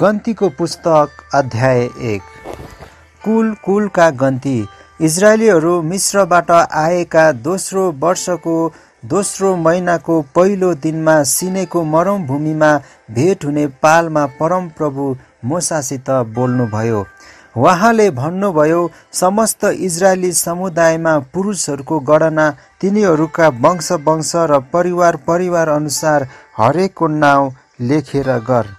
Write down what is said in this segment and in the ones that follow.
गन्तीको पुस्तक अध्याय एक कुल कुलका गन्ती इजरायलीहरू मिश्रबाट आएका दोस्रो वर्षको दोस्रो महिनाको पहिलो दिनमा सिनेको मरम भेट हुने पालमा परमप्रभु मोसासित बोल्नुभयो उहाँले भन्नुभयो समस्त इजरायली समुदायमा पुरुषहरूको गणना तिनीहरूका वंश वंश र परिवार परिवार अनुसार हरेकको नाउँ लेखेर गर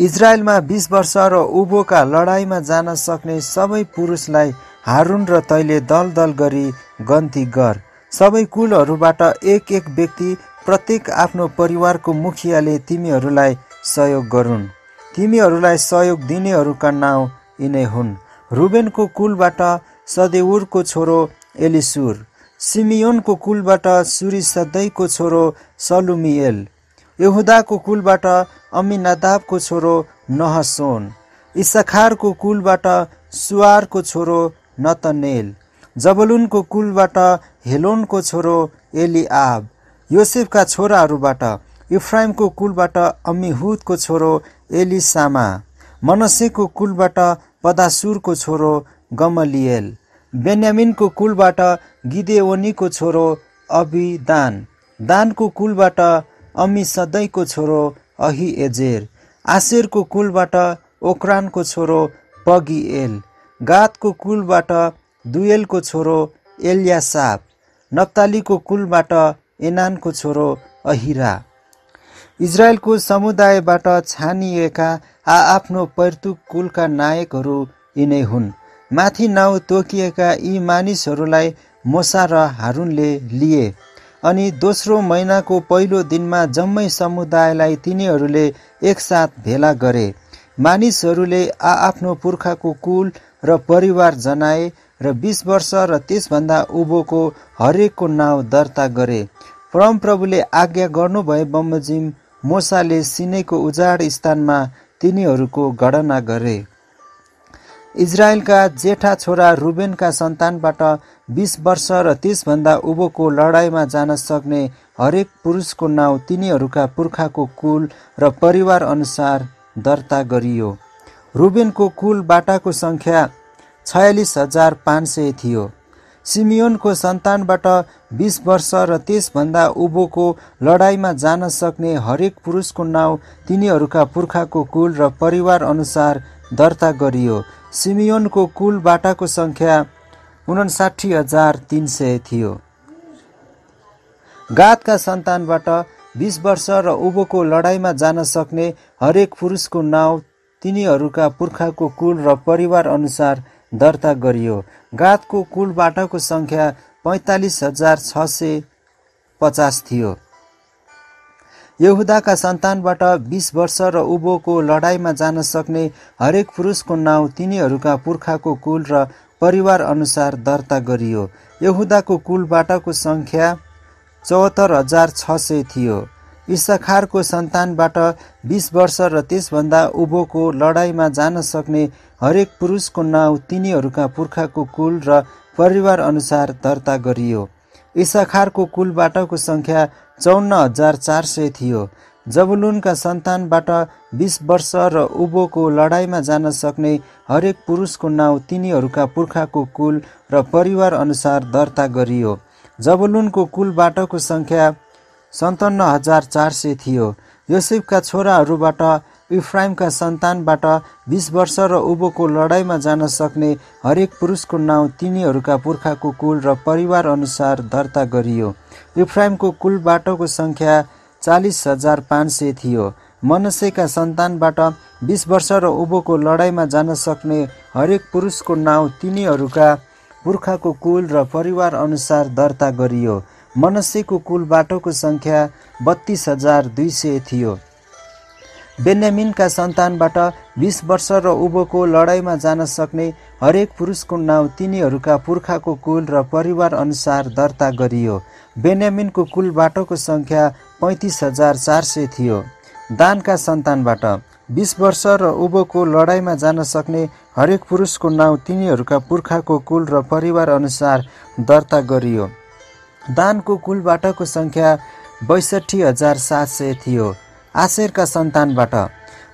इजरायलमा बिस वर्ष र उभोका लडाइँमा जान सक्ने सबै पुरुषलाई हारुन र तैले दल दल गरी गन्ती गर सबै कुलहरूबाट एक एक व्यक्ति प्रत्येक आफ्नो परिवारको मुखियाले तिमीहरूलाई सहयोग गरून् तिमीहरूलाई सहयोग दिनेहरूका नाउँ यिनै हुन् रुबेनको कुलबाट सदेउरको छोरो एलिसुर सिमियोनको कुलबाट सुरी सदैको छोरो सलुमियल यहुदाको कुलबाट अमिनादाबको छोरो नहसोन इसखारको कुलबाट सुवारको छोरो नतनेल जबलुनको कुलबाट हेलोनको छोरो एलिआब योसेफका छोराहरूबाट इफ्राइमको कुलबाट अमिहुदको छोरो एलिसामा मनसेको कुलबाट पदासुरको छोरो गमलियल बेन्यामिनको कुलबाट गिदेओनीको छोरो अभिदान दानको कुलबाट अमी सधैँको छोरो अहि एजेर आसेरको कुलबाट ओक्रानको छोरो पगी एल गातको कुलबाट दुएलको छोरो एल्यासाप नक्तालीको कुलबाट एनानको छोरो अहिरा इजरायलको समुदायबाट छानिएका आफ्नो पैतृक कुलका नायकहरू यिनै हुन् माथि नाउँ तोकिएका यी मानिसहरूलाई मोसा र हारुनले लिए अनि दोस्रो महिनाको पहिलो दिनमा जम्मै समुदायलाई तिनीहरूले एकसाथ भेला गरे मानिसहरूले आआफ्नो पुर्खाको कुल र परिवार जनाए र बिस वर्ष र त्यसभन्दा उभोको हरेकको नाउँ दर्ता गरे परमप्रभुले आज्ञा गर्नुभए बमोजिम मोसाले सिनेको उजाड स्थानमा तिनीहरूको गणना गरे इजरायलका जेठा छोरा रुबेनका सन्तानबाट बिस वर्ष र त्यसभन्दा उभोको लडाइँमा जान सक्ने हरेक पुरुषको नाउँ तिनीहरूका पुर्खाको कुल र परिवार अनुसार दर्ता गरियो रुबेनको कुल बाटाको सङ्ख्या छयालिस हजार पाँच सय थियो सिमियोनको सन्तानबाट बिस वर्ष र त्यसभन्दा उभोको लडाइँमा जान सक्ने हरेक पुरुषको नाउँ तिनीहरूका पुर्खाको कुल र परिवार अनुसार दर्ता गरियो सिमियोनको कुल बाटाको सङ्ख्या उनासाठी हजार तिन सय थियो गातका सन्तानबाट बिस वर्ष र उभोको लडाइँमा जान सक्ने हरेक पुरुषको नाउँ तिनीहरूका पुर्खाको कुल र परिवार अनुसार दर्ता गरियो गातको बाटाको सङ्ख्या पैँतालिस हजार छ सय पचास थियो यहुदाका सन्तानबाट बिस वर्ष र उभोको लडाईँमा जान सक्ने हरेक पुरुषको नाउँ तिनीहरूका पुर्खाको कुल र परिवार अनुसार दर्ता गरियो यहुदाको कुलबाटको सङ्ख्या चौहत्तर हजार छ सय थियो इसखारको सन्तानबाट बिस वर्ष र त्यसभन्दा उभोको लडाईँमा जान सक्ने हरेक पुरुषको नाउँ तिनीहरूका पुर्खाको कुल र परिवार अनुसार दर्ता गरियो इसखारको कुलबाटको सङ्ख्या चौन्न हजार चार सय थियो जबलुनका सन्तानबाट बिस वर्ष र उभोको लडाइँमा जान सक्ने हरेक पुरुषको नाउँ तिनीहरूका पुर्खाको कुल र परिवार अनुसार दर्ता गरियो जबलुनको कुलबाटको सङ्ख्या सन्ताउन्न हजार चार सय थियो योसेफका छोराहरूबाट इफ्राइमका सन्तानबाट बिस वर्ष र उभोको लडाईँमा जान सक्ने हरेक पुरुषको नाउँ तिनीहरूका पुर्खाको कुल र परिवार अनुसार दर्ता गरियो इफ्राइमको कुल बाटोको सङ्ख्या चालिस हजार पाँच सय थियो मनसेका सन्तानबाट बिस वर्ष र उभोको लडाइँमा जान सक्ने हरेक पुरुषको नाउँ तिनीहरूका पुर्खाको कुल र परिवार अनुसार दर्ता गरियो मनसेको कुल बाटोको सङ्ख्या बत्तिस हजार दुई सय थियो बेन्यामिनका सन्तानबाट बिस वर्ष र उभोको लडाइँमा जान सक्ने हरेक पुरुषको नाउँ तिनीहरूका पुर्खाको कुल र परिवार अनुसार दर्ता गरियो बेन्यामिनको कुल बाटोको सङ्ख्या पैँतिस हजार चार सय थियो दानका सन्तानबाट बिस वर्ष र उभोको लडाइँमा जान सक्ने हरेक पुरुषको नाउँ तिनीहरूका पुर्खाको कुल र परिवार अनुसार दर्ता गरियो दानको कुलबाटको सङ्ख्या बैसठी हजार सात सय थियो आशेरका सन्तानबाट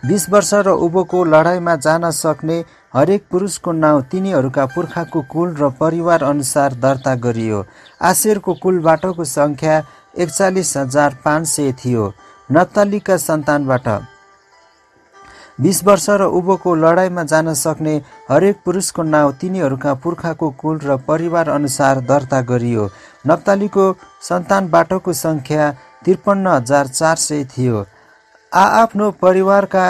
बिस वर्ष र उभोको लडाइँमा जान सक्ने हरेक पुरुषको नाउँ तिनीहरूका पुर्खाको कुल र परिवार अनुसार दर्ता गरियो आशेरको कुलबाटको सङ्ख्या एकचालिस हजार पाँच सय थियो नत्तालीका सन्तानबाट बिस वर्ष र उभोको लडाइँमा जान सक्ने हरेक पुरुषको नाउँ तिनीहरूका पुर्खाको कुल र परिवार अनुसार दर्ता गरियो नप्तालीको सन्तानबाटको सङ्ख्या त्रिपन्न हजार चार सय थियो आआफ्नो परिवारका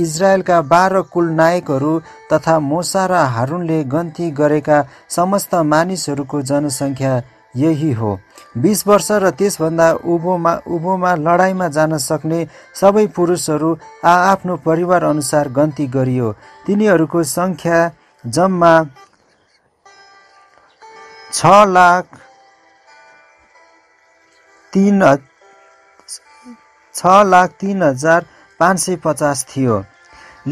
इजरायलका बाह्र कुल नायकहरू तथा मोसा र हारुनले गन्ती गरेका समस्त मानिसहरूको जनसङ्ख्या यही हो बिस वर्ष र त्यसभन्दा उभोमा उभोमा लडाइँमा जान सक्ने सबै पुरुषहरू आआफ्नो परिवार अनुसार गन्ती गरियो तिनीहरूको सङ्ख्या जम्मा छ लाख तिन छ लाख तिन हजार पाँच सय पचास थियो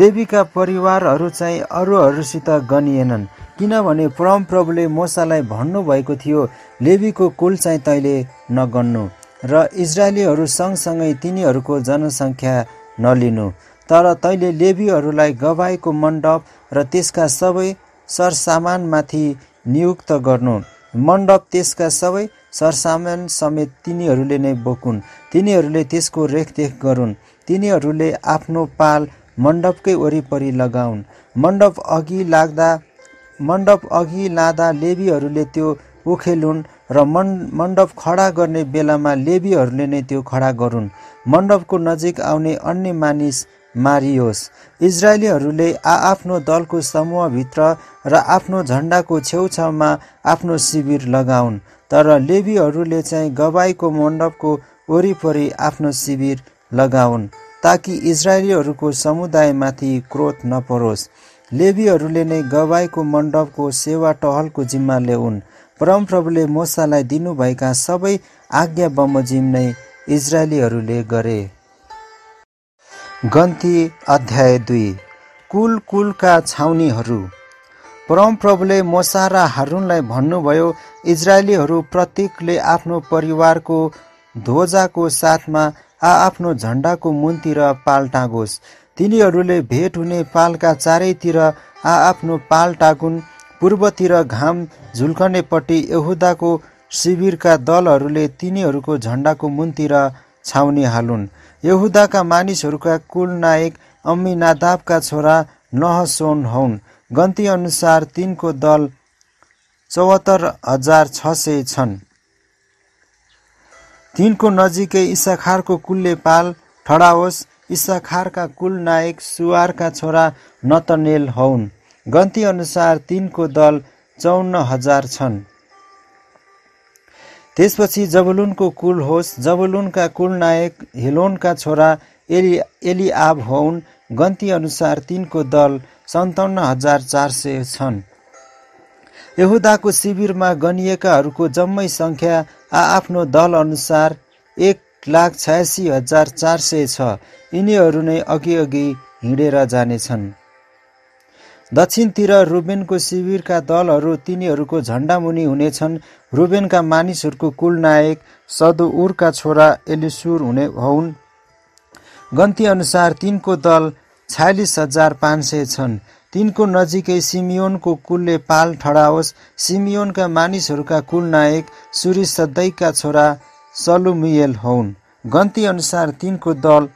लेबीका परिवारहरू चाहिँ अरूहरूसित गनिएनन् किनभने परमप्रभुले मोसालाई भन्नुभएको थियो लेबीको कुल चाहिँ तैँले नगन्नु र इजरायलीहरू सँगसँगै तिनीहरूको जनसङ्ख्या नलिनु तर तैँले लेबीहरूलाई गवाईको मण्डप र त्यसका सबै सरसामानमाथि नियुक्त गर्नु मण्डप त्यसका सबै सरसामान समेत तिनीहरूले नै बोकुन् तिनीहरूले त्यसको रेखदेख गरून् तिनीहरूले आफ्नो पाल मण्डपकै वरिपरि लगाउन् मण्डप अघि लाग्दा मण्डप अघि लाँदा लेबीहरूले त्यो उखेलुन् र मन् मण्डप खडा गर्ने बेलामा लेबीहरूले नै त्यो खडा गरून् मण्डपको नजिक आउने अन्य मानिस मारियोस् इजरायलीहरूले आआफ्नो दलको समूहभित्र र आफ्नो झन्डाको छेउछाउमा आफ्नो शिविर लगाउन् तर लेबीहरूले चाहिँ गवाईको मण्डपको वरिपरि आफ्नो शिविर लगाउन् ताकि इजरायलीहरूको समुदायमाथि क्रोध नपरोस् लेबीहरूले नै गवाईको मण्डपको सेवा टहलको जिम्मा ल्याउन् परमप्रभुले मोसालाई दिनुभएका सबै आज्ञा बमोजिम नै इजरायलीहरूले गरे गन्ती अध्याय दुई कुल कुलका छाउनीहरू परमप्रभुले मोसा र हारुनलाई भन्नुभयो इजरायलीहरू प्रत्येकले आफ्नो परिवारको ध्वजाको साथमा आआफ्नो झन्डाको मुनतिर पाल टाँगोस् तिनीहरूले भेट हुने पालका चारैतिर आआफ्नो पाल टाँगुन् पूर्वतिर घाम झुल्कनेपट्टि यहुदाको शिविरका दलहरूले तिनीहरूको झन्डाको मुनतिर छाउनी हालुन् यहुदाका मानिसहरूका कुल नायक अम्मी नादाबका छोरा नहसोन हौन् अनुसार तिनको दल चौहत्तर हजार छ सय छन् तिनको नजिकै इसाखारको कुलले पाल ठडाओस् इसाखारका नायक सुवारका छोरा नतनेल हौन् गन्तीअनुसार तिनको दल चौन्न हजार छन् त्यसपछि जबलुनको कुल होस् जबलुनका नायक हिलोनका छोरा एली एलिआब गन्ती अनुसार तिनको दल सन्ताउन्न हजार चार सय छन् यहुदाको शिविरमा गनिएकाहरूको जम्मै सङ्ख्या आआफ्नो दलअनुसार एक लाख छयासी हजार चार सय छ यिनीहरू नै अघि हिँडेर जानेछन् दक्षिणतिर रुबेनको शिविरका दलहरू तिनीहरूको झन्डामुनि हुनेछन् रुबेनका मानिसहरूको कुलनायक सदुउरका छोरा एलिसुर हुने हुन् गन्ती अनुसार तिनको दल छयालिस हजार पाँच सय छन् तिनको नजिकै सिमियोनको कुलले पाल ठडाओस् सिमियोनका मानिसहरूका कुलनायक सूर्य सदैका छोरा सलुमियल हुन् गन्ती अनुसार तिनको दल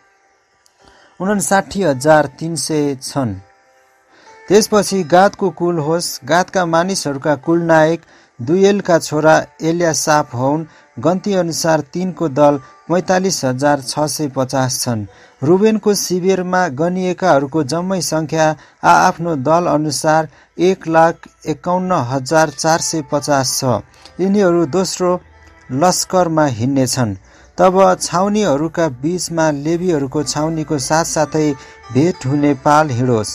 उनासाठी हजार तिन सय छन् त्यसपछि गातको कुल होस् गातका मानिसहरूका कुलनायक दुयलका छोरा साप हौन् गन्तीअनुसार तिनको दल पैँतालिस हजार छ सय पचास छन् रुबेनको शिविरमा गनिएकाहरूको जम्मै सङ्ख्या आआफ्नो दलअनुसार एक लाख एकाउन्न हजार चार सय पचास छ यिनीहरू दोस्रो लस्करमा हिँड्नेछन् तब छाउनीहरूका बिचमा लेबीहरूको छाउनीको साथसाथै भेट हुने पाल हिँडोस्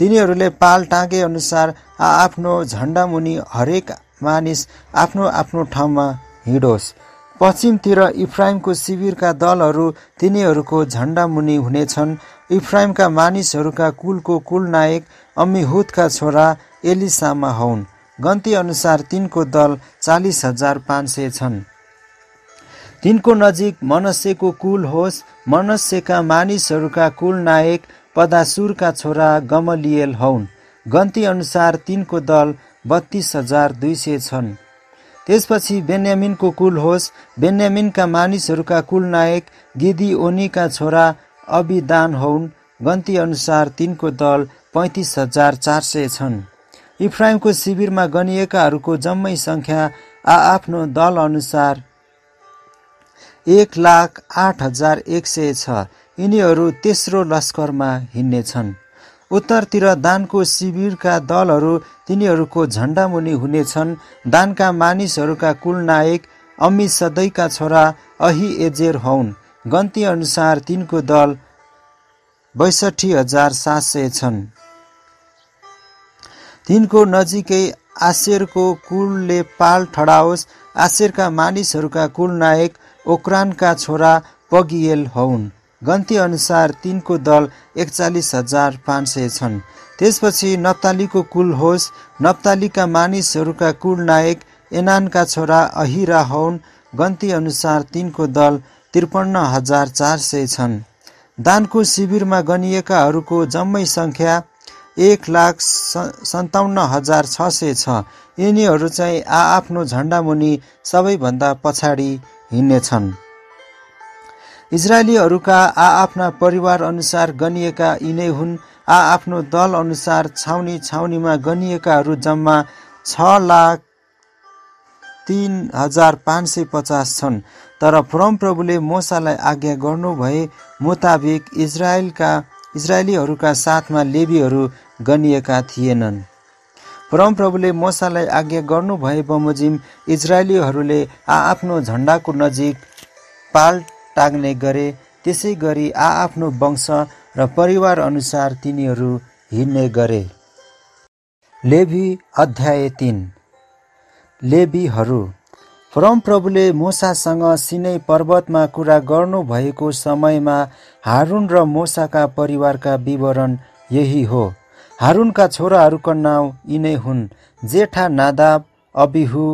तिनीहरूले पाल टाँगे अनुसार आआफ्नो झन्डा मुनि हरेक मानिस आफ्नो आफ्नो ठाउँमा हिँडोस् पश्चिमतिर इफ्राइमको शिविरका दलहरू तिनीहरूको झन्डा मुनि हुनेछन् इफ्राइमका मानिसहरूका कुलको कुल नायक अम्मीहुदका छोरा एलिसामा हौन् अनुसार तिनको दल चालिस हजार पाँच सय छन् तिनको नजिक मनस्यको कुल होस् मनस्यका मानिसहरूका कुल नायक पदासुरका छोरा गमलियल हौन् गन्ती अनुसार तिनको दल बत्तिस हजार दुई सय छन् त्यसपछि बेन्यामिनको कुल होस् बेन्यामिनका मानिसहरूका कुल नायक गिदी ओनीका छोरा अभिदान हौन् गन्ती अनुसार तिनको दल पैँतिस हजार चार सय छन् इफ्राइमको शिविरमा गनिएकाहरूको जम्मै सङ्ख्या आआफ्नो दलअनुसार एक लाख आठ हजार एक सय छ यिनीहरू तेस्रो लस्करमा हिँड्नेछन् उत्तरतिर दानको शिविरका दलहरू तिनीहरूको झन्डामुनि हुनेछन् दानका मानिसहरूका कुलनायक अमी सदैका छोरा अहि एजेर हौन् गन्ती अनुसार तिनको दल बैसठी हजार सात सय छन् तिनको नजिकै आसेरको कुलले पाल ठडाओस् आसेरका मानिसहरूका कुलनायक ओक्रानका छोरा पगिएल हौन् गन्ती अनुसार तिनको दल एकचालिस हजार पाँच सय छन् त्यसपछि नप्तालीको कुल होस् नप्तालीका मानिसहरूका कुल नायक एनानका छोरा अहिरा गन्ती अनुसार तिनको दल त्रिपन्न हजार चार सय छन् दानको शिविरमा गनिएकाहरूको जम्मै सङ्ख्या एक लाख सन्ताउन्न हजार छ सय छ यिनीहरू चाहिँ आआफ्नो झन्डामुनि सबैभन्दा पछाडि हिँड्नेछन् इजरायलीहरूका आआफ्ना परिवार अनुसार गनिएका यिनै हुन् आ आफ्नो दल अनुसार छाउनी छाउनीमा गनिएकाहरू जम्मा छ लाख तिन हजार पाँच सय पचास छन् तर परमप्रभुले मोसालाई आज्ञा गर्नुभए मुताबिक इजरायलका इजरायलीहरूका साथमा लेबीहरू गनिएका थिएनन् परमप्रभुले मोसालाई आज्ञा गर्नुभए बमोजिम इजरायलीहरूले आआफ्नो झन्डाको नजिक पाल्ट टाग्ने गरे त्यसै गरी आआफ्नो वंश र परिवार अनुसार तिनीहरू हिँड्ने गरे लेभी अध्याय तिन लेबीहरू परमप्रभुले मोसासँग सिनै पर्वतमा कुरा गर्नुभएको समयमा हारुन र मोसाका परिवारका विवरण यही हो हारुनका छोराहरूको नाउँ यिनै हुन् जेठा नादाब अबिहु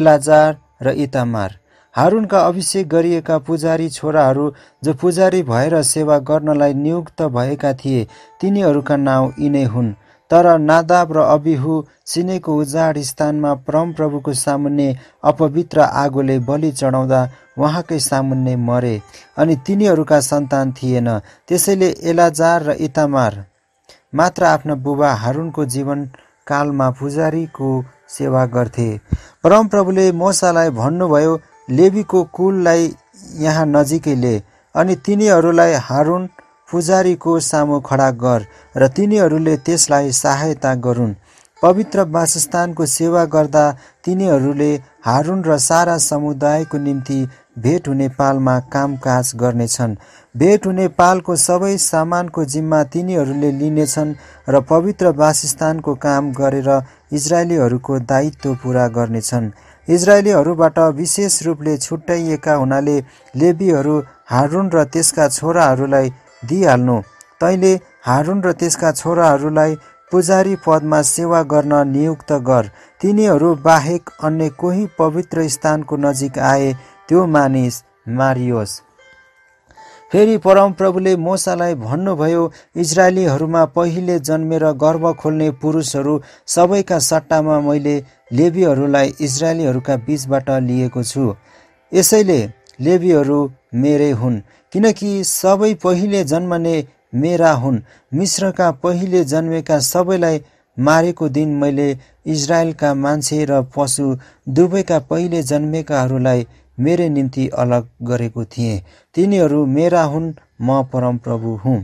एलाजार र इतामार हारुनका अभिषेक गरिएका पुजारी छोराहरू जो पुजारी भएर सेवा गर्नलाई नियुक्त भएका थिए तिनीहरूका नाउँ यिनै हुन् तर नादाब र अबिहु सिनेको उजाड स्थानमा परमप्रभुको सामुन्ने अपवित्र आगोले बलि चढाउँदा उहाँकै सामुन्ने मरे अनि तिनीहरूका सन्तान थिएन त्यसैले एलाजार र इतामार मात्र आफ्ना बुबा हारुनको जीवनकालमा पुजारीको सेवा गर्थे परमप्रभुले मोसालाई भन्नुभयो लेबीको कुललाई यहाँ नजिकै नजिकैले अनि तिनीहरूलाई हारुन पुजारीको सामु खडा गर र तिनीहरूले त्यसलाई सहायता गरून् पवित्र वासस्थानको सेवा गर्दा तिनीहरूले हारुन र सारा समुदायको निम्ति भेट हुने पालमा कामकाज गर्नेछन् भेट हुने पालको सबै सामानको जिम्मा तिनीहरूले लिनेछन् र पवित्र वासस्थानको काम गरेर इजरायलीहरूको दायित्व पुरा गर्नेछन् इजरायलीहरूबाट विशेष रूपले छुट्याइएका हुनाले लेबीहरू हारुन र त्यसका छोराहरूलाई दिइहाल्नु तैँले हारुन र त्यसका छोराहरूलाई पुजारी पदमा सेवा गर्न नियुक्त गर तिनीहरू बाहेक अन्य कोही पवित्र स्थानको नजिक आए त्यो मानिस मारियोस् फेरि परमप्रभुले मोसालाई भन्नुभयो इजरायलीहरूमा पहिले जन्मेर गर्व खोल्ने पुरुषहरू सबैका सट्टामा मैले लेबीहरूलाई इजरायलीहरूका बिचबाट लिएको छु यसैले लेबीहरू मेरै हुन् किनकि सबै पहिले जन्मने मेरा हुन् मिश्रका पहिले जन्मेका सबैलाई मारेको दिन मैले इजरायलका मान्छे र पशु दुवैका पहिले जन्मेकाहरूलाई मेरै निम्ति अलग गरेको थिएँ तिनीहरू मेरा हुन् म परमप्रभु हुँ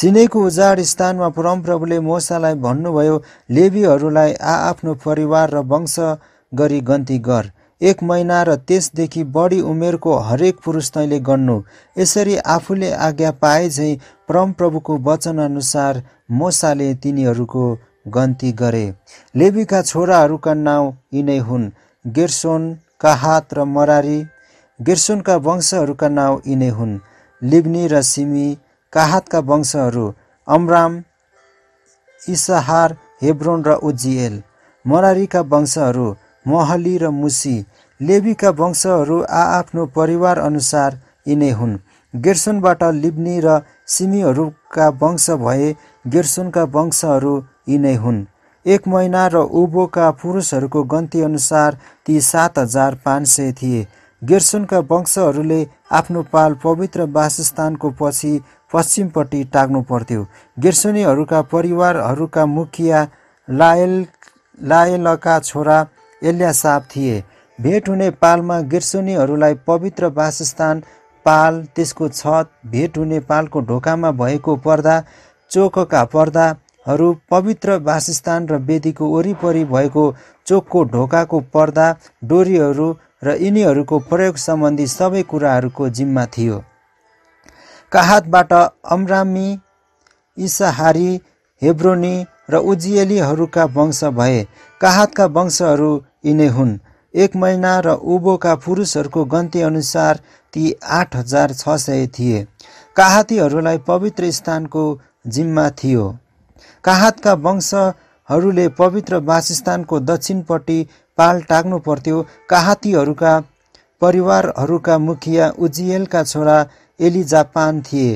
सिनेको उजाड स्थानमा परमप्रभुले मोसालाई भन्नुभयो लेबीहरूलाई आआफ्नो परिवार र वंश गरी गन्ती गर एक महिना र त्यसदेखि बढी उमेरको हरेक पुरुष तैँले गर्नु यसरी आफूले आज्ञा पाए झै परमप्रभुको वचनअनुसार मोसाले तिनीहरूको गन्ती गरे लेबीका छोराहरूका नाउँ यिनै हुन् गेर्सोन काहात र मरारी गिर्सुनका वंशहरूका नाउँ यिनै हुन् लिब्नी र सिमी काहातका वंशहरू अमराम इसहार हेब्रोन र उज्जिएल मरारीका वंशहरू महली र मुसी लेबीका वंशहरू आआफ्नो परिवार अनुसार यिनै हुन् गिर्सुनबाट लिब्नी र सिमीहरूका वंश भए गिर्सुनका वंशहरू यिनै हुन् एक महिना र उभोका पुरुषहरूको गन्ती अनुसार ती सात हजार पाँच सय थिए गेर्सुनका वंशहरूले आफ्नो पाल पवित्र वासस्थानको पछि पश्चिमपट्टि टाग्नु पर्थ्यो गिर्सुनीहरूका परिवारहरूका मुखिया लायल लायलका छोरा एल्यासाप थिए भेट हुने पालमा गिर्सुनीहरूलाई पवित्र वासस्थान पाल त्यसको छत भेट हुने पालको ढोकामा भएको पर्दा चोकका पर्दा हरू पवित्र वासस्थान र वेदीको वरिपरि भएको चोकको ढोकाको पर्दा डोरीहरू र यिनीहरूको प्रयोग सम्बन्धी सबै कुराहरूको जिम्मा थियो काहातबाट अमरामी इसाहारी हेब्रोनी र उजियलीहरूका वंश भए काहातका वंशहरू यिनै हुन् एक महिना र उभोका पुरुषहरूको गन्ती अनुसार ती आठ हजार छ सय थिए काहातीहरूलाई पवित्र स्थानको जिम्मा थियो काहातका वंशहरूले पवित्र वासस्थानको दक्षिणपट्टि पाल टाग्नु पर्थ्यो काहातीहरूका परिवारहरूका मुखिया उजियलका छोरा एलिजापान थिए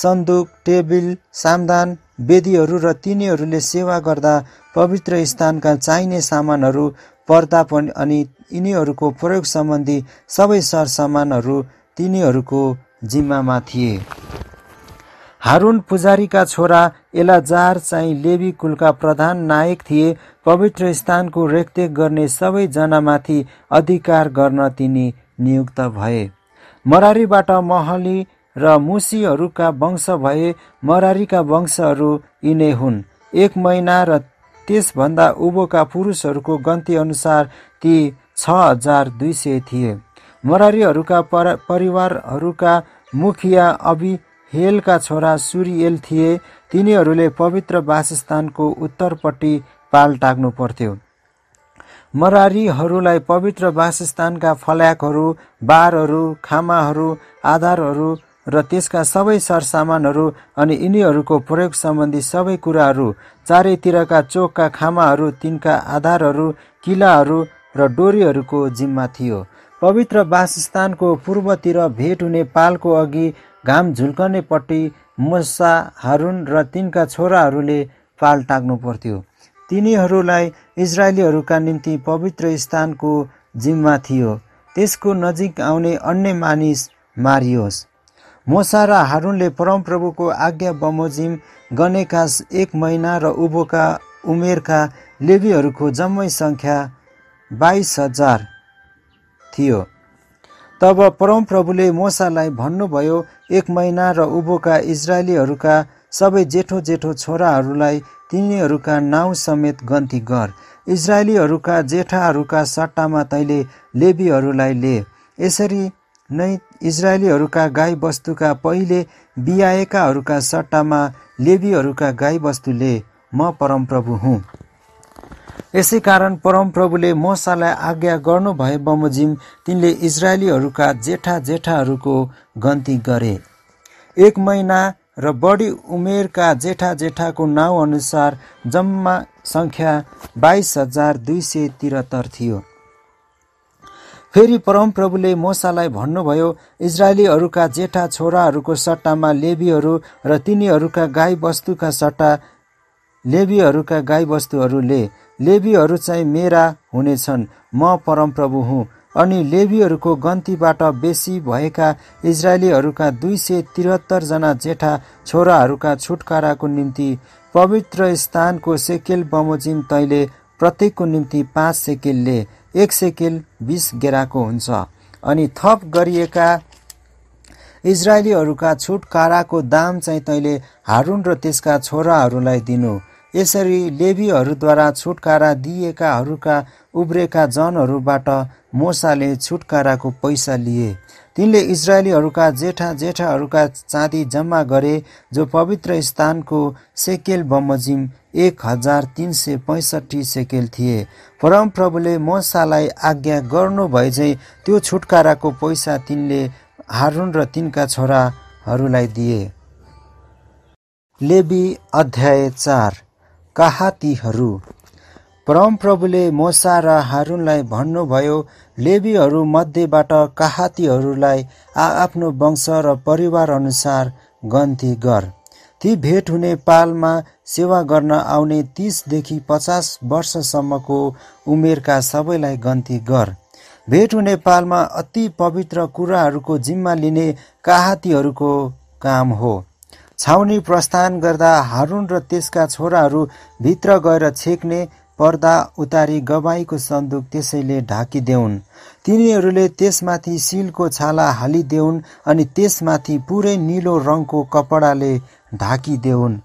सन्दुक टेबिल सामदान वेदीहरू र तिनीहरूले सेवा गर्दा पवित्र स्थानका चाहिने सामानहरू पर्दा पनि अनि यिनीहरूको प्रयोग सम्बन्धी सबै सरसामानहरू तिनीहरूको जिम्मामा थिए हारुन पुजारीका छोरा एलाजार चाहिँ लेबी कुलका प्रधान नायक थिए पवित्र स्थानको रेखदेख गर्ने सबैजनामाथि अधिकार गर्न तिनी नियुक्त भए मरारीबाट महली र मुसीहरूका वंश भए मरारीका वंशहरू यिनै हुन् एक महिना र त्यसभन्दा उभोका पुरुषहरूको गन्तीअनुसार ती छ हजार दुई सय थिए मरारीहरूका पर परिवारहरूका मुखिया अभि हेलका छोरा सूर्यल थिए तिनीहरूले पवित्र वासस्थानको उत्तरपट्टि पाल टाग्नु पर्थ्यो मरारीहरूलाई पवित्र वासस्थानका फल्याकहरू बारहरू खामाहरू आधारहरू र त्यसका सबै सरसामानहरू अनि यिनीहरूको प्रयोग सम्बन्धी सबै कुराहरू चारैतिरका चोकका खामाहरू तिनका आधारहरू किलाहरू र डोरीहरूको जिम्मा थियो पवित्र वासस्थानको पूर्वतिर भेट हुने पालको अघि घाम झुल्कनेपट्टि मुसा हारुन र तिनका छोराहरूले पाल टाक्नु पर्थ्यो तिनीहरूलाई इजरायलीहरूका निम्ति पवित्र स्थानको जिम्मा थियो त्यसको नजिक आउने अन्य मानिस मारियोस् मोसा र हारुनले परमप्रभुको आज्ञा बमोजिम गनेका एक महिना र उभोका उमेरका लेबीहरूको जम्मै सङ्ख्या बाइस हजार थियो तब परमप्रभुले मोसालाई भन्नुभयो एक महिना र उभोका इजरायलीहरूका सबै जेठो जेठो छोराहरूलाई तिनीहरूका नाउँ समेत गन्ती गर इजरायलीहरूका जेठाहरूका सट्टामा तैँले लेबीहरूलाई ले यसरी नै इजरायलीहरूका गाईबस्तुका पहिले बिहाएकाहरूका सट्टामा लेबीहरूका गाईबस्तु ले म परमप्रभु हुँ यसै कारण परमप्रभुले मसालाई आज्ञा गर्नुभए बमोजिम तिनले इजरायलीहरूका जेठा जेठाहरूको गन्ती गरे एक महिना र बढी उमेरका जेठा जेठाको अनुसार जम्मा सङ्ख्या बाइस हजार दुई सय त्रिहत्तर थियो फेरि परमप्रभुले मोसालाई भन्नुभयो इजरायलीहरूका जेठा छोराहरूको सट्टामा लेबीहरू र तिनीहरूका गाई सट्टा लेबीहरूका गाईवस्तुहरूले लेबीहरू चाहिँ मेरा हुनेछन् म परमप्रभु हुँ अनि लेबीहरूको गन्तीबाट बेसी भएका इजरायलीहरूका दुई सय त्रिहत्तरजना जेठा छोराहरूका छुटकाराको निम्ति पवित्र स्थानको सेकेल बमोजिम तैँले प्रत्येकको निम्ति पाँच सेकेलले एक सेकेल बिस गेराको हुन्छ अनि थप गरिएका इजरायलीहरूका छुटकाराको दाम चाहिँ तैँले हारुन र त्यसका छोराहरूलाई दिनु यसरी लेबीहरूद्वारा छुटकारा दिएकाहरूका उब्रेका जनहरूबाट मोसाले छुटकाराको पैसा लिए तिनले इजरायलीहरूका जेठा जेठाहरूका चाँदी जम्मा गरे जो पवित्र स्थानको सेकेल बमोजिम एक हजार तिन सय पैँसठी सेकेल थिए परमप्रभुले मोसालाई आज्ञा गर्नु गर्नुभएझै त्यो छुटकाराको पैसा तिनले हारुन र तिनका छोराहरूलाई दिए लेबी अध्याय चार कहाँ तीहरू प्रभुले मोसा र हारुनलाई भन्नुभयो लेबीहरू मध्येबाट काहातीहरूलाई आआफ्नो वंश र परिवार अनुसार गन्ती गर ती भेट हुने पालमा सेवा गर्न आउने तिसदेखि पचास वर्षसम्मको उमेरका सबैलाई गन्ती गर भेट हुने पालमा अति पवित्र कुराहरूको जिम्मा लिने काहातीहरूको काम हो छाउनी प्रस्थान गर्दा हारुन र त्यसका छोराहरू भित्र गएर छेक्ने पर्दा उतारी गवाईको सन्दुक त्यसैले ढाकिदेऊन् तिनीहरूले त्यसमाथि सिलको छाला हालिदेऊन् अनि त्यसमाथि पुरै निलो रङको कपडाले ढाकिदेऊन्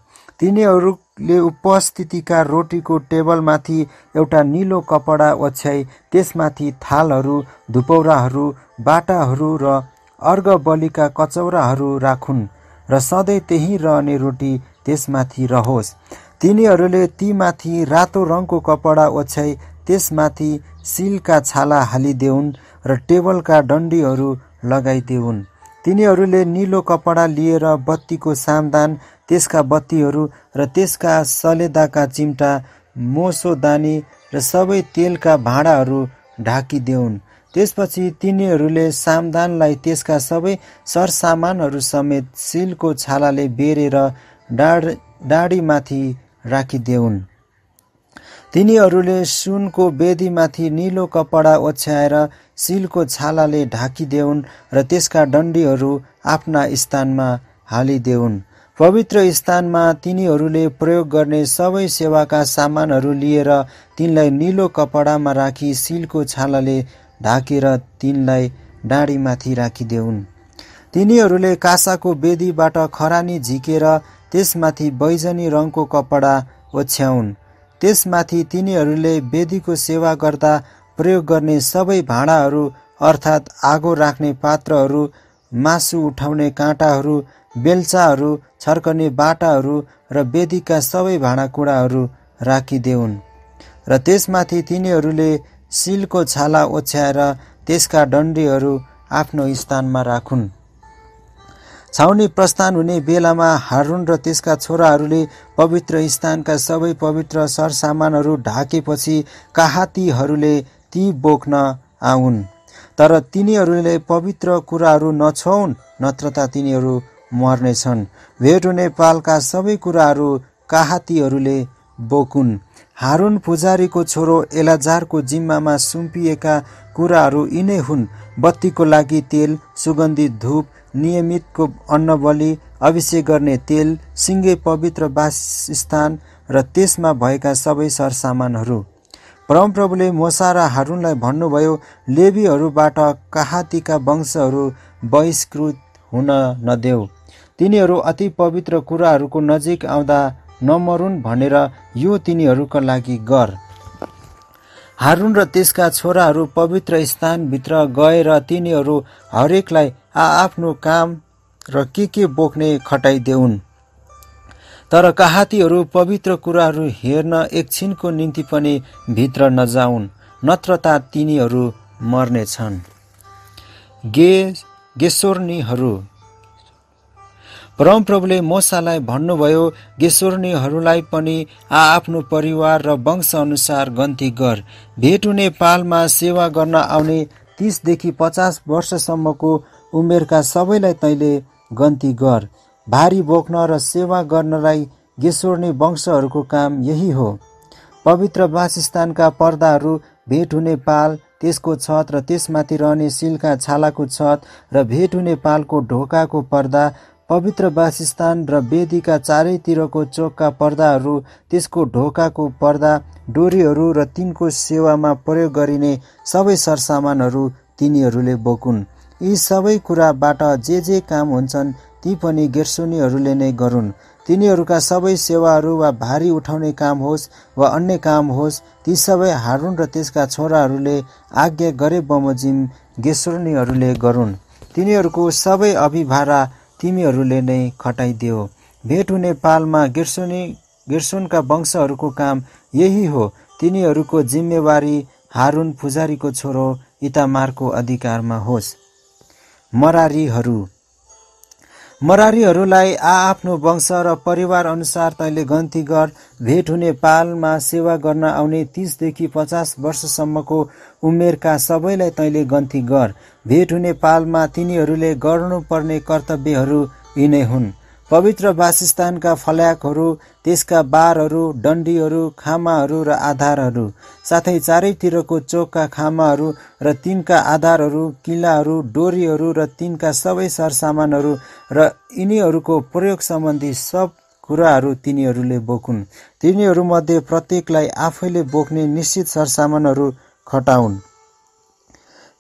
तिनीहरूले उपस्थितिका रोटीको टेबलमाथि एउटा निलो कपडा ओछ्याई त्यसमाथि थालहरू धुपौराहरू बाटाहरू र अर्घ बलिका कचौराहरू राखुन् र सधैँ त्यहीँ रहने रोटी त्यसमाथि रहोस् तिनीहरूले तीमाथि रातो रङको कपडा ओछ्याइ त्यसमाथि सिलका छाला हालिदेऊन् र टेबलका डन्डीहरू लगाइदेऊन् तिनीहरूले निलो कपडा लिएर बत्तीको सामदान त्यसका बत्तीहरू र त्यसका सलेदाका चिम्टा मोसोदानी र सबै तेलका भाँडाहरू ढाकिदेऊन् त्यसपछि तिनीहरूले सामदानलाई त्यसका सबै सरसामानहरू समेत सिलको छालाले बेरेर डाड डाँडीमाथि राखिदेऊन् तिनीहरूले सुनको बेदीमाथि निलो कपडा ओछ्याएर सिलको छालाले ढाकिदेऊन् र त्यसका डन्डीहरू आफ्ना स्थानमा हालिदेऊन् पवित्र स्थानमा तिनीहरूले प्रयोग गर्ने सबै सेवाका सामानहरू लिएर तिनलाई निलो कपडामा राखी सिलको छालाले ढाकेर तिनलाई डाँडीमाथि राखिदेऊन् तिनीहरूले कासाको वेदीबाट खरानी झिकेर त्यसमाथि बैजनी रङको कपडा ओछ्याउन् त्यसमाथि तिनीहरूले वेदीको सेवा गर्दा प्रयोग गर्ने सबै भाँडाहरू अर्थात् आगो राख्ने पात्रहरू मासु उठाउने काँटाहरू बेलचाहरू छर्कने बाटाहरू र वेदीका सबै भाँडाकुँडाहरू राखिदेऊन् र त्यसमाथि तिनीहरूले सिलको छाला ओछ्याएर त्यसका डन्डीहरू आफ्नो स्थानमा राखुन् छाउनी प्रस्थान हुने बेलामा हारुन र त्यसका छोराहरूले पवित्र स्थानका सबै पवित्र सरसामानहरू ढाकेपछि काहातीहरूले ती बोक्न आउन् तर तिनीहरूले पवित्र कुराहरू नछौन् नत्र त तिनीहरू मर्नेछन् भेट हुने पालका सबै कुराहरू काहातीहरूले बोकुन् हारुन पुजारीको छोरो एलाजारको जिम्मामा सुम्पिएका कुराहरू यिनै हुन् बत्तीको लागि तेल सुगन्धित धूप नियमितको अन्नबली अभिषेक गर्ने तेल सिङ्गे पवित्र वासस्थान र त्यसमा भएका सबै सरसामानहरू परमप्रभुले मोसा र हारुनलाई भन्नुभयो लेबीहरूबाट कहातीका वंशहरू बहिष्कृत हुन नदेऊ तिनीहरू अति पवित्र कुराहरूको नजिक आउँदा नमरुन् भनेर यो तिनीहरूका लागि गर हारुन र त्यसका छोराहरू पवित्र स्थानभित्र गएर तिनीहरू हरेकलाई आआफ्नो काम र के के बोक्ने खटाइदेऊन् तर कहातीहरू पवित्र कुराहरू हेर्न एकछिनको निम्ति पनि भित्र नजाउन् नत्रता तिनीहरू मर्नेछन् गे गेसोर्नीहरू परमप्रभुले मोसालाई भन्नुभयो गेश्वर्णीहरूलाई पनि आ आफ्नो परिवार र वंश अनुसार गन्ती गर भेट हुने पालमा सेवा गर्न आउने तिसदेखि पचास वर्षसम्मको उमेरका सबैलाई तैँले गन्ती गर भारी बोक्न र सेवा गर्नलाई गेश्वर्णी वंशहरूको काम यही हो पवित्र वासस्थानका पर्दाहरू भेट हुने पाल त्यसको छत र त्यसमाथि रहने सिल्का छालाको छत र भेट हुने पालको ढोकाको पर्दा पवित्र वासस्थान र वेदीका चारैतिरको चोकका पर्दाहरू त्यसको ढोकाको पर्दा डोरीहरू र तिनको सेवामा प्रयोग गरिने सबै सरसामानहरू तिनीहरूले बोकुन् यी सबै कुराबाट जे जे काम हुन्छन् ती पनि गेर्सुनीहरूले नै गरून् तिनीहरूका सबै सेवाहरू वा भारी उठाउने काम होस् वा अन्य काम होस् ती सबै हारुन र त्यसका छोराहरूले आज्ञा गरे बमोजिम गेसोनीहरूले गरून् तिनीहरूको सबै अभिभारा तिमीहरूले नै खटाइदियो भेट हुने पालमा गिर्सुनी गिर्सुनका वंशहरूको काम यही हो तिनीहरूको जिम्मेवारी हारुन पुजारीको छोरो इतामारको अधिकारमा होस् मरारीहरू मरारीहरूलाई आआफ्नो वंश र परिवार अनुसार तैँले गन्ती गर भेट हुने पालमा सेवा गर्न आउने तिसदेखि पचास वर्षसम्मको उमेरका सबैलाई तैँले गन्ती गर भेट हुने पालमा तिनीहरूले गर्नुपर्ने कर्तव्यहरू यिनै हुन् पवित्र वासस्थानका फल्याकहरू त्यसका बारहरू डन्डीहरू खामाहरू र आधारहरू साथै चारैतिरको चोकका खामाहरू र तिनका आधारहरू किल्लाहरू डोरीहरू र तिनका सबै सरसामानहरू र यिनीहरूको प्रयोग सम्बन्धी सब कुराहरू तिनीहरूले बोकुन् तिनीहरूमध्ये प्रत्येकलाई आफैले बोक्ने निश्चित सरसामानहरू खटाउन्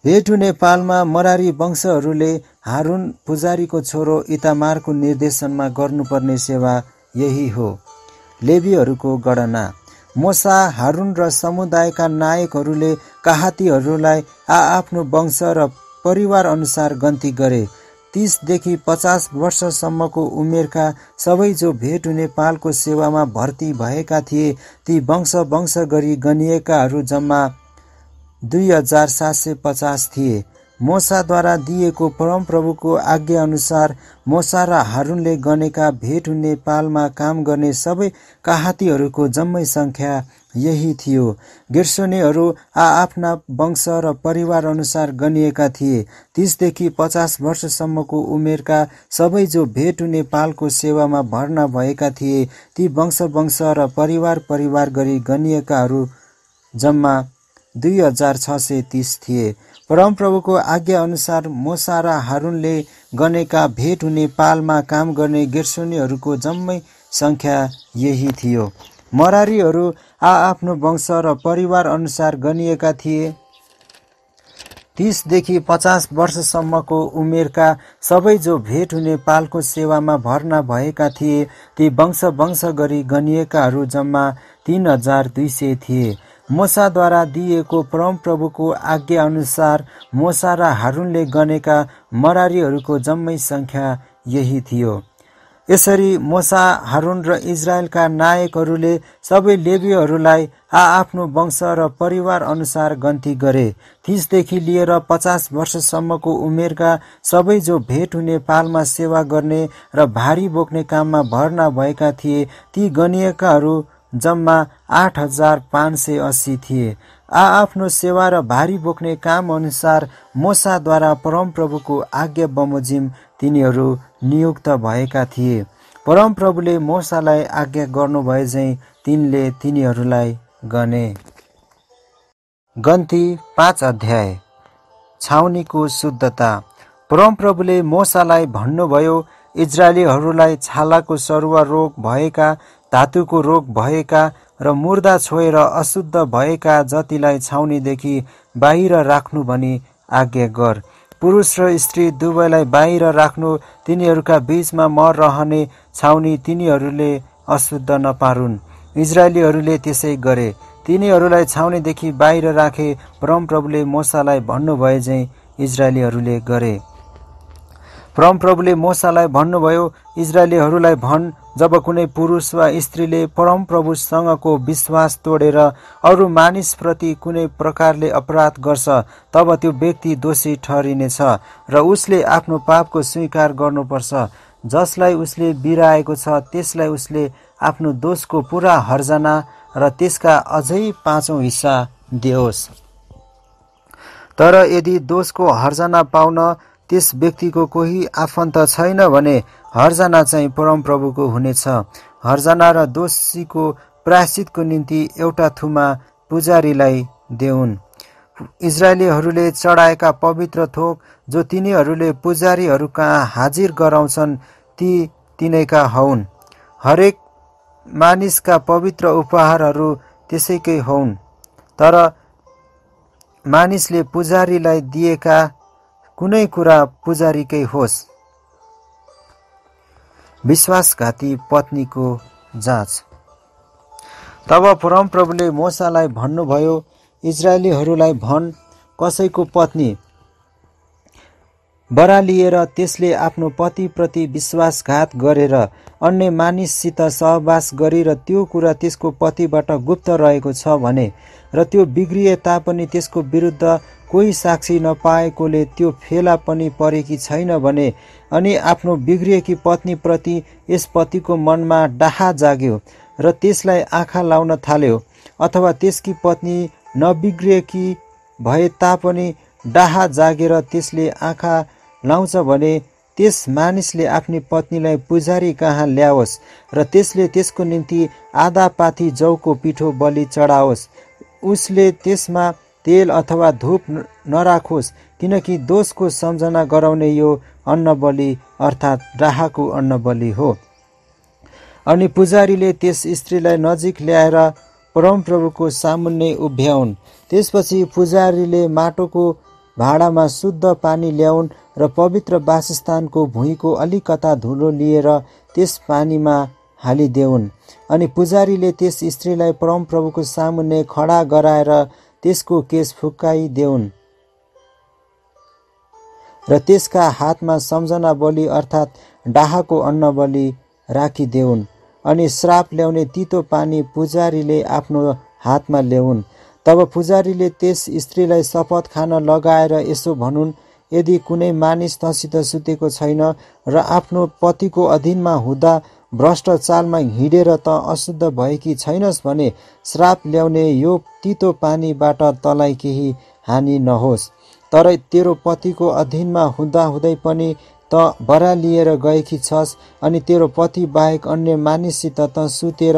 हेटु नेपालमा मरारी वंशहरूले हारुन पुजारीको छोरो इतामारको निर्देशनमा गर्नुपर्ने सेवा यही हो लेबीहरूको गणना मोसा हारुन र समुदायका नायकहरूले काहातीहरूलाई आआफ्नो वंश र परिवार अनुसार गन्ती गरे तिसदेखि पचास वर्षसम्मको उमेरका सबै जो भेटु नेपालको सेवामा भर्ती भएका थिए ती वंश वंश गरी गनिएकाहरू जम्मा दुई हजार सात सय पचास थिए मोसाद्वारा दिएको परमप्रभुको आज्ञाअनुसार मोसा र हारुनले गनेका भेट हुने पालमा काम गर्ने सबै काहातीहरूको जम्मै सङ्ख्या यही थियो गिर्सोनेहरू आआफ्ना वंश र परिवार अनुसार गनिएका थिए तिसदेखि पचास वर्षसम्मको उमेरका सबै जो भेट हुने पालको सेवामा भर्ना भएका थिए ती वंश वंश र परिवार परिवार गरी गनिएकाहरू जम्मा दुई हजार छ सय तिस थिए परमप्रभुको आज्ञाअनुसार मोसा र हारुनले गनेका भेट हुने पालमा काम गर्ने गेर्सोनीहरूको जम्मै सङ्ख्या यही थियो मरारीहरू आआफ्नो वंश र परिवार अनुसार गनिएका थिए तिसदेखि पचास वर्षसम्मको उमेरका सबै जो भेट हुने पालको सेवामा भर्ना भएका थिए ती वंश वंश गरी गनिएकाहरू जम्मा तिन हजार दुई सय थिए मोसाद्वारा दिइएको परमप्रभुको आज्ञाअनुसार मोसा र हारुनले गनेका मरारीहरूको जम्मै सङ्ख्या यही थियो यसरी मोसा हारुन र इजरायलका नायकहरूले सबै लेबीहरूलाई आआफ्नो वंश र परिवार अनुसार गन्ती गरे तिसदेखि लिएर पचास वर्षसम्मको उमेरका सबै जो भेट हुने पालमा सेवा गर्ने र भारी बोक्ने काममा भर्ना भएका थिए ती गनिएकाहरू जम्मा आठ हजार पाँच सय अस्सी थिए आआफ्नो सेवा र भारी बोक्ने काम अनुसार मोसाद्वारा परमप्रभुको आज्ञा बमोजिम तिनीहरू नियुक्त भएका थिए परमप्रभुले मोसालाई आज्ञा गर्नुभए झै तिनले तिनीहरूलाई गने गन्थी पाँच अध्याय छाउनीको शुद्धता परमप्रभुले मोसालाई भन्नुभयो इजरायलीहरूलाई छालाको सरुवा रोग भएका धातुको रोग भएका र मुर्दा छोएर अशुद्ध भएका जतिलाई छाउनीदेखि बाहिर राख्नु भनी आज्ञा गर पुरुष र स्त्री दुवैलाई बाहिर राख्नु तिनीहरूका बीचमा मर रहने छाउनी तिनीहरूले अशुद्ध नपारुन् इजरायलीहरूले त्यसै गरे तिनीहरूलाई छाउनीदेखि बाहिर राखे परमप्रभुले मोसालाई भन्नुभए झैँ इजरायलीहरूले गरे परमप्रभुले मोसालाई भन्नुभयो इजरायलीहरूलाई भन् जब कुनै पुरुष वा स्त्रीले परमप्रभुसँगको विश्वास तोडेर अरू मानिसप्रति कुनै प्रकारले अपराध गर्छ तब त्यो व्यक्ति दोषी ठहरिनेछ र उसले आफ्नो पापको स्वीकार गर्नुपर्छ जसलाई उसले बिराएको छ त्यसलाई उसले आफ्नो दोषको पुरा हर्जना र त्यसका अझै पाँचौँ हिस्सा दियोस् तर यदि दोषको हर्जना पाउन त्यस व्यक्तिको कोही आफन्त छैन भने हरजना चाहिँ परमप्रभुको हुनेछ हरजना र दोषीको प्रायश्चितको निम्ति एउटा थुमा पुजारीलाई देउन् इजरायलीहरूले चढाएका पवित्र थोक जो तिनीहरूले पुजारीहरूका हाजिर गराउँछन् ती तिनैका हौन् हरेक मानिसका पवित्र उपहारहरू त्यसैकै हौन् तर मानिसले पुजारीलाई दिएका कुनै कुरा पुजारीकै होस् विश्वासघाती पत्नीको जाँच तब प्रभुले मोसालाई भन्नुभयो इजरायलीहरूलाई भन् कसैको पत्नी बरा लिएर त्यसले आफ्नो पतिप्रति विश्वासघात गरेर अन्य मानिससित सहवास गरी र त्यो कुरा त्यसको पतिबाट गुप्त रहेको छ भने र त्यो बिग्रिए तापनि त्यसको विरुद्ध कोही साक्षी नपाएकोले त्यो फेला पनि परेकी छैन भने अनि आफ्नो बिग्रिएकी पत्नीप्रति यस पतिको मनमा डाहा जाग्यो र त्यसलाई आँखा लाउन थाल्यो अथवा त्यसकी पत्नी नबिग्रिएकी भए तापनि डाहा जागेर त्यसले आँखा लाउँछ भने त्यस मानिसले आफ्नो पत्नीलाई पुजारी कहाँ ल्याओस् र त्यसले त्यसको निम्ति आधा पाथी जौको पिठो बलि चढाओस् उसले त्यसमा तेल अथवा धूप नराखोस् किनकि दोषको सम्झना गराउने यो अन्नबली अर्थात् राहाको अन्नबली हो अनि पुजारीले त्यस स्त्रीलाई नजिक ल्याएर परमप्रभुको सामुन्ने उभ्याउन् त्यसपछि पुजारीले माटोको भाँडामा शुद्ध पानी ल्याउन् र पवित्र वासस्थानको भुइँको अलिकता धुलो लिएर त्यस पानीमा हालिदेऊन् अनि पुजारीले त्यस स्त्रीलाई परमप्रभुको सामुन्ने खडा गराएर त्यसको केस फुक्काइदेऊन् र त्यसका हातमा सम्झना बलि अर्थात् डाहाको अन्न बलि राखिदेऊन् अनि श्राप ल्याउने तितो पानी पुजारीले आफ्नो हातमा ल्याउन् तब पुजारीले त्यस स्त्रीलाई शपथ खान लगाएर यसो भनुन् यदि कुनै मानिस तसित सुतेको छैन र आफ्नो पतिको अधीनमा हुँदा भ्रष्टाचारमा हिँडेर त अशुद्ध भएकी छैनस् भने श्राप ल्याउने यो तितो पानीबाट तँलाई केही हानि नहोस् तर तेरो पतिको अधीनमा हुँदाहुँदै पनि त बरा लिएर गएकी छस् अनि तेरो पति बाहेक अन्य मानिससित त सुतेर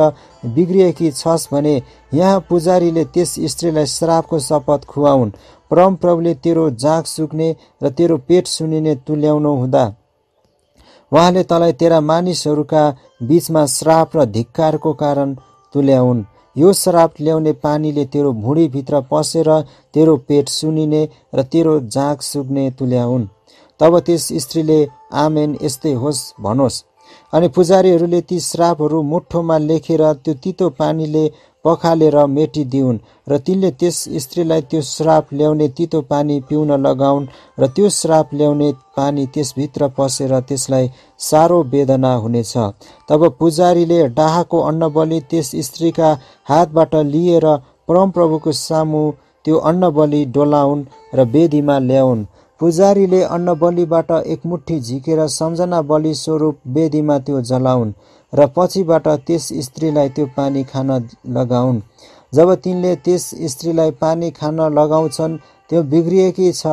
बिग्रिएकी छस् भने यहाँ पुजारीले त्यस स्त्रीलाई श्रापको शपथ खुवाउन् परमप्रभुले तेरो जाँघ सुक्ने र तेरो पेट सुनिने तुल्याउनु हुँदा उहाँले तँलाई तेरा मानिसहरूका बिचमा श्राप र धिक्कारको कारण तुल्याउन् यो श्राप ल्याउने पानीले तेरो भुँडीभित्र पसेर तेरो पेट सुनिने र तेरो जाँघ सुग्ने तुल्याउन् तब त्यस स्त्रीले आमेन यस्तै होस् भनोस् अनि पुजारीहरूले ती श्रापहरू मुठोमा लेखेर त्यो तितो पानीले पखालेर दिउन् र तिनले त्यस स्त्रीलाई त्यो श्राप ल्याउने तितो पानी पिउन लगाउन् र त्यो श्राप ल्याउने पानी त्यसभित्र पसेर त्यसलाई साह्रो वेदना हुनेछ तब पुजारीले डाहाको अन्नबली त्यस स्त्रीका हातबाट लिएर परमप्रभुको सामु त्यो अन्नबली डोलाउन् र वेदीमा ल्याउन् पुजारीले अन्नबलीबाट एकमुठी झिकेर सम्झना बलि स्वरूप वेदीमा त्यो जलाउन् र पछिबाट त्यस स्त्रीलाई त्यो पानी खान लगाउन् जब तिनले त्यस स्त्रीलाई पानी खान लगाउँछन् त्यो बिग्रिएकी छ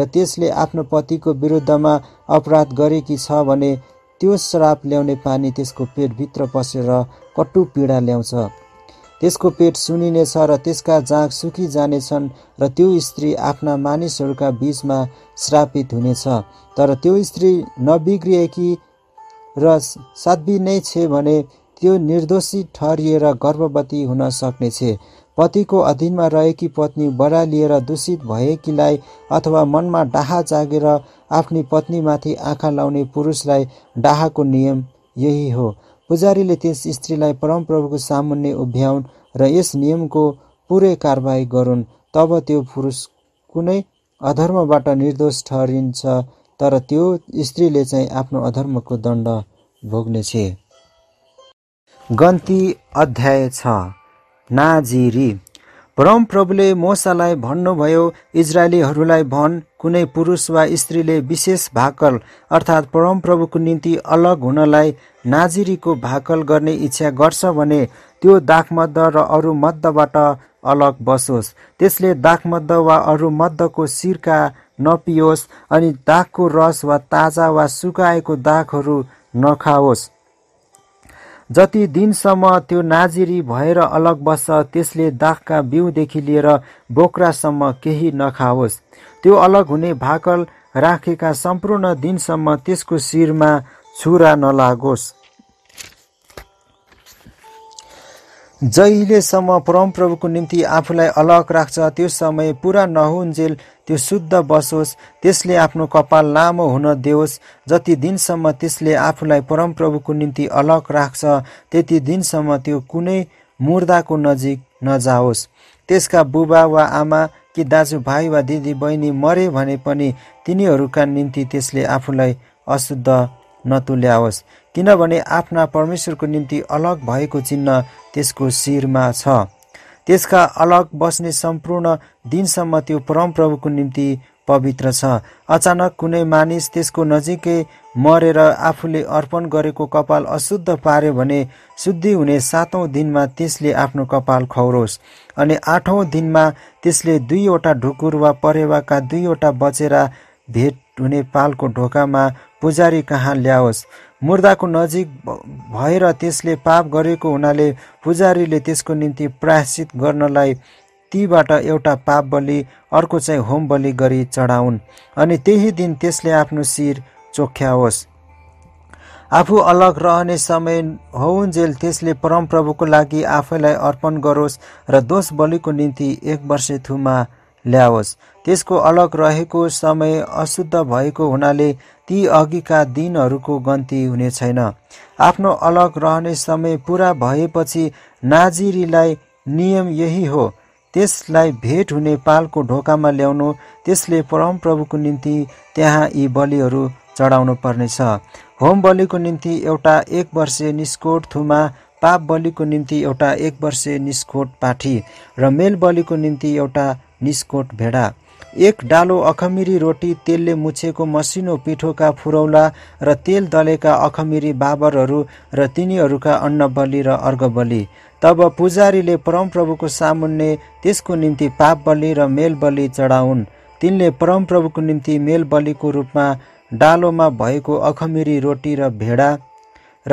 र त्यसले आफ्नो पतिको विरुद्धमा अपराध गरेकी छ भने त्यो श्राप ल्याउने पानी त्यसको पेटभित्र पसेर कटु पीडा ल्याउँछ त्यसको पेट सुनिनेछ र त्यसका सुकी जानेछन् र त्यो स्त्री आफ्ना मानिसहरूका बिचमा श्रापित हुनेछ तर त्यो स्त्री नबिग्रिएकी र साध्वी नै छे भने त्यो निर्दोषी ठहरिएर गर्भवती हुन सक्ने सक्नेछे पतिको अधीनमा रहेकी पत्नी बडा लिएर दूषित भएकीलाई अथवा मनमा डाहा जागेर आफ्नी पत्नीमाथि आँखा लाउने पुरुषलाई डाहाको नियम यही हो पुजारीले त्यस स्त्रीलाई परमप्रभुको सामुन्ने उभ्याउन् र यस नियमको पुरै कारवाही गरून् तब त्यो पुरुष कुनै अधर्मबाट निर्दोष ठहरिन्छ तर त्यो स्त्रीले चाहिँ आफ्नो अधर्मको दण्ड भोग्ने छ गन्ती अध्याय छ नाजिरी परमप्रभुले मोसालाई भन्नुभयो इजरायलीहरूलाई भन कुनै पुरुष वा स्त्रीले विशेष भाकल अर्थात् परमप्रभुको निम्ति अलग हुनलाई नाजिरीको भाकल गर्ने इच्छा गर्छ भने त्यो दाखमद्ध र अरू मद्दबाट अलग बसोस् त्यसले दाखमद्ध वा अरू मद्दको सिरका नपियोस् अनि दागको रस वा ताजा वा सुकाएको दागहरू नखाओस् जति दिनसम्म त्यो नाजिरी भएर अलग बस्छ त्यसले दागका बिउदेखि लिएर बोक्रासम्म केही नखाओस् त्यो अलग हुने भाकल राखेका सम्पूर्ण दिनसम्म त्यसको शिरमा छुरा नलागोस् जहिलेसम्म परमप्रभुको निम्ति आफूलाई अलग राख्छ त्यो समय पुरा नहुन्जेल त्यो शुद्ध बसोस् त्यसले आफ्नो कपाल लामो हुन दियोस् जति दिनसम्म त्यसले आफूलाई परमप्रभुको निम्ति अलग राख्छ त्यति दिनसम्म त्यो कुनै मुर्दाको नजिक नजाओस् त्यसका बुबा वा आमा कि दाजुभाइ वा दिदी बहिनी मरे भने पनि तिनीहरूका निम्ति त्यसले आफूलाई अशुद्ध नतुल्याओस् किनभने आफ्ना परमेश्वरको निम्ति अलग भएको चिन्ह त्यसको शिरमा छ त्यसका अलग बस्ने सम्पूर्ण दिनसम्म त्यो परमप्रभुको निम्ति पवित्र छ अचानक कुनै मानिस त्यसको नजिकै मरेर आफूले अर्पण गरेको कपाल अशुद्ध पार्यो भने शुद्धि हुने सातौँ दिनमा त्यसले आफ्नो कपाल खौरोस् अनि आठौँ दिनमा त्यसले दुईवटा ढुकुर वा परेवाका दुईवटा बचेर भेट हुने पालको ढोकामा पुजारी कहाँ ल्याओस् मुर्दाको नजिक भएर त्यसले पाप गरेको हुनाले पुजारीले त्यसको निम्ति प्रायश्चित गर्नलाई तीबाट एउटा पाप बलि अर्को चाहिँ होम बलि गरी चढाउन् अनि त्यही दिन त्यसले आफ्नो शिर चोख्याओस् आफू अलग रहने समय होउन्जेल त्यसले परमप्रभुको लागि आफैलाई अर्पण गरोस् र दोष बलिको निम्ति एक वर्ष थुमा ल्याओस् त्यसको अलग रहेको समय अशुद्ध भएको हुनाले ती अघिका दिनहरूको गन्ती हुने छैन आफ्नो अलग रहने समय पुरा भएपछि नाजिरीलाई नियम यही हो त्यसलाई भेट हुने पालको ढोकामा ल्याउनु त्यसले परमप्रभुको निम्ति त्यहाँ यी बलिहरू चढाउनु पर्नेछ होम बलिको निम्ति एउटा एक वर्षे निस्कोट थुमा पाप बलिको निम्ति एउटा एक वर्षे निस्कोट पाठी र मेल बलिको निम्ति एउटा निस्कोट भेडा एक डालो अखमिरी रोटी तेलले मुछेको मसिनो पिठोका फुरौला र तेल दलेका अखमिरी बाबरहरू र तिनीहरूका अन्नबली र अर्घबली तब पुजारीले परमप्रभुको सामुन्ने त्यसको निम्ति पाप बलि र मेल बलि चढाउन् तिनले परमप्रभुको निम्ति मेल बलिको रूपमा डालोमा भएको अखमिरी रोटी र भेडा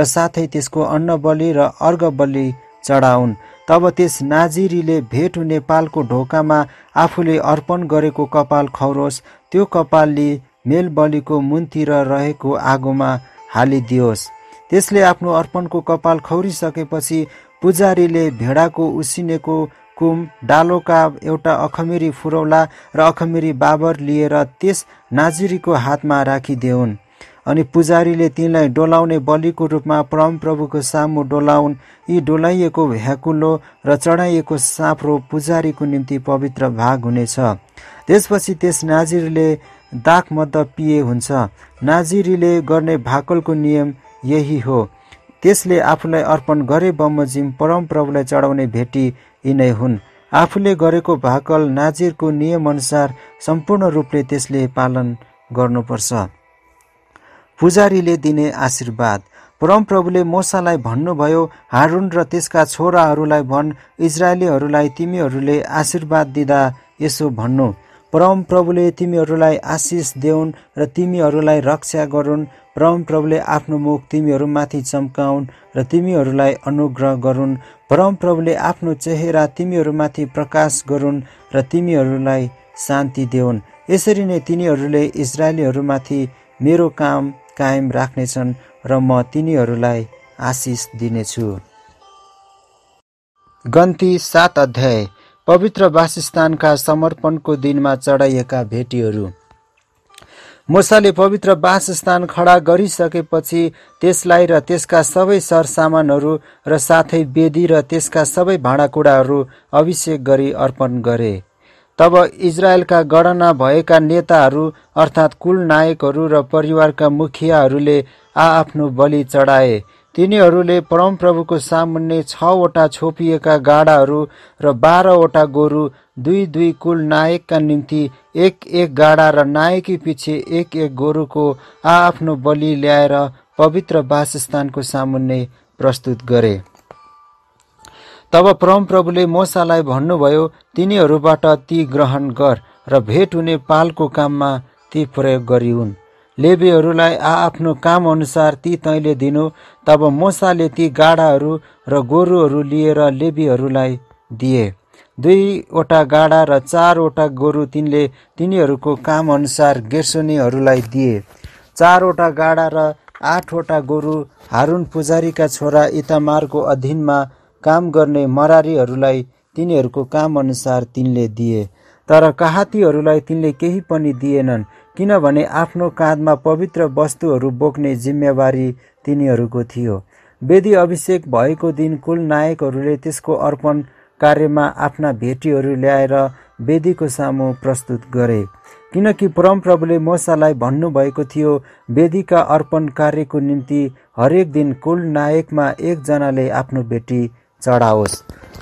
र साथै त्यसको अन्नबली र अर्घबली चढाउन् तब त्यस नाजिरीले भेटु नेपालको ढोकामा आफूले अर्पण गरेको कपाल खौरोस् त्यो कपालले मेलबलीको मुनतिर रहेको आगोमा हालिदियोस् त्यसले आफ्नो अर्पणको कपाल खौरिसकेपछि पुजारीले भेडाको उसिनेको कुम डालोका एउटा अखमेरी फुरौला र अखमेरी बाबर लिएर त्यस नाजिरीको हातमा राखिदेऊन् अनि पुजारीले तिनलाई डोलाउने बलिको रूपमा परमप्रभुको सामु डोलाउन् यी डोलाइएको ह्याकुलो र चढाइएको साँप्रो पुजारीको निम्ति पवित्र भाग हुनेछ त्यसपछि त्यस नाजिरले दाक मद पिए हुन्छ नाजिरीले गर्ने भाकलको नियम यही हो त्यसले आफूलाई अर्पण गरे बमोजिम परमप्रभुलाई चढाउने भेटी यिनै हुन् आफूले गरेको भाकल नाजिरको नियमअनुसार सम्पूर्ण रूपले त्यसले पालन गर्नुपर्छ पुजारीले दिने आशीर्वाद परमप्रभुले मोसालाई भन्नुभयो हारुन र त्यसका छोराहरूलाई भन् इजरायलीहरूलाई तिमीहरूले आशीर्वाद दिँदा यसो भन्नु परमप्रभुले तिमीहरूलाई आशिष देऊन् र तिमीहरूलाई रक्षा गरून् परमप्रभुले आफ्नो मुख तिमीहरूमाथि चम्काउन् र तिमीहरूलाई अनुग्रह गरून् परमप्रभुले आफ्नो चेहरा तिमीहरूमाथि प्रकाश गरून् र तिमीहरूलाई शान्ति देऊन् यसरी नै तिनीहरूले इजरायलीहरूमाथि मेरो काम कायम राख्नेछन् र म तिनीहरूलाई आशिष दिनेछु गन्ती सात अध्याय पवित्र वासस्थानका समर्पणको दिनमा चढाइएका भेटीहरू मुसाले पवित्र वासस्थान खडा गरिसकेपछि त्यसलाई र त्यसका सबै सरसामानहरू र साथै वेदी र त्यसका सबै भाँडाकुँडाहरू अभिषेक गरी अर्पण गरे तब इजरायलका गणना भएका नेताहरू अर्थात् कुल नायकहरू र परिवारका मुखियाहरूले आआफ्नो बलि चढाए तिनीहरूले परमप्रभुको सामुन्ने छवटा छोपिएका गाडाहरू र बाह्रवटा गोरु दुई दुई कुल नायकका निम्ति एक एक गाडा र नायकी पछि एक एक गोरुको आआफ्नो बलि ल्याएर पवित्र वासस्थानको सामुन्ने प्रस्तुत गरे तब परमप्रभुले मोसालाई भन्नुभयो तिनीहरूबाट ती ग्रहण गर र भेट हुने पालको काममा ती प्रयोग गरिउन् लेबेहरूलाई आआफ्नो कामअनुसार ती तैँले दिनु तब मोसाले ती गाडाहरू र गोरुहरू लिएर लेबीहरूलाई दिए दुईवटा गाडा र चारवटा गोरु तिनले तिनीहरूको कामअनुसार गेर्सोनीहरूलाई दिए चारवटा गाडा र आठवटा गोरु हारुन पुजारीका छोरा इतामारको अधीनमा काम गर्ने मरारीहरूलाई तिनीहरूको कामअनुसार तिनले दिए तर कहातीहरूलाई तिनले केही पनि दिएनन् किनभने आफ्नो काँधमा पवित्र वस्तुहरू बोक्ने जिम्मेवारी तिनीहरूको थियो वेदी अभिषेक भएको दिन कुल नायकहरूले त्यसको अर्पण कार्यमा आफ्ना भेटीहरू ल्याएर वेदीको सामु प्रस्तुत गरे किनकि परमप्रभुले मोसालाई भन्नुभएको थियो वेदीका अर्पण कार्यको निम्ति हरेक दिन कुल नायकमा एकजनाले आफ्नो भेटी चढाओस्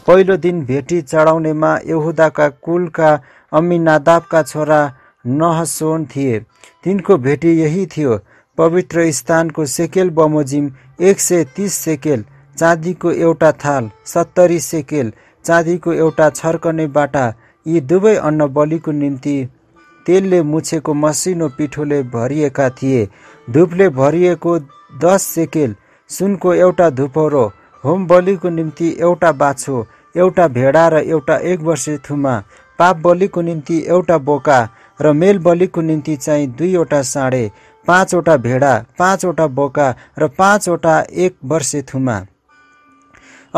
पहिलो दिन भेटी चढाउनेमा यहुदाका कुलका अमिनादाबका छोरा नहसोन थिए तिनको भेटी यही थियो पवित्र स्थानको सेकेल बमोजिम एक सय तिस सेकेल चाँदीको एउटा थाल सत्तरी सेकेल चाँदीको एउटा छर्कने बाटा यी दुवै अन्न बलिको निम्ति तेलले मुछेको मसिनो पिठोले भरिएका थिए धुपले भरिएको दस सेकेल सुनको एउटा धुपौरो होम बलिको निम्ति एउटा बाछो एउटा भेडा र एउटा एक वर्षे थुमा पाप बलिको निम्ति एउटा बोका र मेल बलिको निम्ति चाहिँ दुईवटा साँडे पाँचवटा भेडा पाँचवटा बोका र पाँचवटा एक वर्षे थुमा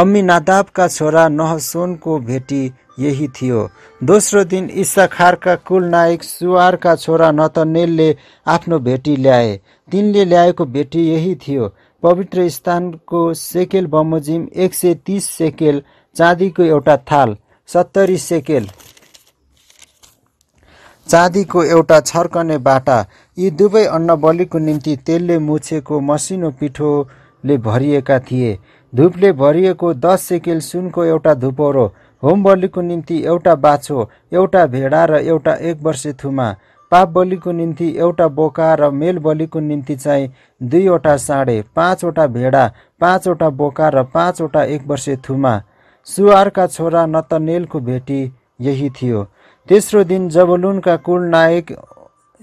अम्मी नादाबका छोरा नहसोनको भेटी यही थियो दोस्रो दिन इसाखारका कुलनायक सुवारका छोरा नतनेलले आफ्नो भेटी ल्याए तिनले ल्याएको भेटी यही थियो पवित्र स्थानको सेकेल बमोजिम एक सय तिस सेकेल चाँदीको एउटा थाल सत्तरी सेकेल चाँदीको एउटा छर्कने बाटा यी दुवै अन्नबलीको निम्ति तेलले मुछेको मसिनो पिठोले भरिएका थिए धुपले भरिएको दस सेकेल सुनको एउटा धुपौरो होम बलिको निम्ति एउटा बाछो एउटा भेडा र एउटा एक वर्षे थुमा पाप बलिको निम्ति एउटा बोका र मेल बलिको निम्ति चाहिँ दुईवटा साँडे पाँचवटा भेडा पाँचवटा बोका र पाँचवटा एक वर्षे थुमा सुहारका छोरा नतनेलको भेटी यही थियो तेस्रो दिन जबलुनका कुल नायक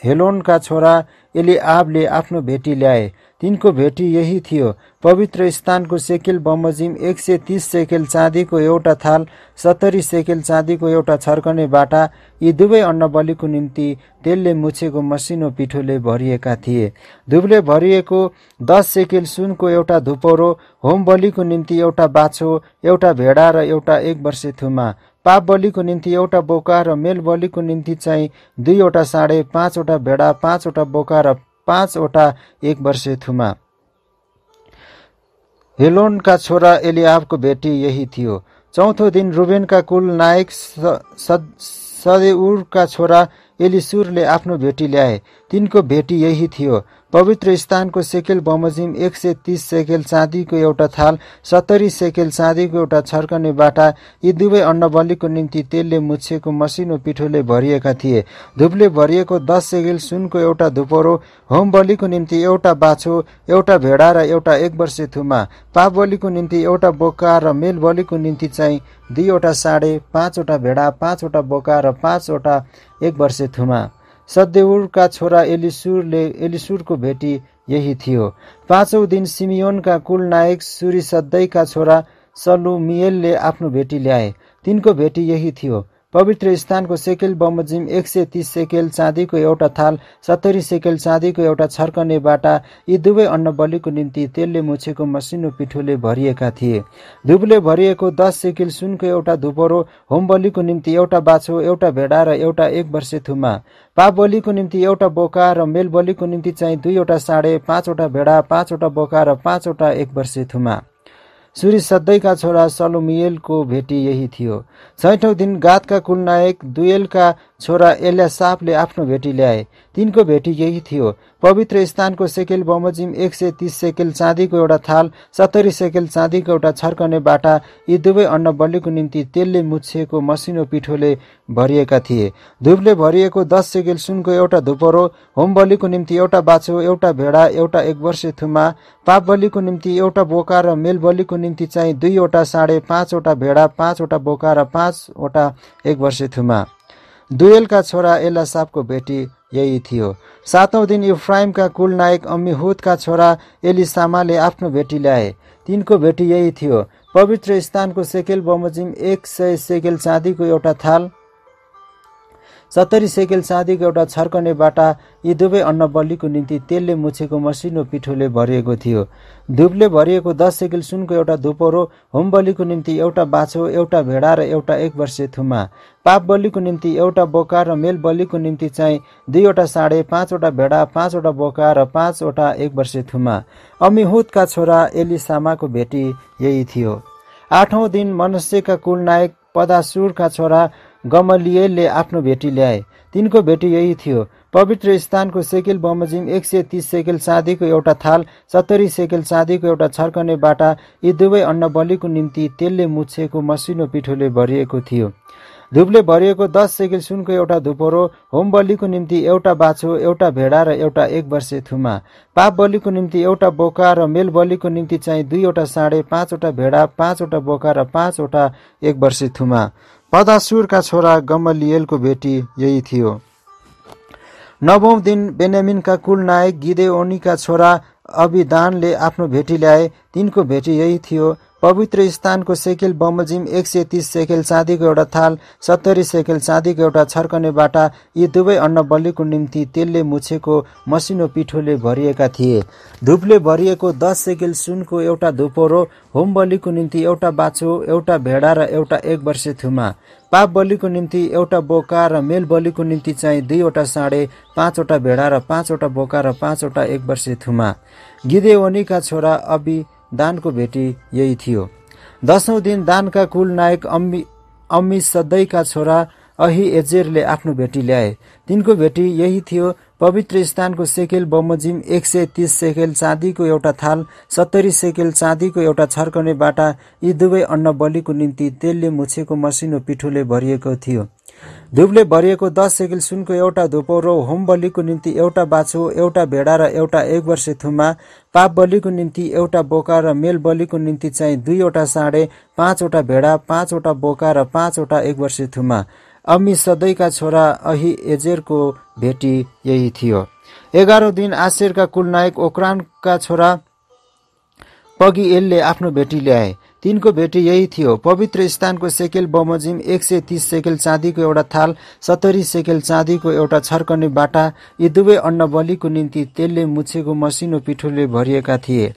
हेलोनका छोरा एलिआबले आफ्नो भेटी ल्याए तिनको भेटी यही थियो पवित्र स्थानको सेकेल बमोजिम एक सय तिस सेकेल चाँदीको एउटा थाल सत्तरी सेकेल चाँदीको एउटा छर्कने बाटा यी दुवै अन्नबलीको निम्ति तेलले मुछेको मसिनो पिठोले भरिएका थिए धुपले भरिएको दस सेकेल सुनको एउटा धुपौरो होम बलिको निम्ति एउटा बाछो एउटा भेडा र एउटा एक वर्षे थुमा पाप बलिको निम्ति एउटा बोका र मेल बलिको निम्ति चाहिँ दुईवटा साढे पाँचवटा भेडा पाँचवटा बोका र पाँचवटा एक वर्ष थुमा हेलोनका छोरा एलिआबको भेटी यही थियो चौथो दिन रुबेनका कुल नायक सदेउरका छोरा एलिसुरले आफ्नो भेटी ल्याए तिनको भेटी यही थियो पवित्र स्थानको सेकेल बमोजिम एक सय तिस सेकेल चाँदीको एउटा थाल सत्तरी सेकेल चाँदीको एउटा छर्कने बाटा यी दुवै अन्नबलीको निम्ति तेलले मुछेको मसिनो पिठोले भरिएका थिए धुपले भरिएको दस सेकेल सुनको एउटा धुपरो होम बलिको निम्ति एउटा बाछो एउटा भेडा र एउटा एक वर्षे थुमा पाप बलिको निम्ति एउटा बोका र मेल बलिको निम्ति चाहिँ दुईवटा साढे पाँचवटा भेडा पाँचवटा बोका र पाँचवटा एक वर्षे थुमा सदेवुरका छोरा एलिसुरले एलिसुरको भेटी यही थियो पाँचौँ दिन सिमियोनका कुल नायक सद्दैका छोरा सलुमियलले आफ्नो भेटी ल्याए तिनको भेटी यही थियो पवित्र स्थानको सेकेल बमोजिम एक सय तिस सेकेल चाँदीको एउटा थाल सत्तरी सेकेल चाँदीको एउटा छर्कने बाटा यी दुवै अन्न बलिको निम्ति तेलले मुछेको मसिनो पिठोले भरिएका थिए धुपले भरिएको दस सेकेल सुनको एउटा धुपरो होम बलिको निम्ति एउटा बाछो एउटा भेडा र एउटा एक वर्षे थुमा पाप बलिको निम्ति एउटा बोका र मेल बलिको निम्ति चाहिँ दुईवटा साढे पाँचवटा भेडा पाँचवटा बोका र पाँचवटा एक वर्षे थुमा सूर्य सद्दैका छोरा सलोमियलको भेटी यही थियो छैठौँ दिन गातका कुलनायक दुयलका छोरा एल्यासापले आफ्नो भेटी ल्याए तिनको भेटी यही थियो पवित्र स्थानको सेकेल बमोजिम एक सय तिस सेकेल चाँदीको एउटा थाल सत्तरी सेकेल चाँदीको एउटा छर्कने बाटा यी दुवै अन्न बलिको निम्ति तेलले मुछिएको मसिनो पिठोले भरिएका थिए धुपले भरिएको दस सेकेल सुनको एउटा धुपरो होम बलिको निम्ति एउटा बाछो एउटा भेडा एउटा एक वर्ष थुमा पाप बलिको निम्ति एउटा बोका र मेल बलिको निम्ति चाहिँ दुईवटा साढे पाँचवटा भेडा पाँचवटा बोका र पाँचवटा एक वर्ष थुमा दुएलका छोरा एलासापको भेटी यही थियो सातौँ दिन इफ्राइमका कुलनायक अम्मीहुदका छोरा एलिसामाले आफ्नो भेटी ल्याए तिनको भेटी यही थियो पवित्र स्थानको सेकेल बमोजिम एक सय सेकेल चाँदीको एउटा थाल सत्तरी सेकेल सादीको एउटा छर्कने बाटा यी दुवै अन्न बलिको निम्ति तेलले मुछेको मसिनो पिठोले भरिएको थियो धुपले भरिएको दस सेकेल सुनको एउटा धुपोरो होम बलिको निम्ति एउटा बाछो एउटा भेडा र एउटा एक वर्षे थुमा पाप बलिको निम्ति एउटा बोका र मेल बलिको निम्ति चाहिँ दुईवटा साढे पाँचवटा भेडा पाँचवटा बोका र पाँचवटा एक वर्षे थुमा अमिहुतका छोरा एलिसामाको भेटी यही थियो आठौँ दिन मनुष्यका कुलनायक पदासुरका छोरा गमलिएलले आफ्नो भेटी ल्याए तिनको भेटी यही थियो पवित्र स्थानको सेकेल बमोजिम एक सय तिस सेकेल चाँदीको एउटा थाल सत्तरी सेकेल चाँदीको एउटा छर्कने बाटा यी दुवै अन्न बलिको निम्ति तेलले मुछेको मसिनो पिठोले भरिएको थियो धुपले भरिएको दस सेकेल सुनको एउटा धुपोरो होम बलिको निम्ति एउटा बाछो एउटा भेडा र एउटा एक वर्षे थुमा पाप बलिको निम्ति एउटा बोका र मेल बलिको निम्ति चाहिँ दुईवटा साँढे पाँचवटा भेडा पाँचवटा बोका र पाँचवटा एक वर्षे थुमा पदासुरका छोरा गमलियलको भेटी यही थियो नवौँ दिन बेन्यामिनका कुलनायक गिदेओनीका छोरा अभिदानले आफ्नो भेटी ल्याए तिनको भेटी यही थियो पवित्र स्थानको सेकेल बमोजिम एक सय तिस सेकेल चाँदीको एउटा थाल सत्तरी सेकेल चाँदीको एउटा छर्कने बाटा यी दुवै अन्न बलिको निम्ति तेलले मुछेको मसिनो पिठोले भरिएका थिए धुपले भरिएको दस सेकेल सुनको एउटा धुपोरो होम बलिको निम्ति एउटा बाछो एउटा भेडा र एउटा एक वर्षे थुमा पाप बलिको निम्ति एउटा बोका र मेल बलिको निम्ति चाहिँ दुईवटा साँडे पाँचवटा भेडा र पाँचवटा बोका र पाँचवटा एक वर्षे थुमा गिदेवनीका छोरा अबी दानको भेटी यही थियो दसौँ दिन दानका कुल नायक अम्मी अम्मी सदैका छोरा अहि एजेरले आफ्नो भेटी ल्याए तिनको भेटी यही थियो पवित्र स्थानको सेकेल बमोजिम एक सय तिस सेकेल चाँदीको एउटा थाल सत्तरी सेकेल चाँदीको एउटा छर्कने बाटा यी दुवै अन्न बलिको निम्ति तेलले मुछेको मसिनो पिठोले भरिएको थियो धुपले भरिएको दस सेकिल सुनको एउटा धुपौरो होम बलिको निम्ति एउटा बाछो एउटा भेडा र एउटा एक वर्षे थुमा पाप बलिको निम्ति एउटा बोका र मेल बलिको निम्ति चाहिँ दुईवटा साँडे पाँचवटा भेडा पाँचवटा बोका र पाँचवटा एक वर्षे थुमा अम्मी सधैँका छोरा अहि एजेरको भेटी यही थियो एघारौँ दिन आशेरका कुलनायक ओक्रानका छोरा पगिएलले आफ्नो भेटी ल्याए तिनको भेटी यही थियो पवित्र स्थानको सेकेल बमोजिम एक सय तिस सेकेल चाँदीको एउटा थाल सत्तरी सेकेल चाँदीको एउटा छर्कने बाटा यी दुवै अन्नबलीको निम्ति तेलले मुछेको मसिनो पिठोले भरिएका थिए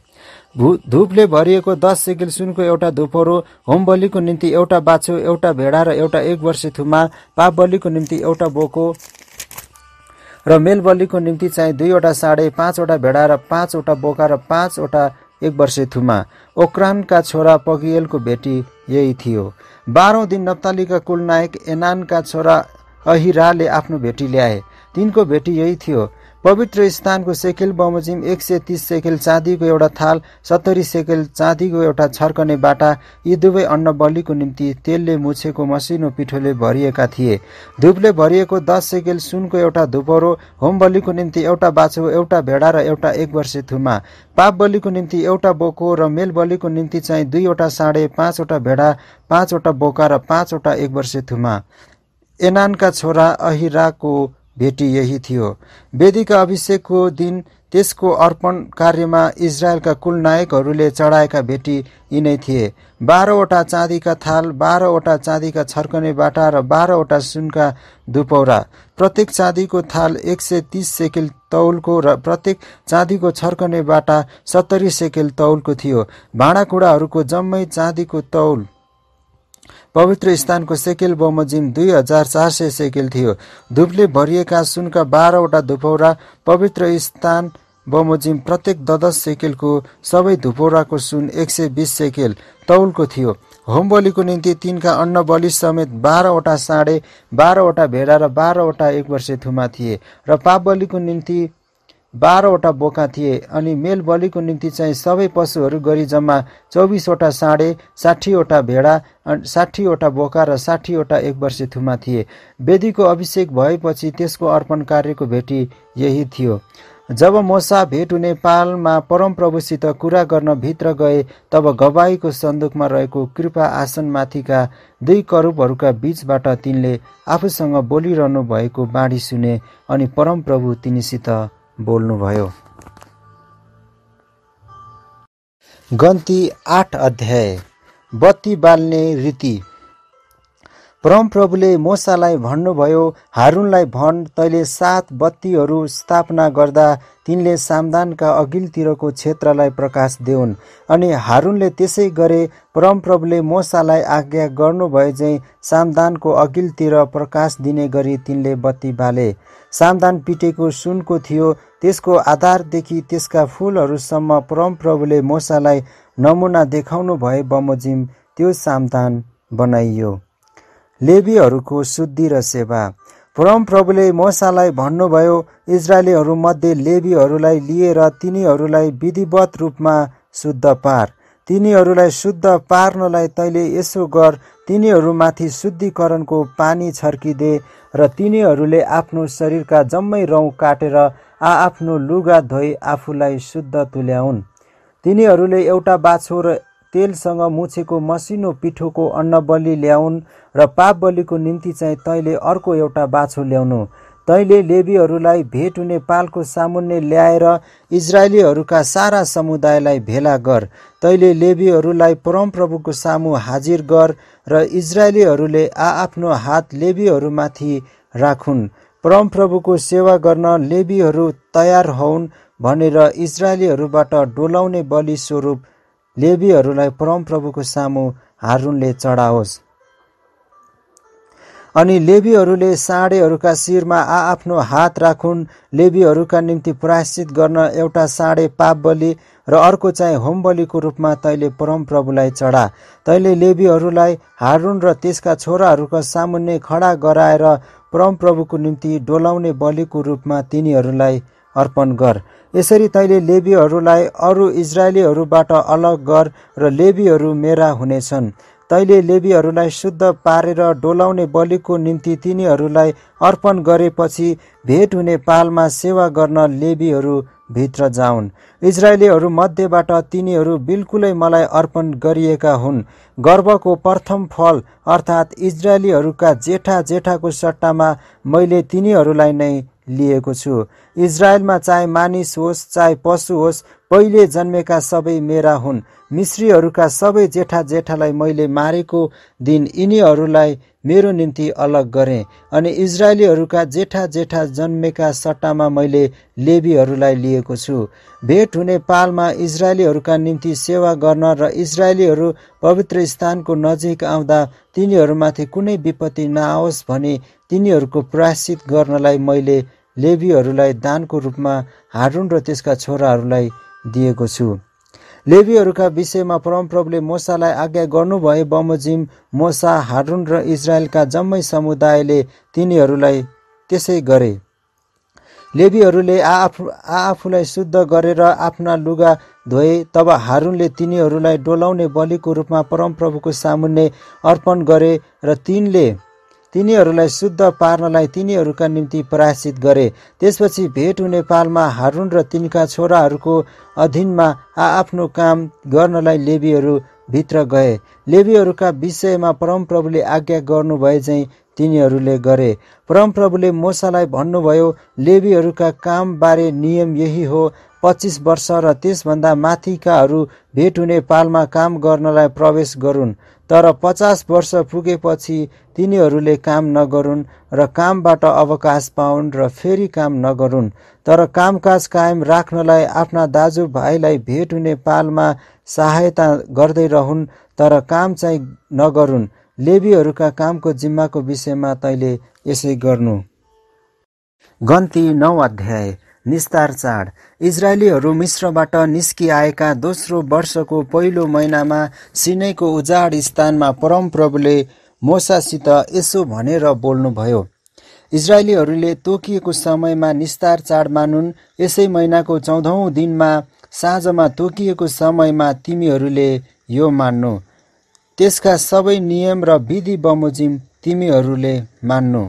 भू धुपले भरिएको दस सेकेल सुनको एउटा धुपरो होम बलिको निम्ति एउटा बाछो एउटा भेडा र एउटा एक वर्ष थुमा पाप बलिको निम्ति एउटा बोको र मेल बलिको निम्ति चाहिँ दुईवटा साढे पाँचवटा भेडा र पाँचवटा बोका र पाँचवटा एक वर्षे थुमा ओक्रानका छोरा पगियलको भेटी यही थियो बाह्रौँ दिन नप्तालीका कुलनायक एनानका छोरा अहिराले आफ्नो भेटी ल्याए तिनको भेटी यही थियो पवित्र स्थानको सेकेल बमोजिम एक सय तिस सेकेल चाँदीको एउटा थाल सत्तरी सेकेल चाँदीको एउटा छर्कने बाटा यी दुवै अन्न बलिको निम्ति तेलले मुछेको मसिनो पिठोले भरिएका थिए धुपले भरिएको दस सेकेल सुनको एउटा धुपरो होम बलिको निम्ति एउटा बाछो एउटा भेडा र एउटा एक वर्षे थुमा पाप बलिको निम्ति एउटा बोको र मेल बलिको निम्ति चाहिँ दुईवटा साढे पाँचवटा भेडा पाँचवटा बोका र पाँचवटा एक वर्षे थुमा एनानका छोरा अहिराको भेटी यही थियो वेदीका अभिषेकको दिन त्यसको अर्पण कार्यमा इजरायलका कुल नायकहरूले चढाएका भेटी यिनै थिए बाह्रवटा चाँदीका थाल बाह्रवटा चाँदीका छर्कने बाटा र बाह्रवटा सुनका दुपौरा प्रत्येक चाँदीको थाल एक सय तिस सेकेल तौलको र प्रत्येक चाँदीको छर्कने बाटा सत्तरी सेकेल तौलको थियो भाँडाकुँडाहरूको जम्मै चाँदीको तौल पवित्र स्थानको सेकेल बमोजिम दुई हजार चार सय सेकेल थियो धुपले भरिएका सुनका बाह्रवटा धुपौरा पवित्र स्थान बमोजिम प्रत्येक ददस सेकेलको सबै धुपौराको सुन एक सय बिस सेकेल तौलको थियो होम बलिको निम्ति तिनका अन्न बलि समेत बाह्रवटा साढे बाह्रवटा भेडा र बाह्रवटा एक वर्ष थुमा थिए र पापबलीको बलिको निम्ति बाह्रवटा बोका थिए अनि मेल बलिको निम्ति चाहिँ सबै पशुहरू गरी जम्मा चौबिसवटा साँडे साठीवटा भेडा साठीवटा बोका र साठीवटा एक वर्षे थुमा थिए वेदीको अभिषेक भएपछि त्यसको अर्पण कार्यको भेटी यही थियो जब मोसा भेट हुने पालमा परमप्रभुसित कुरा गर्न भित्र गए तब गवाईको सन्दुकमा रहेको कृपा आसनमाथिका दुई करूपहरूका बीचबाट तिनले आफूसँग बोलिरहनु भएको बाँडी सुने अनि परमप्रभु तिनीसित बोल्नुभयो गन्ती आठ अध्याय बत्ती बाल्ने रीति परमप्रभुले मोसालाई भन्नुभयो हारुनलाई भन् तैले सात बत्तीहरू स्थापना गर्दा तिनले सामदानका अघिल्तिरको क्षेत्रलाई प्रकाश देऊन् अनि हारुनले त्यसै गरे परमप्रभुले मोसालाई आज्ञा गर्नुभए चाहिँ सामदानको अघिल्तिर प्रकाश दिने गरी तिनले बत्ती बाले सामदान पिटेको सुनको थियो त्यसको आधारदेखि त्यसका फुलहरूसम्म परमप्रभुले मोसालाई नमुना देखाउनु भए बमोजिम त्यो सामदान बनाइयो लेबीहरूको शुद्धि र सेवा परमप्रभुले मोसालाई भन्नुभयो इजरायलीहरूमध्ये लेबीहरूलाई लिएर तिनीहरूलाई विधिवत रूपमा शुद्ध पार तिनीहरूलाई शुद्ध पार्नलाई तैँले यसो गर तिनीहरूमाथि शुद्धिकरणको पानी छर्किदे र तिनीहरूले आफ्नो शरीरका जम्मै रौँ काटेर आआफ्नो लुगा धोई आफूलाई शुद्ध तुल्याउन् तिनीहरूले एउटा बाछो र तेलसँग मुछेको मसिनो पिठोको अन्नबली ल्याउन् र पाप बलिको निम्ति चाहिँ तैँले अर्को एउटा बाछो ल्याउनु तैँले लेबीहरूलाई भेट हुने पालको सामुन्ने ल्याएर इजरायलीहरूका सारा समुदायलाई भेला गर तैँले लेबीहरूलाई परमप्रभुको सामु हाजिर गर र इजरायलीहरूले आआफ्नो हात लेबीहरूमाथि राखुन् परमप्रभुको सेवा गर्न लेबीहरू तयार हौन् भनेर इजरायलीहरूबाट डोलाउने बलिस्वरूप लेबीहरूलाई परमप्रभुको सामु हारुनले चढाओस् अनि लेबीहरूले साँडेहरूका शिरमा आआफ्नो हात राखुन् लेबीहरूका निम्ति प्रायश्चित गर्न एउटा साँडे पाप बलि र अर्को चाहिँ होम बलिको रूपमा तैँले परमप्रभुलाई चढा तैँले लेबीहरूलाई हारुन र त्यसका छोराहरूको सामुन्ने खडा गराएर परमप्रभुको निम्ति डोलाउने बलिको रूपमा तिनीहरूलाई अर्पण गर यसरी तैँले लेबीहरूलाई अरू इजरायलीहरूबाट अलग गर र लेबीहरू मेरा हुनेछन् तैले लेबीहरूलाई शुद्ध पारेर डोलाउने बलिको निम्ति तिनीहरूलाई अर्पण गरेपछि भेट हुने पालमा सेवा गर्न लेबीहरू भित्र जाउन् इजरायलीहरू मध्येबाट तिनीहरू बिल्कुलै मलाई अर्पण गरिएका हुन् गर्वको प्रथम फल अर्थात् इजरायलीहरूका जेठा जेठाको सट्टामा मैले तिनीहरूलाई नै लिएको छु इजरायलमा चाहे मानिस होस् चाहे पशु होस् पहिले जन्मेका सबै मेरा हुन् मिश्रीहरूका सबै जेठा जेठालाई मैले मारेको दिन यिनीहरूलाई मेरो निम्ति अलग गरेँ अनि इजरायलीहरूका जेठा जेठा जन्मेका सट्टामा मैले लेबीहरूलाई लिएको छु भेट हुने पालमा इजरायलीहरूका निम्ति सेवा गर्न र इजरायलीहरू पवित्र स्थानको नजिक आउँदा तिनीहरूमाथि कुनै विपत्ति नआओस् भने तिनीहरूको प्रायश्चित गर्नलाई मैले लेबीहरूलाई दानको रूपमा हारुन र त्यसका छोराहरूलाई दिएको छु लेबीहरूका विषयमा परमप्रभुले मोसालाई आज्ञा गर्नुभए बमोजिम मोसा हारुन र इजरायलका जम्मै समुदायले तिनीहरूलाई त्यसै गरे लेबीहरूले आ आफूलाई शुद्ध गरेर आफ्ना लुगा धोए तब हारुनले तिनीहरूलाई डोलाउने बलिको रूपमा परमप्रभुको सामुन्ने अर्पण गरे र तिनले तिनीहरूलाई शुद्ध पार्नलाई तिनीहरूका निम्ति परासित गरे त्यसपछि भेट हुने पालमा हारुन र तिनका छोराहरूको अधीनमा आआफ्नो काम गर्नलाई लेबीहरू भित्र गए लेबीहरूका विषयमा परमप्रभुले आज्ञा गर्नुभए चाहिँ तिनीहरूले गरे परमप्रभुले मोसालाई भन्नुभयो लेबीहरूका कामबारे नियम यही हो पच्चिस वर्ष र त्यसभन्दा माथिकाहरू भेट हुने पालमा काम गर्नलाई प्रवेश गरून् तर पचास वर्ष पुगेपछि तिनीहरूले काम नगरून् र कामबाट अवकाश पाउन् र फेरि काम नगरून् तर कामकाज कायम राख्नलाई आफ्ना दाजुभाइलाई भेट हुने पालमा सहायता गर्दै रहन् तर काम चाहिँ नगरून् लेबीहरूका कामको जिम्माको विषयमा तैँले यसै गर्नु गन्ती नौ अध्याय निस्तार चाड इजरायलीहरू मिश्रबाट निस्किआएका दोस्रो वर्षको पहिलो महिनामा सिनैको उजाड स्थानमा परमप्रभुले मोसासित यसो भनेर बोल्नुभयो इजरायलीहरूले तोकिएको समयमा निस्तार चाड मानुन् यसै महिनाको चौधौँ दिनमा साँझमा तोकिएको समयमा तिमीहरूले यो मान्नु त्यसका सबै नियम र विधि बमोजिम तिमीहरूले मान्नु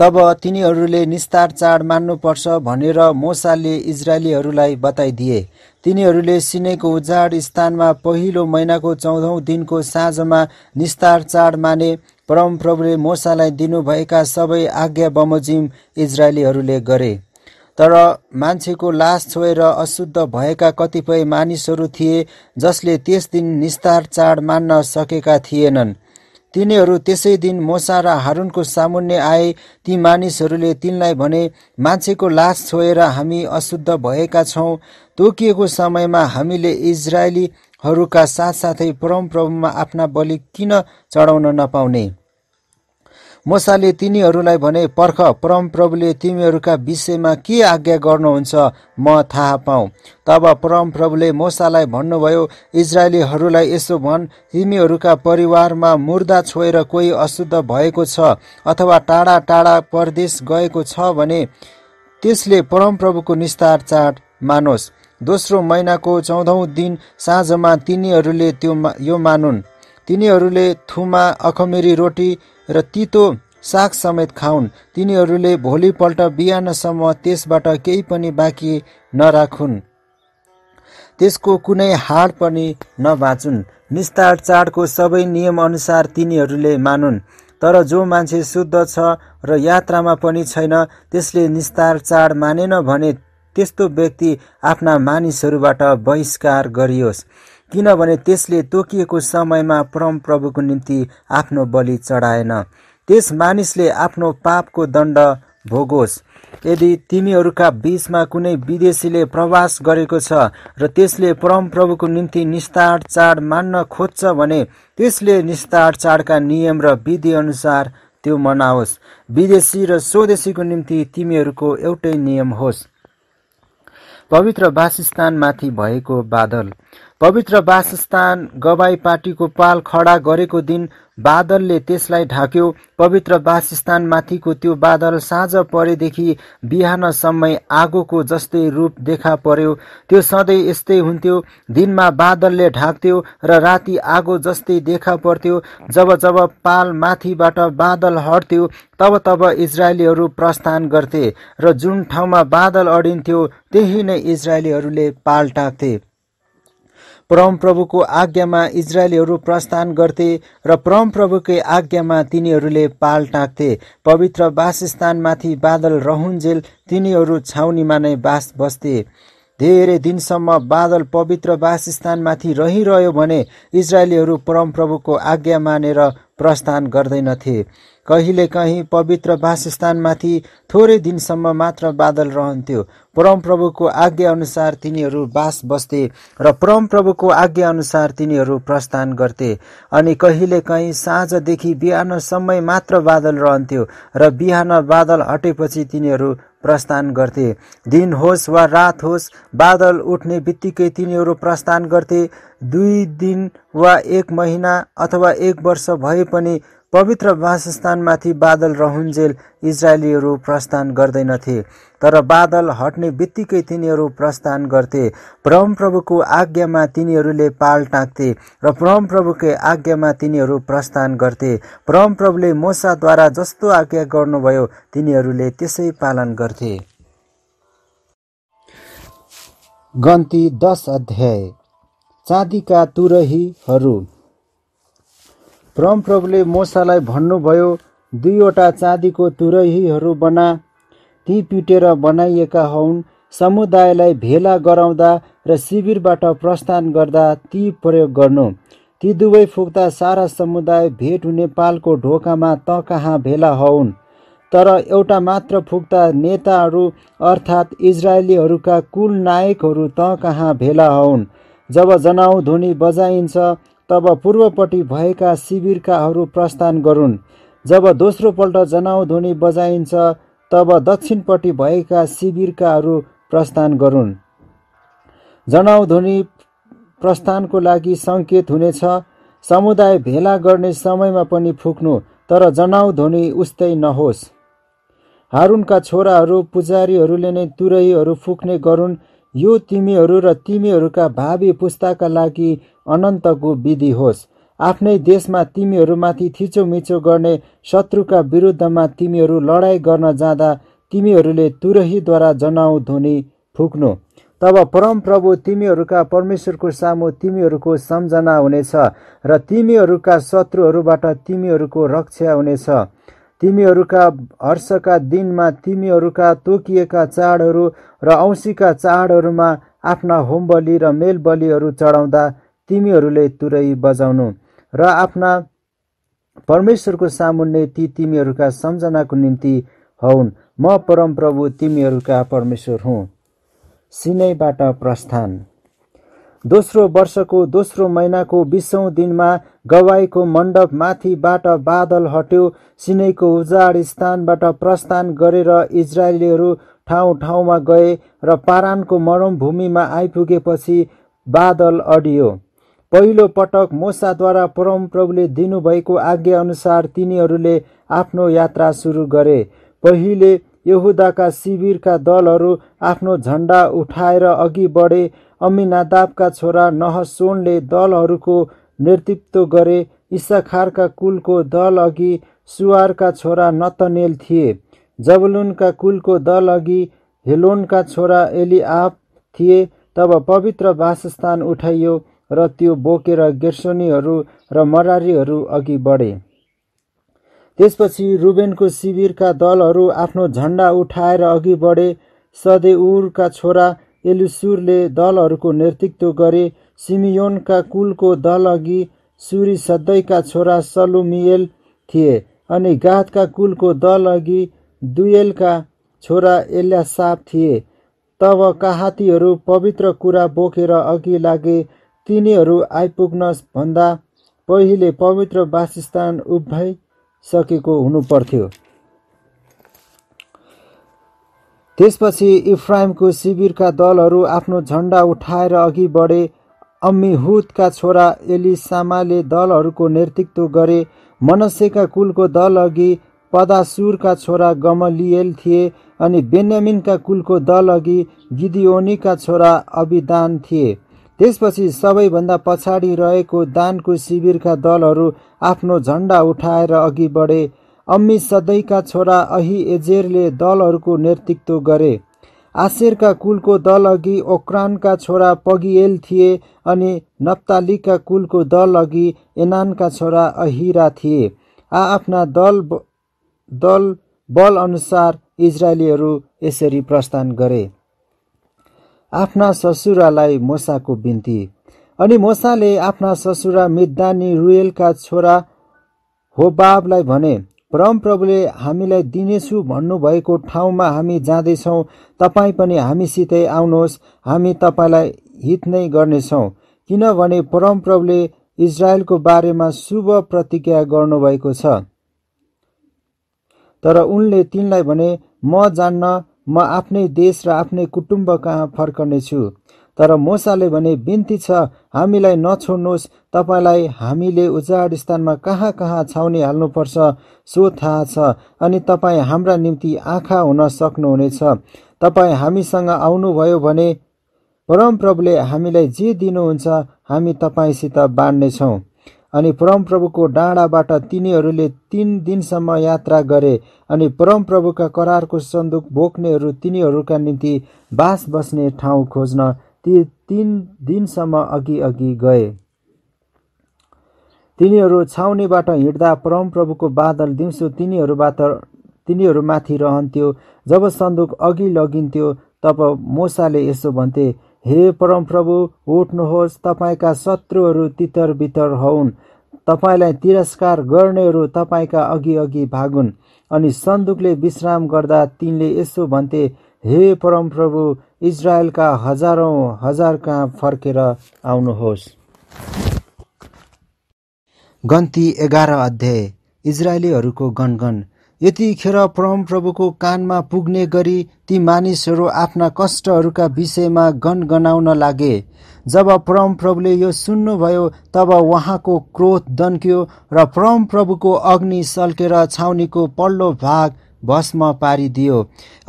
तब तिनीहरूले निस्तार चाड मान्नुपर्छ भनेर मोसाले इजरायलीहरूलाई बताइदिए तिनीहरूले सिनेको उजाड स्थानमा पहिलो महिनाको चौधौँ दिनको साँझमा निस्तार चाड माने परमप्रभुले मोसालाई दिनुभएका सबै आज्ञा बमोजिम इजरायलीहरूले गरे तर मान्छेको लास छोएर अशुद्ध भएका कतिपय मानिसहरू थिए जसले त्यस दिन निस्तार चाड मान्न सकेका थिएनन् तिनीहरू त्यसै दिन मोसा र हारुनको सामुन्ने आए ती मानिसहरूले तिनलाई भने मान्छेको लास छोएर हामी अशुद्ध भएका छौँ तोकिएको समयमा हामीले इजरायलीहरूका साथसाथै परमप्रभुमा आफ्ना बलि किन चढाउन नपाउने मसाले तिनीहरूलाई भने पर्ख परमप्रभुले तिमीहरूका विषयमा के आज्ञा गर्नुहुन्छ म थाहा पाऊ तब परमप्रभुले मोसालाई भन्नुभयो इजरायलीहरूलाई यसो भन् तिमीहरूका परिवारमा मुर्दा छोएर कोही अशुद्ध भएको छ अथवा टाढा टाढा परदेश गएको छ भने त्यसले परमप्रभुको निस्तार चाड मानोस् दोस्रो महिनाको चौधौँ दिन साँझमा तिनीहरूले त्यो यो मानुन् तिनीहरूले थुमा अखमेरी रोटी र तितो साग समेत खाउन् तिनीहरूले भोलिपल्ट बिहानसम्म त्यसबाट केही पनि बाँकी नराखुन् त्यसको कुनै हाड पनि नबाँचुन् निस्तार चाडको सबै नियमअनुसार तिनीहरूले मानुन् तर जो मान्छे शुद्ध छ र यात्रामा पनि छैन त्यसले निस्तार चाड मानेन भने त्यस्तो व्यक्ति आफ्ना मानिसहरूबाट बहिष्कार गरियोस् किनभने त्यसले तोकिएको समयमा परमप्रभुको निम्ति आफ्नो बलि चढाएन त्यस मानिसले आफ्नो पापको दण्ड भोगोस् यदि तिमीहरूका बिचमा कुनै विदेशीले प्रवास गरेको छ र त्यसले परमप्रभुको निम्ति निस्तार चाड मान्न खोज्छ भने त्यसले निस्तार चाडका नियम र विधिअनुसार त्यो मनाओस् विदेशी र स्वदेशीको निम्ति तिमीहरूको एउटै नियम होस् पवित्र वासस्थानमाथि भएको बादल पवित्र वासस्थान पार्टीको पाल खडा गरेको दिन बादलले त्यसलाई ढाक्यो पवित्र वासस्थानमाथिको त्यो बादल साँझ परेदेखि बिहानसम्म आगोको जस्तै रूप देखा पर्यो त्यो सधैँ यस्तै हुन्थ्यो दिनमा बादलले ढाक्थ्यो र राति आगो जस्तै देखा पर्थ्यो जब जब पाल माथिबाट बादल हट्थ्यो तब तब इजरायलीहरू प्रस्थान गर्थे र जुन ठाउँमा बादल अडिन्थ्यो त्यही नै इजरायलीहरूले पाल टाक्थे परमप्रभुको आज्ञामा इजरायलीहरू प्रस्थान गर्थे र परमप्रभुकै आज्ञामा तिनीहरूले पाल टाक्थे पवित्र वासस्थानमाथि बादल रहन्जेल तिनीहरू छाउनीमा नै बास बस्थे धेरै दिनसम्म बादल पवित्र वासस्थानमाथि रहिरह्यो भने इजरायलीहरू परमप्रभुको आज्ञा मानेर प्रस्थान गर्दैनथे कहिलेकाहीँ पवित्र वासस्थानमाथि थोरै दिनसम्म मात्र बादल रहन्थ्यो परमप्रभुको अनुसार तिनीहरू बास बस्थे र परमप्रभुको आज्ञा अनुसार तिनीहरू प्रस्थान गर्थे अनि कहिलेकाहीँ साँझदेखि बिहानसम्मै मात्र बादल रहन्थ्यो र बिहान बादल हटेपछि तिनीहरू प्रस्थान गर्थे दिन होस् वा रात होस् बादल उठ्ने बित्तिकै तिनीहरू प्रस्थान गर्थे दुई दिन वा एक महिना अथवा एक वर्ष भए पनि पवित्र वासस्थानमाथि बादल रहन्जेल इजरायलीहरू प्रस्थान गर्दैनथे तर बादल हट्ने बित्तिकै तिनीहरू प्रस्थान गर्थे परमप्रभुको आज्ञामा तिनीहरूले पाल टाँक्थे र परमप्रभुकै आज्ञामा तिनीहरू प्रस्थान गर्थे परमप्रभुले मोसाद्वारा जस्तो आज्ञा गर्नुभयो तिनीहरूले त्यसै पालन गर्थे गन्ती दस अध्याय चाँदीका तुरहीहरू परमप्रभुले मोसालाई भन्नुभयो दुईवटा चाँदीको तुरहीहरू बना ती पिटेर बनाइएका हुन् समुदायलाई भेला गराउँदा र शिविरबाट प्रस्थान गर्दा ती प्रयोग गर्नु ती दुवै फुक्दा सारा समुदाय भेट हुने पालको ढोकामा त कहाँ भेला हौन् तर एउटा मात्र फुक्दा नेताहरू अर्थात् इजरायलीहरूका कुल नायकहरू त कहाँ भेला हौन् जब जनाउ धुनी बजाइन्छ तब पूर्वपट्टि भएका शिविरकाहरू प्रस्थान गरून् जब दोस्रोपल्ट ध्वनि बजाइन्छ तब दक्षिणपट्टि भएका शिविरकाहरू प्रस्थान गरून् ध्वनि प्रस्थानको लागि सङ्केत हुनेछ समुदाय भेला गर्ने समयमा पनि फुक्नु तर जनाउ ध्वनि उस्तै नहोस् हारुनका छोराहरू पुजारीहरूले नै तुरैहरू फुक्ने गरून् यो तिमीहरू र तिमीहरूका भावी पुस्ताका लागि अनन्तको विधि होस् आफ्नै देशमा तिमीहरूमाथि थिचोमिचो गर्ने शत्रुका विरुद्धमा तिमीहरू लडाइँ गर्न जाँदा तिमीहरूले तुरहीद्वारा जनाउ ध्वनि फुक्नु तब परमप्रभु तिमीहरूका परमेश्वरको सामु तिमीहरूको सम्झना हुनेछ र तिमीहरूका शत्रुहरूबाट तिमीहरूको रक्षा हुनेछ तिमीहरूका हर्षका दिनमा तिमीहरूका तोकिएका चाडहरू र औँसीका चाडहरूमा आफ्ना होमबली र बलिहरू चढाउँदा तिमीहरूले तुरै बजाउनु र आफ्ना परमेश्वरको सामुन्ने ती तिमीहरूका सम्झनाको निम्ति हौन् म परमप्रभु तिमीहरूका परमेश्वर हुँ सिनैबाट प्रस्थान दोस्रो वर्षको दोस्रो महिनाको बिसौँ दिनमा गवाईको मण्डप माथिबाट बादल हट्यो सिनैको उजाड स्थानबाट प्रस्थान गरेर इजरायलीहरू ठाउँ ठाउँमा गए र पारानको मरमभूमिमा आइपुगेपछि बादल अडियो पहिलो पटक मोसाद्वारा परमप्रभुले दिनुभएको आज्ञाअनुसार तिनीहरूले आफ्नो यात्रा सुरु गरे पहिले यहुदाका शिविरका दलहरू आफ्नो झन्डा उठाएर अघि बढे अमिनादाबका छोरा नहसोनले दलहरूको नेतृत्व गरे इसाखारका कुलको दल अघि सुवारका छोरा नतनेल थिए जबलुनका कुलको दल अघि हेलोनका छोरा एलिआप थिए तब पवित्र वासस्थान उठाइयो र त्यो बोकेर गेर्सोनीहरू र मरारीहरू अघि बढे त्यसपछि रुबेनको शिविरका दलहरू आफ्नो झन्डा उठाएर अघि बढे सदेउरका छोरा एलुसुरले दलहरूको नेतृत्व गरे सिमियोनका कुलको दलअघि सुरी सदैका छोरा सलुमियल थिए अनि गातका कुलको दल अघि दुयलका छोरा एल्यासाप थिए तब काहातीहरू पवित्र कुरा बोकेर अघि लागे तिनीहरू आइपुग्न भन्दा पहिले पवित्र वासस्थान उभै सकेको हुनुपर्थ्यो त्यसपछि इफ्राइमको शिविरका दलहरू आफ्नो झन्डा उठाएर अघि बढे अम्मीहुदका छोरा एलिसामाले दलहरूको नेतृत्व गरे मनस्यका कुलको दल अघि पदासुरका छोरा गमलियल थिए अनि बेन्यामिनका कुलको दल अघि गिदियोनीका छोरा अभिदान थिए त्यसपछि सबैभन्दा पछाडि रहेको दानको शिविरका दलहरू आफ्नो झन्डा उठाएर अघि बढे अम्मी सदैका छोरा अहि एजेरले दलहरूको नेतृत्व गरे आसेरका कुलको दल अघि ओक्रानका छोरा पगिएल थिए अनि नप्तालीका कुलको दल अघि एनानका छोरा अहिरा थिए आ आफ्ना दल दल बल अनुसार इजरायलीहरू यसरी प्रस्थान गरे आफ्ना ससुरालाई मोसाको बिन्ती अनि मोसाले आफ्ना ससुरा मिद्दानी रुएलका छोरा होबाबलाई भने परमप्रभुले हामीलाई दिनेछु भन्नुभएको ठाउँमा हामी जाँदैछौँ तपाईँ पनि हामीसितै आउनुहोस् हामी तपाईँलाई हित नै गर्नेछौँ किनभने परमप्रभुले इजरायलको बारेमा शुभ प्रतिज्ञा गर्नुभएको छ तर उनले तिनलाई भने म जान्न म आफ्नै देश र आफ्नै कुटुम्ब कहाँ फर्कनेछु तर मोसाले भने बिन्ती छ हामीलाई नछोड्नुहोस् तपाईँलाई हामीले उजाड स्थानमा कहाँ कहाँ छाउनी हाल्नुपर्छ सो थाहा छ अनि तपाईँ हाम्रा निम्ति आँखा हुन सक्नुहुनेछ तपाईँ हामीसँग आउनुभयो भने परमप्रभुले हामीलाई जे दिनुहुन्छ हामी तपाईँसित बाँड्नेछौँ अनि परमप्रभुको डाँडाबाट तिनीहरूले तिन दिनसम्म यात्रा गरे अनि परमप्रभुका करारको सन्दुक बोक्नेहरू तिनीहरूका निम्ति बास बस्ने ठाउँ खोज्न ती तिन दिनसम्म अघि अघि गए तिनीहरू छाउनीबाट हिँड्दा परमप्रभुको बादल दिउँसो तिनीहरूबाट तिनीहरूमाथि रहन्थ्यो जब सन्दुक अघि लगिन्थ्यो तब मोसाले यसो भन्थे हे परमप्रभु उठ्नुहोस् तपाईँका शत्रुहरू तितर बितर हौन् तपाईँलाई तिरस्कार गर्नेहरू तपाईँका अघि अघि भागुन् अनि सन्दुकले विश्राम गर्दा तिनले यसो भन्थे हे परमप्रभु इजरायलका हजारौँ हजार कहाँ फर्केर आउनुहोस् गन्ती एघार अध्याय इजरायलीहरूको गणगण यतिखेर परमप्रभुको कानमा पुग्ने गरी ती मानिसहरू आफ्ना कष्टहरूका विषयमा गनगनाउन लागे जब परमप्रभुले यो सुन्नुभयो तब उहाँको क्रोध दन्क्यो र परमप्रभुको अग्नि सल्केर छाउनीको पल्लो भाग भस्म पारिदियो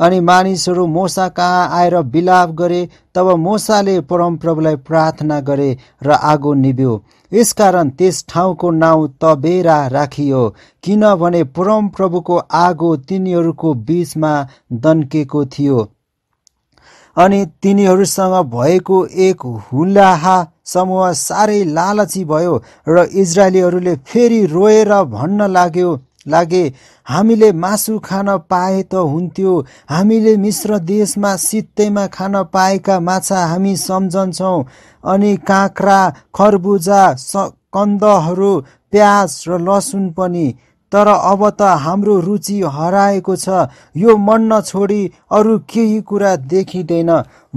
अनि मानिसहरू मोसा कहाँ आएर बिलाप गरे तब मोसाले परमप्रभुलाई प्रार्थना गरे र आगो निभ्यो यसकारण त्यस ठाउँको नाउँ तबेरा राखियो किनभने प्रभुको आगो तिनीहरूको बीचमा दन्केको थियो अनि तिनीहरूसँग भएको एक हुलाहा समूह साह्रै लालची भयो र इजरायलीहरूले फेरि रोएर भन्न लाग्यो लागे हामीले मासु खान पाए त हुन्थ्यो हामीले मिश्र देशमा सित्तैमा खान पाएका माछा हामी सम्झन्छौँ अनि काँक्रा खरबुजा स कन्दहरू प्याज र लसुन पनि तर अब त हाम्रो रुचि हराएको छ यो मन्न छोडी अरू केही कुरा देखिँदैन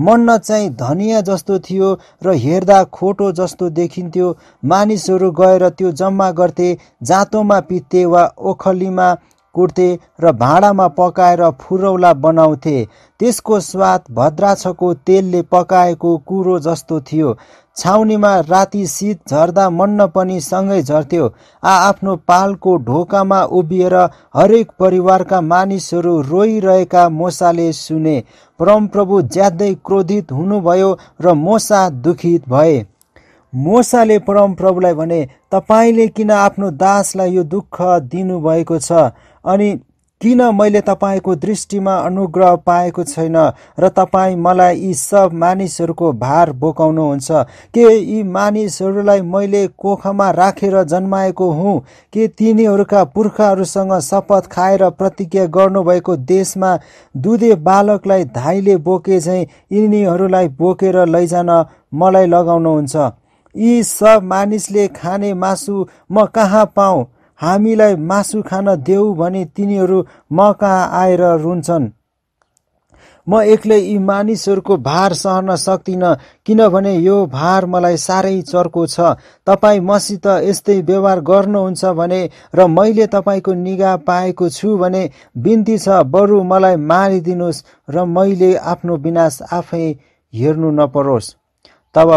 मन्न चाहिँ धनियाँ जस्तो थियो र हेर्दा खोटो जस्तो देखिन्थ्यो मानिसहरू गएर त्यो जम्मा गर्थे जाँतोमा पित्थे वा ओखलीमा कुर्थे र भाँडामा पकाएर फुरौला बनाउँथे त्यसको स्वाद भद्राछको तेलले पकाएको कुरो जस्तो थियो छाउनीमा राति शीत झर्दा मन्न पनि सँगै झर्थ्यो आ आफ्नो पालको ढोकामा उभिएर हरेक परिवारका मानिसहरू रोइरहेका मोसाले सुने परमप्रभु ज्यादै क्रोधित हुनुभयो र मोसा दुखित भए मोसाले परमप्रभुलाई भने तपाईँले किन आफ्नो दासलाई यो दुःख दिनुभएको छ अनि किन मैले तपाईँको दृष्टिमा अनुग्रह पाएको छैन र तपाईँ मलाई यी सब मानिसहरूको भार बोकाउनुहुन्छ के यी मानिसहरूलाई मैले कोखमा राखेर रा जन्माएको हुँ के तिनीहरूका पुर्खाहरूसँग शपथ खाएर प्रतिज्ञा गर्नुभएको देशमा दुधे बालकलाई धाइले बोके झैँ यिनीहरूलाई बोकेर लैजान मलाई लगाउनुहुन्छ यी सब मानिसले खाने मासु म मा कहाँ पाऊँ हामीलाई मासु खान देऊ भने तिनीहरू म कहाँ आएर रुन्छन् म एक्लै यी मानिसहरूको भार सहन सक्दिनँ किनभने यो भार मलाई साह्रै चर्को छ तपाईँ मसित यस्तै व्यवहार गर्नुहुन्छ भने र मैले तपाईँको निगाह पाएको छु भने बिन्ती छ बरु मलाई मारिदिनुहोस् र मैले आफ्नो विनाश आफै हेर्नु नपरोस् तब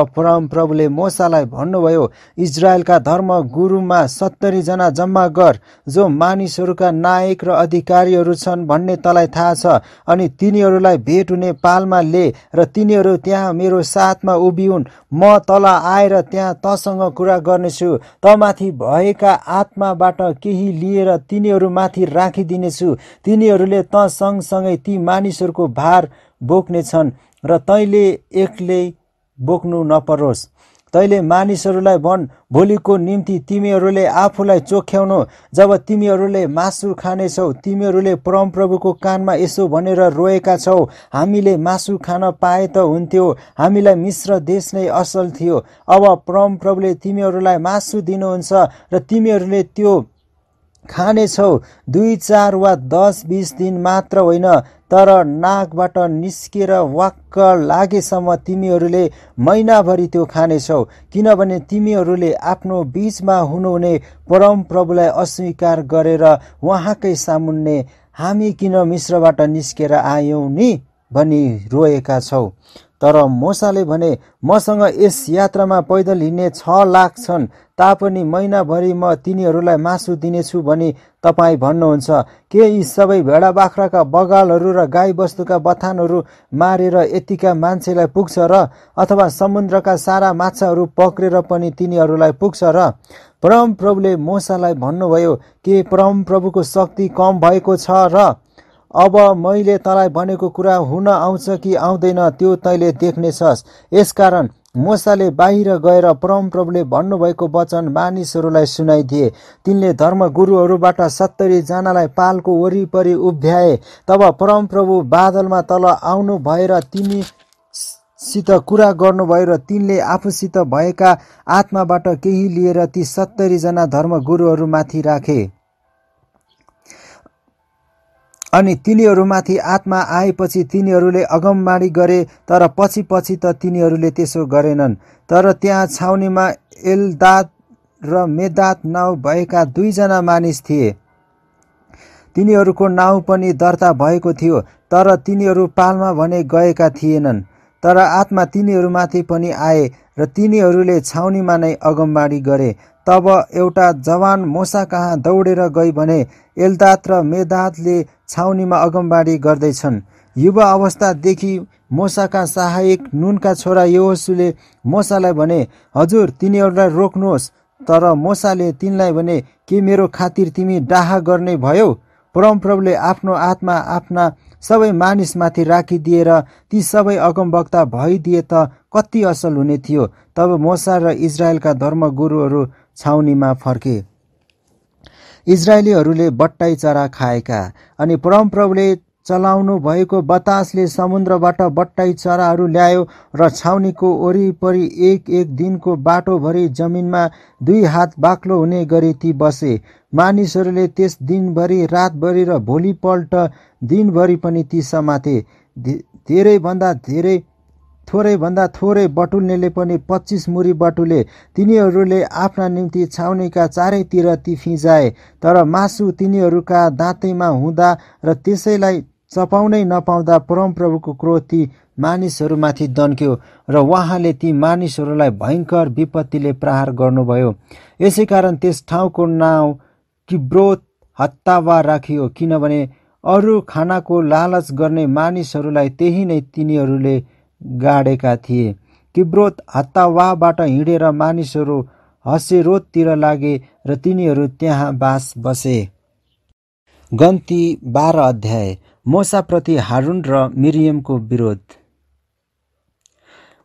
प्रभुले मोसालाई भन्नुभयो इजरायलका धर्म गुरुमा सत्तरीजना जम्मा गर जो मानिसहरूका नायक र अधिकारीहरू छन् भन्ने तँलाई थाहा छ अनि तिनीहरूलाई भेट हुने पालमा ले र तिनीहरू त्यहाँ मेरो साथमा उभिउन् म तल आएर त्यहाँ तसँग कुरा गर्नेछु तमाथि भएका आत्माबाट केही लिएर तिनीहरूमाथि राखिदिनेछु तिनीहरूले त सँगसँगै ती मानिसहरूको भार बोक्नेछन् र तैँले एक्लै बोक्नु नपरोस् तैले मानिसहरूलाई भन् भोलिको निम्ति तिमीहरूले आफूलाई चोख्याउनु जब तिमीहरूले मासु खानेछौ तिमीहरूले परमप्रभुको कानमा यसो भनेर रोएका छौ हामीले मासु खान पाए त हुन्थ्यो हामीलाई मिश्र देश नै असल थियो अब परमप्रभुले तिमीहरूलाई मासु दिनुहुन्छ र तिमीहरूले त्यो खानेछौ दुई चार वा दस बिस दिन मात्र होइन तर नाकबाट निस्केर वाक्क लागेसम्म तिमीहरूले महिनाभरि त्यो खानेछौ किनभने तिमीहरूले आफ्नो बिचमा हुनुहुने परमप्रभुलाई अस्वीकार गरेर उहाँकै सामुन्ने हामी किन मिश्रबाट निस्केर आयौँ नि भनी रोएका छौ तर मोसाले भने मसँग यस यात्रामा पैदल हिँड्ने छ लाख छन् तापनि महिनाभरि म तिनीहरूलाई मासु दिनेछु भनी तपाईँ भन्नुहुन्छ के यी सबै भेडा बाख्राका बगालहरू र गाई बस्तुका बथानहरू मारेर यतिका मान्छेलाई पुग्छ र अथवा समुद्रका सारा माछाहरू पक्रेर पनि तिनीहरूलाई पुग्छ र परमप्रभुले मोसालाई भन्नुभयो के परमप्रभुको शक्ति कम भएको छ र अब मैले तँलाई भनेको कुरा हुन आउँछ कि आउँदैन त्यो तैँले देख्नेछस् यसकारण मोसाले बाहिर गएर परमप्रभुले भन्नुभएको वचन मानिसहरूलाई सुनाइदिए तिनले धर्मगुरुहरूबाट सत्तरीजनालाई पालको वरिपरि उभ्याए तब परमप्रभु बादलमा तल आउनु भएर तिमीसित सित कुरा गर्नुभयो र तिनले आफूसित भएका आत्माबाट केही लिएर ती सत्तरीजना धर्मगुरुहरूमाथि राखे अनि तिनीहरूमाथि आत्मा आएपछि तिनीहरूले अगमबाडी गरे तर पछि पछि त तिनीहरूले त्यसो गरेनन् तर त्यहाँ छाउनीमा एलदात र मेदात नाउ भएका दुईजना मानिस थिए तिनीहरूको नाउँ पनि दर्ता भएको थियो तर तिनीहरू पालमा भने गएका थिएनन् तर आत्मा तिनीहरूमाथि पनि आए र तिनीहरूले छाउनीमा नै अगमबाडी गरे तब एउटा जवान मोसा कहाँ दौडेर गई भने एलदात र मेदातले छाउनीमा अगमबाडी गर्दैछन् युवा अवस्थादेखि मोसाका सहायक नुनका छोरा योसुले मोसालाई भने हजुर तिनीहरूलाई रोक्नुहोस् तर मोसाले तिनलाई भने के मेरो खातिर तिमी डाहा गर्ने भयो परमप्रभुले आफ्नो आत्मा आफ्ना सबै मानिसमाथि राखिदिएर रा, ती सबै अगमवक्ता भइदिए त कति असल हुने थियो तब मोसा र इजरायलका धर्मगुरुहरू छाउनीमा फर्के इजरायलीहरूले बट्टाई चरा खाएका अनि परमप्रभुले चलाउनु भएको बतासले समुद्रबाट बट्टाई चराहरू ल्यायो र छाउनीको वरिपरि एक एक दिनको बाटोभरि जमिनमा दुई हात बाक्लो हुने गरी ती बसे मानिसहरूले त्यस दिनभरि रातभरि र भोलिपल्ट दिनभरि पनि ती समाते धेरैभन्दा धेरै थोरैभन्दा थोरै बटुल्नेले पनि पच्चिस मुरी बटुले तिनीहरूले आफ्ना निम्ति छाउनीका चारैतिर ती फिजाए तर मासु तिनीहरूका दाँतैमा हुँदा र त्यसैलाई चपाउनै नपाउँदा परमप्रभुको क्रोध ती मानिसहरूमाथि दन्क्यो र उहाँले ती मानिसहरूलाई भयङ्कर विपत्तिले प्रहार गर्नुभयो यसै कारण त्यस ठाउँको नाउँ किब्रोत हत्तावा राखियो किनभने अरू खानाको लालच गर्ने मानिसहरूलाई त्यही नै तिनीहरूले गाडेका थिए तिब्रोत हत्तावाहबाट हिँडेर मानिसहरू हसेरोततिर लागे र तिनीहरू त्यहाँ बास बसे गन्ती बाह्र अध्याय मोसाप्रति हारुन र मिरियमको विरोध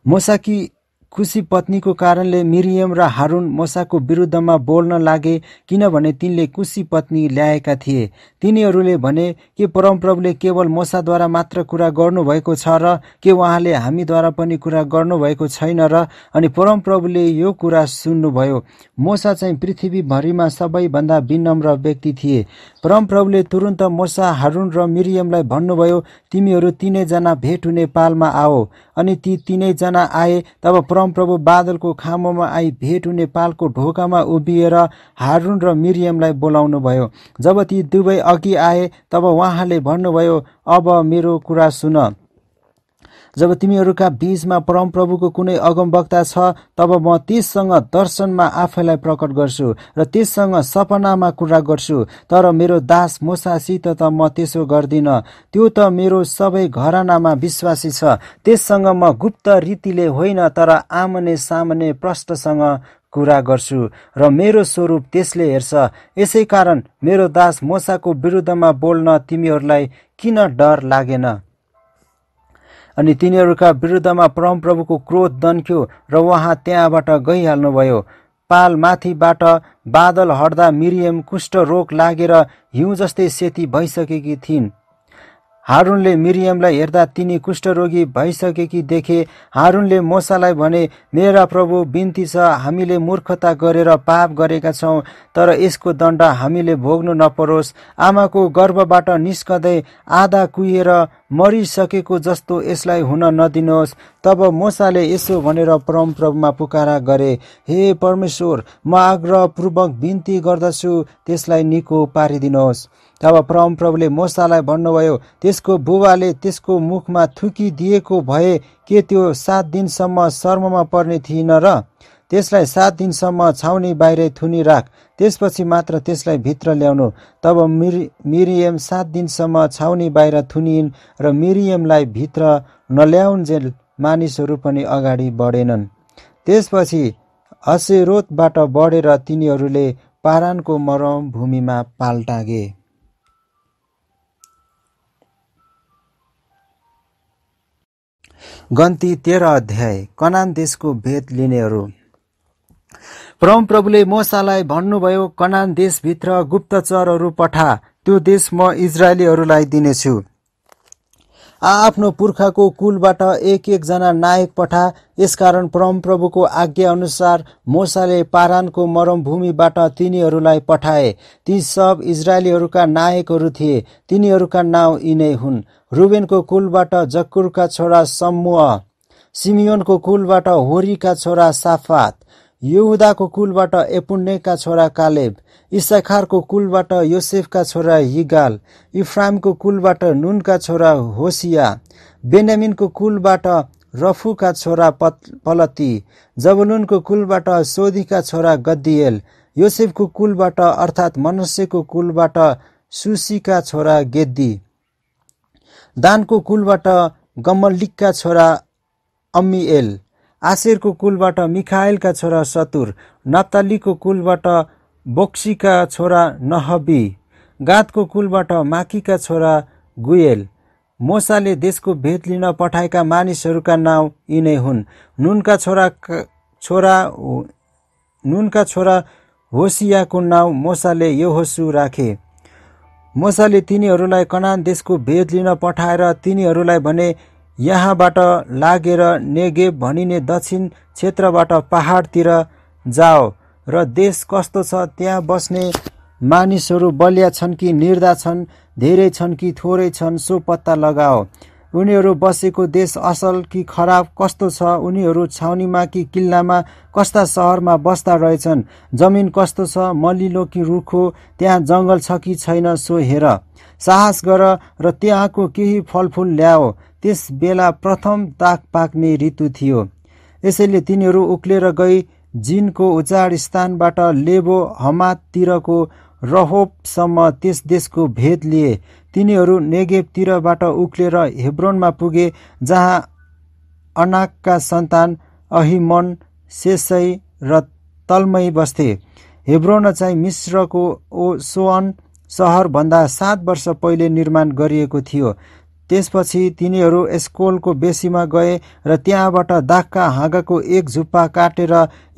मोसाकी खुसी पत्नीको कारणले मिरियम र हारुन मोसाको विरुद्धमा बोल्न लागे किनभने तिनले कुसी पत्नी ल्याएका थिए तिनीहरूले भने के परमप्रभुले केवल मोसाद्वारा मात्र कुरा गर्नुभएको छ र के उहाँले हामीद्वारा पनि कुरा गर्नुभएको छैन र अनि परमप्रभुले यो कुरा सुन्नुभयो मोसा चाहिँ पृथ्वीभरिमा सबैभन्दा विनम्र व्यक्ति थिए परमप्रभुले तुरुन्त मोसा हारुन र मिरियमलाई भन्नुभयो तिमीहरू तिनैजना भेट हुने पालमा आओ अनि ती तिनैजना आए तब परमप्रभु बादलको खामोमा आई भेट हुने पालको ढोकामा उभिएर हारुन र मिरियमलाई बोलाउनु भयो जब ती दुवै अघि आए तब उहाँले भन्नुभयो अब मेरो कुरा सुन जब तिमीहरूका बीचमा परमप्रभुको कुनै अगमवक्ता छ तब म त्यससँग दर्शनमा आफैलाई प्रकट गर्छु र त्यससँग सपनामा कुरा गर्छु तर मेरो दास मोसासित त म त्यसो गर्दिनँ त्यो त मेरो सबै घरानामा विश्वासी छ त्यससँग म गुप्त रीतिले होइन तर आमने सामने प्रष्टसँग कुरा गर्छु र मेरो स्वरूप त्यसले हेर्छ यसै कारण मेरो दास मोसाको विरुद्धमा बोल्न तिमीहरूलाई किन डर लागेन अनि तिनीहरूका विरुद्धमा परमप्रभुको क्रोध दन्क्यो र उहाँ त्यहाँबाट गइहाल्नुभयो पाल माथिबाट बादल हट्दा मिरियम कुष्ठ रोग लागेर हिउँ जस्तै सेती भइसकेकी थिइन् हारुनले मिरियमलाई हेर्दा तिनी कुष्ठरोगी भइसकेकी देखे हारुनले मोसालाई भने मेरा प्रभु बिन्ती छ हामीले मूर्खता गरेर पाप गरेका छौँ तर यसको दण्ड हामीले भोग्नु नपरोस् आमाको गर्भबाट निस्कँदै आधा कुहिएर मरिसकेको जस्तो यसलाई हुन नदिनुहोस् तब मोसाले यसो भनेर परमप्रभुमा पुकारा गरे हे परमेश्वर म आग्रहपूर्वक बिन्ती गर्दछु त्यसलाई निको पारिदिनुहोस् तब परमप्रभुले मोसालाई भन्नुभयो त्यसको बुबाले त्यसको मुखमा थुकिदिएको भए के त्यो सात दिनसम्म शर्ममा पर्ने थिइन र त्यसलाई सात दिनसम्म छाउनी बाहिरै थुनी राख त्यसपछि मात्र त्यसलाई भित्र ल्याउनु तब मिरि मिरियम सात दिनसम्म छाउनी बाहिर थुनिइन् र मिरियमलाई भित्र नल्याउन्जेल मानिसहरू पनि अगाडि बढेनन् त्यसपछि असेरोतबाट बढेर तिनीहरूले पारानको मरम भूमिमा पाल्टागे गन्ती तेह्र अध्याय कनान देशको भेद लिनेहरू परमप्रभुले मोसालाई भन्नुभयो कनान देशभित्र गुप्तचरहरू पठा त्यो देश म इजरायलीहरूलाई दिनेछु आफ्नो पुर्खाको कुलबाट एक एकजना नायक पठा यसकारण परमप्रभुको अनुसार मोसाले पारानको मरमभूमिबाट तिनीहरूलाई पठाए ती सब इजरायलीहरूका नायकहरू थिए तिनीहरूका नाउँ यिनै हुन् रुबेनको कुलबाट जक्कुरका छोरा समूह सिमियोनको कुलबाट होरीका छोरा साफात यहुदाको कुलबाट एपुण्यका छोरा कालेब इसाखारको कुलबाट योसेफका छोरा हिगाल इफ्रामको कुलबाट नुनका छोरा होसिया बेन्यामिनको कुलबाट रफुका छोरा पत पलती जबलुनको कुलबाट सोधीका छोरा गद्दिएल योसेफको कुलबाट अर्थात् मनुष्यको कुलबाट सुसीका छोरा गेद्दी दानको कुलबाट गमल्लिकका छोरा अम्मिएल आशेरको कुलबाट मिखाएलका छोरा सतुर नत्तालीको कुलबाट बोक्सीका छोरा नहबी गाँतको कुलबाट माकीका छोरा गुयेल मोसाले देशको भेद लिन पठाएका मानिसहरूका नाउँ यिनै हुन् नुनका छोरा छोरा नुनका छोरा होसियाको नाउँ मोसाले योहोसु राखे मोसाले तिनीहरूलाई कनान देशको भेद लिन पठाएर तिनीहरूलाई भने यहाँबाट लागेर नेगेब भनिने दक्षिण क्षेत्रबाट पहाडतिर जाओ र देश कस्तो छ त्यहाँ बस्ने मानिसहरू बलिया छन् कि निर्धा छन् धेरै छन् कि थोरै छन् सो पत्ता लगाओ उनीहरू बसेको देश असल कि खराब कस्तो छ उनीहरू छाउनीमा कि किल्लामा कस्ता सहरमा बस्दा रहेछन् जमिन कस्तो छ मलिलो कि रुखो त्यहाँ जङ्गल छ कि छैन सो हेर साहस गर र त्यहाँको केही फलफुल ल्याओ त्यस बेला प्रथम ताक पाक्ने ऋतु थियो यसैले तिनीहरू उक्लेर गई जिनको उचाड स्थानबाट लेबो हमातिरको रहोपसम्म त्यस देशको भेद लिए तिनीहरू नेगेबतिरबाट उक्लेर हेब्रोनमा पुगे जहाँ अनाकका सन्तान अहिमन सेसै र तलमै बस्थे हेब्रोन चाहिँ मिश्रको ओ सोअन सहरभन्दा सात वर्ष पहिले निर्माण गरिएको थियो त्यसपछि तिनीहरू एस्कोलको बेसीमा गए र त्यहाँबाट दाखका हाँगाको एक झुप्पा काटेर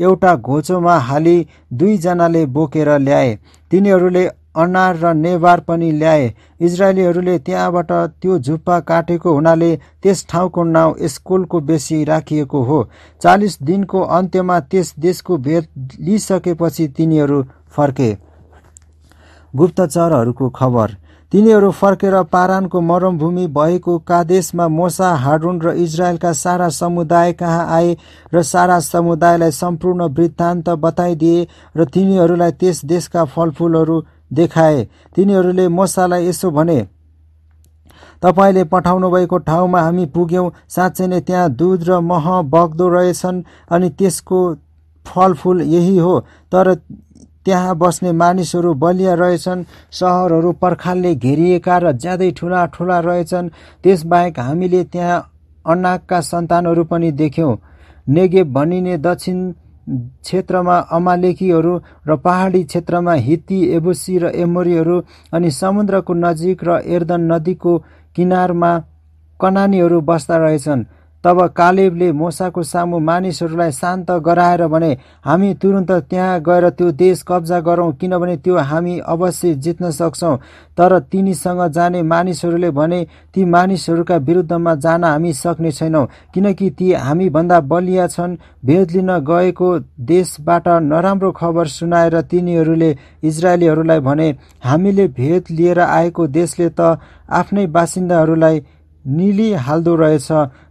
एउटा घोचोमा हाली दुईजनाले बोकेर ल्याए तिनीहरूले अनार र नेवार पनि ल्याए इजरायलीहरूले त्यहाँबाट त्यो झुप्पा काटेको हुनाले त्यस ठाउँको नाउँ स्कुलको बेसी राखिएको हो चालिस दिनको अन्त्यमा त्यस देशको भेद लिइसकेपछि तिनीहरू फर्के गुप्तचरहरूको खबर तिनीहरू फर्केर पारानको मरमभूमि भएको कादेशमा मोसा हाडुन र इजरायलका सारा समुदाय कहाँ आए र सारा समुदायलाई सम्पूर्ण वृत्तान्त बताइदिए र तिनीहरूलाई त्यस देशका फलफुलहरू देखाए तिनीहरूले मोसालाई यसो भने तपाईँले पठाउनु भएको ठाउँमा हामी पुग्यौँ साँच्चै नै त्यहाँ दुध र मह बग्दो रहेछन् अनि त्यसको फलफुल यही हो तर त्यहाँ बस्ने मानिसहरू बलिया रहेछन् सहरहरू पर्खालले घेरिएका र ज्यादै ठुला ठुला रहेछन् त्यसबाहेक हामीले त्यहाँ अनाकका सन्तानहरू पनि देख्यौँ नेगेब भनिने दक्षिण क्षेत्रमा अमालेकीहरू र पहाडी क्षेत्रमा हित्ती एबुसी र एमोरीहरू अनि समुद्रको नजिक र एर्दन नदीको किनारमा कनानीहरू बस्दा रहेछन् तब कालेबले मोसाको सामु मानिसहरूलाई शान्त गराएर भने हामी तुरुन्त त्यहाँ गएर त्यो देश कब्जा गरौँ किनभने त्यो हामी अवश्य जित्न सक्छौँ तर तिनीसँग जाने मानिसहरूले भने ती मानिसहरूका विरुद्धमा जान हामी सक्ने छैनौँ किनकि ती हामीभन्दा बलिया छन् भेद लिन गएको देशबाट नराम्रो खबर सुनाएर तिनीहरूले इजरायलीहरूलाई भने हामीले भेद लिएर आएको देशले त आफ्नै बासिन्दाहरूलाई निलिहाल्दो रहेछ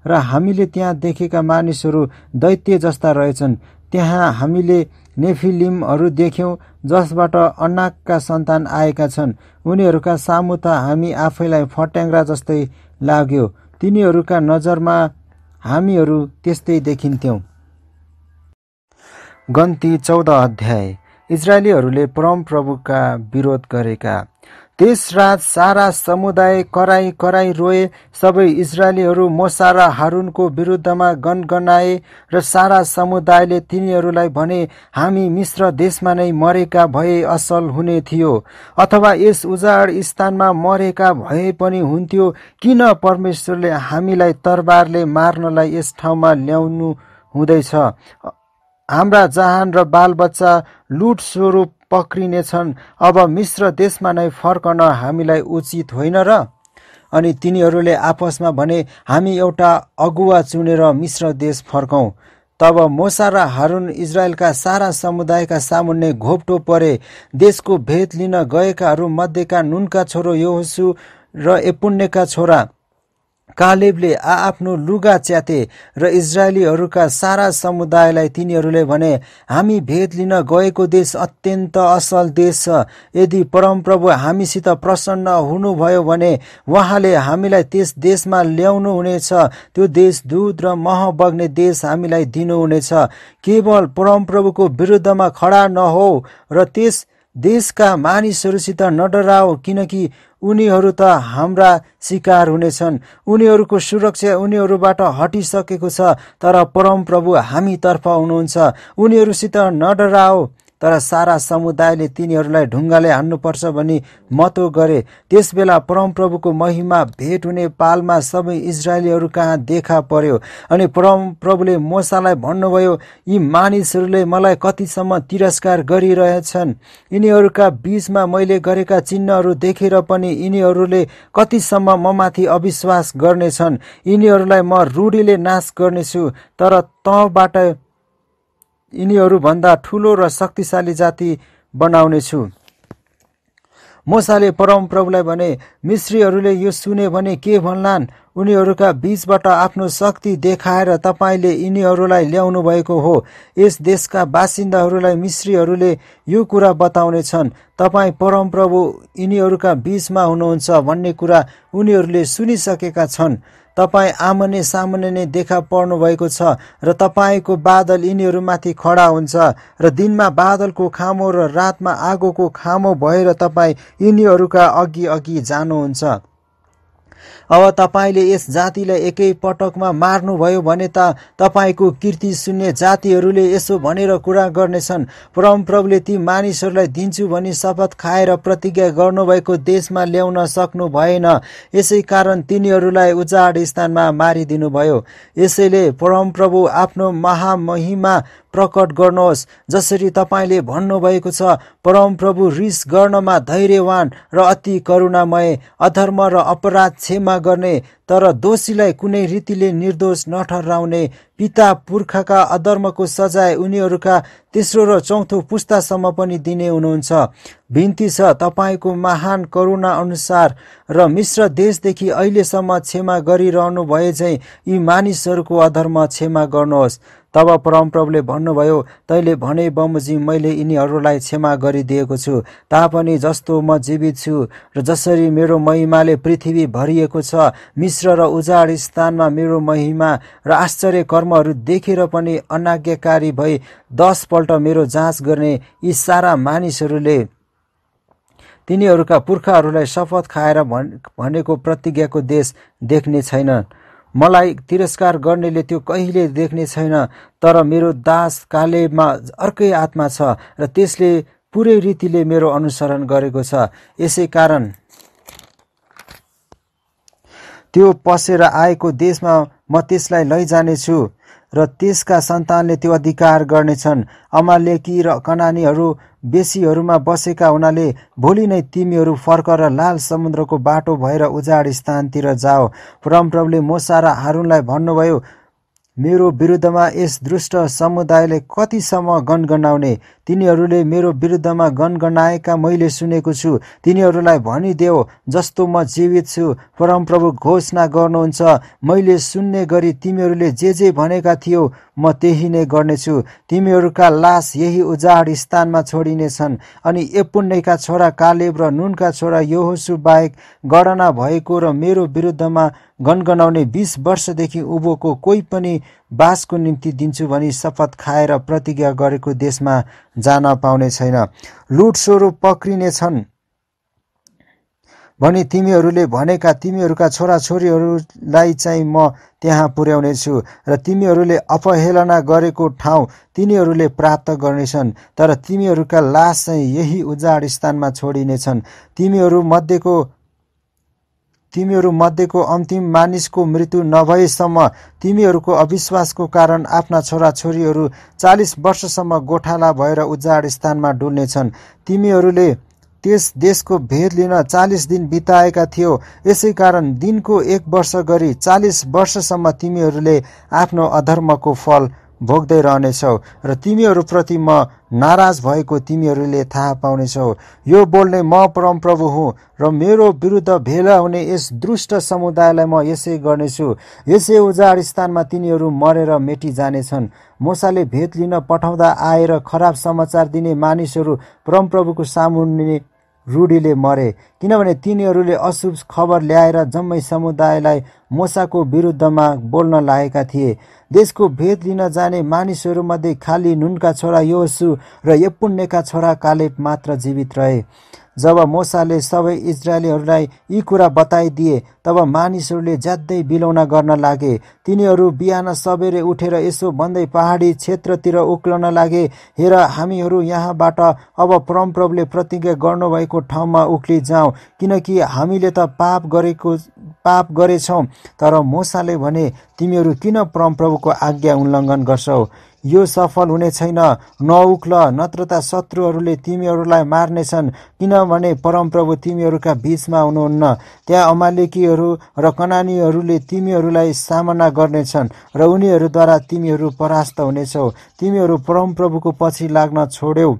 र हामीले त्यहाँ देखेका मानिसहरू दैत्य जस्ता रहेछन् त्यहाँ हामीले नेफिलिमहरू देख्यौँ जसबाट अन्नाकका सन्तान आएका छन् उनीहरूका सामु त हामी आफैलाई फट्याङ्ग्रा जस्तै लाग्यो तिनीहरूका नजरमा हामीहरू त्यस्तै देखिन्थ्यौँ गन्ती चौध अध्याय इजरायलीहरूले परमप्रभुका विरोध गरेका त्यस रात सारा समुदाय कराई कराई रोए सबै इजरायलीहरू मोसा र हारुनको विरुद्धमा गनगनाए र सारा समुदायले तिनीहरूलाई भने हामी मिश्र देशमा नै मरेका भए असल हुने थियो अथवा यस उजाड स्थानमा मरेका भए पनि हुन्थ्यो किन परमेश्वरले हामीलाई तरबारले मार्नलाई यस ठाउँमा ल्याउनु हुँदैछ हाम्रा जहान र बालबच्चा लुट स्वरूप पक्रिनेछन् अब मिश्र देशमा नै फर्कन हामीलाई उचित होइन र अनि तिनीहरूले आपसमा भने हामी एउटा अगुवा चुनेर मिश्र देश फर्कौँ तब मोसा र हारुन इजरायलका सारा समुदायका सामुन्ने घोप्टो परे देशको भेद लिन गएकाहरू मध्येका नुनका छोरो योहोसु र एपुण्यका छोरा कालेबले आआफ्नो लुगा च्याते र इजरायलीहरूका सारा समुदायलाई तिनीहरूले भने हामी भेद लिन गएको देश अत्यन्त असल देश छ यदि परमप्रभु हामीसित प्रसन्न हुनुभयो भने उहाँले हामीलाई त्यस देशमा ल्याउनु हुनेछ त्यो देश दुध र मह बग्ने देश हामीलाई दिनुहुनेछ केवल परमप्रभुको विरुद्धमा खडा नहो र त्यस देशका मानिसहरूसित नडराओ किनकि उनीहरू त हाम्रा शिकार हुनेछन् उनीहरूको सुरक्षा उनीहरूबाट हटिसकेको छ तर परमप्रभु हामीतर्फ हुनुहुन्छ उनीहरूसित नडराओ तर सारा समुदायले तिनीहरूलाई ढुङ्गाले हान्नुपर्छ भनी मतो गरे त्यसबेला परमप्रभुको महिमा भेट हुने पालमा सबै इजरायलीहरू कहाँ देखा पर्यो अनि परमप्रभुले मोसालाई भन्नुभयो यी मानिसहरूले मलाई कतिसम्म तिरस्कार गरिरहेछन् यिनीहरूका बिचमा मैले गरेका चिन्हहरू देखेर पनि यिनीहरूले कतिसम्म ममाथि अविश्वास गर्नेछन् यिनीहरूलाई म रूढीले नाश गर्नेछु तर तँबाट यिनीहरूभन्दा ठुलो र शक्तिशाली जाति बनाउनेछु मोसाले परमप्रभुलाई भने मिश्रीहरूले यो सुने भने के भन्लान् उनीहरूका बीचबाट आफ्नो शक्ति देखाएर तपाईँले यिनीहरूलाई ल्याउनु भएको हो यस देशका बासिन्दाहरूलाई मिश्रीहरूले यो कुरा बताउने छन् तपाईँ परमप्रभु यिनीहरूका बीचमा हुनुहुन्छ भन्ने कुरा उनीहरूले सुनिसकेका छन् तपाईँ आमने सामने नै देखा पर्नु भएको छ र तपाईँको बादल यिनीहरूमाथि खडा हुन्छ र दिनमा बादलको खामो र रातमा आगोको खामो भएर तपाईँ यिनीहरूका अघि अघि जानुहुन्छ अब तपाईँले यस जातिलाई एकै पटकमा मार्नुभयो भने त तपाईँको कृति सुन्ने जातिहरूले यसो भनेर कुरा गर्नेछन् परमप्रभुले ती मानिसहरूलाई दिन्छु भनी शपथ खाएर प्रतिज्ञा गर्नुभएको देशमा ल्याउन सक्नु भएन यसै कारण तिनीहरूलाई उजाड स्थानमा मारिदिनुभयो यसैले परमप्रभु आफ्नो महामहिमा प्रकट गर्नुहोस् जसरी तपाईँले भन्नुभएको छ परमप्रभु रिस गर्नमा धैर्यवान र अति करुणामय अधर्म र अपराध क्षमा गर्ने तर दोषीलाई कुनै रीतिले निर्दोष नठहराउने पिता पुर्खाका अधर्मको सजाय उनीहरूका तेस्रो र चौथो पुस्तासम्म पनि दिने हुनुहुन्छ भिन्ती छ तपाईँको महान करुणा अनुसार र मिश्र देशदेखि अहिलेसम्म क्षमा गरिरहनु भए झैँ यी मानिसहरूको अधर्म क्षमा गर्नुहोस् तब परमप्रभुले भन्नुभयो तैँले भने बमोजिम मैले यिनीहरूलाई क्षमा गरिदिएको छु तापनि जस्तो म जीवित छु र जसरी मेरो महिमाले पृथ्वी भरिएको छ मिश्र र उजाड स्थानमा मेरो महिमा र आश्चर्य कर्महरू देखेर पनि अनाज्ञाकारी भई दसपल्ट मेरो जाँच गर्ने यी सारा मानिसहरूले तिनीहरूका पुर्खाहरूलाई शपथ खाएर भनेको प्रतिज्ञाको देश देख्ने छैनन् मलाई तिरस्कार गर्नेले त्यो कहिले देख्ने छैन तर मेरो दास कालेमा अर्कै आत्मा छ र त्यसले पुरै रीतिले मेरो अनुसरण गरेको छ यसै कारण त्यो पसेर आएको देशमा म त्यसलाई लैजानेछु र त्यसका सन्तानले त्यो अधिकार गर्नेछन् अमालेकी र कनानीहरू बेसीहरूमा बसेका हुनाले भोलि नै तिमीहरू फर्केर लाल समुद्रको बाटो भएर उजाड स्थानतिर जाओ परमप्रभुले मोसा र हारुनलाई भन्नुभयो मेरो विरुद्धमा यस दृष्ट समुदायले कतिसम्म गनगनाउने तिनीहरूले मेरो विरुद्धमा गनगनाएका मैले सुनेको छु तिनीहरूलाई भनिदेऊ जस्तो म जीवित छु परमप्रभु घोषणा गर्नुहुन्छ मैले सुन्ने गरी तिमीहरूले जे जे भनेका थियो म त्यही नै गर्नेछु तिमीहरूका लास यही उजाड स्थानमा छोडिनेछन् अनि एपुण्यका छोरा कालेब र नुनका छोरा योहोसु बाहेक गणना भएको र मेरो विरुद्धमा गनगनाउने बिस वर्षदेखि उभोको कोही पनि बासको निम्ति दिन्छु भनी शपथ खाएर प्रतिज्ञा गरेको देशमा जान पाउने छैन स्वरूप पक्रिनेछन् भने तिमीहरूले भनेका तिमीहरूका छोराछोरीहरूलाई चाहिँ म त्यहाँ पुर्याउनेछु र तिमीहरूले अपहेलना गरेको ठाउँ तिनीहरूले प्राप्त गर्नेछन् तर तिमीहरूका लास चाहिँ यही उजाड स्थानमा छोडिनेछन् तिमीहरू मध्येको तिमीहरू मध्येको अन्तिम मानिसको मृत्यु नभएसम्म तिमीहरूको अविश्वासको कारण आफ्ना छोराछोरीहरू चालिस वर्षसम्म गोठाला भएर उजाड स्थानमा डुल्नेछन् तिमीहरूले त्यस देशको भेद लिन चालिस दिन बिताएका थियो यसै कारण दिनको एक वर्ष गरी चालिस वर्षसम्म तिमीहरूले आफ्नो अधर्मको फल भोग्दै रहनेछौ र तिमीहरूप्रति म नाराज भएको तिमीहरूले थाहा पाउनेछौ यो बोल्ने म परमप्रभु हुँ र मेरो विरुद्ध भेला हुने यस दुष्ट समुदायलाई म यसै गर्नेछु यसै उजाड स्थानमा तिनीहरू मरेर जानेछन् मोसाले भेद लिन पठाउँदा आएर खराब समाचार दिने मानिसहरू परमप्रभुको सामुन्ने रूढीले मरे किनभने तिनीहरूले अशुभ खबर ल्याएर जम्मै समुदायलाई मोसाको विरुद्धमा बोल्न लागेका थिए देशको भेद लिन जाने मानिसहरूमध्ये खाली नुनका छोरा योसु र यपुण्यका छोरा कालेब मात्र जीवित रहे जब मोसाले सबै इजरायलीहरूलाई यी कुरा बताइदिए तब मानिसहरूले ज्यादै बिलौना गर्न लागे तिनीहरू बिहान सबेरे उठेर यसो भन्दै पहाडी क्षेत्रतिर उक्लन लागे हेर हामीहरू यहाँबाट अब परमप्रभुले प्रतिज्ञा गर्नुभएको ठाउँमा उक्लि उक्लिजाउँ किनकि हामीले त पाप गरेको पाप गरेछौँ तर मोसाले भने तिमीहरू किन परमप्रभुको आज्ञा उल्लङ्घन गर्छौ यो सफल हुने छैन नउक्ल नत्र त शत्रुहरूले तिमीहरूलाई मार्नेछन् किनभने परमप्रभु तिमीहरूका बिचमा हुनुहुन्न त्यहाँ अमालेकीहरू र कनानीहरूले तिमीहरूलाई सामना गर्नेछन् र उनीहरूद्वारा तिमीहरू परास्त हुनेछौ तिमीहरू परमप्रभुको पछि लाग्न छोड्यौ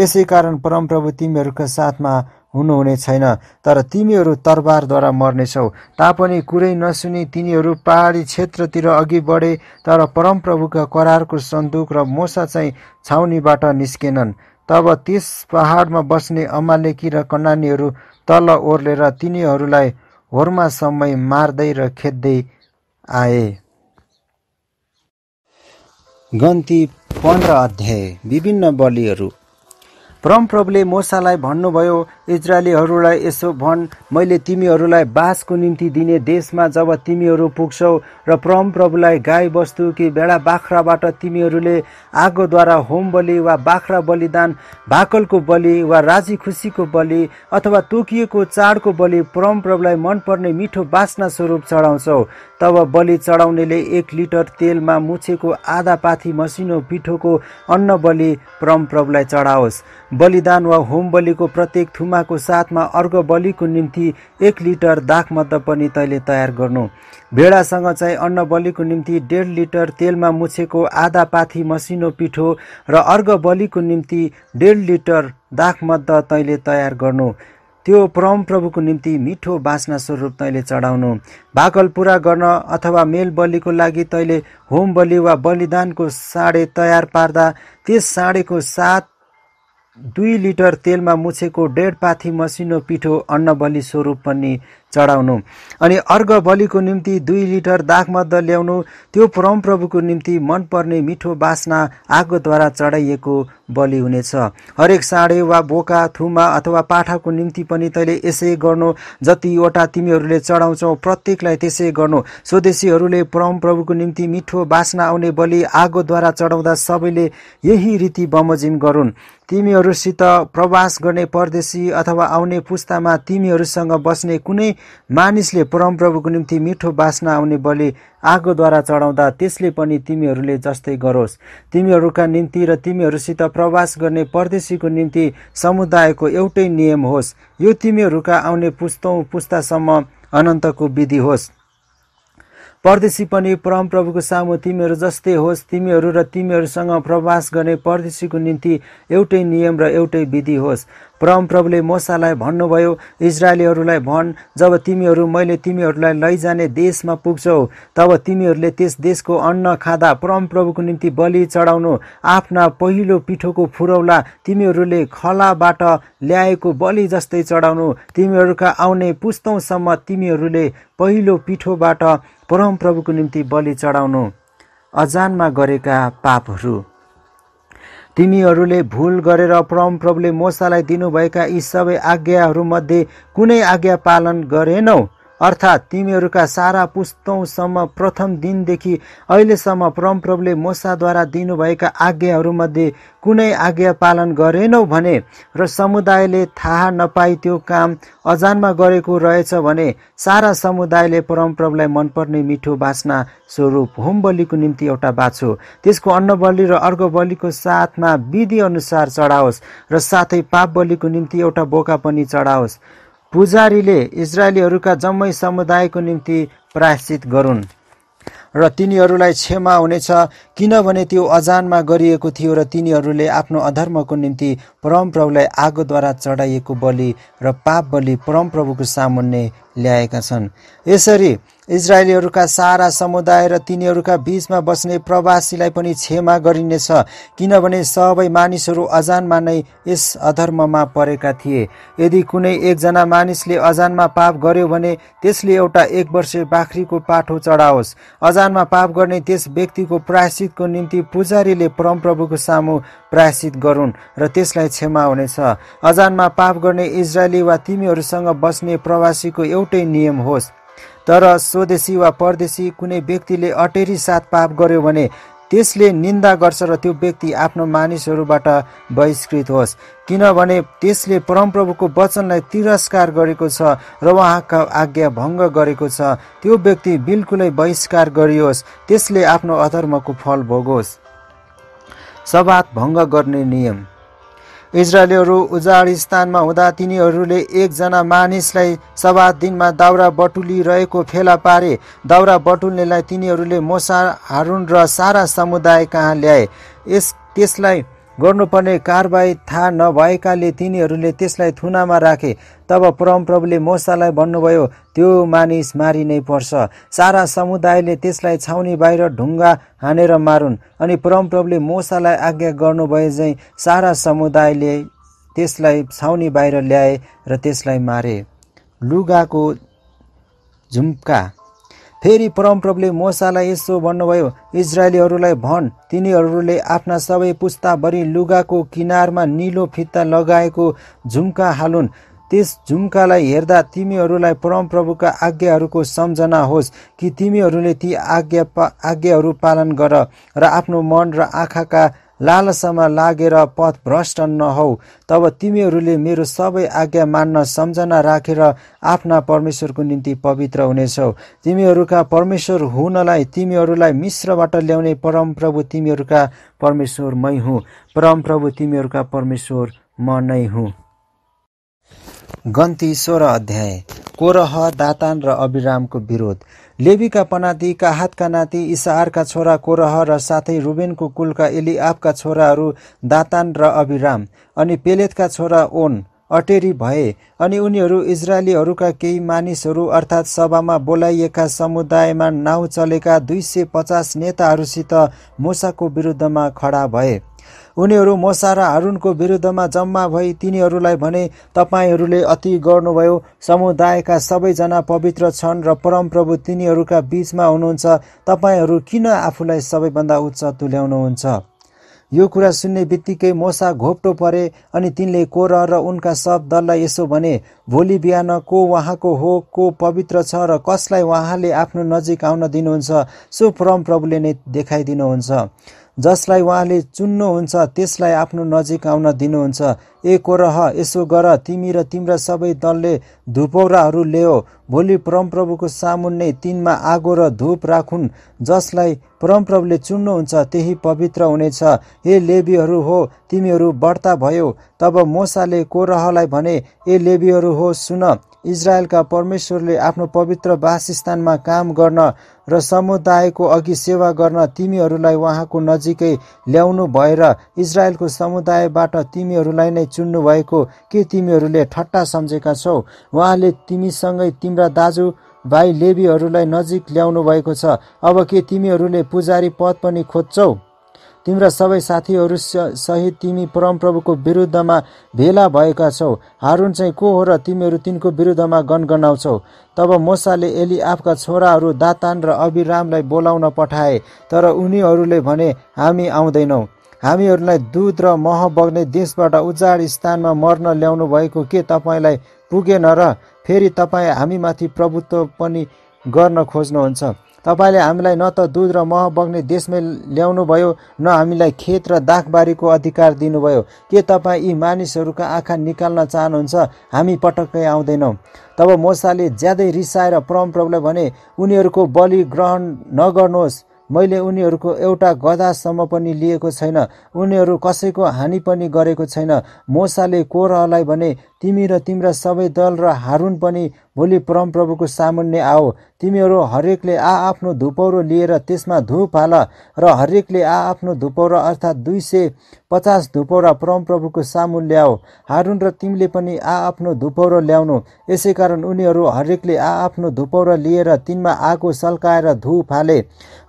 यसै कारण परमप्रभु तिमीहरूका साथमा हुनुहुने छैन तर तिमीहरू तरबारद्वारा मर्नेछौ तापनि कुरै नसुनी तिनीहरू पहाडी क्षेत्रतिर अघि बढे तर परमप्रभुका करारको सन्दुक र मोसा चाहिँ छाउनीबाट निस्केनन् तब त्यस पहाडमा बस्ने अमालेकी र कनानीहरू तल ओर्लेर तिनीहरूलाई होर्मा समय मार्दै र खेद्दै आए गन्ती पन्ध्र अध्याय विभिन्न बलिहरू परमप्रभुले मोसालाई भन्नुभयो इजरायलीहरूलाई यसो भन् मैले तिमीहरूलाई बासको निम्ति दिने देशमा जब तिमीहरू पुग्छौ र परमप्रभुलाई गाई कि भेडा बाख्राबाट तिमीहरूले आगोद्वारा होम बलि वा बाख्रा बलिदान भाकलको बलि वा राजी खुसीको बलि अथवा तोकिएको चाडको बलि परमप्रभुलाई मनपर्ने मिठो बासना स्वरूप चढाउँछौ तब बलि चढाउनेले एक लिटर तेलमा मुछेको आधा पाथी मसिनो पिठोको अन्न बलि परमप्रभुलाई चढाओस् बलिदान वा होम बलिको प्रत्येक थुमाको साथमा अर्घ बलिको निम्ति एक लिटर दाखमद्ध पनि तैँले तयार गर्नु भेडासँग चाहिँ अन्न बलिको निम्ति डेढ लिटर तेलमा मुछेको आधा पाथी मसिनो पिठो र अर्घ बलिको निम्ति डेढ लिटर दाखमद्ध तैँले तयार गर्नु त्यो परम प्रभुको निम्ति मिठो बासना स्वरूप तैँले चढाउनु भाकल पुरा गर्न अथवा मेल बलिको लागि तैँले होम बलि वा बलिदानको साँडे तयार पार्दा त्यस साँडेको साथ दुई लिटर तेलमा मुछेको डेढ पाथी मसिनो पिठो अन्न बलि स्वरूप पनि चढाउनु अनि अर्घ बलिको निम्ति दुई लिटर दागमद्ध ल्याउनु त्यो परमप्रभुको निम्ति मनपर्ने मिठो बासना आगोद्वारा चढाइएको बलि हुनेछ हरेक साँडे वा बोका थुमा अथवा पाठाको निम्ति पनि तैँले यसै गर्नु जतिवटा तिमीहरूले चढाउँछौ प्रत्येकलाई त्यसै गर्नु स्वदेशीहरूले परमप्रभुको निम्ति मिठो बासना आउने बलि आगोद्वारा चढाउँदा सबैले यही रीति बमोजिम गरून् तिमीहरूसित प्रवास गर्ने परदेशी अथवा आउने पुस्तामा तिमीहरूसँग बस्ने कुनै मानिसले परमप्रभुको निम्ति मिठो बासना आउने बलि आगोद्वारा चढाउँदा त्यसले पनि तिमीहरूले जस्तै गरोस् तिमीहरूका निम्ति र तिमीहरूसित प्रवास गर्ने परदेशीको निम्ति समुदायको एउटै नियम होस् यो तिमीहरूका आउने पुस्तौँ पुस्तासम्म अनन्तको विधि होस् परदेशी पनि परमप्रभुको सामु तिमीहरू जस्तै होस् तिमीहरू र तिमीहरूसँग प्रवास गर्ने परदेशीको निम्ति एउटै नियम र एउटै विधि होस् परमप्रभुले मोसालाई भन्नुभयो इजरायलीहरूलाई भन् जब तिमीहरू मैले तिमीहरूलाई लैजाने देशमा पुग्छौ तब तिमीहरूले त्यस देशको अन्न खाँदा परमप्रभुको निम्ति बलि चढाउनु आफ्ना पहिलो पिठोको फुरौला तिमीहरूले खलाबाट ल्याएको बलि जस्तै चढाउनु तिमीहरूका आउने पुस्तौँसम्म तिमीहरूले पहिलो पिठोबाट परमप्रभुको निम्ति बलि चढाउनु अजानमा गरेका पापहरू तिमीहरूले भुल गरेर परमप्रभुले मोसालाई दिनुभएका यी सबै आज्ञाहरूमध्ये कुनै आज्ञा पालन गरेनौ अर्थात् तिमीहरूका सारा पुस्तौँसम्म प्रथम दिनदेखि अहिलेसम्म परमप्रभुले मोसाद्वारा दिनुभएका आज्ञाहरूमध्ये कुनै आज्ञा पालन गरेनौ भने र समुदायले थाहा नपाई त्यो काम अजानमा गरेको रहेछ भने सारा समुदायले परमप्रभुलाई मनपर्ने मिठो बासना स्वरूप होम बलिको निम्ति एउटा बाछो त्यसको अन्न बलि र अर्घ बलिको साथमा विधिअनुसार चढाओस् र साथै पाप बलिको निम्ति एउटा बोका पनि चढाओस् पुजारीले इजरायलीहरूका जम्मै समुदायको निम्ति प्रायश्चित गरून् र तिनीहरूलाई क्षमा हुनेछ किनभने त्यो अजानमा गरिएको थियो र तिनीहरूले आफ्नो अधर्मको निम्ति परमप्रभुलाई आगोद्वारा चढाइएको बलि र पाप बलि परमप्रभुको सामुन्ने ल्याएका छन् यसरी इजरायलीहरूका सारा समुदाय र तिनीहरूका बीचमा बस्ने प्रवासीलाई पनि क्षमा गरिनेछ किनभने सबै मानिसहरू अजानमा नै यस अधर्ममा परेका थिए यदि कुनै एकजना मानिसले अजानमा पाप गर्यो भने त्यसले एउटा एक वर्ष बाख्रीको पाठो चढाओस् अजानमा पाप गर्ने त्यस व्यक्तिको प्रायश्चितको निम्ति पुजारीले परमप्रभुको सामु प्रायश्चित गरून् र त्यसलाई क्षमा हुनेछ अजानमा पाप गर्ने इजरायली वा तिमीहरूसँग बस्ने प्रवासीको एउटै नियम होस् तर स्वदेशी वा परदेशी कुनै व्यक्तिले अटेरी साथ पाप गर्यो भने त्यसले निन्दा गर्छ र त्यो व्यक्ति आफ्नो मानिसहरूबाट बहिष्कृत होस् किनभने त्यसले परमप्रभुको वचनलाई तिरस्कार गरेको छ र उहाँका आज्ञा भङ्ग गरेको छ त्यो व्यक्ति बिल्कुलै बहिष्कार गरियोस् त्यसले आफ्नो अधर्मको फल भोगोस् सवात भङ्ग गर्ने नियम इजरायलीहरू स्थानमा हुँदा तिनीहरूले एकजना मानिसलाई सवा दिनमा दाउरा बटुलिरहेको फेला पारे दाउरा बटुल्नेलाई तिनीहरूले मोसा हारुन र सारा समुदाय कहाँ ल्याए यस त्यसलाई गर्नुपर्ने कारबाही थाहा नभएकाले तिनीहरूले त्यसलाई थुनामा राखे तब परमप्रभुले मोसालाई भन्नुभयो त्यो मानिस मारिनै पर्छ सारा समुदायले त्यसलाई छाउनी बाहिर ढुङ्गा हानेर मारुन् अनि परमप्रभुले मोसालाई आज्ञा गर्नुभयो चाहिँ सारा समुदायले त्यसलाई छाउनी बाहिर ल्याए र त्यसलाई मारे लुगाको झुम्का फेरि परमप्रभुले मोसालाई यसो भन्नुभयो इजरायलीहरूलाई भन् तिनीहरूले आफ्ना सबै पुस्ताभरि लुगाको किनारमा निलो फित्ता लगाएको झुम्का हालुन् त्यस झुम्कालाई हेर्दा तिमीहरूलाई परमप्रभुका आज्ञाहरूको सम्झना होस् कि तिमीहरूले ती आज्ञा पा आज्ञाहरू पालन गर र आफ्नो मन र आँखाका लालसामा लागेर पथ भ्रष्ट नहौ तब तिमीहरूले मेरो सबै आज्ञा मान्न सम्झना राखेर रा आफ्ना परमेश्वरको निम्ति पवित्र हुनेछौ तिमीहरूका परमेश्वर हुनलाई तिमीहरूलाई मिश्रबाट ल्याउने परमप्रभु तिमीहरूका परमेश्वर मै हुँ परमप्रभु तिमीहरूका परमेश्वर म नै हुँ गन्ती सोह्र अध्याय कोरह दातान र अभिरामको विरोध लेबीका पनादी, हातका नाति इसाहारका छोरा कोरह र साथै रुबेनको कुलका एलिआफका छोराहरू दातान र अभिराम अनि पेलेतका छोरा ओन अटेरी भए अनि उनीहरू इजरायलीहरूका केही मानिसहरू अर्थात् सभामा बोलाइएका समुदायमा नाउँ चलेका दुई सय पचास नेताहरूसित मुसाको विरुद्धमा खडा भए उनीहरू मोसा र हारुनको विरुद्धमा जम्मा भई तिनीहरूलाई भने तपाईँहरूले अति गर्नुभयो समुदायका सबैजना पवित्र छन् र परमप्रभु तिनीहरूका बिचमा हुनुहुन्छ तपाईँहरू किन आफूलाई सबैभन्दा उच्च तुल्याउनुहुन्छ यो कुरा सुन्ने बित्तिकै मोसा घोप्टो परे अनि तिनले कोर र उनका सब दललाई यसो भने भोलि बिहान को उहाँको हो को पवित्र छ र कसलाई उहाँले आफ्नो नजिक आउन दिनुहुन्छ सो परमप्रभुले नै देखाइदिनुहुन्छ जसलाई उहाँले चुन्नुहुन्छ त्यसलाई आफ्नो नजिक आउन दिनुहुन्छ ए कोरह यसो गर तिमी र तिम्रा सबै दलले धुपौराहरू ल्याओ भोलि परमप्रभुको सामुन्ने तिनमा आगो र धुप राखुन् जसलाई परमप्रभुले चुन्नुहुन्छ त्यही पवित्र हुनेछ हे लेबीहरू हो तिमीहरू बढ्ता भयो तब मोसाले कोरहलाई भने ए लेबीहरू हो सुन इजरायलका परमेश्वरले आफ्नो पवित्र वासस्थानमा काम गर्न र समुदायको अघि सेवा गर्न तिमीहरूलाई उहाँको नजिकै ल्याउनु भएर इजरायलको समुदायबाट तिमीहरूलाई नै चुन्नु भएको के तिमीहरूले ठट्टा सम्झेका छौ उहाँले तिमीसँगै तिम्रा दाजु भाइ लेबीहरूलाई नजिक ल्याउनु भएको छ अब के तिमीहरूले पुजारी पद पनि खोज्छौ तिम्रा सबै साथीहरू सहित तिमी परमप्रभुको विरुद्धमा भेला भएका छौ हारुन चाहिँ को हो र तिमीहरू तिनको विरुद्धमा गनगनाउँछौ तब मोसाले आफका छोराहरू दातान र अभिरामलाई बोलाउन पठाए तर उनीहरूले भने हामी आउँदैनौँ हामीहरूलाई दुध र मह बग्ने देशबाट उजाड स्थानमा मर्न ल्याउनु भएको के तपाईँलाई पुगेन र फेरि तपाईँ हामीमाथि प्रभुत्व पनि गर्न खोज्नुहुन्छ तपाईँले हामीलाई न त दुध र मह बग्ने देशमै ल्याउनुभयो न हामीलाई खेत र दाखबारीको अधिकार दिनुभयो के तपाईँ यी मानिसहरूका आँखा निकाल्न चाहनुहुन्छ हामी पटक्कै आउँदैनौँ तब मोसाले ज्यादै रिसाएर परमप्रभुलाई भने उनीहरूको बलि ग्रहण नगर्नुहोस् मैले उनीहरूको एउटा गदासम्म पनि लिएको छैन उनीहरू कसैको हानि पनि गरेको छैन मोसाले कोरहलाई भने तिमी र तिम्रा सबै दल र हारुन पनि भोलि परमप्रभुको सामुन्ने आओ तिमीहरू हरेकले आ आफ्नो धुपौरो लिएर त्यसमा धुप हाल र हरेकले आआफ्नो धुपौरा अर्थात् दुई सय पचास धुपौरा परमप्रभुको सामु ल्याऊ हारुन र तिमीले पनि आ आफ्नो धुपौरो ल्याउनु यसै कारण उनीहरू हरेकले आ आफ्नो धुपौरो लिएर तिनमा आगो सल्काएर धुप हाले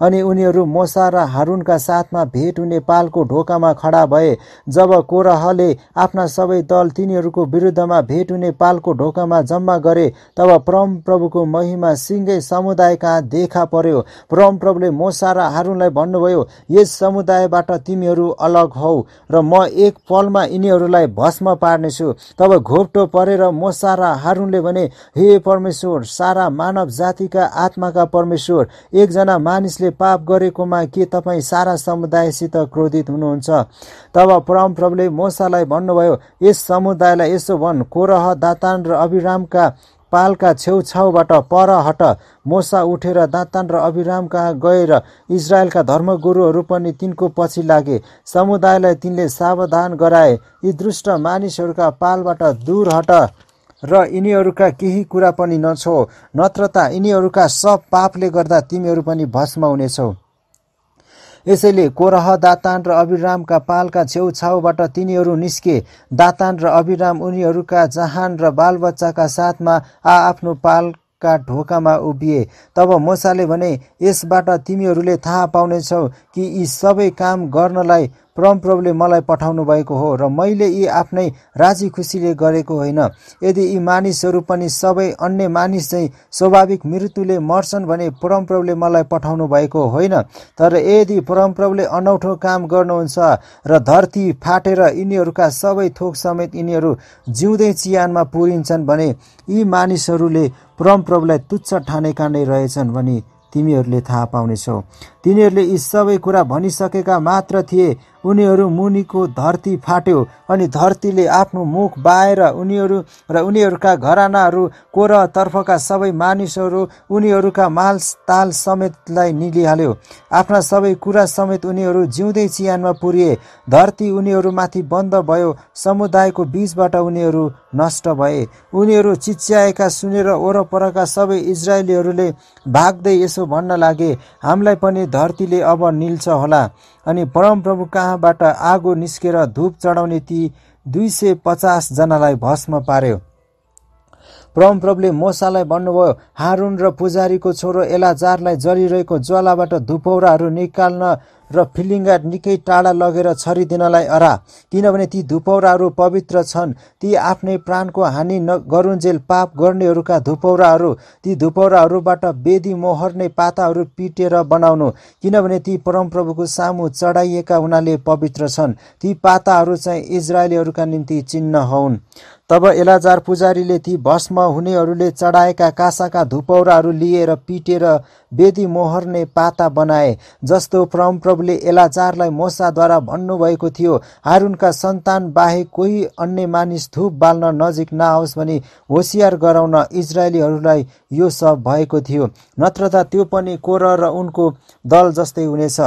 अनि उनीहरू मोसा र हारुनका साथमा भेट हुने पालको ढोकामा खडा भए जब कोराहले आफ्ना सबै दल तिनीहरूको विरुद्ध युद्धमा भेट हुने पालको ढोकामा जम्मा गरे तब परम प्रभुको महिमा सिँगै समुदाय कहाँ देखा पर्यो परम प्रभुले मोसा र हारुनलाई भन्नुभयो यस समुदायबाट तिमीहरू अलग हौ र म एक पलमा यिनीहरूलाई भस्म पार्नेछु तब घोप्टो परेर मोसा र हारुनले भने हे परमेश्वर सारा मानव जातिका आत्माका परमेश्वर एकजना मानिसले पाप गरेकोमा के तपाईँ सारा समुदायसित क्रोधित हुनुहुन्छ तब परम प्रभुले मोसालाई भन्नुभयो यस समुदायलाई यसो वन कोरह दातान र अभिरामका पालका छेउछाउबाट पर हट मोसा उठेर दातान र अभिराम कहाँ गएर इजरायलका धर्मगुरुहरू पनि तिनको पछि लागे समुदायलाई तिनले सावधान गराए यी दृष्ट मानिसहरूका पालबाट दूर हट र यिनीहरूका केही कुरा पनि नछो नत्र त यिनीहरूका सब पापले गर्दा तिमीहरू पनि भस्म हुनेछौ यसैले कोरह दातान र अभिरामका पालका छेउछाउबाट तिनीहरू निस्के दातान र अभिराम उनीहरूका जहान र बालबच्चाका साथमा आआफ्नो पालका ढोकामा उभिए तब मोसाले भने यसबाट तिमीहरूले थाहा पाउनेछौ कि यी सबै काम गर्नलाई परमप्रभुले मलाई पठाउनु भएको हो र मैले यी आफ्नै राजी खुसीले गरेको होइन यदि यी मानिसहरू पनि सबै अन्य मानिस चाहिँ स्वाभाविक मृत्युले मर्छन् भने परमप्रभुले मलाई पठाउनु भएको होइन तर यदि परमप्रभुले अनौठो काम गर्नुहुन्छ र धरती फाटेर यिनीहरूका सबै थोक समेत यिनीहरू जिउँदै चियानमा पुरिन्छन् भने यी मानिसहरूले परमप्रभुलाई तुच्छ ठानेका नै रहेछन् भने तिमीहरूले थाहा पाउनेछौ तिनीहरूले यी सबै कुरा भनिसकेका मात्र थिए उनीहरू मुनिको धरती फाट्यो अनि धरतीले आफ्नो मुख बाएर उनीहरू र उनीहरूका घरानाहरू कोरतर्फका सबै मानिसहरू उनीहरूका माल ताल समेतलाई निलिहाल्यो आफ्ना सबै कुरा समेत उनीहरू जिउँदै चियानमा पुरिए धरती उनीहरूमाथि बन्द भयो समुदायको बिचबाट उनीहरू नष्ट भए उनीहरू चिच्याएका सुनेर वरपरका सबै इजरायलीहरूले भाग्दै यसो भन्न लागे हामीलाई पनि धरतीले अब निल्छ होला अनि परमप्रभु कहाँबाट आगो निस्केर धुप चढाउने ती दुई सय पचासजनालाई भस्म पार्यो परमप्रभुले मोसालाई भन्नुभयो हारुन र पुजारीको छोरो एलाजारलाई जलिरहेको ज्वालाबाट धुपौराहरू निकाल्न र फिलिङ्गा निकै टाढा लगेर छरिदिनलाई अरा किनभने ती धुपौराहरू पवित्र छन् ती आफ्नै प्राणको हानि न गरुन्जेल पाप गर्नेहरूका धुपौराहरू ती धुपौराहरूबाट बेदी मोहर्ने पाताहरू पिटेर बनाउनु किनभने ती परमप्रभुको सामु चढाइएका हुनाले पवित्र छन् ती पाताहरू चाहिँ इजरायलीहरूका निम्ति चिन्ह हौन् तब एलाजार पुजारीले ती भस्म हुनेहरूले चढाएका कासाका धुपौराहरू लिएर पिटेर वेदी मोहर्ने पाता बनाए जस्तो परमप्रभुले एलाजारलाई मोसाद्वारा भन्नुभएको थियो हारुनका सन्तान बाहेक कोही अन्य मानिस धुप बाल्न नजिक नआओस् भनी होसियार गराउन इजरायलीहरूलाई यो सब भएको थियो नत्र त त्यो पनि कोर र उनको दल जस्तै हुनेछ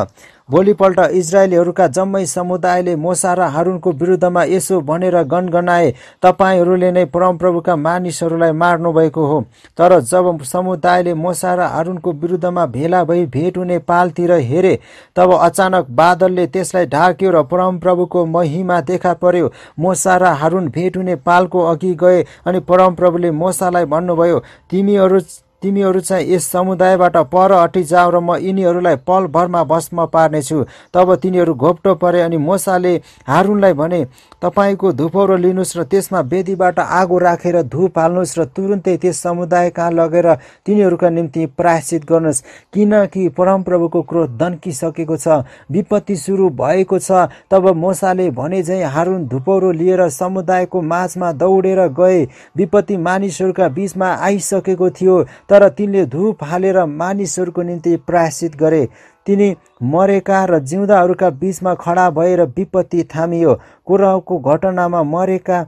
भोलिपल्ट इजरायलीहरूका जम्मै समुदायले मोसा र हारुनको विरुद्धमा यसो भनेर गनगनाए तपाईँहरूले नै परमप्रभुका मानिसहरूलाई मार्नुभएको हो तर जब समुदायले मोसा र हारुनको विरुद्धमा भेला भई भेट हुने पालतिर हेरे तब अचानक बादलले त्यसलाई ढाक्यो र परमप्रभुको महिमा देखा पर्यो मोसा र हारुन भेट हुने पालको अघि गए अनि परमप्रभुले मोसालाई भन्नुभयो तिमीहरू तिमीहरू चाहिँ यस समुदायबाट पर हटी जाऊ र म यिनीहरूलाई पलभरमा भस्म पार्नेछु तब तिनीहरू घोप्टो परे अनि मोसाले हारुनलाई भने तपाईँको धुपौरो लिनुहोस् र त्यसमा वेदीबाट आगो राखेर धुप हाल्नुहोस् र तुरुन्तै त्यस समुदाय कहाँ लगेर तिनीहरूका निम्ति प्रायश्चित गर्नुहोस् किनकि परमप्रभुको क्रोध दन्किसकेको छ विपत्ति सुरु भएको छ तब मोसाले भने झैँ हारुन धुपौरो लिएर समुदायको माझमा दौडेर गए विपत्ति मानिसहरूका बिचमा आइसकेको थियो तर तिनले धुप हालेर मानिसहरूको निम्ति प्रायश्चित गरे तिनी मरेका र जिउँदाहरूका बिचमा खडा भएर विपत्ति थामियो कुराको घटनामा मरेका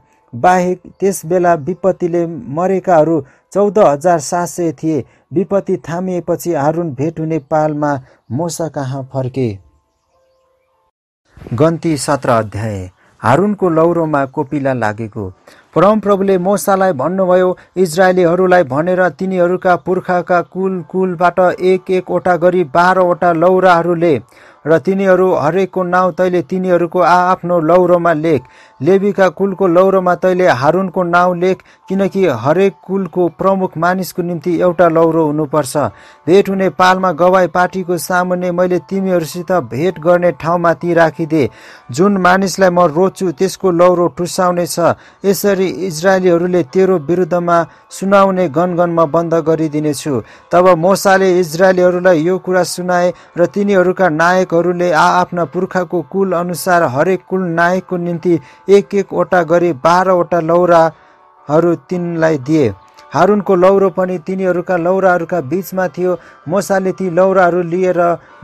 बाहेक त्यस बेला विपत्तिले मरेकाहरू चौध हजार सात सय थिए विपत्ति थामिएपछि हारुन भेट हुने पालमा मोसा कहाँ फर्के गन्ती सत्र अध्याय हारुनको लौरोमा कोपिला लागेको परमप्रभुले मोसालाई भन्नुभयो इजरायलीहरूलाई भनेर तिनीहरूका पुर्खाका कुल कुलबाट एक एकवटा गरी बाह्रवटा लौराहरूले र तिनीहरू हरेकको नाउँ तैँले तिनीहरूको आआफ्नो लौरोमा लेख लेबीका कुलको लौरोमा तैले हारुनको नाउँ लेख किनकि हरेक कुलको प्रमुख मानिसको निम्ति एउटा लौरो हुनुपर्छ भेट हुने पालमा गवाई पार्टीको सामुन्ने मैले तिमीहरूसित भेट गर्ने ठाउँमा ती राखिदिए जुन मानिसलाई म रोज्छु त्यसको लौरो टुसाउने छ यसरी इजरायलीहरूले तेरो विरुद्धमा सुनाउने गनगनमा बन्द गरिदिनेछु तब मोसाले इजरायलीहरूलाई यो कुरा सुनाए र तिनीहरूका नायकहरूले आआफ्ना पुर्खाको कुल अनुसार हरेक कुल नायकको निम्ति एक एकवटा गरी बाह्रवटा लौराहरू तिनलाई दिए हारुनको लौरो पनि तिनीहरूका लौराहरूका बिचमा थियो मोसाले ती लौराहरू लिएर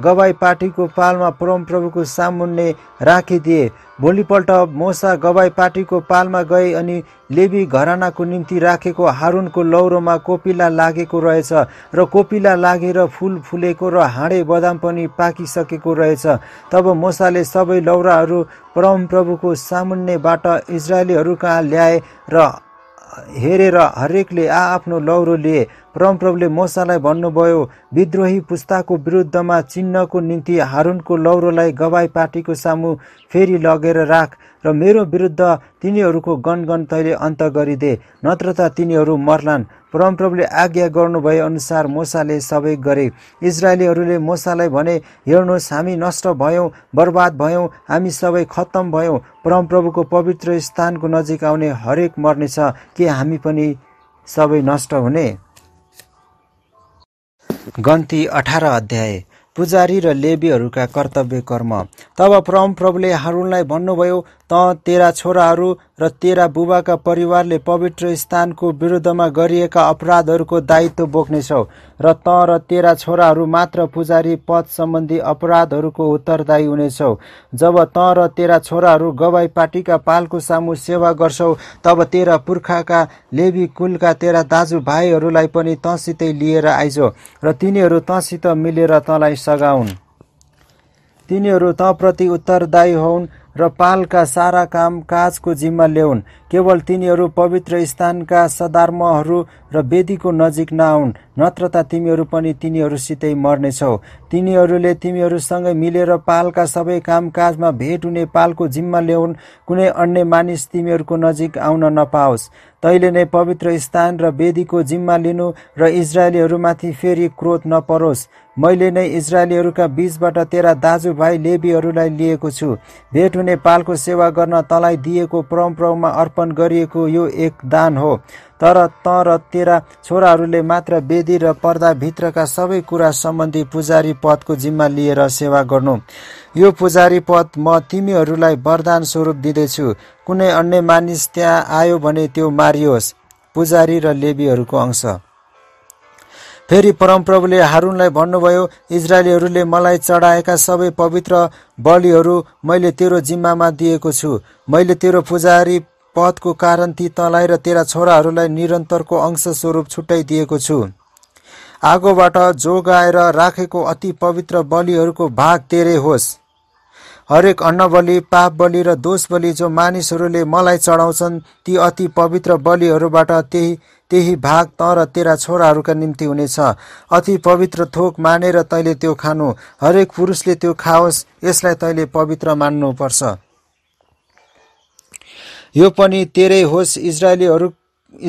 गवाई पार्टीको पालमा परमप्रभुको सामुन्ने राखिदिए भोलिपल्ट मोसा गवाई पार्टीको पालमा गए अनि लेबी घरानाको निम्ति राखेको हारुनको लौरोमा कोपिला लागेको रहेछ र कोपिला लागेर फुल फुलेको र हाँडे बदाम पनि पाकिसकेको रहेछ तब मोसाले सबै लौराहरू परमप्रभुको सामुन्नेबाट इजरायलीहरू कहाँ ल्याए र हेरेर हरेकले आआफ्नो लौरो लिए परमप्रभुले मोसालाई भन्नुभयो विद्रोही पुस्ताको विरुद्धमा चिन्हको निम्ति हारुनको लौरोलाई गवाई पार्टीको सामु फेरि लगेर राख र मेरो विरुद्ध तिनीहरूको गनगन तैले अन्त गरिदे नत्र त तिनीहरू मर्लान् परमप्रभुले आज्ञा गर्नुभए अनुसार मोसाले सबै गरे इजरायलीहरूले मोसालाई भने हेर्नुहोस् हामी नष्ट भयौँ बर्बाद भयौँ हामी सबै खत्तम भयौँ परमप्रभुको पवित्र स्थानको नजिक आउने हरेक मर्नेछ के हामी पनि सबै नष्ट हुने गन्ती अठार अध्याय पुजारी र लेबीहरूका कर्तव्य कर्म तब परमप्रभुले हारुनलाई भन्नुभयो त तेरा छोराहरू र तेरा बुबाका परिवारले पवित्र स्थानको विरुद्धमा गरिएका अपराधहरूको दायित्व बोक्नेछौ र त र तेरा छोराहरू मात्र पुजारी पद सम्बन्धी अपराधहरूको उत्तरदायी हुनेछौ जब त र तेरा छोराहरू गवाई पार्टीका पालको सामु सेवा गर्छौ तब तेरा पुर्खाका लेबी कुलका तेरा दाजुभाइहरूलाई पनि तँसितै लिएर आइजो र तिनीहरू तँसित मिलेर तँलाई सघाउन् तिनीहरू तँप्रति उत्तरदायी हुन् र पालका सारा काम काजको जिम्मा ल्याउन् केवल तिनीहरू पवित्र स्थानका सदार्महरू र वेदीको नजिक नआउन् नत्र त तिमीहरू पनि तिनीहरूसितै मर्नेछौ तिनीहरूले तिमीहरूसँगै मिलेर पालका सबै कामकाजमा भेट हुने पालको जिम्मा ल्याउन् कुनै अन्य मानिस तिमीहरूको नजिक आउन नपाओस् तैले नै पवित्र स्थान र वेदीको जिम्मा लिनु र इजरायलीहरूमाथि फेरि क्रोध नपरोस् मैले नै इजरायलीहरूका बीचबाट तेरा दाजुभाइ लेबीहरूलाई लिएको छु भेट हुने पालको सेवा गर्न तलाई दिएको परम्परामा अर्पण गरिएको यो एक दान हो तर त र तेरा छोराहरूले मात्र वेदी र पर्दाभित्रका सबै कुरा सम्बन्धी पुजारी पदको जिम्मा लिएर सेवा गर्नु यो पुजारी पद म तिमीहरूलाई वरदान स्वरूप दिँदैछु कुनै अन्य मानिस त्यहाँ आयो भने त्यो मारियोस् पुजारी र लेबीहरूको अंश फेरि परमप्रभुले हारूनलाई भन्नुभयो इजरायलीहरूले मलाई चढाएका सबै पवित्र बलिहरू मैले तेरो जिम्मामा दिएको छु मैले तेरो पुजारी पदको कारण ती तँलाई र तेरा छोराहरूलाई निरन्तरको अंशस्वरूप छुट्याइदिएको छु आगोबाट जोगाएर राखेको अति पवित्र बलिहरूको भाग तेरै होस् हरेक अन्न बलि पाप बलि र दोष बलि जो मानिसहरूले मलाई चढाउँछन् ती अति पवित्र बलिहरूबाट त्यही त्यही भाग तर र तेरा छोराहरूका निम्ति हुनेछ अति पवित्र थोक मानेर तैँले त्यो खानु हरेक पुरुषले त्यो खाओस् यसलाई तैँले पवित्र मान्नुपर्छ यो पनि तेरै होस् इजरायलीहरू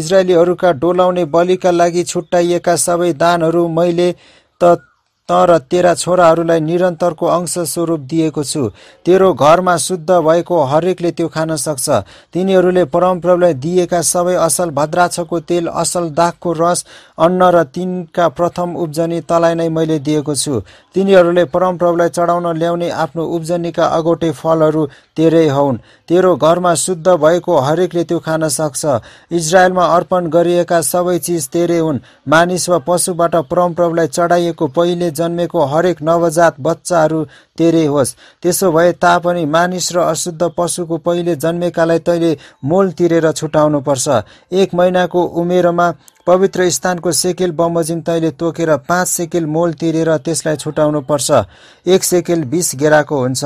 इजरायलीहरूका डोलाउने बलिका लागि छुट्टाइएका सबै दानहरू मैले त तर तेरा छोराहरूलाई निरन्तरको अंश स्वरूप दिएको छु तेरो घरमा शुद्ध भएको हरेकले त्यो खान सक्छ तिनीहरूले परमप्रभुलाई दिएका सबै असल भद्राछको तेल असल दागको रस अन्न र तिनका प्रथम उब्जनी तलाई नै मैले दिएको छु तिनीहरूले परमप्रभुलाई चढाउन ल्याउने आफ्नो उब्जनीका अगोटे फलहरू तेरै हौन् तेरो घरमा शुद्ध भएको हरेकले त्यो खान सक्छ इजरायलमा अर्पण गरिएका सबै चिज तेरै हुन् मानिस वा पशुबाट परमप्रभुलाई चढाइएको पहिले जन्मेको हरेक नवजात बच्चाहरू तेरै होस् त्यसो भए तापनि मानिस र अशुद्ध पशुको पहिले जन्मेकालाई तैँले मोल तिरेर छुटाउनुपर्छ एक महिनाको उमेरमा पवित्र स्थानको सेकेल बमोजिम तैँले तोकेर पाँच सेकेल मोल तिरेर त्यसलाई छुटाउनुपर्छ एक सेकेल बिस गेराको हुन्छ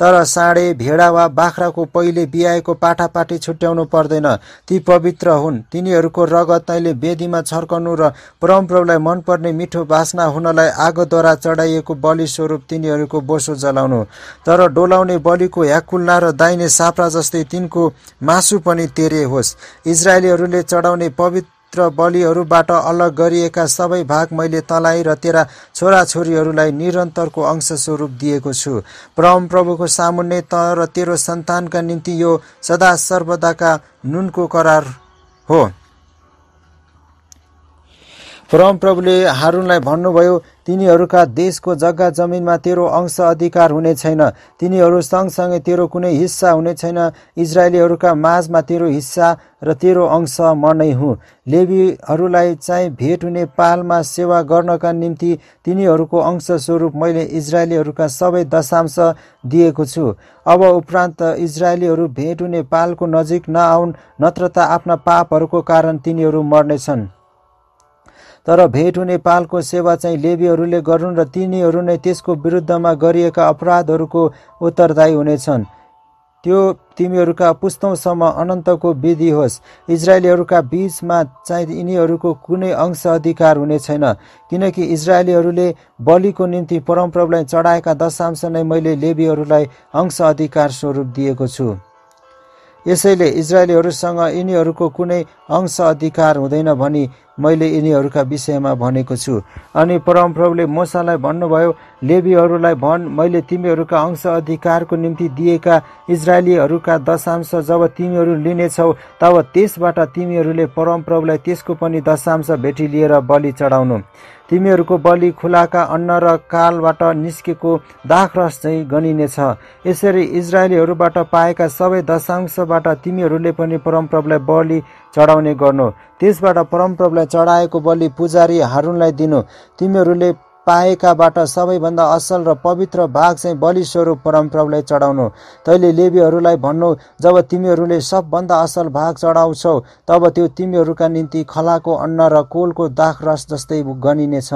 तर साँडे भेडा वा बाख्राको पहिले बिहाएको पाठापाटी छुट्याउनु पर्दैन ती पवित्र हुन् तिनीहरूको रगत तैँले वेदीमा छर्कनु र परमप्रभुलाई मनपर्ने मिठो बासना हुनलाई आगोद्वारा चढाइएको बलिस्वरूप तिनीहरूको बोसो मासु जलाउनु तर डोलाउने बलिको ह्याकुल्ला र दाहिने साप्रा जस्तै तिनको मासु पनि तेरे होस् इजरायलीहरूले चढाउने पवित्र बलिहरूबाट अलग गरिएका सबै भाग मैले तलाई र तेरा छोराछोरीहरूलाई निरन्तरको अंशस्वरूप दिएको छु परम प्रभुको सामुन्ने त र तेरो सन्तानका निम्ति यो सदा सर्वदाका नुनको करार हो परमप्रभुले हारुनलाई भन्नुभयो तिनीहरूका देशको जग्गा जमिनमा तेरो अंश अधिकार हुने छैन तिनीहरू सँगसँगै तेरो कुनै हिस्सा हुने छैन इजरायलीहरूका माझमा तेरो हिस्सा र तेरो अंश म नै हुँ लेबीहरूलाई चाहिँ भेट हुने पालमा सेवा गर्नका निम्ति तिनीहरूको अंशस्वरूप मैले इजरायलीहरूका सबै दशांश दिएको छु अब उपरान्त इजरायलीहरू भेट हुने पालको नजिक नआउन् नत्र त आफ्ना पापहरूको कारण तिनीहरू मर्नेछन् तर भेट हुने पालको सेवा चाहिँ लेबीहरूले गरून् र तिनीहरू नै त्यसको विरुद्धमा गरिएका अपराधहरूको उत्तरदायी हुनेछन् त्यो तिमीहरूका पुस्तौँसम्म अनन्तको विधि होस् इजरायलीहरूका बिचमा चाहिँ यिनीहरूको कुनै अंश अधिकार हुने छैन किनकि इजरायलीहरूले बलिको निम्ति परमप्रभुलाई चढाएका दशांश नै मैले लेबीहरूलाई अंश अधिकार स्वरूप दिएको छु यसैले इजरायलीहरूसँग यिनीहरूको कुनै अंश अधिकार हुँदैन भनी मैले यिनीहरूका विषयमा भनेको छु अनि परमप्रभुले मोसालाई भन्नुभयो लेबीहरूलाई भन् मैले तिमीहरूका अंश अधिकारको निम्ति दिएका इजरायलीहरूका दशांश जब तिमीहरू लिनेछौ तब त्यसबाट तिमीहरूले परमप्रभुलाई त्यसको पनि दशांश भेटी लिएर बलि चढाउनु तिमीहरूको बलि खुलाका अन्न र कालबाट निस्केको दाखरस चाहिँ गनिनेछ यसरी इजरायलीहरूबाट पाएका सबै दशांशबाट तिमीहरूले पनि परमप्रभुलाई बलि चढाउने गर्नु त्यसबाट परमप्रभुलाई चढाएको बलि पुजारी हारुनलाई दिनु तिमीहरूले पाएकाबाट सबैभन्दा असल र पवित्र भाग चाहिँ बलिस्वरूप परमप्रभुलाई चढाउनु तैँले लेबीहरूलाई भन्नु जब तिमीहरूले सबभन्दा असल भाग चढाउँछौ तब त्यो तिमीहरूका निम्ति खलाको अन्न र कोलको दाखरस जस्तै गनिनेछ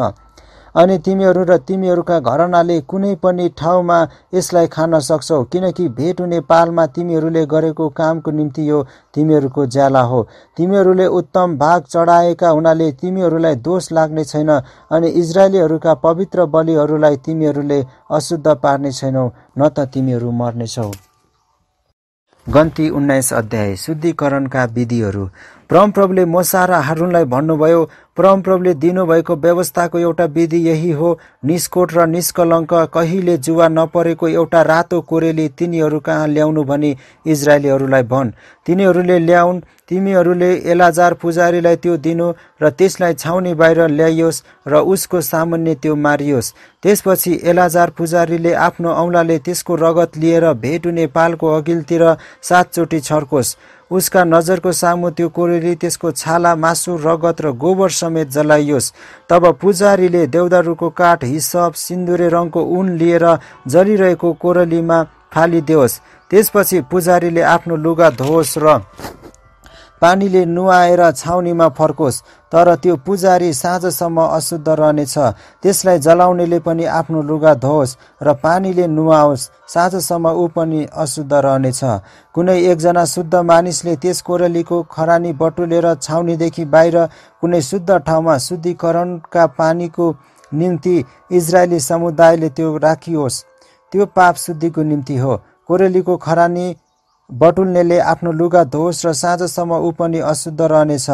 अनि तिमीहरू र तिमीहरूका घरनाले कुनै पनि ठाउँमा यसलाई खान सक्छौ किनकि भेट हुने पालमा तिमीहरूले गरेको कामको निम्ति यो तिमीहरूको ज्याला हो तिमीहरूले उत्तम भाग चढाएका हुनाले तिमीहरूलाई दोष लाग्ने छैन अनि इजरायलीहरूका पवित्र बलिहरूलाई तिमीहरूले अशुद्ध पार्ने छैनौ न त तिमीहरू मर्नेछौ गन्ती उन्नाइस अध्याय शुद्धिकरणका विधिहरू परमप्रभुले मोसा र हारुनलाई भन्नुभयो परमप्रभुले दिनुभएको व्यवस्थाको एउटा विधि यही हो निष्कोट र निष्कलङ्क कहिले जुवा नपरेको एउटा रातो कोरेली तिनीहरू कहाँ ल्याउनु भनी इजरायलीहरूलाई भन् तिनीहरूले ल्याउन् तिमीहरूले एलाजार पुजारीलाई त्यो दिनु र त्यसलाई छाउनी बाहिर ल्याइयोस् र उसको सामान्य त्यो मारियोस् त्यसपछि एलाजार पुजारीले आफ्नो औँलाले त्यसको रगत लिएर भेट हुने पालको अघिल्तिर सातचोटि छर्कोस् उसका नजरको सामु त्यो कोरेली त्यसको छाला मासु रगत र गोबर समेत जलाइयोस् तब पुजारीले देउदारूको काठ हिसाब सिन्दुरे रङको उन लिएर जलिरहेको कोरलीमा फालिदियोस् त्यसपछि पुजारीले आफ्नो लुगा धोस् र पानीले नुहाएर छाउनीमा फर्कोस् तर त्यो पुजारी साँझसम्म अशुद्ध रहनेछ त्यसलाई जलाउनेले पनि आफ्नो लुगा धोस् र पानीले नुहाओस् साँझसम्म ऊ पनि अशुद्ध रहनेछ कुनै एकजना शुद्ध मानिसले त्यस कोरलीको खरानी बटुलेर छाउनीदेखि बाहिर कुनै शुद्ध ठाउँमा शुद्धिकरणका पानीको निम्ति इजरायली समुदायले त्यो राखियोस् त्यो पाप शुद्धिको निम्ति हो कोरेलीको खरानी बटुल्नेले आफ्नो लुगा धोस् र साँझसम्म ऊ पनि अशुद्ध रहनेछ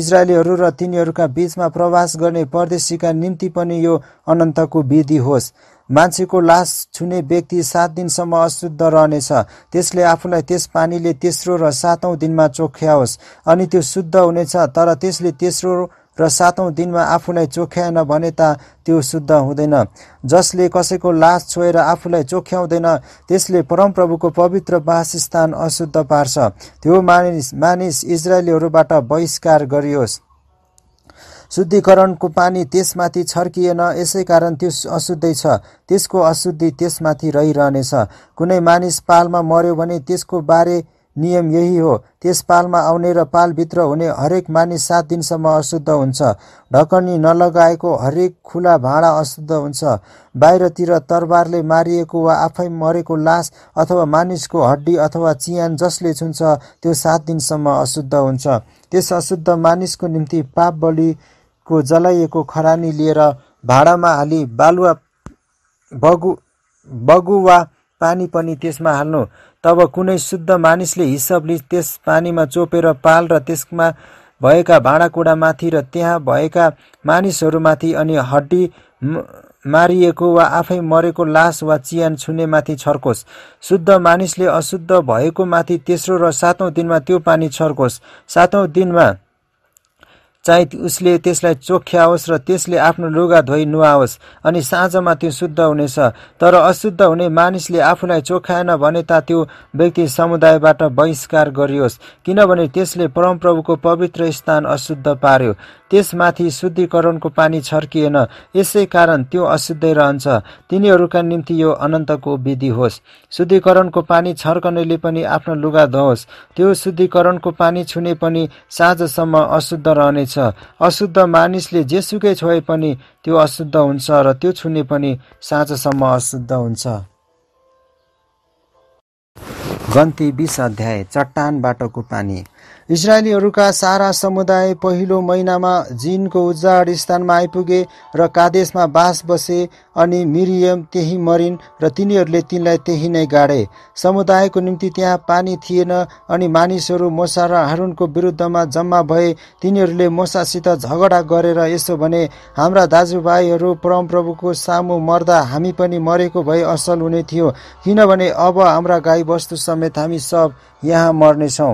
इजरायलीहरू र तिनीहरूका बीचमा प्रवास गर्ने परदेशीका निम्ति पनि यो अनन्तको विधि होस् मान्छेको लास छुने व्यक्ति सात दिनसम्म अशुद्ध रहनेछ त्यसले आफूलाई त्यस पानीले तेस्रो र सातौँ दिनमा चोख्याओस् अनि त्यो शुद्ध हुनेछ तर त्यसले तेस्रो र सातौँ दिनमा आफूलाई चोख्याएन भने त त्यो शुद्ध हुँदैन जसले कसैको लास छोएर आफूलाई चोख्याउँदैन त्यसले परमप्रभुको पवित्र वासस्थान अशुद्ध पार्छ त्यो मानिस मानिस इजरायलीहरूबाट बहिष्कार गरियोस् शुद्धिकरणको पानी त्यसमाथि छर्किएन यसै कारण त्यो अशुद्धै छ त्यसको अशुद्धि त्यसमाथि रहिरहनेछ कुनै मानिस पालमा मर्यो भने त्यसको बारे नियम यही हो त्यस पालमा आउने र पालभित्र हुने हरेक मानिस सात दिनसम्म अशुद्ध हुन्छ ढकनी नलगाएको हरेक खुला भाँडा अशुद्ध हुन्छ बाहिरतिर तरबारले मारिएको वा आफै मरेको लास अथवा मानिसको हड्डी अथवा चियान जसले छुन्छ त्यो सात दिनसम्म अशुद्ध हुन्छ त्यस अशुद्ध मानिसको निम्ति पाप बलिको जलाइएको खरानी लिएर भाँडामा हाली बालुवा बगु बगु वा पानी पनि त्यसमा हाल्नु तब कुनै शुद्ध मानिसले हिसाब लिई त्यस पानीमा चोपेर पाल र त्यसमा भएका भाँडाकुँडामाथि र त्यहाँ भएका मानिसहरूमाथि अनि हड्डी मारिएको वा आफै मरेको लास वा चियान छुनेमाथि छर्कोस् शुद्ध मानिसले अशुद्ध भएको माथि तेस्रो र सातौँ दिनमा त्यो पानी छर्कोस् सातौँ दिनमा चाहे उसले त्यसलाई चोख्याओस् र त्यसले आफ्नो लुगा धोइ नुहाओस् अनि साँझमा त्यो शुद्ध हुनेछ तर अशुद्ध हुने मानिसले आफूलाई चोख्याएन भने त त्यो व्यक्ति समुदायबाट बहिष्कार गरियोस् किनभने त्यसले परमप्रभुको पवित्र स्थान अशुद्ध पार्यो त्यसमाथि शुद्धिकरणको पानी छर्किएन यसै कारण त्यो अशुद्धै रहन्छ तिनीहरूका निम्ति यो अनन्तको विधि होस् शुद्धिकरणको पानी छर्कनेले पनि आफ्नो लुगा धोस् त्यो शुद्धिकरणको पानी छुने पनि साँझसम्म अशुद्ध रहनेछ अशुद्ध मानिसले जेसुकै छोए पनि त्यो अशुद्ध हुन्छ र त्यो छुने पनि साँझसम्म अशुद्ध हुन्छ गन्ती बिस अध्याय चट्टानबाटको पानी इजरायलीहरूका सारा समुदाय पहिलो महिनामा जिनको उजाड स्थानमा आइपुगे र कादेशमा बास बसे अनि मिरियम त्यही मरिन् र तिनीहरूले तिनलाई त्यही नै गाडे समुदायको निम्ति त्यहाँ पानी थिएन अनि मानिसहरू मोसा र हारुनको विरुद्धमा जम्मा भए तिनीहरूले मोसासित झगडा गरेर यसो भने हाम्रा दाजुभाइहरू परमप्रभुको सामु मर्दा हामी पनि मरेको भए असल हुने थियो किनभने अब हाम्रा गाई बस्तु समेत हामी सब यहाँ मर्नेछौँ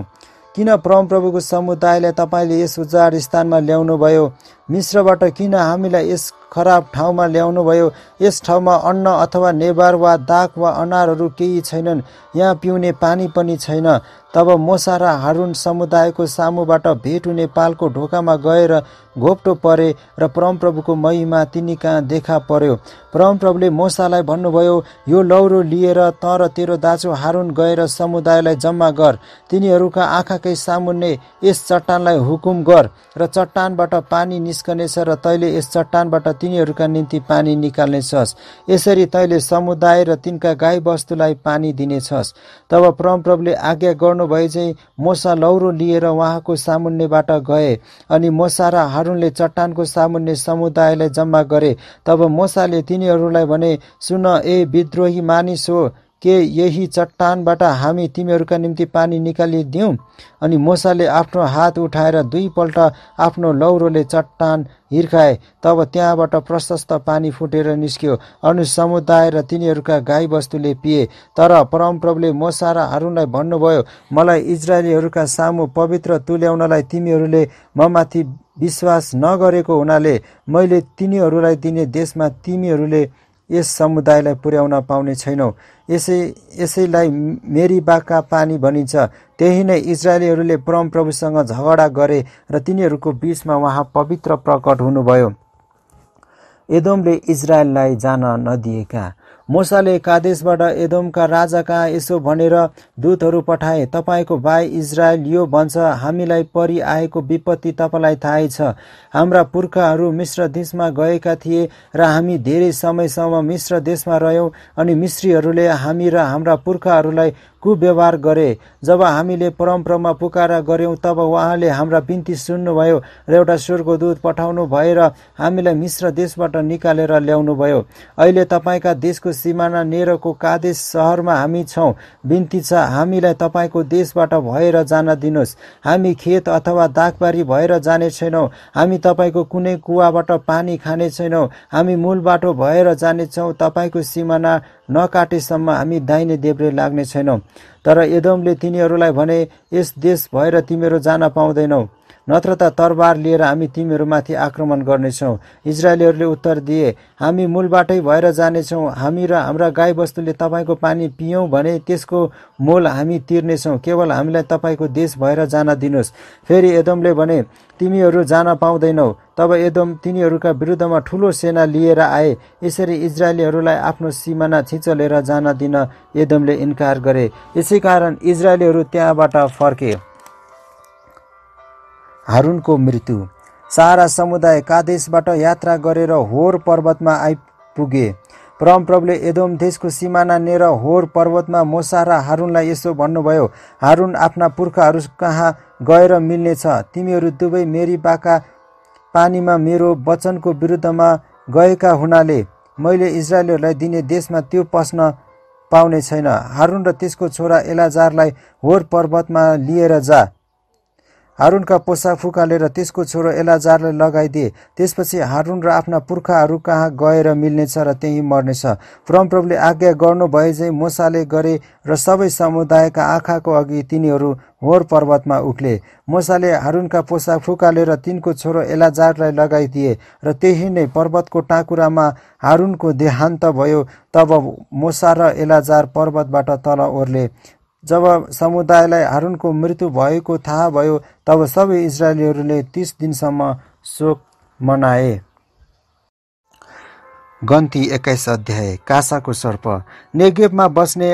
किन परमप्रभुको समुदायलाई तपाईँले यस उजाड स्थानमा ल्याउनुभयो मिश्रबाट किन हामीलाई यस खराब ठाउँमा ल्याउनुभयो यस ठाउँमा अन्न अथवा नेवार वा दाग वा अनारहरू केही छैनन् यहाँ पिउने पानी पनि छैन तब मोसा र हारुन समुदायको सामुबाट भेट हुने पालको ढोकामा गएर घोप्टो परे र परमप्रभुको महिमा तिनी कहाँ देखा पर्यो परमप्रभुले मोसालाई भन्नुभयो यो लौरो लिएर त र तेरो दाजु हारुन गएर समुदायलाई जम्मा गर तिनीहरूका आँखाकै सामुन्ने यस चट्टानलाई हुकुम गर र चट्टानबाट पानी निस् निस्कनेछ र तैँले यस चट्टानबाट तिनीहरूका निम्ति पानी निकाल्नेछस् यसरी तैँले समुदाय र तिनका वस्तुलाई पानी दिनेछस् तब परमप्रभुले आज्ञा गर्नुभए चाहिँ मोसा लौरो लिएर उहाँको सामुन्नेबाट गए अनि मोसा र हारुनले चट्टानको सामुन्ने समुदायलाई जम्मा गरे तब मोसाले तिनीहरूलाई भने सुन ए विद्रोही मानिस हो के यही चट्टानबाट हामी तिमीहरूका निम्ति पानी निकालिदिउँ अनि मोसाले आफ्नो हात उठाएर दुईपल्ट आफ्नो लौरोले चट्टान हिर्काए तब त्यहाँबाट प्रशस्त पानी फुटेर निस्क्यो अनि समुदाय र तिनीहरूका गाईबस्तुले पिए तर परमप्रभुले मोसा र हारुनलाई भन्नुभयो मलाई इजरायलीहरूका सामु पवित्र तुल्याउनलाई तिमीहरूले ममाथि विश्वास नगरेको हुनाले मैले तिनीहरूलाई दिने देशमा तिमीहरूले यस समुदायलाई पुर्याउन पाउने छैनौँ यसै यसैलाई मेरी बाका पानी भनिन्छ त्यही नै इजरायलीहरूले परमप्रभुसँग झगडा गरे र तिनीहरूको बिचमा उहाँ पवित्र प्रकट हुनुभयो एदोमले इजरायललाई जान नदिएका मोसाले कादेशबाट एदोमका राजा कहाँ यसो भनेर दूतहरू पठाए तपाईँको भाइ इजरायल यो भन्छ हामीलाई परि आएको विपत्ति तपाईँलाई थाहै छ हाम्रा पुर्खाहरू मिश्र देशमा गएका थिए र हामी धेरै समयसम्म मिश्र देशमा रह्यौँ अनि मिश्रीहरूले हामी र हाम्रा पुर्खाहरूलाई कुव्यवहार गरे जब हामीले परम्परामा पुकारा गऱ्यौँ तब उहाँले हाम्रा बिन्ती सुन्नुभयो र एउटा स्वरको दुध पठाउनु भएर हामीलाई मिश्र देशबाट निकालेर ल्याउनुभयो अहिले तपाईँका देशको सिमाना नेरको कादेश सहरमा हामी छौँ बिन्ती छ हामीलाई तपाईँको देशबाट भएर जान दिनुहोस् हामी खेत अथवा दागबारी भएर जाने छैनौँ हामी तपाईँको कुनै कुवाबाट पानी खाने छैनौँ हामी मूल बाटो भएर जानेछौँ तपाईँको सिमाना नकाटेसम्म हामी दाहिने देब्रे लाग्ने छैनौँ तर एदमले तिनीहरूलाई भने यस देश भएर तिमीहरू जान पाउँदैनौ नत्र त तरबार लिएर हामी तिमीहरूमाथि आक्रमण गर्नेछौँ इजरायलीहरूले उत्तर दिए हामी मूलबाटै भएर जानेछौँ हामी र हाम्रा गाईबस्तुले तपाईँको पानी पियौँ भने त्यसको मोल हामी तिर्नेछौँ केवल हामीलाई तपाईँको देश भएर जान दिनुहोस् फेरि एदमले भने तिमीहरू जान पाउँदैनौ तब एदम तिनीहरूका विरुद्धमा ठुलो सेना लिएर आए यसरी इजरायलीहरूलाई आफ्नो सिमाना छिचलेर जान दिन एदमले इन्कार गरे यसै कारण इजरायलीहरू त्यहाँबाट फर्के हारुनको मृत्यु सारा समुदाय कादेशबाट यात्रा गरेर होर पर्वतमा आइपुगे परमप्रभुले एदोम देशको सिमाना नेर होर पर्वतमा मोसा र हारुनलाई यसो भन्नुभयो हारुन आफ्ना पुर्खाहरू कहाँ गएर मिल्नेछ तिमीहरू दुवै मेरी बाका पानीमा मेरो वचनको विरुद्धमा गएका हुनाले मैले इजरायलहरूलाई दिने देशमा त्यो पस्न पाउने छैन हारुन र त्यसको छोरा एलाजारलाई होर पर्वतमा लिएर जा हारुनका फुकाले र त्यसको छोरो एलाजारलाई लगाइदिए त्यसपछि हारुन र आफ्ना पुर्खाहरू कहाँ गएर मिल्नेछ र त्यहीँ मर्नेछ परमप्रभुले आज्ञा गर्नु भए चाहिँ मोसाले गरे र सबै समुदायका आँखाको अघि तिनीहरू होर पर्वतमा उक्ले मोसाले हारुनका पोसा फुकालेर तिनको छोरो एलाजारलाई लगाइदिए र त्यही नै पर्वतको टाकुरामा हारुनको देहान्त भयो तब मोसा र एलाजार पर्वतबाट तल ओर्ले जब समुदायलाई हारुनको मृत्यु भएको थाहा भयो तब सबै इजरायलीहरूले तिस दिनसम्म शोक मनाए गन्ती एक्काइस अध्याय कासाको सर्प नेगेबमा बस्ने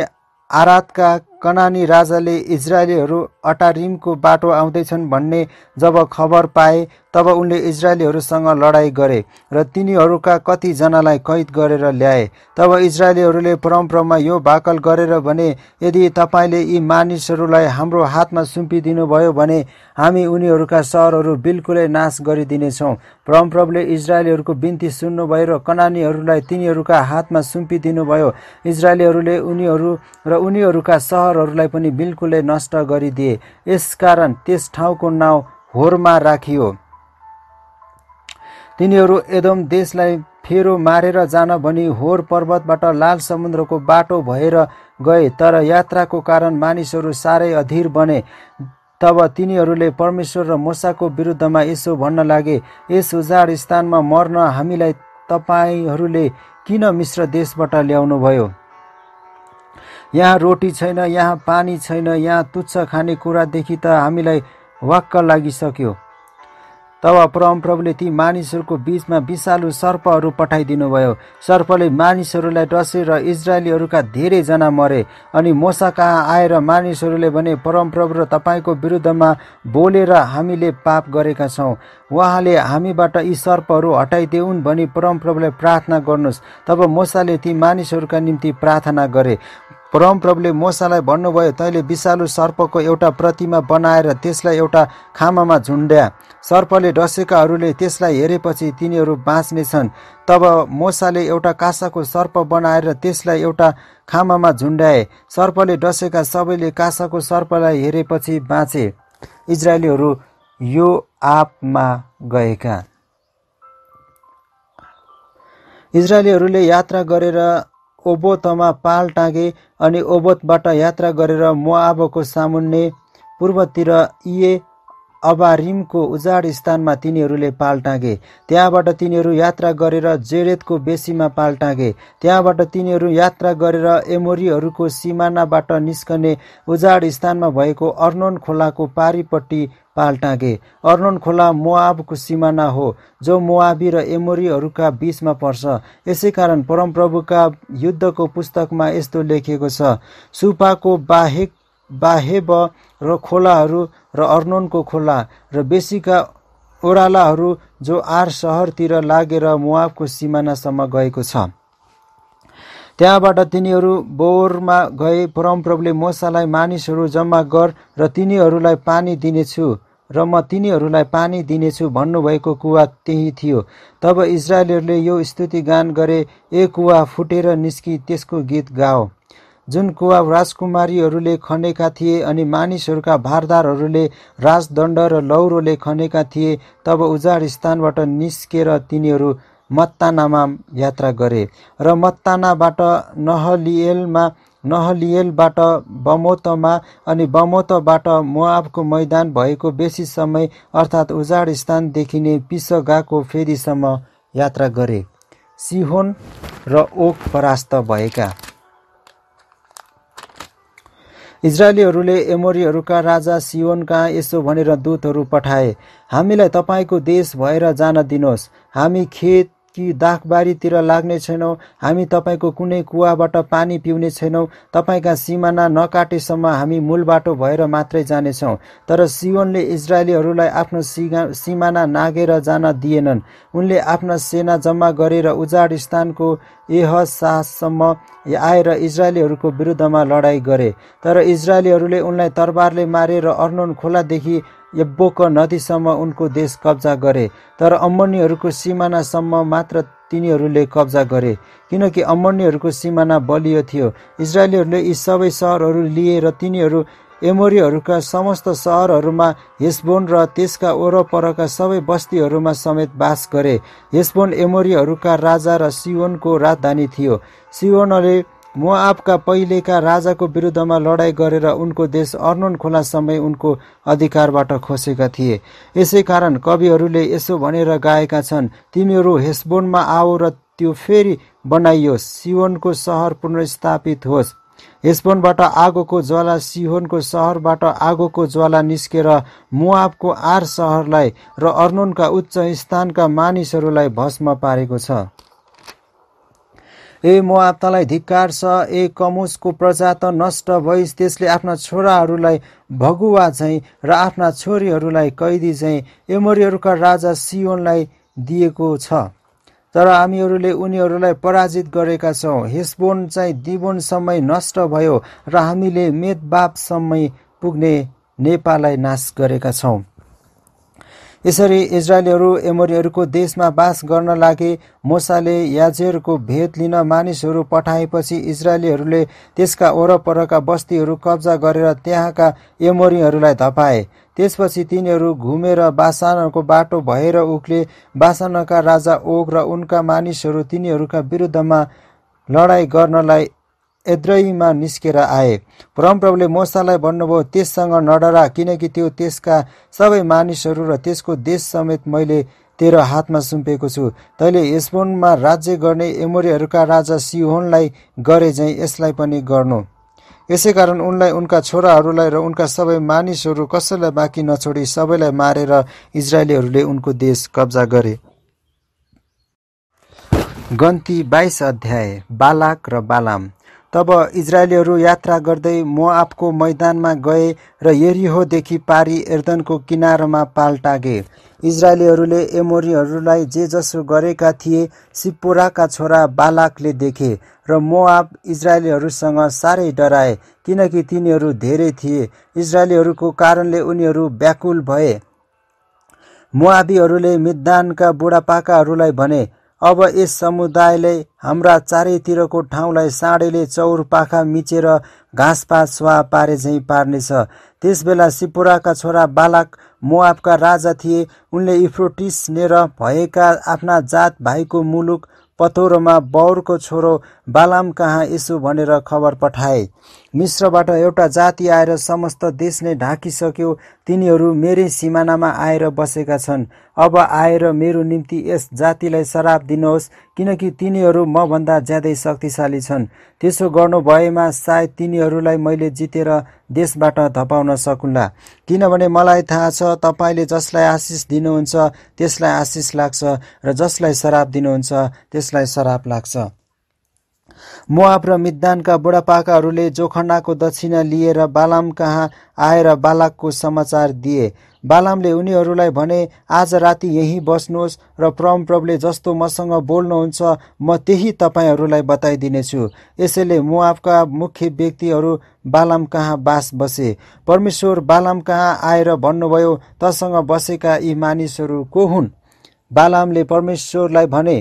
आरातका कनानी राजाले इजरायलीहरू अटारिमको बाटो आउँदैछन् भन्ने जब खबर पाए तब उनले इजरायलीहरूसँग लडाईँ गरे र तिनीहरूका कतिजनालाई कैद गरेर ल्याए तब इजरायलीहरूले परम्परामा यो भाकल गरेर भने यदि तपाईँले यी मानिसहरूलाई हाम्रो हातमा सुम्पिदिनुभयो भने हामी उनीहरूका सहरहरू बिल्कुलै नाश गरिदिनेछौँ परम्प्रभले इजरायलीहरूको बिन्ती सुन्नुभयो र कनानीहरूलाई तिनीहरूका हातमा सुम्पिदिनुभयो इजरायलीहरूले उनीहरू र उनीहरूका सहर घरहरूलाई पनि बिल्कुलै नष्ट गरिदिए यसकारण त्यस ठाउँको नाउँ होरमा राखियो तिनीहरू एदम देशलाई फेरो मारेर जान भनी होर पर्वतबाट लाल समुद्रको बाटो भएर गए तर यात्राको कारण मानिसहरू साह्रै अधीर बने तब तिनीहरूले परमेश्वर र मोसाको विरुद्धमा यसो भन्न लागे यस उजाड स्थानमा मर्न हामीलाई तपाईँहरूले किन मिश्र देशबाट ल्याउनुभयो यहाँ रोटी छैन यहाँ पानी छैन यहाँ तुच्छ खानेकुरादेखि त हामीलाई वाक्क लागिसक्यो तब परमप्रभुले ती मानिसहरूको बिचमा विषालु सर्पहरू पठाइदिनुभयो सर्पले मानिसहरूलाई डसे र इजरायलीहरूका धेरैजना मरे अनि मोसा कहाँ आएर मानिसहरूले भने परमप्रभु र तपाईँको विरुद्धमा बोलेर हामीले पाप गरेका छौँ उहाँले हामीबाट यी सर्पहरू हटाइदेऊन् भनी परमप्रभुलाई प्रार्थना गर्नुहोस् तब मोसाले ती मानिसहरूका निम्ति प्रार्थना गरे परमप्रभुले मोसालाई भन्नुभयो तैँले विषालु सर्पको एउटा प्रतिमा बनाएर त्यसलाई एउटा खामामा झुन्ड्या सर्पले डसेकाहरूले त्यसलाई हेरेपछि तिनीहरू बाँच्नेछन् तब मोसाले एउटा कासाको सर्प बनाएर त्यसलाई एउटा खामामा झुन्ड्याए सर्पले डसेका सबैले कासाको सर्पलाई हेरेपछि बाँचे इजरायलीहरू यो आपमा गएका इजरायलीहरूले यात्रा गरेर ओबोतमा पाल टाँगे अनि ओबोतबाट यात्रा गरेर मोआबको सामुन्ने पूर्वतिर इए अबारिमको उजाड स्थानमा तिनीहरूले पाल टाँगे त्यहाँबाट तिनीहरू यात्रा गरेर जेरेतको बेसीमा पाल टाँगे त्यहाँबाट तिनीहरू यात्रा गरेर एमोरीहरूको सिमानाबाट निस्कने उजाड स्थानमा भएको अर्नोन खोलाको पारिपट्टि पाल टाँगे अर्नोन खोला मोआबको सिमाना हो जो मोआबी र एमोरीहरूका बिचमा पर्छ यसै कारण परमप्रभुका युद्धको पुस्तकमा यस्तो लेखिएको छ सुपाको बाहेक बाहेब र खोलाहरू र अर्नोनको खोला र बेसीका ओह्रालाहरू जो आर सहरतिर लागेर मुवाबको सिमानासम्म गएको छ त्यहाँबाट तिनीहरू बोरमा गए परमप्रभुले मोसालाई मानिसहरू जम्मा गर र तिनीहरूलाई पानी दिनेछु र म तिनीहरूलाई पानी दिनेछु भन्नुभएको कुवा त्यही थियो तब इजरायलहरूले यो स्तुति गान गरे ए कुवा फुटेर निस्की त्यसको गीत गाओ जुन कुवा राजकुमारीहरूले खनेका थिए अनि मानिसहरूका भारदारहरूले राजदण्ड र लौरोले खनेका थिए तब उजाड स्थानबाट निस्केर तिनीहरू मत्तानामा यात्रा गरे र मत्तानाबाट नहलिएलमा नहलिएलबाट बमोतमा अनि बमोतबाट मोआको मैदान भएको बेसी समय अर्थात् उजाड स्थानदेखि नै पिसगाको फेरिसम्म यात्रा गरे सिहोन र ओक परास्त भएका इजरायलीहरूले एमोरीहरूका राजा सियोन कहाँ यसो भनेर दूतहरू पठाए हामीलाई तपाईँको देश भएर जान दिनुहोस् हामी खेत कि दाखबारीतिर लाग्ने छैनौँ हामी तपाईँको कुनै कुवाबाट पानी पिउने छैनौँ तपाईँका सिमाना नकाटेसम्म हामी मूल बाटो भएर मात्रै जानेछौँ तर सियोनले इजरायलीहरूलाई आफ्नो सिगा सिमाना नागेर जान दिएनन् उनले आफ्ना सेना जम्मा गरेर उजाड स्थानको एह साहसम्म आएर इजरायलीहरूको विरुद्धमा लडाइँ गरे तर इजरायलीहरूले उनलाई तरबारले मारे र अर्नोन खोलादेखि यब्बोक नदीसम्म उनको देश कब्जा गरे तर अम्मनीहरूको सिमानासम्म मात्र तिनीहरूले कब्जा गरे किनकि अम्मनीहरूको सिमाना बलियो थियो इजरायलीहरूले यी सबै सहरहरू लिए र तिनीहरू एमोरीहरूका समस्त सहरहरूमा हेसबोन र त्यसका वरपरका सबै बस्तीहरूमा समेत बास गरे हेसबोन एमोरीहरूका राजा र सिओनको राजधानी थियो सिओनले मोआबका पहिलेका राजाको विरुद्धमा लडाई गरेर उनको देश अर्नोन खोला समय उनको अधिकारबाट खोसेका थिए यसै कारण कविहरूले यसो भनेर गाएका छन् तिमीहरू हेसबोनमा आओ र त्यो फेरि बनाइयो सिहोनको सहर पुनर्स्थापित होस् हेसबोनबाट आगोको ज्वाला सिहोनको सहरबाट आगोको ज्वाला निस्केर मुआबको आर सहरलाई र अर्नोनका उच्च स्थानका मानिसहरूलाई भस्म पारेको छ ए म धिक्कार छ ए कमुसको प्रजा त नष्ट भइस् त्यसले आफ्ना छोराहरूलाई भगुवा झैँ र आफ्ना छोरीहरूलाई कैदी झैँ एमोरीहरूका राजा सियोनलाई दिएको छ तर हामीहरूले उनीहरूलाई पराजित गरेका छौँ हेसबोन चाहिँ समय नष्ट भयो र हामीले मेदबापसम्मै पुग्ने नेपाललाई नाश गरेका छौँ यसरी इजरायलीहरू एमोरीहरूको देशमा बास गर्न लागे मोसाले याजेरको भेद लिन मानिसहरू पठाएपछि इजरायलीहरूले त्यसका वरपरका बस्तीहरू कब्जा गरेर त्यहाँका एमोरीहरूलाई धपाए त्यसपछि तिनीहरू घुमेर बासानको बाटो भएर उक्ले बासानका राजा ओग र उनका मानिसहरू तिनीहरूका विरुद्धमा लडाईँ गर्नलाई एद्रईमा निस्केर आए परमप्रभुले मोसालाई भन्नुभयो त्यससँग नडरा किनकि त्यो त्यसका सबै मानिसहरू र त्यसको देश समेत मैले तेरो हातमा सुम्पेको छु तैँले यसबोनमा राज्य गर्ने एमोरीहरूका राजा सिहोनलाई गरे झैँ यसलाई पनि गर्नु यसै कारण उनलाई उनका छोराहरूलाई र उनका सबै मानिसहरू कसैलाई बाँकी नछोडी सबैलाई मारेर इजरायलीहरूले उनको देश कब्जा गरे गन्ती बाइस अध्याय बालाक र बालाम तब इजरायलीहरू यात्रा गर्दै मोआबको मैदानमा गए र यरिहोदेखि पारी एर्दनको किनारमा पाल्टागे इजरायलीहरूले एमोरीहरूलाई जे जसो गरेका थिए सिपोराका छोरा बालाकले देखे र मोआब इजरायलीहरूसँग साह्रै डराए किनकि तिनीहरू धेरै थिए इजरायलीहरूको कारणले उनीहरू व्याकुल भए मोआबीहरूले मिद्दानका बुढापाकाहरूलाई भने अब यस समुदायले हाम्रा चारैतिरको ठाउँलाई साँडेले चौर पाखा मिचेर घाँसपात सुहा पारे झैँ पार्नेछ त्यसबेला सिपुराका छोरा बालक मोआबका राजा थिए उनले इफ्रोटिस नेर भएका आफ्ना जात भाइको मुलुक पथोरोमा बौरको छोरो बालाम कहाँ यसो भनेर खबर पठाए मिश्रबाट एउटा जाति आएर समस्त देश नै ढाकिसक्यो तिनीहरू मेरै सिमानामा आएर बसेका छन् अब आएर मेरो निम्ति यस जातिलाई श्राप दिनुहोस् किनकि तिनीहरू मभन्दा ज्यादै शक्तिशाली छन् त्यसो गर्नु भएमा सायद तिनीहरूलाई मैले जितेर देशबाट धपाउन सकुन्ला किनभने मलाई थाहा छ तपाईँले जसलाई आशिष दिनुहुन्छ त्यसलाई आशिष लाग्छ र जसलाई श्राप दिनुहुन्छ त्यसलाई श्राप लाग्छ मोआब र मिद्दानका बुढापाकाहरूले जोखण्डाको दक्षिणा लिएर बालाम कहाँ आएर बालाकको समाचार दिए बालामले उनीहरूलाई भने आज राति यहीँ बस्नुहोस् र परमप्रभुले जस्तो मसँग बोल्नुहुन्छ म त्यही तपाईँहरूलाई बताइदिनेछु यसैले मुआबका मुख्य व्यक्तिहरू बालाम कहाँ बास बसे परमेश्वर बालाम कहाँ आएर भन्नुभयो तसँग बसेका यी मानिसहरू को हुन् बालामले परमेश्वरलाई भने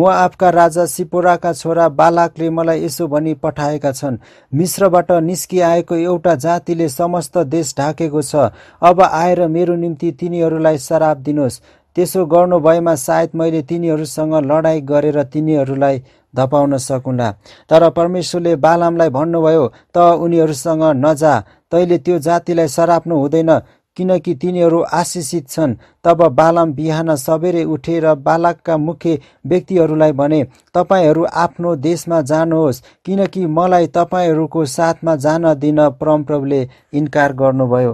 आफका राजा सिपोराका छोरा बालाकले मलाई यसो भनी पठाएका छन् मिश्रबाट निस्किआएको एउटा जातिले समस्त देश ढाकेको छ अब आएर मेरो निम्ति तिनीहरूलाई श्राप दिनुहोस् त्यसो गर्नु भएमा सायद मैले तिनीहरूसँग लडाइँ गरेर तिनीहरूलाई धपाउन सकुला तर परमेश्वरले बालामलाई भन्नुभयो त उनीहरूसँग नजा तैँले त्यो जातिलाई सराप्नु हुँदैन किनकि तिनीहरू आशिषित छन् तब बालम बिहान सबेरै उठेर बालकका मुख्य व्यक्तिहरूलाई भने तपाईँहरू आफ्नो देशमा जानुहोस् किनकि मलाई तपाईँहरूको साथमा जान दिन परमप्रभुले इन्कार गर्नुभयो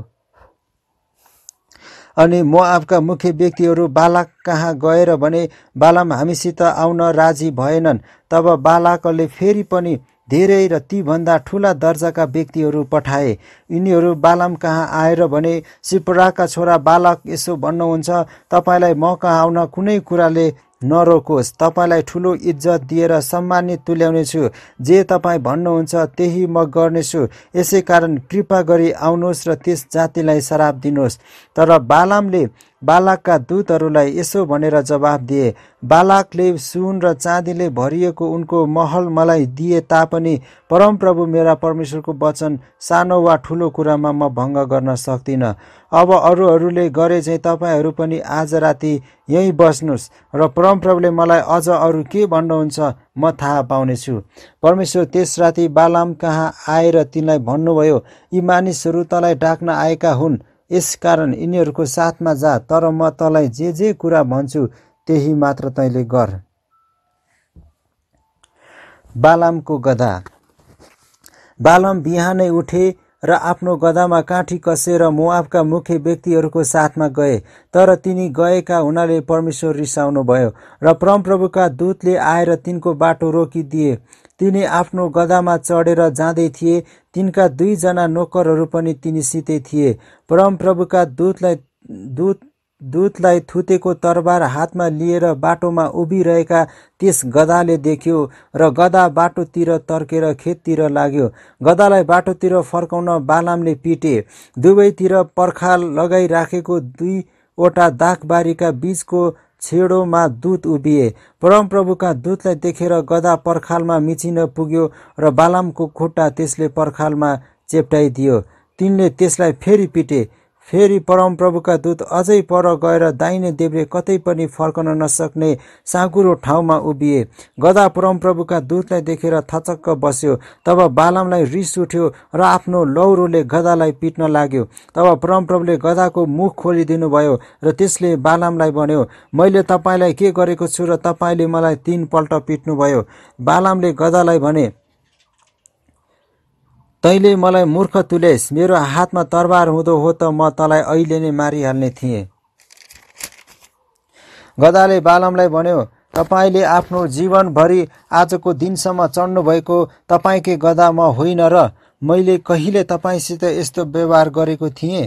अनि म आफका मुख्य व्यक्तिहरू बालक कहाँ गएर भने बालम हामीसित आउन राजी भएनन् तब बालकले फेरि पनि धेरै र तीभन्दा ठुला दर्जाका व्यक्तिहरू पठाए यिनीहरू बालम कहाँ आएर भने सिपराका छोरा बालक यसो भन्नुहुन्छ तपाईँलाई म कहाँ आउन कुनै कुराले नरोकोस् तपाईँलाई ठुलो इज्जत दिएर सम्मानित तुल्याउनेछु जे तपाईँ भन्नुहुन्छ त्यही म गर्नेछु यसै कारण कृपा गरी आउनुहोस् र त्यस जातिलाई श्राप दिनुहोस् तर बालामले बालकका दूतहरूलाई यसो भनेर जवाब दिए बालकले सुन र चाँदीले भरिएको उनको महल मलाई दिए तापनि परमप्रभु मेरा परमेश्वरको वचन सानो वा ठुलो कुरामा म भङ्ग गर्न सक्दिनँ अब अरूहरूले गरे चाहिँ तपाईँहरू पनि आज राति यहीँ बस्नुहोस् र परमप्रभुले मलाई अझ अरू के भन्नुहुन्छ म थाहा पाउनेछु परमेश्वर त्यस राति बालाम कहाँ आएर तिनलाई भन्नुभयो यी मानिसहरू तँलाई डाक्न आएका हुन् यसकारण यिनीहरूको साथमा जा तर म तँलाई जे जे कुरा भन्छु त्यही मात्र तैँले गर बालामको गधा बालम बिहानै उठे र आफ्नो गदामा काँठी कसेर मोआबका मुख्य व्यक्तिहरूको साथमा गए तर तिनी गएका हुनाले परमेश्वर रिसाउनु भयो र परमप्रभुका दूतले आएर तिनको बाटो रोकिदिए तिनी आफ्नो गदामा चढेर जाँदै थिए तिनका दुईजना नोकरहरू पनि तिनीसितै थिए परमप्रभुका दूतलाई दूत दूतलाई थुतेको तरबार हातमा लिएर बाटोमा उभिरहेका त्यस गदाले देख्यो र गदा बाटोतिर तर्केर खेततिर लाग्यो गदालाई बाटोतिर फर्काउन बालामले पिटे दुवैतिर पर्खाल लगाइराखेको दुईवटा दागबारीका बीचको छेडोमा दूत उभिए परमप्रभुका दूतलाई देखेर गदा पर्खालमा मिचिन पुग्यो र बालामको खुट्टा त्यसले पर्खालमा चेप्टाइदियो तिनले त्यसलाई फेरि पिटे फेरि परमप्रभुका दूत अझै पर गएर दाहिने देब्रे कतै पनि फर्कन नसक्ने साँकुरो ठाउँमा उभिए गदा परमप्रभुका दूतलाई देखेर थचक्क बस्यो तब बालमलाई रिस उठ्यो र आफ्नो लौरोले गदालाई पिट्न लाग्यो तब परमप्रभुले गदाको मुख खोलिदिनु भयो र त्यसले बालामलाई भन्यो मैले तपाईँलाई के गरेको छु र तपाईँले मलाई तिनपल्ट पिट्नुभयो बालमले गदालाई भने तैँले मलाई मूर्ख तुलेस मेरो हातमा तरबार हुँदो हो त म तँलाई अहिले नै मारिहाल्ने थिएँ गदाले बालमलाई भन्यो तपाईँले आफ्नो जीवनभरि आजको दिनसम्म चढ्नुभएको तपाईँकै गदा म होइन र मैले कहिले तपाईँसित यस्तो व्यवहार गरेको थिएँ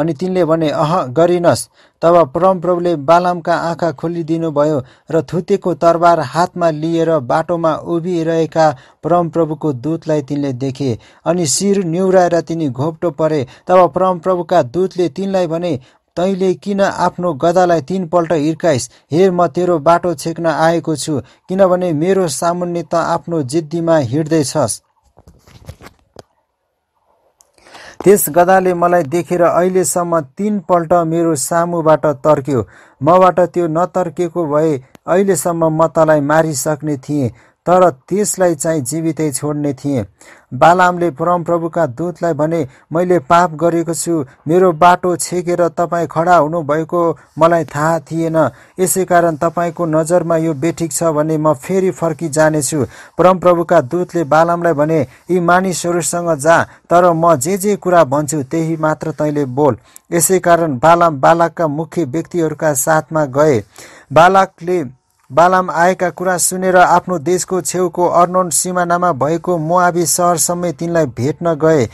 अनि तिनले भने अह गरिनस् तब परमप्रभुले बालामका आँखा खोलिदिनुभयो र थुतेको तरबार हातमा लिएर बाटोमा उभिरहेका परमप्रभुको दूतलाई तिनले देखे अनि शिर न्युराएर तिनी घोप्टो परे तब परमप्रभुका दूतले तिनलाई भने तैँले किन आफ्नो गदालाई तिनपल्ट हिर्काइस् हे म तेरो बाटो छेक्न आएको छु किनभने मेरो सामुन्ने त आफ्नो जिद्दीमा हिँड्दैछस् त्यस गदाले मलाई देखेर अहिलेसम्म तिनपल्ट मेरो सामुबाट तर्क्यो मबाट त्यो नतर्किएको भए अहिलेसम्म म तलाई मारिसक्ने थिएँ तर त्यसलाई चाहिँ जीवितै छोड्ने थिएँ बालामले परमप्रभुका दूतलाई भने मैले पाप गरेको छु मेरो बाटो छेकेर तपाईँ खडा हुनुभएको मलाई थाहा थिएन यसै कारण तपाईँको नजरमा यो बेठिक छ भने म फेरि फर्किजानेछु परमप्रभुका दूतले बालामलाई भने यी मानिसहरूसँग जा तर म जे जे कुरा भन्छु त्यही मात्र तैँले बोल यसै कारण बालाम बालकका मुख्य व्यक्तिहरूका साथमा गए बालकले बालाम आएका कुरा सुनेर आफ्नो देशको छेउको अर्नोन सिमानामा भएको मोआबी सहरसम्मै तिनलाई भेट्न गए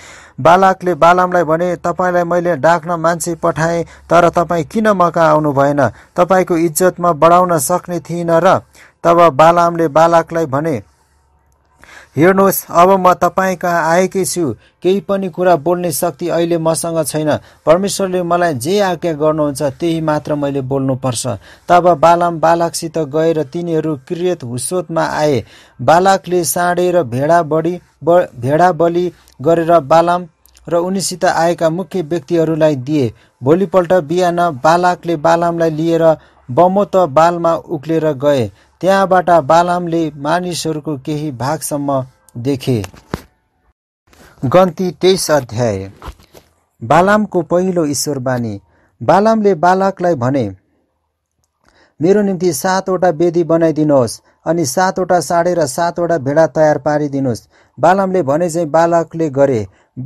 बालाकले बालामलाई भने तपाईँलाई मैले डाक्न मान्छे पठाएँ तर तपाईँ किन मका आउनु भएन तपाईँको इज्जतमा बढाउन सक्ने थिइनँ र तब बालामले बालकलाई भने हेर्नुहोस् अब म तपाईँ कहाँ आएकै छु केही पनि कुरा बोल्ने शक्ति अहिले मसँग छैन परमेश्वरले मलाई जे आज्ञा गर्नुहुन्छ त्यही मात्र मैले बोल्नुपर्छ तब बालम बालकसित गएर तिनीहरू क्रियत हुसोतमा आए बालकले र भेडा बढी ब भेडा बलि गरेर बालम र उनीसित आएका मुख्य व्यक्तिहरूलाई दिए भोलिपल्ट बिहान बालकले बालमलाई लिएर बमोत बालमा उक्लेर गए त्यहाँबाट बालामले मानिसहरूको केही भागसम्म देखे गन्ती तेइस अध्याय बालामको पहिलो ईश्वरवाणी बालामले बालकलाई भने मेरो निम्ति सातवटा वेदी बनाइदिनुहोस् अनि सातवटा साँडे र सातवटा भेडा तयार पारिदिनुहोस् बालामले भने चाहिँ बालकले गरे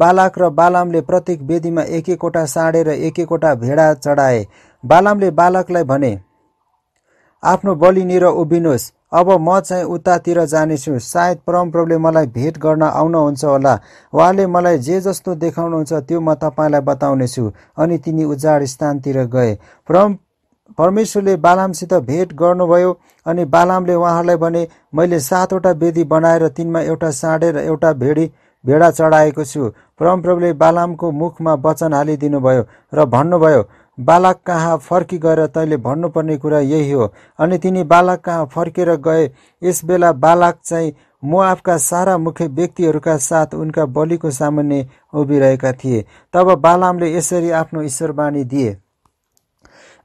बालक र बालामले प्रत्येक वेदीमा एक एकवटा साँडे र एक एकवटा भेडा चढाए बालामले बालकलाई भने आफ्नो बलिनिर उभिनुहोस् अब म चाहिँ उतातिर जानेछु सायद परमप्रभुले मलाई भेट गर्न आउनुहुन्छ होला उहाँले मलाई जे जस्तो देखाउनुहुन्छ त्यो म तपाईँलाई बताउनेछु अनि तिनी उजाड स्थानतिर गए परम परमेश्वरले बालामसित भेट गर्नुभयो अनि बालामले उहाँहरूलाई भने मैले सातवटा वेदी बनाएर तिनमा एउटा र एउटा भेडी भेडा चढाएको छु परमप्रभुले बालामको मुखमा वचन हालिदिनुभयो र भन्नुभयो बालक कहाँ फर्की गएर तैँले भन्नुपर्ने कुरा यही हो अनि तिनी बालक कहाँ फर्केर गए यस बेला बालक चाहिँ मोआबका सारा मुख्य व्यक्तिहरूका साथ उनका बलिको सामान्य उभिरहेका थिए तब बालामले यसरी आफ्नो ईश्वरवाणी दिए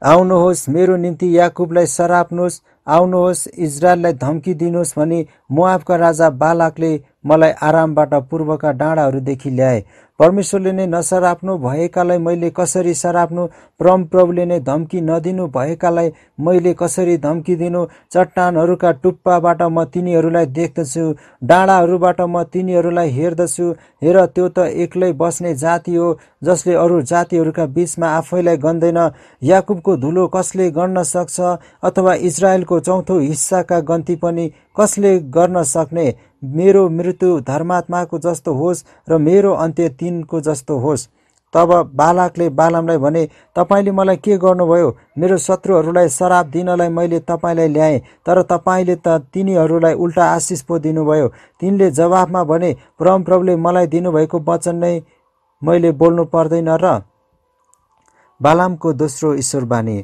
आउनुहोस् मेरो निम्ति याकुबलाई सराप्नुहोस् आउनुहोस् इजरायललाई धम्की दिनुहोस् भने मोआबका राजा बालकले मलाई आरामबाट पूर्वका डाँडाहरूदेखि ल्याए परमेश्वरले नै नसराप्नु भएकालाई मैले कसरी सराप्नु परमप्रभुले नै धम्की नदिनु भएकालाई मैले कसरी धम्की दिनु चट्टानहरूका टुप्पाबाट म तिनीहरूलाई देख्दछु डाँडाहरूबाट म तिनीहरूलाई हेर्दछु हेर त्यो त एक्लै बस्ने जाति हो जसले अरू जातिहरूका बिचमा आफैलाई गन्दैन याकुबको धुलो कसले गर्न सक्छ अथवा इजरायलको चौथो हिस्साका गन्ती पनि कसले गर्न सक्ने मेरो मृत्यु धर्मात्माको जस्तो होस् र मेरो अन्त्य तिनको जस्तो होस् तब बालकले बालमलाई भने तपाईँले मलाई के गर्नुभयो मेरो शत्रुहरूलाई श्राप दिनलाई मैले तपाईँलाई ल्याएँ तर तपाईँले त तिनीहरूलाई उल्टा आशिष पो दिनुभयो तिनले जवाफमा भने परमप्रभुले मलाई दिनुभएको वचन नै मैले बोल्नु पर्दैन र बालामको दोस्रो ईश्वरवाणी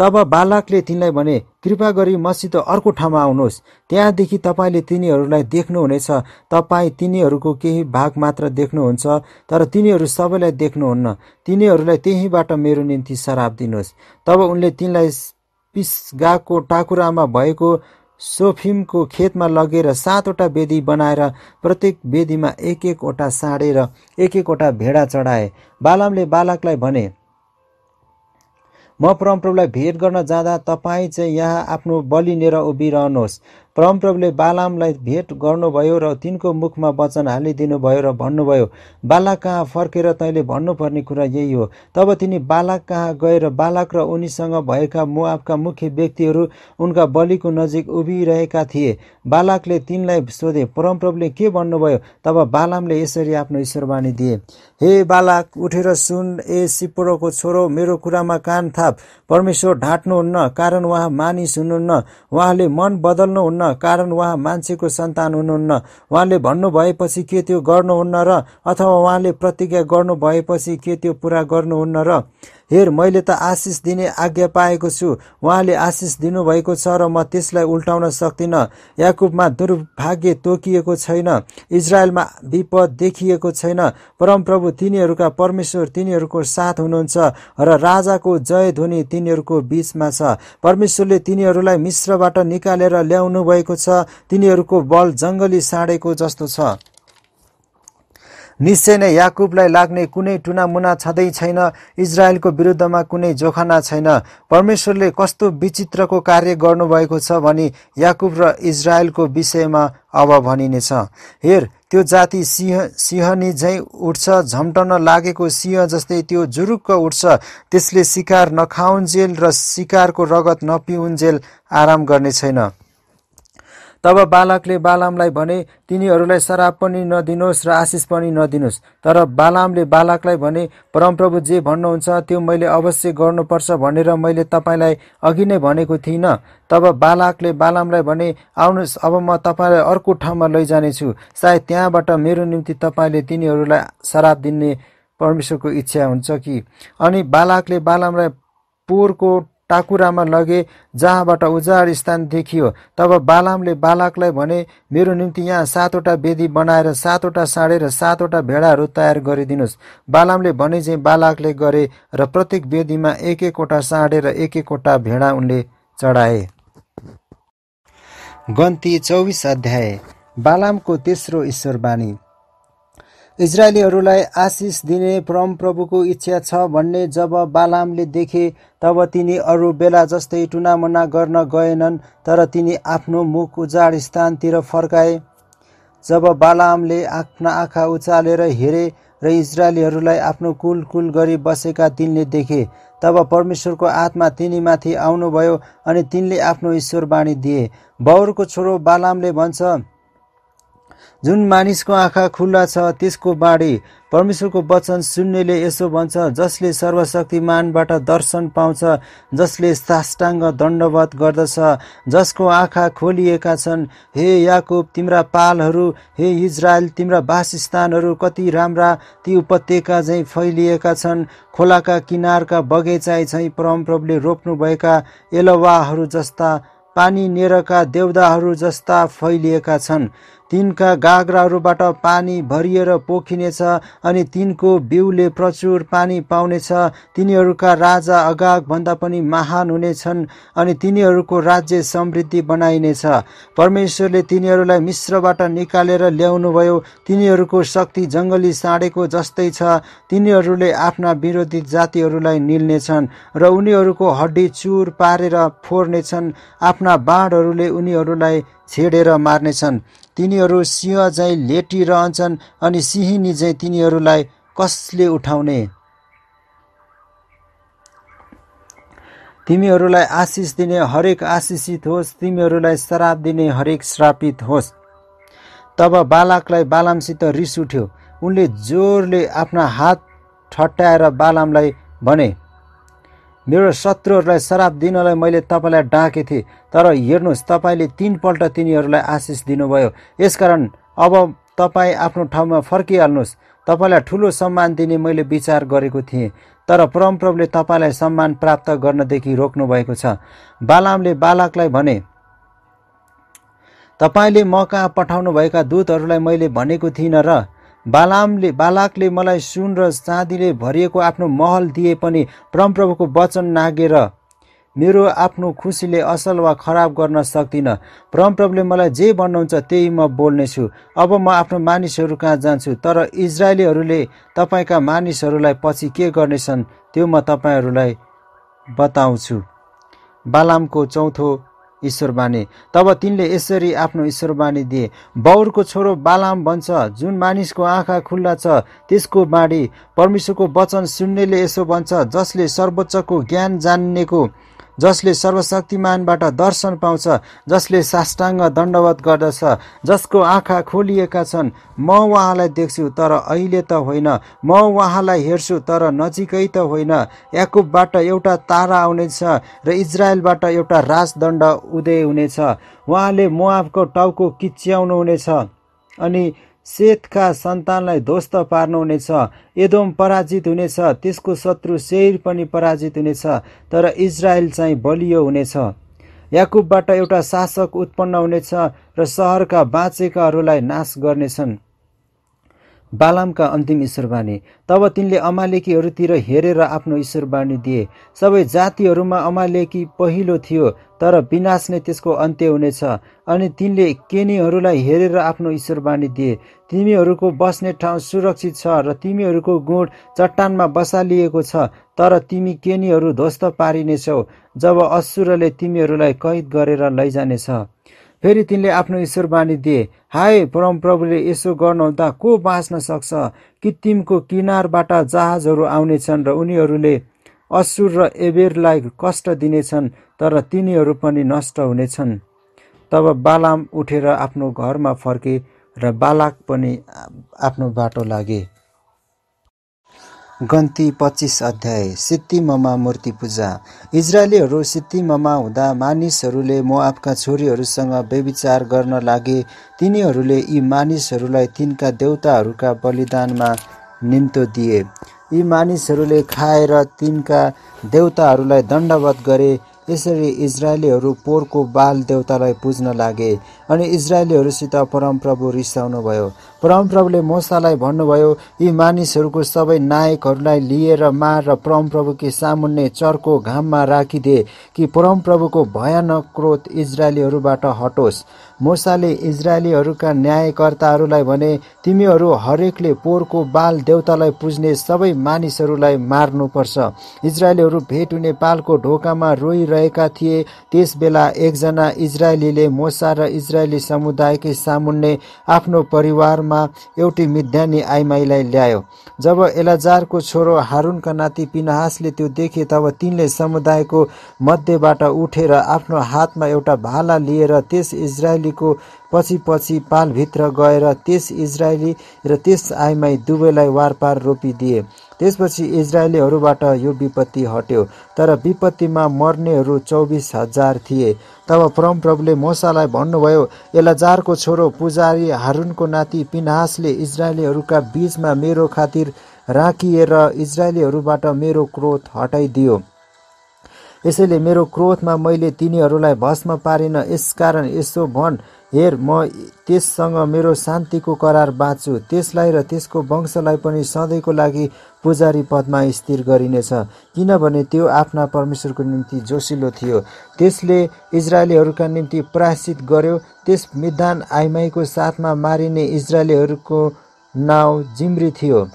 तब बालकले तिनलाई भने कृपा गरी मसित अर्को ठाउँमा आउनुहोस् त्यहाँदेखि तपाईँले तिनीहरूलाई देख्नुहुनेछ तपाईँ तिनीहरूको केही भाग मात्र देख्नुहुन्छ तर तिनीहरू सबैलाई देख्नुहुन्न तिनीहरूलाई त्यहीँबाट मेरो निम्ति सराप दिनुहोस् तब उनले तिनलाई पिसगाको टाकुरामा भएको सोफिमको खेतमा लगेर सातवटा वेदी बनाएर प्रत्येक वेदीमा एक एकवटा साँडेर एक एकवटा भेडा चढाए बालमले बालकलाई भने म परमप्रभुलाई भेट गर्न जाँदा तपाईँ चाहिँ यहाँ आफ्नो बलिनेर उभिरहनुहोस् परमप्रभुले बालामलाई भेट गर्नुभयो र तिनको मुखमा वचन हालिदिनु भयो र भन्नुभयो बालक कहाँ फर्केर तैँले भन्नुपर्ने कुरा यही हो तब तिनी बालक कहाँ गएर बालक र उनीसँग भएका मुआफका मुख्य व्यक्तिहरू उनका बलिको नजिक उभिरहेका थिए बालकले तिनलाई सोधे परमप्रभुले के भन्नुभयो तब बालामले यसरी आफ्नो ईश्वरवाणी दिए हे बालक उठेर सुन ए सिपुरोको छोरो मेरो कुरामा कान थाप परमेश्वर ढाँट्नुहुन्न कारण उहाँ मानिस हुनुहुन्न उहाँले मन बदल्नुहुन्न कारण उहाँ मान्छेको सन्तान हुनुहुन्न उहाँले भन्नु भएपछि के त्यो गर्नुहुन्न र अथवा उहाँले प्रतिज्ञा गर्नु भएपछि के त्यो पुरा गर्नुहुन्न र हेर मैले त आशिष दिने आज्ञा पाएको छु उहाँले आशिष दिनुभएको छ र म त्यसलाई उल्टाउन सक्दिनँ याकुबमा दुर्भाग्य तोकिएको छैन इजरायलमा विपद देखिएको छैन परमप्रभु तिनीहरूका परमेश्वर तिनीहरूको साथ हुनुहुन्छ र राजाको जय ध्वनि तिनीहरूको बिचमा छ परमेश्वरले तिनीहरूलाई मिश्रबाट निकालेर ल्याउनु भएको छ तिनीहरूको बल जङ्गली साँडेको जस्तो छ निश्चय नै याकुबलाई लाग्ने कुनै टुनामुना छँदै छैन इजरायलको विरुद्धमा कुनै जोखाना छैन परमेश्वरले कस्तो विचित्रको कार्य गर्नुभएको छ भनी याकुब र इजरायलको विषयमा अब भनिनेछ हेर त्यो जाति सिंह सिंहनी झैँ उठ्छ झम्टन लागेको सिंह जस्तै त्यो जुरुक्क उठ्छ त्यसले सिकार नखाउन्जेल र सिकारको रगत नपिउन्जेल आराम गर्ने छैन तब बालकले बालामलाई भने तिनीहरूलाई श्राप पनि नदिनुहोस् र आशिष पनि नदिनुहोस् तर बालामले बालकलाई भने परमप्रभु जे भन्नुहुन्छ त्यो मैले अवश्य गर्नुपर्छ भनेर मैले तपाईँलाई अघि नै भनेको थिइनँ तब बालकले बालामलाई भने आउनुहोस् अब म तपाईँलाई अर्को ठाउँमा लैजानेछु सायद त्यहाँबाट मेरो निम्ति तपाईँले तिनीहरूलाई श्राप दिने परमेश्वरको इच्छा हुन्छ कि अनि बालकले बालामलाई पोहोरको टाकुरामा लगे जहाँबाट उजाड स्थान देखियो तब बालामले बालकलाई भने मेरो निम्ति यहाँ सातवटा वेदी बनाएर सातवटा साँडेर सातवटा भेडाहरू तयार गरिदिनुहोस् बालामले भने चाहिँ बालकले गरे र प्रत्येक वेदीमा एक एकवटा साँडेर एक एकवटा भेडा उनले चढाए गन्ती चौबिस अध्याय बालामको तेस्रो ईश्वरवाणी इजरायलीहरूलाई आशिष दिने परमप्रभुको इच्छा छ भन्ने जब बालामले देखे तब तिनी अरू बेला जस्तै टुनामुना गर्न गएनन् तर तिनी आफ्नो मुख उजाड स्थानतिर फर्काए जब बालामले आफ्ना आँखा उचालेर हेरे र इजरायलीहरूलाई आफ्नो कुल कुल गरी बसेका तिनले देखे तब परमेश्वरको आत्मा तिनीमाथि आउनुभयो अनि तिनले आफ्नो ईश्वरवाणी दिए बौरको छोरो बालामले भन्छ जुन मानिसको आँखा खुल्ला छ त्यसको बाढी परमेश्वरको वचन सुन्नेले यसो भन्छ जसले सर्वशक्तिमानबाट दर्शन पाउँछ जसले साष्टाङ्ग दण्डवत गर्दछ जसको आँखा खोलिएका छन् हे याकुब तिम्रा पालहरू हे इजरायल तिम्रा वासस्थानहरू कति राम्रा ती उपत्यका झैँ फैलिएका छन् खोलाका किनारका बगैँचा झैँ परमप्रभुले रोप्नुभएका एलवाहरू जस्ता पानी नेरका देउदाहरू जस्ता फैलिएका छन् तिनका गाग्राहरूबाट पानी भरिएर पोखिनेछ अनि तिनको बिउले प्रचुर पानी पाउनेछ तिनीहरूका राजा अगाग भन्दा पनि महान हुनेछन् अनि तिनीहरूको राज्य समृद्धि बनाइनेछ परमेश्वरले तिनीहरूलाई मिश्रबाट निकालेर ल्याउनुभयो तिनीहरूको शक्ति जङ्गली साँडेको जस्तै छ तिनीहरूले आफ्ना विरोधी जातिहरूलाई निल्नेछन् र उनीहरूको हड्डी चुर पारेर फोर्नेछन् आफ्ना बाँडहरूले उनीहरूलाई छेडेर मार्नेछन् तिनीहरू सिंह झैँ लेटिरहन्छन् अनि सिंहिनी झैँ तिनीहरूलाई कसले उठाउने तिमीहरूलाई आशिष दिने हरेक आशिषित होस् तिमीहरूलाई श्राप दिने हरेक श्रापित होस् तब बालकलाई बालामसित रिस उठ्यो उनले जोरले आफ्ना हात ठट्याएर बालामलाई भने मेरो शत्रुहरूलाई श्राप दिनलाई मैले तपाईँलाई डाके थिएँ तर हेर्नुहोस् तपाईँले तिनपल्ट तिनीहरूलाई आशिष दिनुभयो यसकारण अब तपाईँ आफ्नो ठाउँमा फर्किहाल्नुहोस् तपाईँलाई ठुलो सम्मान दिने मैले विचार गरेको थिएँ तर परमप्रभुले तपाईँलाई सम्मान प्राप्त गर्नदेखि रोक्नुभएको छ बालामले बालकलाई भने तपाईँले म कहाँ पठाउनुभएका दूतहरूलाई मैले भनेको थिइनँ र बालामले बालाकले मलाई सुन र चाँदीले भरिएको आफ्नो महल दिए पनि परमप्रभुको वचन नागेर मेरो आफ्नो खुसीले असल वा खराब गर्न सक्दिनँ परमप्रभुले मलाई जे भन्नुहुन्छ त्यही म बोल्नेछु अब म आफ्नो मानिसहरू कहाँ जान्छु तर इजरायलीहरूले तपाईँका मानिसहरूलाई पछि के गर्नेछन् त्यो म तपाईँहरूलाई बताउँछु बालामको चौथो ईश्वरवाणी तब तिनले यसरी आफ्नो ईश्वरवाणी दिए बौरको छोरो बालाम बन्छ जुन मानिसको आँखा खुल्ला छ त्यसको बाँडी परमेश्वरको वचन सुन्नेले यसो बन्छ जसले सर्वोच्चको ज्ञान जान्नेको जसले सर्वशक्तिमानबाट दर्शन पाउँछ जसले साष्टाङ्ग दण्डवत गर्दछ जसको आँखा खोलिएका छन् म उहाँलाई देख्छु तर अहिले त होइन म उहाँलाई हेर्छु तर नजिकै त होइन याकुबबाट एउटा तारा आउनेछ र इजरायलबाट एउटा राजदण्ड उदय हुनेछ उहाँले मुआबको टाउको किच्याउनुहुनेछ अनि सेतका सन्तानलाई ध्वस्त पार्नुहुनेछ एदोम पराजित हुनेछ त्यसको शत्रु शेर पनि पराजित हुनेछ तर इजरायल चाहिँ बलियो हुनेछ याकुबबाट एउटा शासक उत्पन्न हुनेछ र सहरका बाँचेकाहरूलाई नाश गर्नेछन् बालामका अन्तिम ईश्वरवाणी तब तिनले अमालेकीहरूतिर हेरेर आफ्नो ईश्वरवाणी दिए सबै जातिहरूमा अमालेकी पहिलो थियो तर विनाश नै त्यसको अन्त्य हुनेछ अनि तिनले केनीहरूलाई हेरेर आफ्नो ईश्वरवाणी दिए तिमीहरूको बस्ने ठाउँ सुरक्षित छ र तिमीहरूको गुण चट्टानमा बसालिएको छ तर तिमी केनीहरू ध्वस्त पारिनेछौ जब असुरले तिमीहरूलाई कैद गरेर लैजानेछ फेरि तिनले आफ्नो ईश्वरवाणी दिए हाय परमप्रभुले यसो गर्नुहुँदा को बाँच्न सक्छ कित्तिमको किनारबाट जहाजहरू आउनेछन् र उनीहरूले असुर र एबेरलाई कष्ट दिनेछन् तर तिनीहरू पनि नष्ट हुनेछन् तब बालाम उठेर आफ्नो घरमा फर्के र बालाक पनि आफ्नो बाटो लागे गन्ती पच्चिस अध्याय सिद्धिममा मूर्ति पूजा इजरायलीहरू सिद्धिममा हुँदा मानिसहरूले म मोआबका छोरीहरूसँग व्यविचार गर्न लागे तिनीहरूले यी मानिसहरूलाई तिनका देउताहरूका बलिदानमा निम्तो दिए यी मानिसहरूले खाएर तिनका देउताहरूलाई दण्डवत गरे यसरी इजरायलीहरू पोहोरको बाल देवतालाई पुज्न लागे अनि इजरायलीहरूसित परमप्रभु रिसाउनुभयो परमप्रभुले मोसालाई भन्नुभयो यी मानिसहरूको सबै नायकहरूलाई लिएर मार र परमप्रभुकी सामुन्ने चर्को घाममा राखिदिए कि परमप्रभुको भयानक क्रोध इजरायलीहरूबाट हटोस् मोसाले इजरायलीहरूका न्यायकर्ताहरूलाई भने तिमीहरू हरेकले पोहोरको बाल देउतालाई पुज्ने सबै मानिसहरूलाई मार्नुपर्छ इजरायलीहरू भेट हुने पालको ढोकामा रोइरहेका थिए त्यसबेला एकजना इजरायलीले मोसा र इजरायली समुदायकै सामुन्ने आफ्नो परिवारमा एउटी मिध्यानी आइमाईलाई ल्यायो जब एलाजारको छोरो हारुनका नाति पिनहासले त्यो देखे तब तिनले समुदायको मध्येबाट उठेर आफ्नो हातमा एउटा भाला लिएर त्यस इजरायली इजरायलीको पछि पछि पालभित्र गएर त्यस इजरायली र त्यस आइमाई दुवैलाई वारपार रोपिदिए त्यसपछि इजरायलीहरूबाट यो विपत्ति हट्यो तर विपत्तिमा मर्नेहरू चौबिस हजार थिए तब परमप्रभुले मोसालाई भन्नुभयो एलाजारको छोरो पुजारी हारुनको नाति पिनासले इजरायलीहरूका बिचमा मेरो खातिर राखिएर इजरायलीहरूबाट मेरो क्रोध हटाइदियो यसैले मेरो क्रोधमा मैले तिनीहरूलाई भस्म पारिन यसकारण यसो भन हेर म त्यससँग मेरो शान्तिको करार बाँच्छु त्यसलाई र त्यसको वंशलाई पनि सधैँको लागि पुजारी पदमा स्थिर गरिनेछ किनभने त्यो आफ्ना परमेश्वरको निम्ति जोसिलो थियो त्यसले इजरायलीहरूका निम्ति प्रायश्चित गर्यो त्यस मिदान आइमाईको साथमा मारिने इजरायलीहरूको नाउँ जिम्री थियो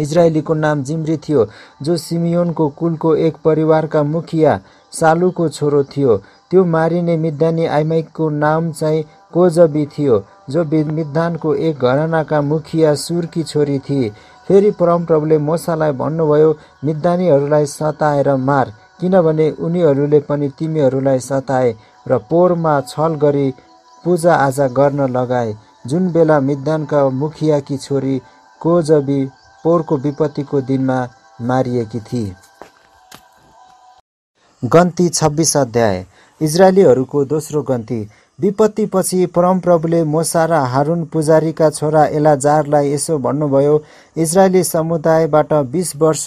इजरायलीको नाम जिम्री थियो जो सिमियोनको कुलको एक परिवारका मुखिया सालुको छोरो थियो त्यो मारिने मिद्दानी आइमाइकको नाम चाहिँ कोजबी थियो जो मिद्दानको एक घरानाका मुखिया सुरकी छोरी थिए फेरि परमप्रभुले मोसालाई भन्नुभयो मिद्दानीहरूलाई सताएर मार किनभने उनीहरूले पनि तिमीहरूलाई सताए र पोहोरमा छल गरी पूजाआजा गर्न लगाए जुन बेला मिद्दानका मुखियाकी छोरी कोजबी पोहोरको विपत्तिको दिनमा मारिएकी थिए गन्ती छब्बिस अध्याय इजरायलीहरूको दोस्रो गन्ती विपत्तिपछि परमप्रभुले मोसा र हारुन पुजारीका छोरा एलाजारलाई यसो भन्नुभयो इजरायली समुदायबाट बिस वर्ष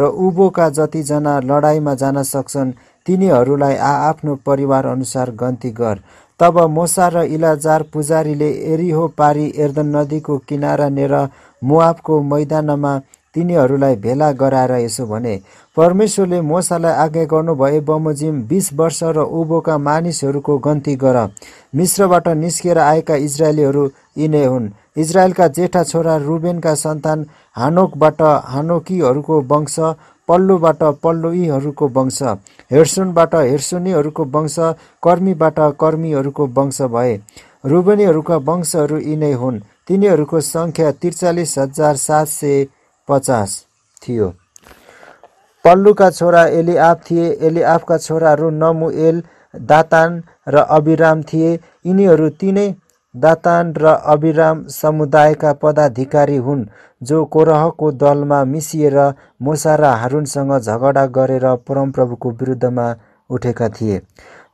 र उभोका जतिजना लडाइँमा जान सक्छन् तिनीहरूलाई आआफ्नो परिवार अनुसार गन्ती गर तब मोसा र इलाजार पुजारीले एरिहो पारी एर्दन नदीको किनारा नेर मुआबको मैदानमा तिनीहरूलाई भेला गराएर यसो भने परमेश्वरले मोसालाई आज्ञा गर्नुभए बमोजिम बिस वर्ष र उभोका मानिसहरूको गन्ती गर मिश्रबाट निस्केर आएका इजरायलीहरू यिनै हुन् इजरायलका जेठा छोरा रुबेनका सन्तान हानोकबाट हानोकीहरूको वंश पल्लोबाट पल्लोईहरूको वंश हेर्सुनबाट हेर्सुनीहरूको वंश कर्मीबाट कर्मीहरूको वंश भए रुबनीहरूका वंशहरू यिनै हुन् तिनीहरूको सङ्ख्या त्रिचालिस हजार सात सय पचास थियो पल्लुका छोरा एलिआफ थिए एलिआफका छोराहरू नमुएल दातान र अभिराम थिए यिनीहरू तिनै दातान र अभिराम समुदायका पदाधिकारी हुन् जो कोरहको दलमा मिसिएर मुसा र हारुनसँग झगडा गरेर परमप्रभुको विरुद्धमा उठेका थिए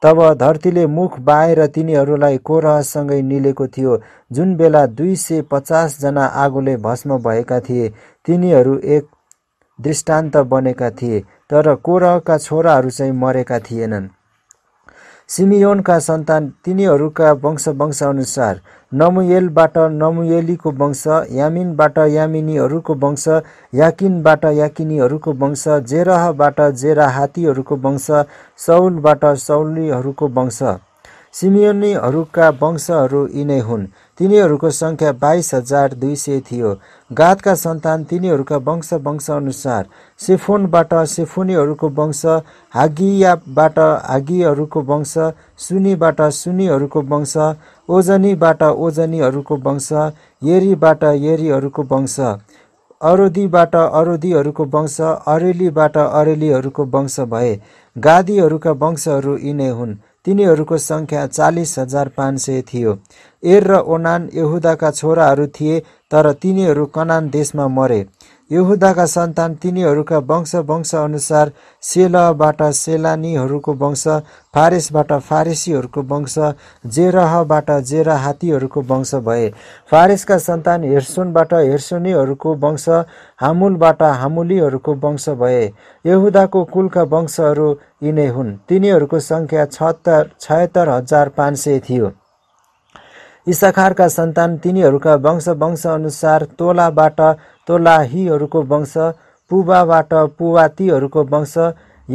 तब धरतीले मुख बाएर तिनीहरूलाई कोरहसँगै निलेको थियो जुन बेला दुई सय पचासजना आगोले भस्म भएका थिए तिनीहरू एक दृष्टान्त बनेका थिए तर कोरहका छोराहरू चाहिँ मरेका थिएनन् सिमियोनका सन्तान तिनीहरूका वंश वंशअनुसार नमुएलबाट नमुएलीको वंश यामिनबाट यामिनीहरूको वंश याकिनबाट याकिनीहरूको वंश जेराहबाट जेराहातीहरूको वंश सौलबाट सौलीहरूको वंश सिमियोनीहरूका वंशहरू यिनै हुन् तिनीहरूको सङ्ख्या बाइस हजार दुई सय थियो गातका सन्तान तिनीहरूका वंश वंश अनुसार सिफोनबाट सिफोनीहरूको वंश हागियाबाट हागीहरूको वंश सुनीबाट सुनीहरूको वंश ओजनीबाट ओजनीहरूको वंश येरीबाट येरीहरूको वंश अरोदीबाट अरोदीहरूको वंश अरेलीबाट अरेलीहरूको वंश भए गादीहरूका वंशहरू यिनै हुन् तिनीहरूको सङ्ख्या चालिस हजार पाँच सय थियो एर र ओनान यहुदाका छोराहरू थिए तर तिनीहरू कनान देशमा मरे यहुदाका सन्तान तिनीहरूका वंश वंश अनुसार सेलबाट सेलानीहरूको वंश फारेसबाट फारेसीहरूको वंश जेरहबाट जेराहातीहरूको वंश भए फारेसका सन्तान हेर्सोनबाट हेर्सोनीहरूको वंश हामुलबाट हामुलीहरूको वंश भए यहुदाको कुलका वंशहरू यिनै हुन् तिनीहरूको सङ्ख्या छत्तर छयत्तर हजार पाँच सय थियो इसाखारका सन्तान तिनीहरूका वंश वंश अनुसार तोलाबाट तोलाहीहरूको वंश पुवाबाट पुवातीहरूको वंश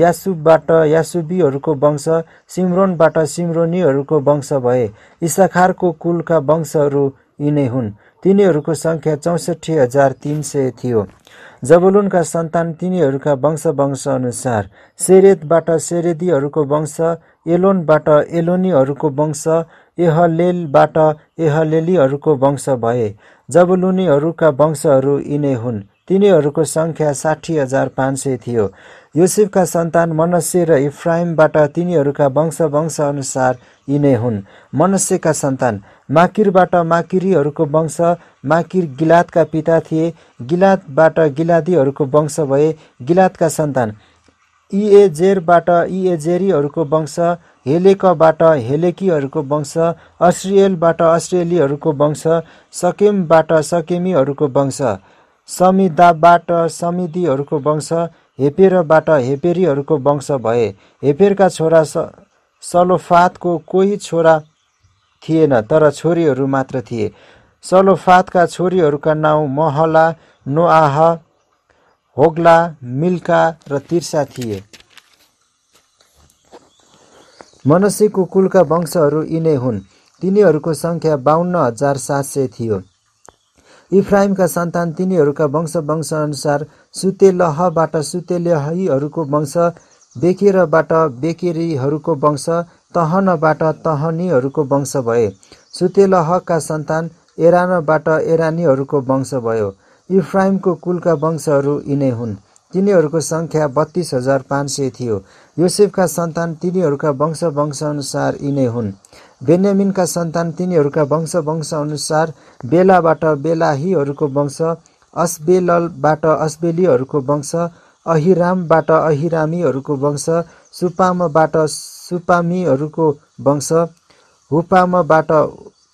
यासुबबाट यासुबीहरूको वंश सिमरोनबाट सिमरोनीहरूको वंश भए इसाखारको कुलका वंशहरू यिनै हुन् तिनीहरूको सङ्ख्या चौसठी हजार तिन सय थियो जबलुनका सन्तान तिनीहरूका वंश वंश अनुसार सेरेतबाट सेरेदीहरूको वंश एलोनबाट एलोनीहरूको वंश एहलेलबाट एहलेलीहरूको वंश भए जबलुनीहरूका वंशहरू यिनै हुन् तिनीहरूको सङ्ख्या साठी हजार पाँच सय थियो युसिफका सन्तान मनस्य र इफ्राइमबाट तिनीहरूका वंश वंश अनुसार यिनै हुन् मनस्यका सन्तान माकिरबाट माकिरीहरूको वंश माकिर गिलातका पिता थिए गिलातबाट गिलादीहरूको वंश भए गिलातका सन्तान इएजेरबाट इएजेरीहरूको वंश हेलेकबाट हेलेकीहरूको वंश अस्ट्रियलबाट अस्ट्रेलीहरूको वंश सकेमबाट सकेमीहरूको वंश समिदाबाट समिदीहरूको वंश हेपेरबाट हेपेरीहरूको वंश भए हेपेरका छोरा स सलोफातको कोही छोरा थिएन तर छोरीहरू मात्र थिए सलोफातका छोरीहरूका नाउँ महला नोआह होग्ला मिल्का र तिर्सा थिए मनसी कुकुलका वंशहरू यिनै हुन् तिनीहरूको सङ्ख्या बाहन्न हजार सात सय थियो इफ्राइमका सन्तान तिनीहरूका वंश वंश अनुसार सुतेलहबाट सुतेलहीहरूको वंश बेकेरबाट बेकेरीहरूको वंश तहनबाट तहनीहरूको वंश भए सुतेलहका सन्तान एरानबाट एरानीहरूको वंश भयो इफ्राइमको कुलका वंशहरू यिनै हुन् तिनीहरूको सङ्ख्या बत्तीस हजार पाँच सय थियो योसेफका सन्तान तिनीहरूका वंश वंशअनुसार यिनै हुन् बेन्यामिनका सन्तान तिनीहरूका वंश वंशअनुसार बेलाबाट बेलाहीहरूको वंश अस्बेलबाट अस्बेलीहरूको वंश अहिरामबाट अहिरामीहरूको वंश सुपामबाट सुपामीहरूको वंश हुपामबाट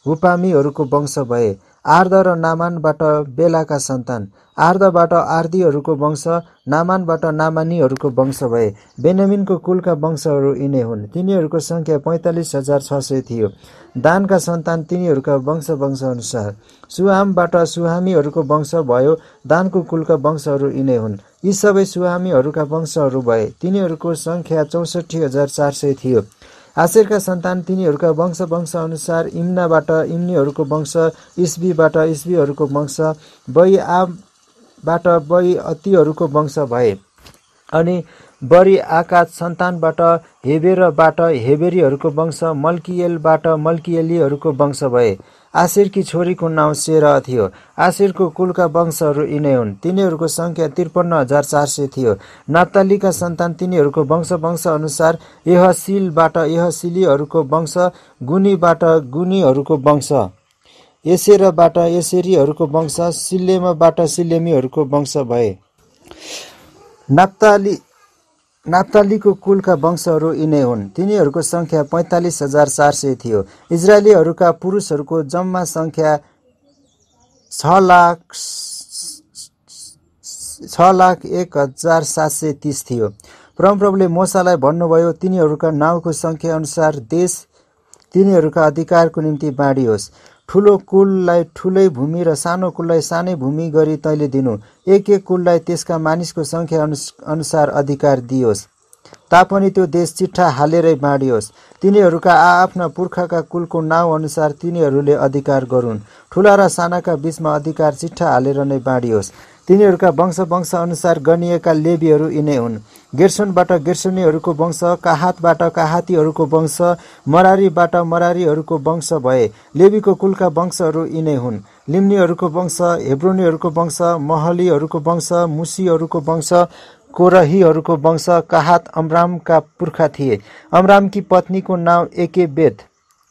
हुपामीहरूको वंश भए आर्द र नामानबाट बेलाका सन्तान आर्दबाट आर्दीहरूको वंश नामानबाट नामानीहरूको वंश भए बेनमिनको कुलका वंशहरू यिनै हुन् तिनीहरूको सङ्ख्या पैँतालिस हजार छ सय थियो दानका सन्तान तिनीहरूका वंश वंशअनुसार सुहामबाट सुहामीहरूको वंश भयो दानको कुलका वंशहरू यिनै हुन् यी सबै सुहामीहरूका वंशहरू भए तिनीहरूको सङ्ख्या चौसठी हजार चार सय थियो आशेरका सन्तान तिनीहरूका वंश वंश अनुसार इम्नाबाट इम्नीहरूको वंश इस्वीबाट इस्वीहरूको वंश बै आबाट बई अतिहरूको वंश भए अनि बरी आकाश सन्तानबाट हेबेरबाट हेबेरीहरूको वंश मल्कियलबाट मल्कियलीहरूको वंश भए आसिरकी छोरीको नाउँ सेरा थियो आशिरको कुलका वंशहरू यिनै हुन् तिनीहरूको सङ्ख्या त्रिपन्न हजार चार सय थियो नातालीका सन्तान तिनीहरूको वंश वंश अनुसार यहसिलबाट यहसिलीहरूको वंश गुनीबाट गुनीहरूको वंश एसेरबाट यसेरीहरूको वंश सिल्लेमाबाट सिलेमीहरूको वंश भए नाप्ताली नाप्तालीको कुलका वंशहरू यिनै हुन् तिनीहरूको सङ्ख्या पैँतालिस हजार चार सय थियो इजरायलीहरूका पुरुषहरूको जम्मा सङ्ख्या छ लाख छ लाख एक हजार सात सय तिस थियो परमप्रभुले मोसालाई भन्नुभयो तिनीहरूका नाउँको सङ्ख्या अनुसार देश तिनीहरूका अधिकारको निम्ति बाँडियोस् ठुलो कुललाई ठुलै भूमि र सानो कुललाई सानै भूमि गरी तैँले दिनु एक एक कुललाई त्यसका मानिसको सङ्ख्या अनुसार अधिकार दियोस् तापनि त्यो देश चिठा हालेरै बाँडियोस् तिनीहरूका आआफ्ना पुर्खाका कुलको नाउँ अनुसार तिनीहरूले अधिकार गरून् ठुला र सानाका बिचमा अधिकार चिठा हालेर नै बाँडियोस् तिनीहरूका वंश वंश अनुसार गनिएका लेबीहरू यिनै हुन् गेर्सोनबाट गेर्सोनीहरूको वंश काहातबाट काहातीहरूको वंश मरारीबाट मरारीहरूको वंश भए लेबीको कुलका वंशहरू यिनै हुन् लिम्नीहरूको वंश हेब्रोनीहरूको वंश महलीहरूको वंश मुसीहरूको वंश कोरहीहरूको वंश काहात अमरामका पुर्खा थिए अमरामकी पत्नीको नाउँ एकेबेद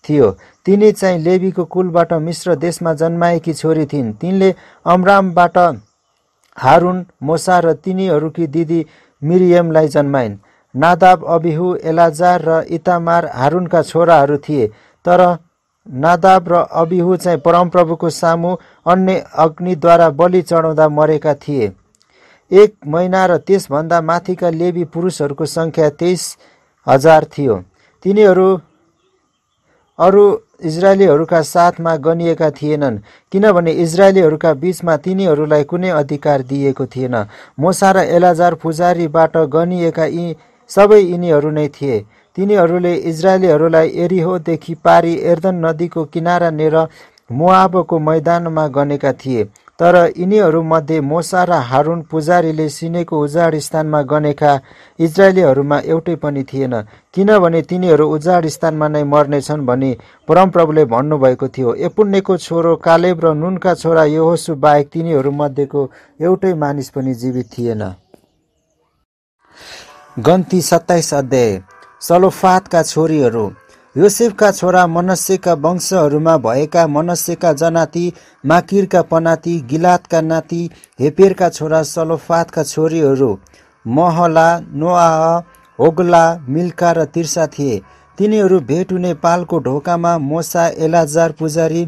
थियो तिनी चाहिँ लेबीको कुलबाट मिश्र देशमा जन्माएकी छोरी थिइन् तिनले अमरामबाट हारुन मोसा र तिनीहरूकी दिदी मिरियमलाई जन्माइन् नादाब अबिहु एलाजार र इतामार हारुनका छोराहरू थिए तर नादाब र अबिहु चाहिँ परमप्रभुको सामु अन्य अग्निद्वारा बलि चढाउँदा मरेका थिए एक महिना र त्यसभन्दा माथिका लेबी पुरुषहरूको सङ्ख्या तेइस हजार थियो तिनीहरू अरू इजरायलीहरूका साथमा गनिएका थिएनन् किनभने इजरायलीहरूका बिचमा तिनीहरूलाई कुनै अधिकार दिएको थिएन मोसा र एलाजार पुजारीबाट गनिएका यी सबै यिनीहरू नै थिए तिनीहरूले इजरायलीहरूलाई एरिहोदेखि पारी एर्दन नदीको किनारा लिएर मुआबको मैदानमा गनेका थिए तर यिनीहरूमध्ये मोसा र हारुन पुजारीले सिनेको उजाड स्थानमा गनेका इजरायलीहरूमा एउटै पनि थिएन किनभने तिनीहरू उजाड स्थानमा नै मर्नेछन् भने परमप्रभुले भन्नुभएको थियो एपुण्यको छोरो कालेब र नुनका छोरा योहोसु बाहेक तिनीहरूमध्येको एउटै मानिस पनि जीवित थिएन गन्ती सत्ताइस अध्याय सलोफातका छोरीहरू योसेफका छोरा मनस्यका वंशहरूमा भएका मनस्यका जनाति माकिरका पनाति गिलातका नाति हेपेरका छोरा सलोफातका छोरीहरू महला नोआ होगला मिल्का र तिर्सा थिए तिनीहरू भेट हुने पालको ढोकामा मोसा एलाजार पुजारी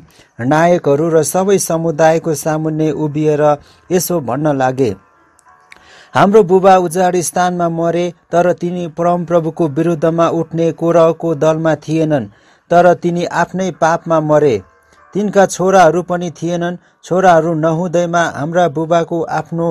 नायकहरू र सबै समुदायको सामुन्ने उभिएर यसो भन्न लागे हाम्रो बुबा उजाड स्थानमा मरे तर तिनी परमप्रभुको विरुद्धमा उठ्ने कोरहको दलमा थिएनन् तर तिनी आफ्नै पापमा मरे तिनका छोराहरू पनि थिएनन् छोराहरू नहुँदैमा हाम्रा बुबाको आफ्नो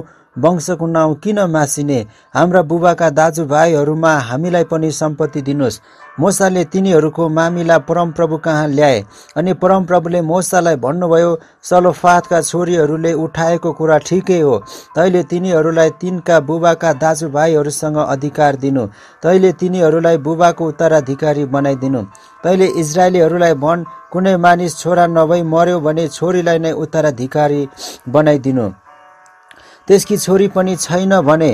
वंशको नाउँ किन मासिने हाम्रा बुबाका दाजुभाइहरूमा हामीलाई पनि सम्पत्ति दिनुहोस् मोसाले तिनीहरूको मामिला परमप्रभु कहाँ ल्याए अनि परमप्रभुले मोसालाई भन्नुभयो सलोफातका छोरीहरूले उठाएको कुरा ठिकै हो तैँले तिनीहरूलाई तिनका बुबाका दाजुभाइहरूसँग अधिकार दिनु तैँले तिनीहरूलाई बुबाको उत्तराधिकारी बनाइदिनु तैँले इजरायलीहरूलाई भन् कुनै मानिस छोरा नभई मर्यो भने छोरीलाई नै उत्तराधिकारी बनाइदिनु त्यसकी छोरी पनि छैन भने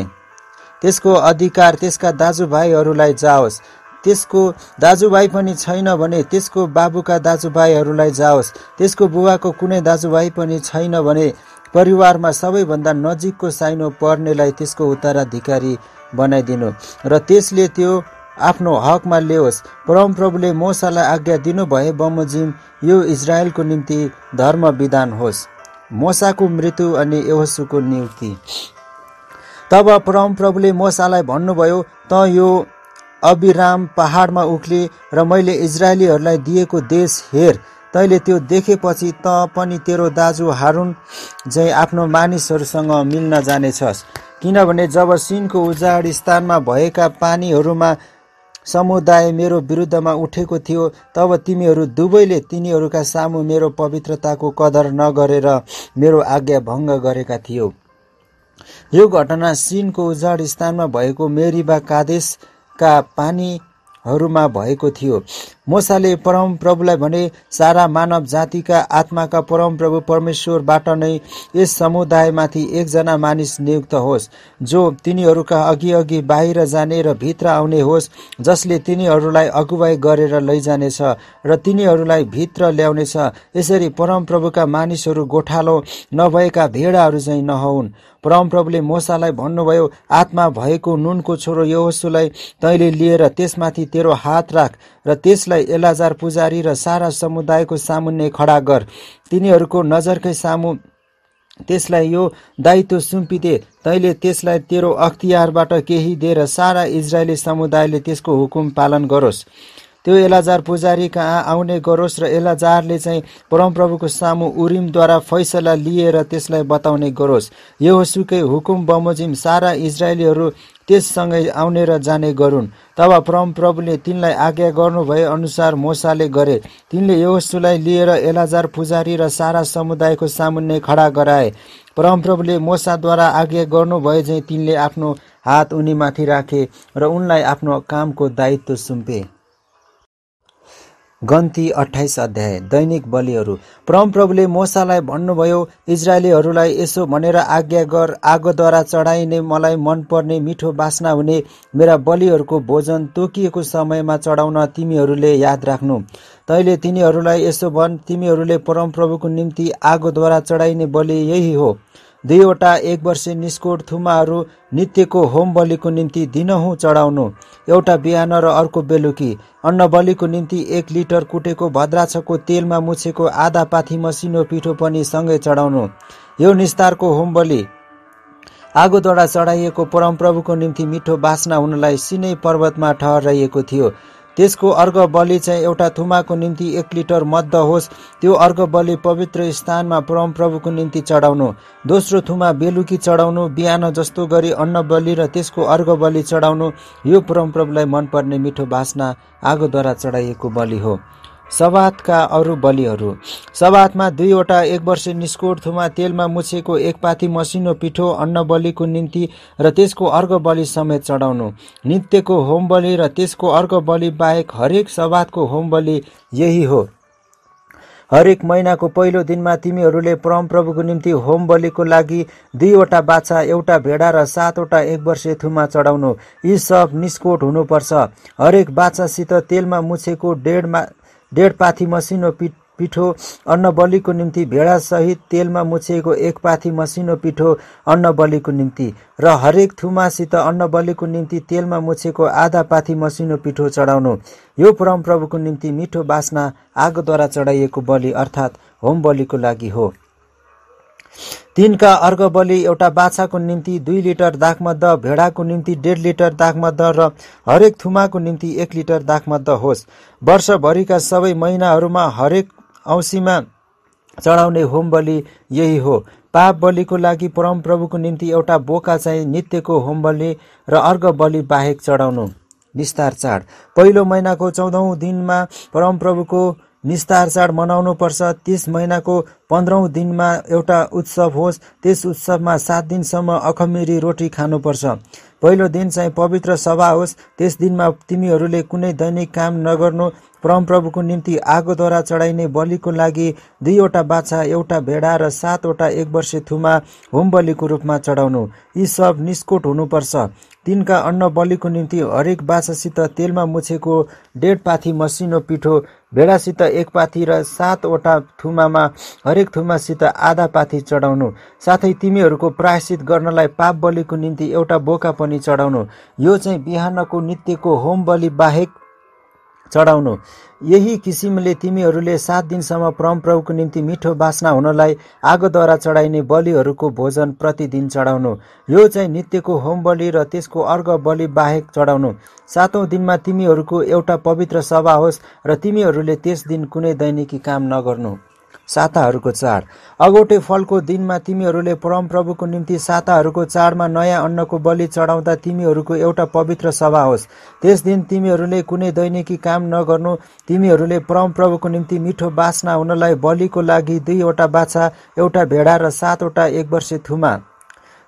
त्यसको अधिकार त्यसका दाजुभाइहरूलाई जाओस् त्यसको दाजुभाइ पनि छैन भने त्यसको बाबुका दाजुभाइहरूलाई जाओस् त्यसको बुवाको कुनै दाजुभाइ पनि छैन भने परिवारमा सबैभन्दा नजिकको साइनो पर्नेलाई त्यसको उत्तराधिकारी बनाइदिनु र त्यसले त्यो आफ्नो हकमा ल्याओस् परमप्रभुले मोसालाई आज्ञा दिनुभए बमोजिम यो इजरायलको निम्ति धर्म विधान होस् मोसाको मृत्यु अनि यहोसुको नियुक्ति तब परमप्रभुले मोसालाई भन्नुभयो त यो अबिराम पहाडमा उक्ले र मैले इजरायलीहरूलाई दिएको देश हेर तैले त्यो देखेपछि त पनि तेरो दाजु हारुन झैँ आफ्नो मानिसहरूसँग मिल्न जानेछस् किनभने जब सिनको उजाड स्थानमा भएका पानीहरूमा समुदाय मेरो विरुद्धमा उठेको थियो तब तिमीहरू दुवैले तिनीहरूका सामु मेरो पवित्रताको कदर नगरेर मेरो आज्ञा भङ्ग गरेका थियौ यो घटना सिनको उजाड स्थानमा भएको मेरिबा कादेश का पानीहरूमा भएको थियो मोसाले प्रभुलाई भने सारा मानव जातिका आत्माका परम प्रभु परमेश्वरबाट नै यस समुदायमाथि एकजना मानिस नियुक्त होस् जो तिनीहरूका अघि अघि बाहिर जाने र भित्र आउने होस् जसले तिनीहरूलाई अगुवाई गरेर लैजानेछ र तिनीहरूलाई भित्र ल्याउनेछ यसरी परम प्रभुका मानिसहरू गोठालो नभएका भेडाहरू चाहिँ परम परमप्रभुले मोसालाई भन्नुभयो आत्मा भएको नुनको छोरो यहोसुलाई तैँले लिएर त्यसमाथि तेरो हात राख र त्यसलाई एलाजार पुजारी र सारा समुदायको सामुन्ने खडा गर तिनीहरूको नजरकै सामु त्यसलाई यो दायित्व सुम्पिदे तैँले त्यसलाई तेरो अख्तियारबाट केही दिएर सारा इजरायली समुदायले त्यसको हुकुम पालन गरोस् त्यो एलाजार पुजारी कहाँ आउने गरोस् र एलाजारले चाहिँ परमप्रभुको सामु उरिमद्वारा फैसला लिएर त्यसलाई बताउने गरोस् यहोसुकै हुकुम बमोजिम सारा इजरायलीहरू त्यससँगै आउने र जाने गरून् तब परमप्रभुले तिनलाई आज्ञा गर्नुभए अनुसार मोसाले गरे तिनले यहोसुलाई लिएर एलाजार पुजारी र सारा समुदायको सामुन्ने खडा गराए परमप्रभुले मोसाद्वारा आज्ञा गर्नुभए चाहिँ तिनले आफ्नो हात उनीमाथि राखे र उनलाई आफ्नो कामको दायित्व सुम्पे गन्ती अठाइस अध्याय दैनिक बलिहरू परमप्रभुले मोसालाई भन्नुभयो इजरायलीहरूलाई यसो भनेर आज्ञा गर आगोद्वारा चढाइने मलाई मनपर्ने मिठो बासना हुने मेरा बलिहरूको भोजन तोकिएको समयमा चढाउन तिमीहरूले याद राख्नु तैँले तिनीहरूलाई यसो भन् तिमीहरूले परमप्रभुको निम्ति आगोद्वारा चढाइने बलि यही हो दुईवटा एक वर्ष निष्कोट थुमाहरू नित्यको होम बलिको निम्ति दिनहुँ चढाउनु एउटा बिहान र अर्को बेलुकी अन्नबलीको निम्ति एक लिटर कुटेको भद्राछको तेलमा मुछेको आधा पाथी मसिनो पिठो पनि सँगै चढाउनु यो निस्तारको होमबली आगोद्वारा चढाइएको परमप्रभुको निम्ति मिठो बासना हुनलाई सिनै पर्वतमा ठहराइएको थियो त्यसको अर्घ बलि चाहिँ एउटा थुमाको निम्ति एक लिटर मद्द होस् त्यो अर्घ बलि पवित्र स्थानमा परमप्रभुको निम्ति चढाउनु दोस्रो थुमा बेलुकी चढाउनु बिहान जस्तो गरी अन्न बलि र त्यसको अर्घ बलि चढाउनु यो परमप्रभुलाई मनपर्ने मिठो बासना आगोद्वारा चढाइएको बलि हो सवादका अरू बलिहरू सवादमा दुईवटा एक वर्ष थुमा तेलमा मुछेको एक पाथी मसिनो पिठो अन्न बलिको निम्ति र त्यसको अर्घ बलि समेत चढाउनु नित्यको होम बलि र त्यसको अर्घ बलि बाहेक हरेक सवादको होम बलि यही हो हरेक महिनाको पहिलो दिनमा तिमीहरूले परमप्रभुको निम्ति होम बलिको लागि दुईवटा बाछा एउटा भेडा र सातवटा एक वर्षे थुमा चढाउनु यी सब निस्कोट हुनुपर्छ हरेक बाछासित तेलमा मुछेको डेढमा डेढ पाथी मसिनो पिठ पिठो अन्न बलिको निम्ति भेडासहित तेलमा मुछिएको एक पाथी मसिनो पिठो अन्न बलिको निम्ति र हरेक थुमासित अन्न बलिको निम्ति तेलमा मुछेको आधा पाथी मसिनो पिठो चढाउनु यो परमप्रभुको निम्ति मिठो बास्ना आगोद्वारा चढाइएको बलि अर्थात् होम बलिको लागि हो तिनका अर्घबलि एउटा बाछाको निम्ति दुई लिटर दागमद्ध भेडाको निम्ति डेढ लिटर दागमद्ध र हरेक थुमाको निम्ति एक लिटर दागमद्ध होस् वर्षभरिका सबै महिनाहरूमा हरेक औँसीमा चढाउने होम बलि यही हो पाप बलिको लागि परमप्रभुको निम्ति एउटा बोका चाहिँ नित्यको होम बलि र अर्घ बलि बाहेक चढाउनु निस्तार चाड पहिलो महिनाको चौधौँ दिनमा परमप्रभुको निस्तार चाड मनाउनुपर्छ त्यस महिनाको पन्ध्रौँ दिनमा एउटा उत्सव होस् त्यस उत्सवमा सात दिनसम्म अखमेरी रोटी खानुपर्छ पहिलो दिन चाहिँ पवित्र सभा होस् त्यस दिनमा तिमीहरूले कुनै दैनिक काम नगर्नु परमप्रभुको निम्ति आगोद्वारा चढाइने बलिको लागि दुईवटा बाछा एउटा भेडा र सातवटा एक वर्ष थुमा होम बलिको रूपमा चढाउनु यी सब निष्कोट हुनुपर्छ तिनका अन्न बलिको निम्ति हरेक बाछासित तेलमा मुछेको डेढ पाथी मसिनो पिठो भेडासित एक पाथी र सातवटा थुमामा हरेक थुमासित आधा पाथी चढाउनु साथै तिमीहरूको प्रायश्चित गर्नलाई पाप बलिको निम्ति एउटा बोका पनि चढाउनु यो चाहिँ बिहानको नित्यको होम बलि बाहेक चढाउनु यही किसिमले तिमीहरूले सात दिनसम्म परमप्रभुको निम्ति मिठो बासना हुनलाई आगोद्वारा चढाइने बलिहरूको भोजन प्रतिदिन चढाउनु यो चाहिँ नित्यको होम बलि र त्यसको अर्घ बलि बाहेक चढाउनु सातौँ दिनमा तिमीहरूको एउटा पवित्र सभा होस् र तिमीहरूले त्यस दिन कुनै दैनिकी काम नगर्नु साताहरूको चाड अगौटे फलको दिनमा तिमीहरूले परमप्रभुको निम्ति साताहरूको चाडमा नयाँ अन्नको बलि चढाउँदा तिमीहरूको एउटा पवित्र सभा होस् त्यस दिन तिमीहरूले कुनै दैनिकी काम नगर्नु तिमीहरूले परमप्रभुको निम्ति मिठो बासना हुनलाई बलिको लागि दुईवटा बाछा एउटा भेडा र सातवटा एक वर्षे थुमा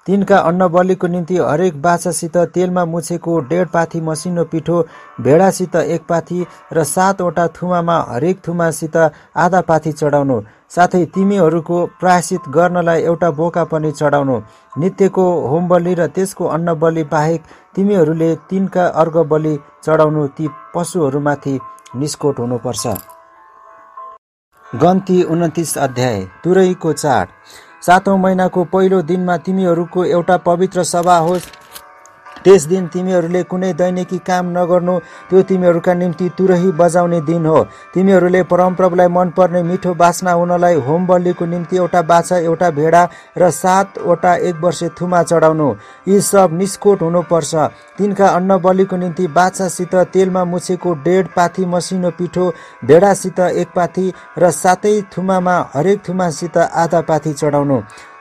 तिनका बलिको निम्ति हरेक बाछासित तेलमा मुछेको डेढ पाथी मसिनो पिठो भेडासित एक पाथी र सातवटा थुमामा हरेक थुमासित आधा पाथी चढाउनु साथै तिमीहरूको प्रायश्चित गर्नलाई एउटा बोका पनि चढाउनु नित्यको होमबली र त्यसको बलि बाहेक तिमीहरूले तिनका बलि चढाउनु ती पशुहरूमाथि निस्कोट हुनुपर्छ गन्ती उन्तिस अध्याय तुरैको चाड सातौँ महिनाको पहिलो दिनमा तिमीहरूको एउटा पवित्र सभा होस् त्यस दिन तिमीहरूले कुनै दैनिकी काम नगर्नु त्यो तिमीहरूका निम्ति तुरही बजाउने दिन हो तिमीहरूले परमप्रभुलाई मनपर्ने मिठो बासना हुनलाई होम बलिको निम्ति एउटा बाछा एउटा भेडा र सातवटा एक वर्ष थुमा चढाउनु यी सब निष्कोट हुनुपर्छ तिनका अन्न बलिको निम्ति बाछासित तेलमा मुछेको डेढ पाथी मसिनो पिठो भेडासित एक पाथी र सातै थुमामा हरेक थुमासित आधा पाथी चढाउनु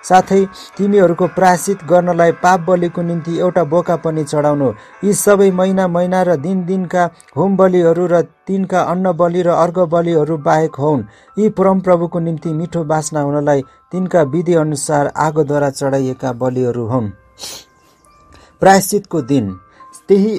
साथै तिमीहरूको प्रायश्चित गर्नलाई पाप बलिको निम्ति एउटा बोका पनि चढाउनु यी सबै महिना महिना र दिन दिनका होम बलिहरू र तिनका अन्न बलि र अर्घ बलिहरू बाहेक हुन् यी परमप्रभुको निम्ति मिठो बासना हुनलाई तिनका विधिअनुसार आगोद्वारा चढाइएका बलिहरू हुन् प्रायश्चितको दिन त्यही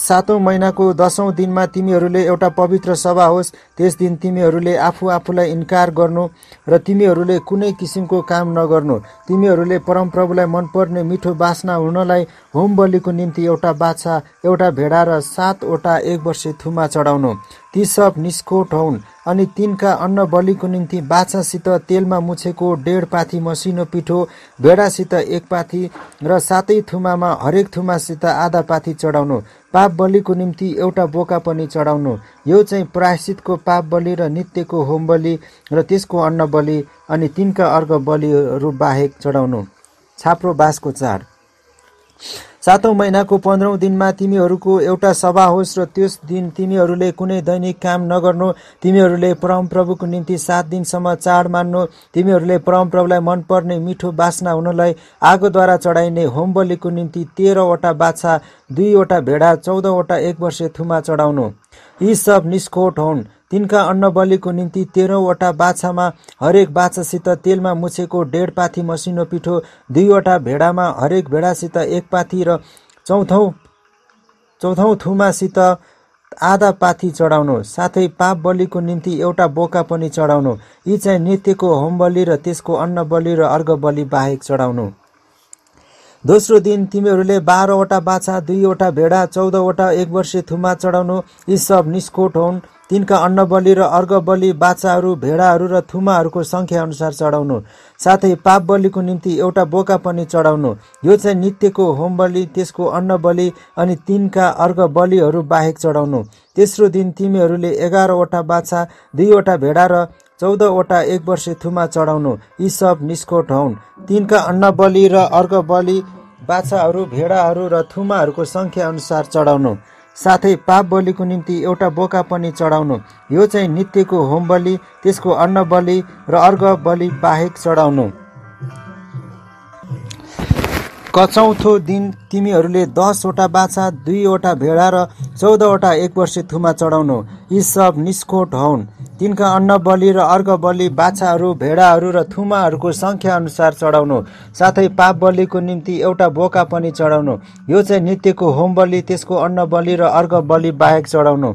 सातौँ महिनाको दसौँ दिनमा तिमीहरूले एउटा पवित्र सभा होस् त्यस दिन तिमीहरूले आफू आफूलाई इन्कार गर्नु र तिमीहरूले कुनै किसिमको काम नगर्नु तिमीहरूले परमप्रभुलाई मनपर्ने मिठो बासना हुनलाई होम बलिको निम्ति एउटा बाछा एउटा भेडा र सातवटा एक वर्षे थुमा चढाउनु ती सब निष्कोट हुन् अनि तिनका अन्न बलिको निम्ति बाछासित तेलमा मुछेको डेढ पाथी मसिनो पिठो भेडासित एक पाथी र सातै थुमामा हरेक थुमासित आधा पाथी चढाउनु पाप बलिको निम्ति एउटा बोका पनि चढाउनु यो चाहिँ प्रायश्चितको पाप बलि र नित्यको होम बलि र त्यसको अन्न बलि अनि तिनका अर्घ बलिहरू बाहेक चढाउनु छाप्रो बाँसको चाड सातौँ महिनाको पन्ध्रौँ दिनमा तिमीहरूको एउटा सभा होस् र त्यस दिन तिमीहरूले कुनै दैनिक काम नगर्नु तिमीहरूले परमप्रभुको निम्ति सात दिनसम्म चाड मान्नु तिमीहरूले परमप्रभुलाई मनपर्ने मिठो बासना हुनलाई आगोद्वारा चढाइने होम बलिको निम्ति तेह्रवटा बाछा दुईवटा भेडा चौधवटा एक वर्ष थुमा चढाउनु यी सब निष्कोट हुन् तिनका बलिको निम्ति तेह्रवटा बाछामा हरेक बाछासित तेलमा मुछेको डेढ पाथी मसिनो पिठो दुईवटा भेडामा हरेक भेडासित एक पाथी र चौथौँ चौथौँ थुमासित आधा पाथी चढाउनु साथै पाप बलिको निम्ति एउटा बोका पनि चढाउनु यी चाहिँ नित्यको होम बलि र त्यसको अन्न बलि र अर्घ बलि बाहेक चढाउनु दोस्रो दिन तिमीहरूले बाह्रवटा बाछा दुईवटा भेडा चौधवटा एक वर्षे थुमा चढाउनु यी सब निष्कोट हुन् तिनका अन्नबलि र अर्घ बलि बाछाहरू भेडाहरू र थुमाहरूको अनुसार चढाउनु साथै पाप बलिको निम्ति एउटा बोका पनि चढाउनु यो चाहिँ नित्यको होम बलि त्यसको अन्नबलि अनि तिनका अर्घ बलिहरू बाहेक चढाउनु तेस्रो दिन तिमीहरूले एघारवटा बाछा दुईवटा भेडा र चौधवटा एक वर्षे थुमा चढाउनु यी सब निष्कोट हौन् तिनका अन्न बलि र अर्घ बलि बाछाहरू भेडाहरू र थुमाहरूको अनुसार चढाउनु साथै पाप बलिको निम्ति एउटा बोका पनि चढाउनु यो चाहिँ नित्यको होम बलि त्यसको अन्न बलि र अर्घ बलि बाहेक चढाउनु कचौथो दिन तिमीहरूले दसवटा बाछा दुईवटा भेडा र चौधवटा एक वर्ष थुमा चढाउनु यी सब निष्कोट हौन् तिनका अन्न बलि र अर्घ बलि बाछाहरू भेडाहरू र थुमाहरूको सङ्ख्या अनुसार चढाउनु साथै पाप बलिको निम्ति एउटा बोका पनि चढाउनु यो चाहिँ नित्यको होम बलि त्यसको अन्न बलि र अर्घ बलि बाहेक चढाउनु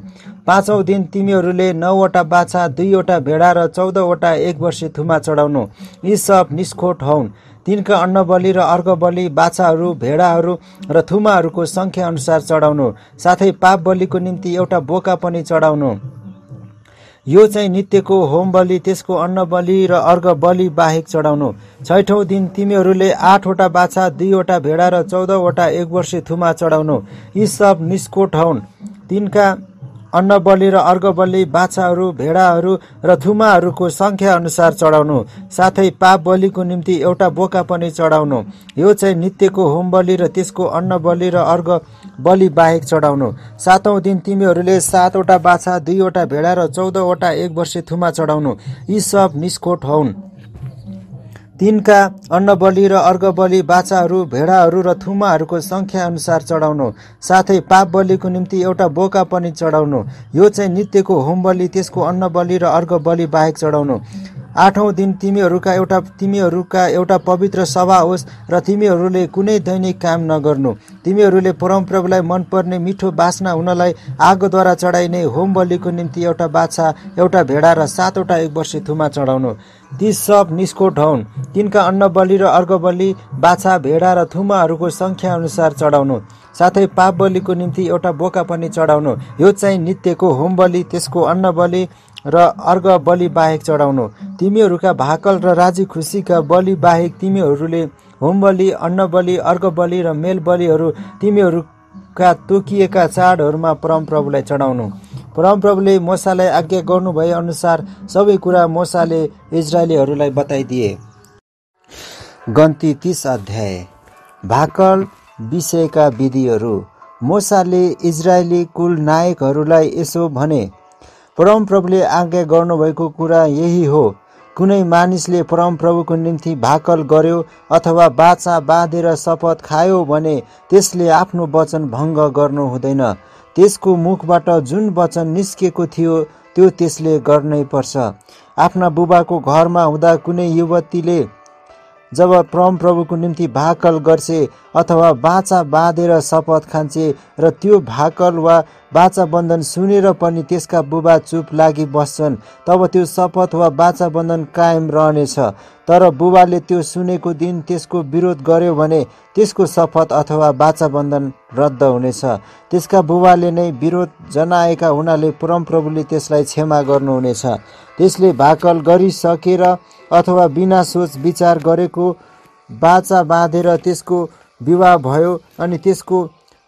पाँचौँ दिन तिमीहरूले नौवटा बाछा दुईवटा भेडा र चौधवटा एक वर्षे थुमा चढाउनु यी सब निष्खोट हौन् तिनका अन्न बलि र अर्घ बलि बाछाहरू भेडाहरू र थुमाहरूको अनुसार चढाउनु साथै पाप बलिको निम्ति एउटा बोका पनि चढाउनु यो चाहिँ नित्यको होम बलि त्यसको अन्न बलि र अर्घ बलि बाहेक चढाउनु छैठौँ दिन तिमीहरूले आठवटा बाछा दुईवटा भेडा र चौधवटा एक वर्षे थुमा चढाउनु यी सब निस्कोट हौन् तिनका अन्न र अर्घ बलि बाछाहरू भेडाहरू र धुमाहरूको सङ्ख्या अनुसार चढाउनु साथै पाप बलिको निम्ति एउटा बोका पनि चढाउनु यो चाहिँ नित्यको होम बलि र त्यसको अन्न बलि र अर्घ बलि बाहेक चढाउनु सातौँ दिन तिमीहरूले सातवटा बाछा दुईवटा भेडा र चौधवटा एक वर्ष थुमा चढाउनु यी सब निस्कोट हौन् तिनका अन्नबली र अर्घबलि बाछाहरू भेडाहरू र थुमाहरूको अनुसार चढाउनु साथै पाप बलिको निम्ति एउटा बोका पनि चढाउनु यो चाहिँ नित्यको होमबलि त्यसको अन्नबली र अर्घबलि बाहेक चढाउनु आठौँ दिन तिमीहरूका एउटा तिमीहरूका एउटा पवित्र सभा होस् र तिमीहरूले कुनै दैनिक काम नगर्नु तिमीहरूले परमप्रभुलाई मनपर्ने मिठो बासना हुनलाई आगोद्वारा चढाइने होम बलिको निम्ति एउटा बाछा एउटा भेडा र सातवटा एक वर्ष थुमा चढाउनु ती सब निष्कोट हौन् तिनका अन्न बलि र अर्घ बलि बाछा भेडा र थुमाहरूको सङ्ख्याअनुसार चढाउनु साथै पाप बलिको निम्ति एउटा बोका पनि चढाउनु यो चाहिँ नित्यको होम बलि त्यसको अन्न बलि र अर्घ बलि बाहेक चढाउनु तिमीहरूका भाकल र राजी खुसीका बलि बाहेक तिमीहरूले होम बलि अन्न बलि अर्घ बलि र मेल बलिहरू तिमीहरूका तोकिएका चाडहरूमा परमप्रभुलाई चढाउनु परमप्रभुले मोसालाई आज्ञा गर्नुभए अनुसार सबै कुरा मोसाले इजरायलीहरूलाई बताइदिए गन्ती तिस अध्याय भाकल विषयका विधिहरू मोसाले इजरायली कुल नायकहरूलाई यसो भने परमप्रभुले आज्ञा गर्नुभएको कुरा यही हो कुनै मानिसले परमप्रभुको निम्ति भाकल गर्यो अथवा बाचा बाँधेर शपथ खायो भने त्यसले आफ्नो वचन भङ्ग गर्नु हुँदैन त्यसको मुखबाट जुन वचन निस्केको थियो त्यो त्यसले गर्नै पर्छ आफ्ना बुबाको घरमा हुँदा कुनै युवतीले जब परमप्रभुको निम्ति भाकल गर्छे अथवा बाचा बाँधेर शपथ खान्छे र त्यो भाकल वा बाचा बन्धन सुनेर पनि त्यसका बुबा चुप लागि बस्छन् तब त्यो शपथ वा बाचा बन्धन कायम रहनेछ तर बुबाले त्यो सुनेको दिन त्यसको विरोध गर्यो भने त्यसको शपथ अथवा बाचा बन्धन रद्द हुनेछ त्यसका बुबाले नै विरोध जनाएका हुनाले परमप्रभुले त्यसलाई क्षमा गर्नुहुनेछ त्यसले भाकल गरिसकेर अथवा बिना सोच विचार गरेको बाचा बाँधेर त्यसको विवाह भयो अनि त्यसको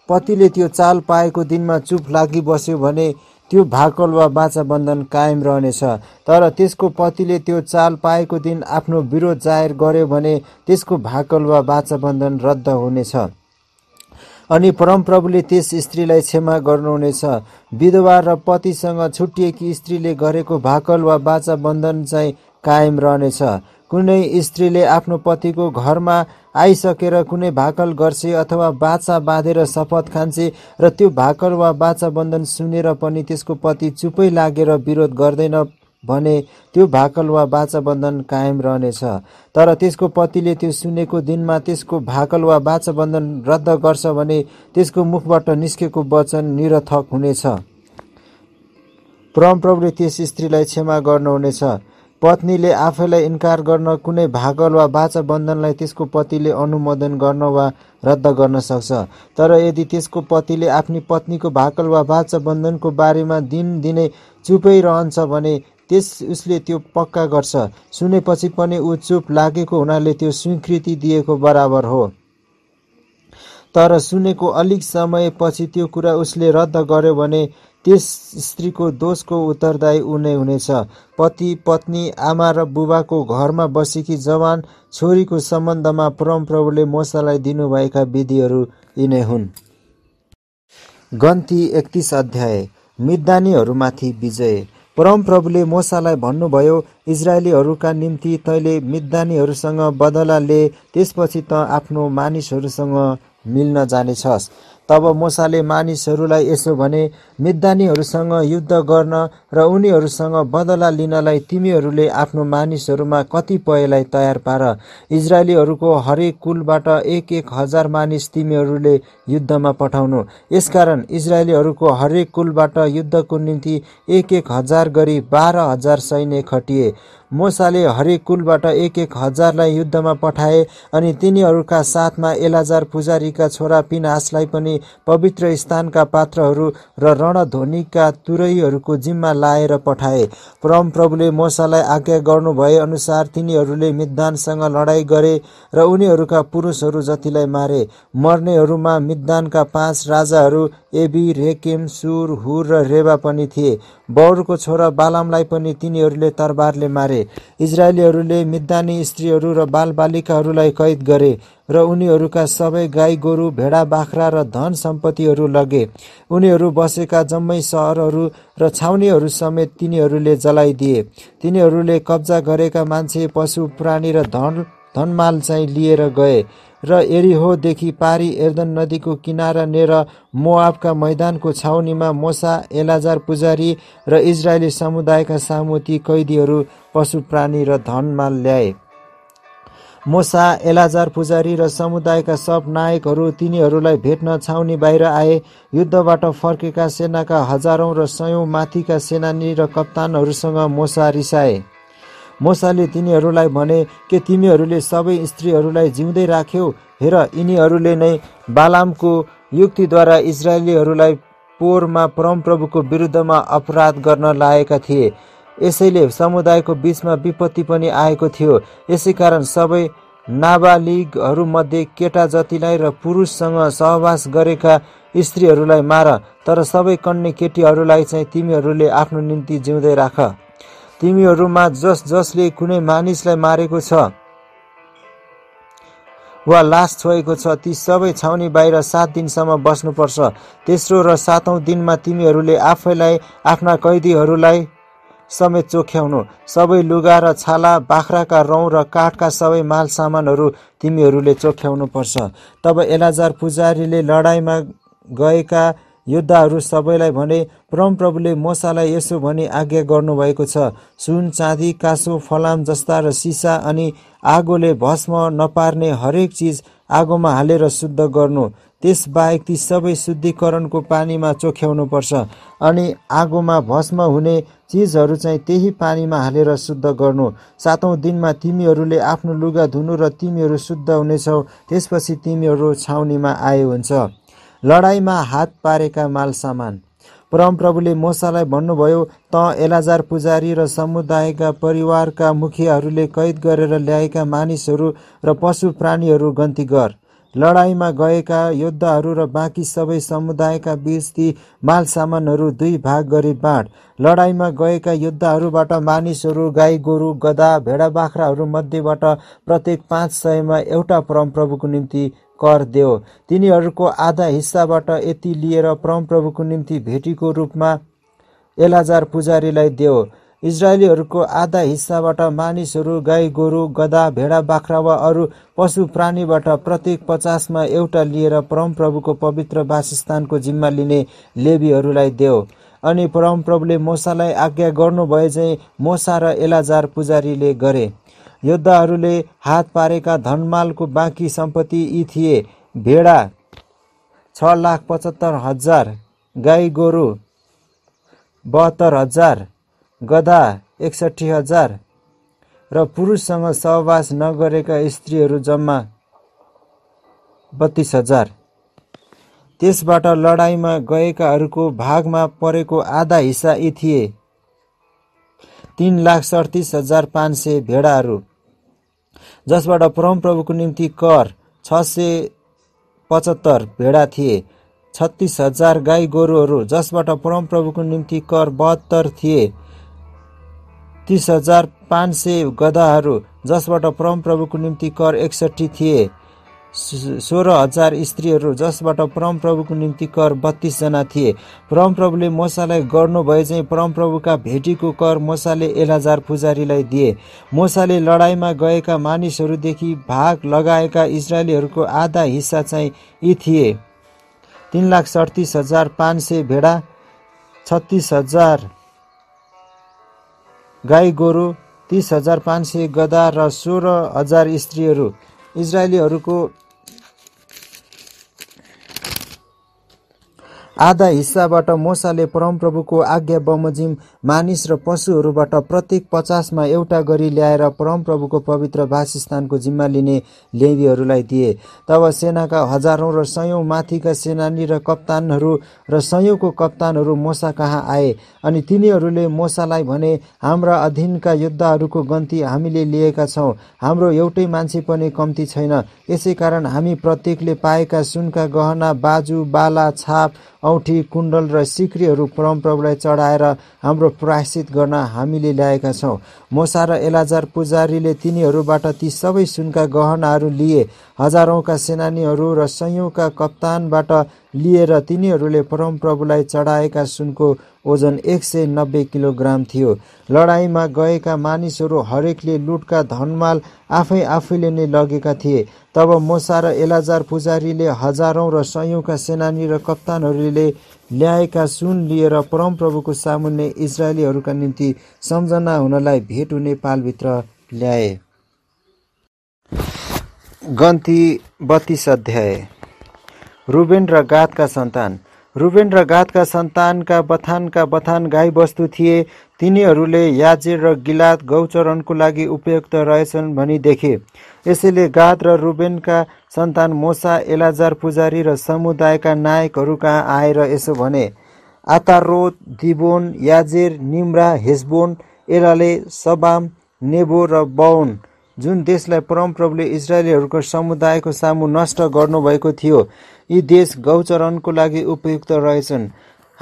पतिले त्यो चाल पाएको दिनमा चुप लागिबस्यो भने त्यो भाकल वा बाचा बन्धन कायम रहनेछ तर त्यसको पतिले त्यो चाल पाएको दिन आफ्नो विरोध जाहेर गर्यो भने त्यसको भाकल वा बाचा बन्धन रद्द हुनेछ अनि परमप्रभुले त्यस स्त्रीलाई क्षमा गर्नुहुनेछ विधवा र पतिसँग छुट्टिएकी स्त्रीले गरेको भाकल वा बाचा बन्धन चाहिँ कायम रहनेछ कुनै स्त्रीले आफ्नो पतिको घरमा आइसकेर कुनै भाकल गर्छे अथवा बाछा बाँधेर शपथ खान्छे र त्यो भाकल वा बाछा बन्धन सुनेर पनि त्यसको पति चुपै लागेर विरोध गर्दैन भने त्यो भाकल वा बाचा बन्धन कायम रहनेछ तर त्यसको पतिले त्यो सुनेको दिनमा त्यसको भाकल वा बाचा बन्धन रद्द गर्छ भने त्यसको मुखबाट निस्केको वचन निरथक हुनेछ परमप्रभुले त्यस स्त्रीलाई क्षमा गर्नुहुनेछ पत्नीले आफैलाई इन्कार गर्न कुनै भाकल वा बाचा बन्धनलाई त्यसको पतिले अनुमोदन गर्न वा रद्द गर्न सक्छ तर यदि त्यसको पतिले आफ्नो पत्नीको भाकल वा बाचा बन्धनको बारेमा दिनदिनै चुपै रहन्छ भने त्यस उसले त्यो पक्का गर्छ सुनेपछि पनि ऊ चुप लागेको हुनाले त्यो स्वीकृति दिएको बराबर हो तर सुनेको अलिक समयपछि त्यो कुरा उसले रद्द गर्यो भने त्यस स्त्रीको दोषको उत्तरदायी उनै हुनेछ पति पत्नी आमा र बुबाको घरमा बसेकी जवान छोरीको सम्बन्धमा परमप्रभुले मोसालाई दिनुभएका विधिहरू यिनै हुन् गन्ती एकतिस अध्याय मिद्दानीहरूमाथि विजय परमप्रभुले मोसालाई भन्नुभयो इजरायलीहरूका निम्ति तैँले मिद्दानीहरूसँग बदला ले त्यसपछि त आफ्नो मानिसहरूसँग मिल्न जानेछस् तब मोसाले मानिसहरूलाई यसो भने मिद्दानीहरूसँग युद्ध गर्न र उनीहरूसँग बदला लिनलाई तिमीहरूले आफ्नो मानिसहरूमा कतिपयलाई तयार पार इजरायलीहरूको हरेक कुलबाट एक एक हजार मानिस तिमीहरूले युद्धमा पठाउनु यसकारण इजरायलीहरूको हरेक कुलबाट युद्धको निम्ति एक एक हजार गरी बाह्र हजार सैन्य खटिए मोसाले हरेक कुलबाट एक एक हजारलाई युद्धमा पठाए अनि तिनीहरूका साथमा एलाजार पुजारीका छोरा पिनासलाई पनि पवित्र स्थानका पात्रहरू र रणध्वनिका तुरैहरूको जिम्मा लाएर पठाए परमप्रभुले मोसालाई आज्ञा गर्नुभए अनुसार तिनीहरूले मिद्दानसँग लडाईँ गरे र उनीहरूका पुरुषहरू जतिलाई मारे मर्नेहरूमा मिद्दानका पाँच राजाहरू एबी रेकेम सुर हुर र रेवा पनि थिए बौरको छोरा बालामलाई पनि तिनीहरूले तरबारले मारे इजरायलीहरूले मिद्दानी स्त्रीहरू र बालबालिकाहरूलाई कैद गरे र उनीहरूका सबै गाई गोरु भेडा बाख्रा र धन सम्पत्तिहरू लगे उनीहरू बसेका जम्मै सहरहरू र छाउनीहरू समेत तिनीहरूले जलाइदिए तिनीहरूले कब्जा गरेका मान्छे पशु प्राणी र धन धनमाल चाहिँ लिएर गए र एरिहोदेखि पारी एर्दन नदीको नेर मोआबका मैदानको छाउनीमा मोसा एलाजार पुजारी र इजरायली समुदायका सामु ती कैदीहरू पशु प्राणी र धनमा ल्याए मोसा एलाजार पुजारी र समुदायका सब नायकहरू तिनीहरूलाई भेट्न छाउनी बाहिर आए युद्धबाट फर्केका सेनाका हजारौँ र सयौँ माथिका सेनानी र कप्तानहरूसँग मोसा रिसाए मोसाले तिनीहरूलाई भने के तिमीहरूले सबै स्त्रीहरूलाई जिउँदै राख्यौ हेर यिनीहरूले नै बालामको युक्तिद्वारा इजरायलीहरूलाई पोहोरमा परमप्रभुको विरुद्धमा अपराध गर्न लाएका थिए यसैले समुदायको बिचमा विपत्ति पनि आएको थियो यसै कारण सबै नाबालिगहरूमध्ये केटा जतिलाई र पुरुषसँग सहवास गरेका स्त्रीहरूलाई मार तर सबै कन्ने केटीहरूलाई चाहिँ तिमीहरूले आफ्नो निम्ति जिउँदै राख तिमीहरूमा जस जसले कुनै मानिसलाई मारेको छ वा लास छोएको छ ती सबै छाउनी बाहिर सात दिनसम्म बस्नुपर्छ तेस्रो र सातौँ दिनमा तिमीहरूले आफैलाई आफ्ना कैदीहरूलाई समेत चोख्याउनु सबै लुगा र छाला बाख्राका रौँ र काठका सबै माल सामानहरू तिमीहरूले चोख्याउनु पर्छ तब एलाजार पुजारीले लडाइँमा गएका योद्धाहरू सबैलाई भने परमप्रभुले मसालाई यसो भनी आज्ञा गर्नुभएको छ सुन चाँदी कासो फलाम जस्ता र सिसा अनि आगोले भस्म नपार्ने हरेक चिज आगोमा हालेर शुद्ध गर्नु त्यसबाहेक ती सबै शुद्धिकरणको पानीमा पर्छ अनि आगोमा भस्म हुने चिजहरू चाहिँ त्यही पानीमा हालेर शुद्ध गर्नु सातौँ दिनमा तिमीहरूले आफ्नो लुगा धुनु र तिमीहरू शुद्ध हुनेछौ त्यसपछि तिमीहरू छाउनीमा आए हुन्छ लडाइँमा हात पारेका माल सामान परमप्रभुले मोसालाई भन्नुभयो त एलाजार पुजारी र समुदायका परिवारका मुखियाहरूले कैद गरेर ल्याएका मानिसहरू र पशु प्राणीहरू गन्ती गर लडाइँमा गएका योद्धाहरू र बाँकी सबै समुदायका बीच ती माल सामानहरू दुई भाग गरी बाँड लडाइँमा गएका योद्धाहरूबाट मानिसहरू गाई गोरु गदा भेडा बाख्राहरू मध्येबाट प्रत्येक पाँच सयमा एउटा परमप्रभुको निम्ति कर देऊ तिनीहरूको आधा हिस्साबाट यति लिएर परमप्रभुको निम्ति भेटीको रूपमा एलाजार पुजारीलाई देऊ इजरायलीहरूको आधा हिस्साबाट मानिसहरू गाई गोरु गदा भेडा बाख्रा वा अरू पशु प्राणीबाट प्रत्येक पचासमा एउटा लिएर परमप्रभुको पवित्र वासस्थानको जिम्मा लिने लेबीहरूलाई देऊ अनि परमप्रभुले मोसालाई आज्ञा गर्नुभए चाहिँ मोसा र एलाजार पुजारीले गरे योद्धाहरूले हात पारेका धनमालको बाँकी सम्पत्ति यी थिए भेडा छ लाख पचहत्तर हजार गाई गोरु बहत्तर हजार गधा एकसट्ठी हजार र पुरुषसँग सहवास नगरेका स्त्रीहरू जम्मा बत्तिस हजार त्यसबाट लडाइँमा गएकाहरूको भागमा परेको आधा हिस्सा यी थिए तिन लाख सडतिस हजार पाँच सय भेडाहरू जसबाट परमप्रभुको निम्ति कर छ सय पचहत्तर भेडा थिए छत्तिस हजार गाई गोरुहरू जसबाट परमप्रभुको निम्ति कर बहत्तर थिए तिस हजार पाँच सय गधाहरू जसबाट परमप्रभुको निम्ति कर एकसट्ठी थिए सोह्र हजार स्त्रीहरू जसबाट परमप्रभुको निम्ति कर बत्तिसजना थिए परमप्रभुले मोसालाई गर्नुभए चाहिँ परमप्रभुका भेटीको कर मोसाले एलाजार पुजारीलाई दिए मोसाले लडाइँमा गएका मानिसहरूदेखि भाग लगाएका इजरायलीहरूको आधा हिस्सा चाहिँ यी थिए तिन लाख सडतिस हजार पाँच सय भेडा छत्तिस हजार गाई गोरु तिस हजार पाँच सय गदा र सोह्र हजार स्त्रीहरू इजरायलीहरूको आधा हिस्साबाट मोसाले परमप्रभुको आज्ञा बमोजिम मानिस र पशुहरूबाट प्रत्येक पचासमा एउटा गरी ल्याएर परमप्रभुको पवित्र वासस्थानको जिम्मा लिने लेबीहरूलाई दिए तब सेनाका हजारौँ र सयौँ माथिका सेनानी र कप्तानहरू र सयौँको कप्तानहरू मोसा कहाँ आए अनि तिनीहरूले मोसालाई भने हाम्रा अधीनका योद्धाहरूको गन्ती हामीले लिएका छौँ हाम्रो एउटै मान्छे पनि कम्ती छैन यसै कारण हामी प्रत्येकले पाएका सुनका गहना बाजु बाला छाप औँठी कुण्डल र सिक्रीहरू परमप्रभुलाई चढाएर हाम्रो प्रायश्चित गर्न हामीले ल्याएका छौँ मोसा र एलाजार पुजारीले तिनीहरूबाट ती सबै सुनका गहनाहरू लिए हजारौँका सेनानीहरू र सयौँका कप्तानबाट लिएर तिनीहरूले परमप्रभुलाई चढाएका सुनको ओजन एक सय नब्बे किलोग्राम थियो लडाईँमा गएका मानिसहरू हरेकले लुटका धनमाल आफै आफैले नै लगेका थिए तब मोसा र एलाजार पुजारीले हजारौँ र सयौँका सेनानी र कप्तानहरूले ल्याएका सुन लिएर परमप्रभुको सामुन्ने इजरायलीहरूका निम्ति सम्झना हुनलाई भेट हुने पालभित्र ल्याए गन्ती बत्तिस अध्याय रुबेन र गातका सन्तान रुबेन र गातका सन्तानका बथानका बथान गाईबस्तु थिए तिनीहरूले याजेर र गिलात गौचरणको लागि उपयुक्त रहेछन् भनी देखे यसैले गात र रुबेनका सन्तान मोसा एलाजार पुजारी र समुदायका नायकहरू कहाँ आएर यसो भने आतारोत दिबोन याजेर निम्रा हेजबोन एलाले सबाम नेबो र बाउन जुन देशलाई परमप्रभुले इजरायलीहरूको समुदायको सामु नष्ट गर्नुभएको थियो यी देश गौचरणको लागि उपयुक्त रहेछन्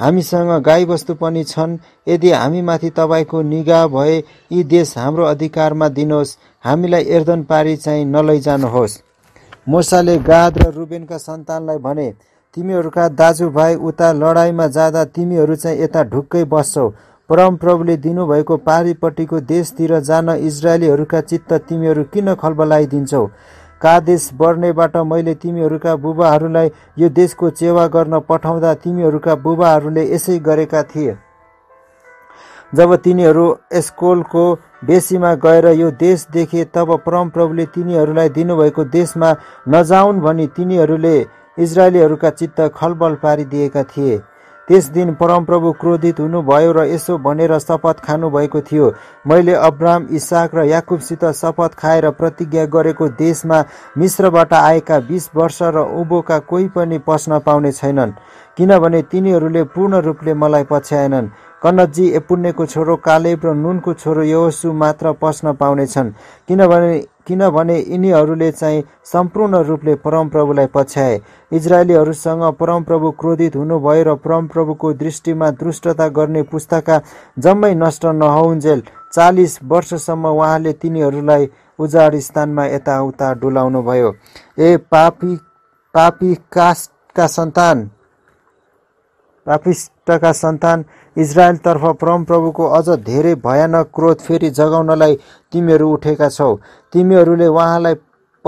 हामीसँग गाईबस्तु पनि छन् यदि हामीमाथि तपाईँको निगाह भए यी देश हाम्रो अधिकारमा दिनुहोस् हामीलाई एर्दन पारी चाहिँ नलैजानुहोस् मोसाले गाद र रुबेनका सन्तानलाई भने तिमीहरूका दाजुभाइ उता लडाइँमा जाँदा तिमीहरू चाहिँ यता ढुक्कै बस्छौ परमप्रभुले दिनुभएको पारिपट्टिको देशतिर जान इजरायलीहरूका चित्त तिमीहरू किन खलबलाइदिन्छौ कादेश बढ्नेबाट मैले तिमीहरूका बुबाहरूलाई यो देशको सेवा गर्न पठाउँदा तिमीहरूका बुबाहरूले यसै गरेका थिए जब तिनीहरू एस्कोलको बेसीमा गएर यो देश देखे तब परमप्रभुले तिनीहरूलाई दिनुभएको देशमा नजाउन् भनी तिनीहरूले इजरायलीहरूका चित्त खलबल पारिदिएका थिए त्यस दिन परमप्रभु क्रोधित हुनुभयो र यसो भनेर शपथ खानुभएको थियो मैले अब्राम इसाक र याकुबसित शपथ खाएर प्रतिज्ञा गरेको देशमा मिश्रबाट आएका बिस वर्ष र उभोका कोही पनि पस्न पाउने छैनन् किनभने तिनीहरूले पूर्ण रूपले मलाई पछ्याएनन् कन्नजी एपुण्यको छोरो कालेब र नुनको छोरो यहोसु मात्र पस्न पाउनेछन् किनभने किनभने यिनीहरूले चाहिँ सम्पूर्ण रूपले परमप्रभुलाई पछ्याए इजरायलीहरूसँग परमप्रभु क्रोधित हुनुभयो र परमप्रभुको दृष्टिमा दुष्टता गर्ने पुस्तका जम्मै नष्ट नहुन्जेल चालिस वर्षसम्म उहाँले तिनीहरूलाई उजाड स्थानमा यताउता भयो ए पापी पापी कास्टका सन्तान पापिष्टका सन्तान इजरायलतर्फ परमप्रभुको अझ धेरै भयानक क्रोध फेरि जगाउनलाई तिमीहरू उठेका छौ तिमीहरूले उहाँलाई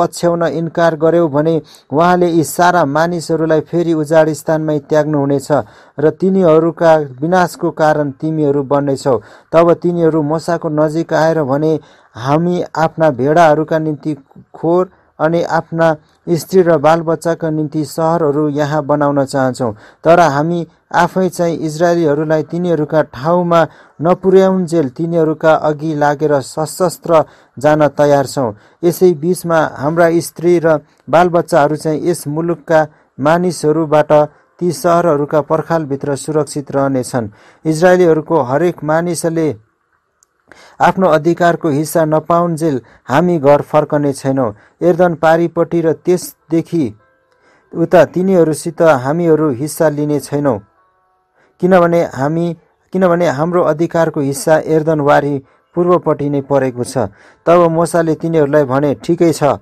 पछ्याउन इन्कार गर्यौ भने उहाँले यी सारा मानिसहरूलाई फेरि उजाड स्थानमै त्याग्नुहुनेछ र तिनीहरूका विनाशको कारण तिमीहरू बन्नेछौ तब तिनीहरू मसाको नजिक आएर भने हामी आफ्ना भेडाहरूका निम्ति खोर अनि आफ्ना स्त्री र बालबच्चाका निम्ति सहरहरू यहाँ बनाउन चाहन्छौँ तर हामी आफै चाहिँ इजरायलीहरूलाई तिनीहरूका ठाउँमा नपुर्याउन्जेल तिनीहरूका अघि लागेर सशस्त्र जान तयार छौँ यसै बिचमा हाम्रा स्त्री र बालबच्चाहरू चाहिँ यस मुलुकका मानिसहरूबाट ती सहरहरूका पर्खालभित्र सुरक्षित रहनेछन् इजरायलीहरूको हरेक मानिसले आफ्नो अधिकारको हिस्सा नपाउन्जेल हामी घर फर्कने छैनौँ एर्दन पारिपट्टि र त्यसदेखि उता तिनीहरूसित हामीहरू हिस्सा लिने छैनौँ किनभने हामी किनभने हाम्रो अधिकारको हिस्सा एर्दनवारी पूर्वपट्टि नै परेको छ तब मोसाले तिनीहरूलाई भने ठिकै छ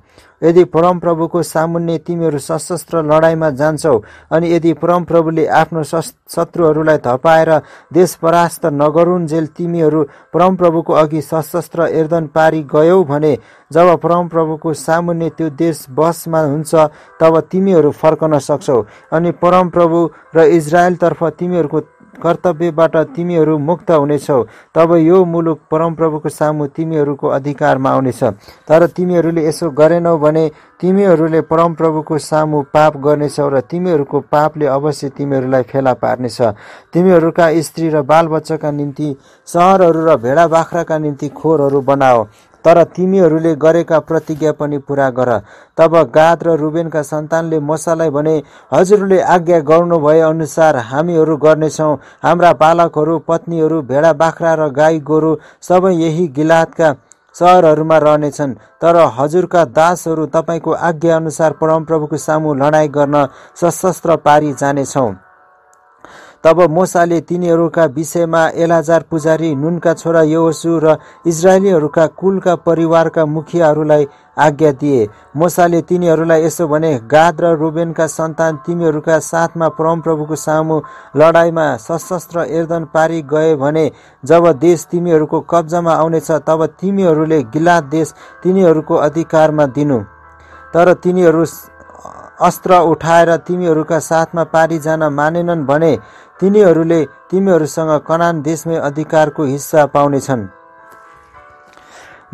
यदि परमप्रभुको सामुन्ने तिमीहरू सशस्त्र लडाइँमा जान्छौ अनि यदि परमप्रभुले आफ्नो शत्रुहरूलाई धपाएर देश परास्त नगरुन्जेल तिमीहरू परमप्रभुको अघि सशस्त्र एर्दन पारी गयौ भने जब परमप्रभुको सामुन्ने त्यो देश बसमा हुन्छ तब तिमीहरू फर्कन सक्छौ अनि परमप्रभु र इजरायलतर्फ तिमीहरूको कर्तव्यबाट तिमीहरू मुक्त हुनेछौ तब यो मुलुक परमप्रभुको सामु तिमीहरूको अधिकारमा आउनेछ तर तिमीहरूले यसो गरेनौ भने तिमीहरूले परमप्रभुको सामु पाप गर्नेछौ र तिमीहरूको पापले अवश्य तिमीहरूलाई फेला पार्नेछ तिमीहरूका स्त्री र बालबच्चाका निम्ति सहरहरू र भेडा बाख्राका निम्ति खोरहरू बनाओ तर तिमीहरूले गरेका प्रतिज्ञा पनि पुरा गर तब गाद र रुबेनका सन्तानले मसालाई भने हजुरले आज्ञा गर्नु भए अनुसार हामीहरू गर्नेछौँ हाम्रा बालकहरू पत्नीहरू भेडा बाख्रा र गाई गोरु सबै यही गिलातका सहरहरूमा रहनेछन् तर हजुरका दासहरू तपाईँको आज्ञाअनुसार परमप्रभुको सामु लडाइँ गर्न सशस्त्र पारी जानेछौँ तब मोसाले तिनीहरूका विषयमा एलाजार पुजारी नुनका छोरा यहोसु र इजरायलीहरूका कुलका परिवारका मुखियाहरूलाई आज्ञा दिए मोसाले तिनीहरूलाई यसो भने गाद र रुबेनका सन्तान तिमीहरूका साथमा परमप्रभुको सामु लडाईँमा सशस्त्र एर्दन पारि गए भने जब देश तिमीहरूको कब्जामा आउनेछ तब तिमीहरूले गिला देश तिनीहरूको अधिकारमा दिनु तर तिनीहरू अस्त्र उठाएर तिमीहरूका साथमा पारी जान मानेनन् भने तिनीहरूले तिमीहरूसँग कनान देशमै अधिकारको हिस्सा पाउनेछन्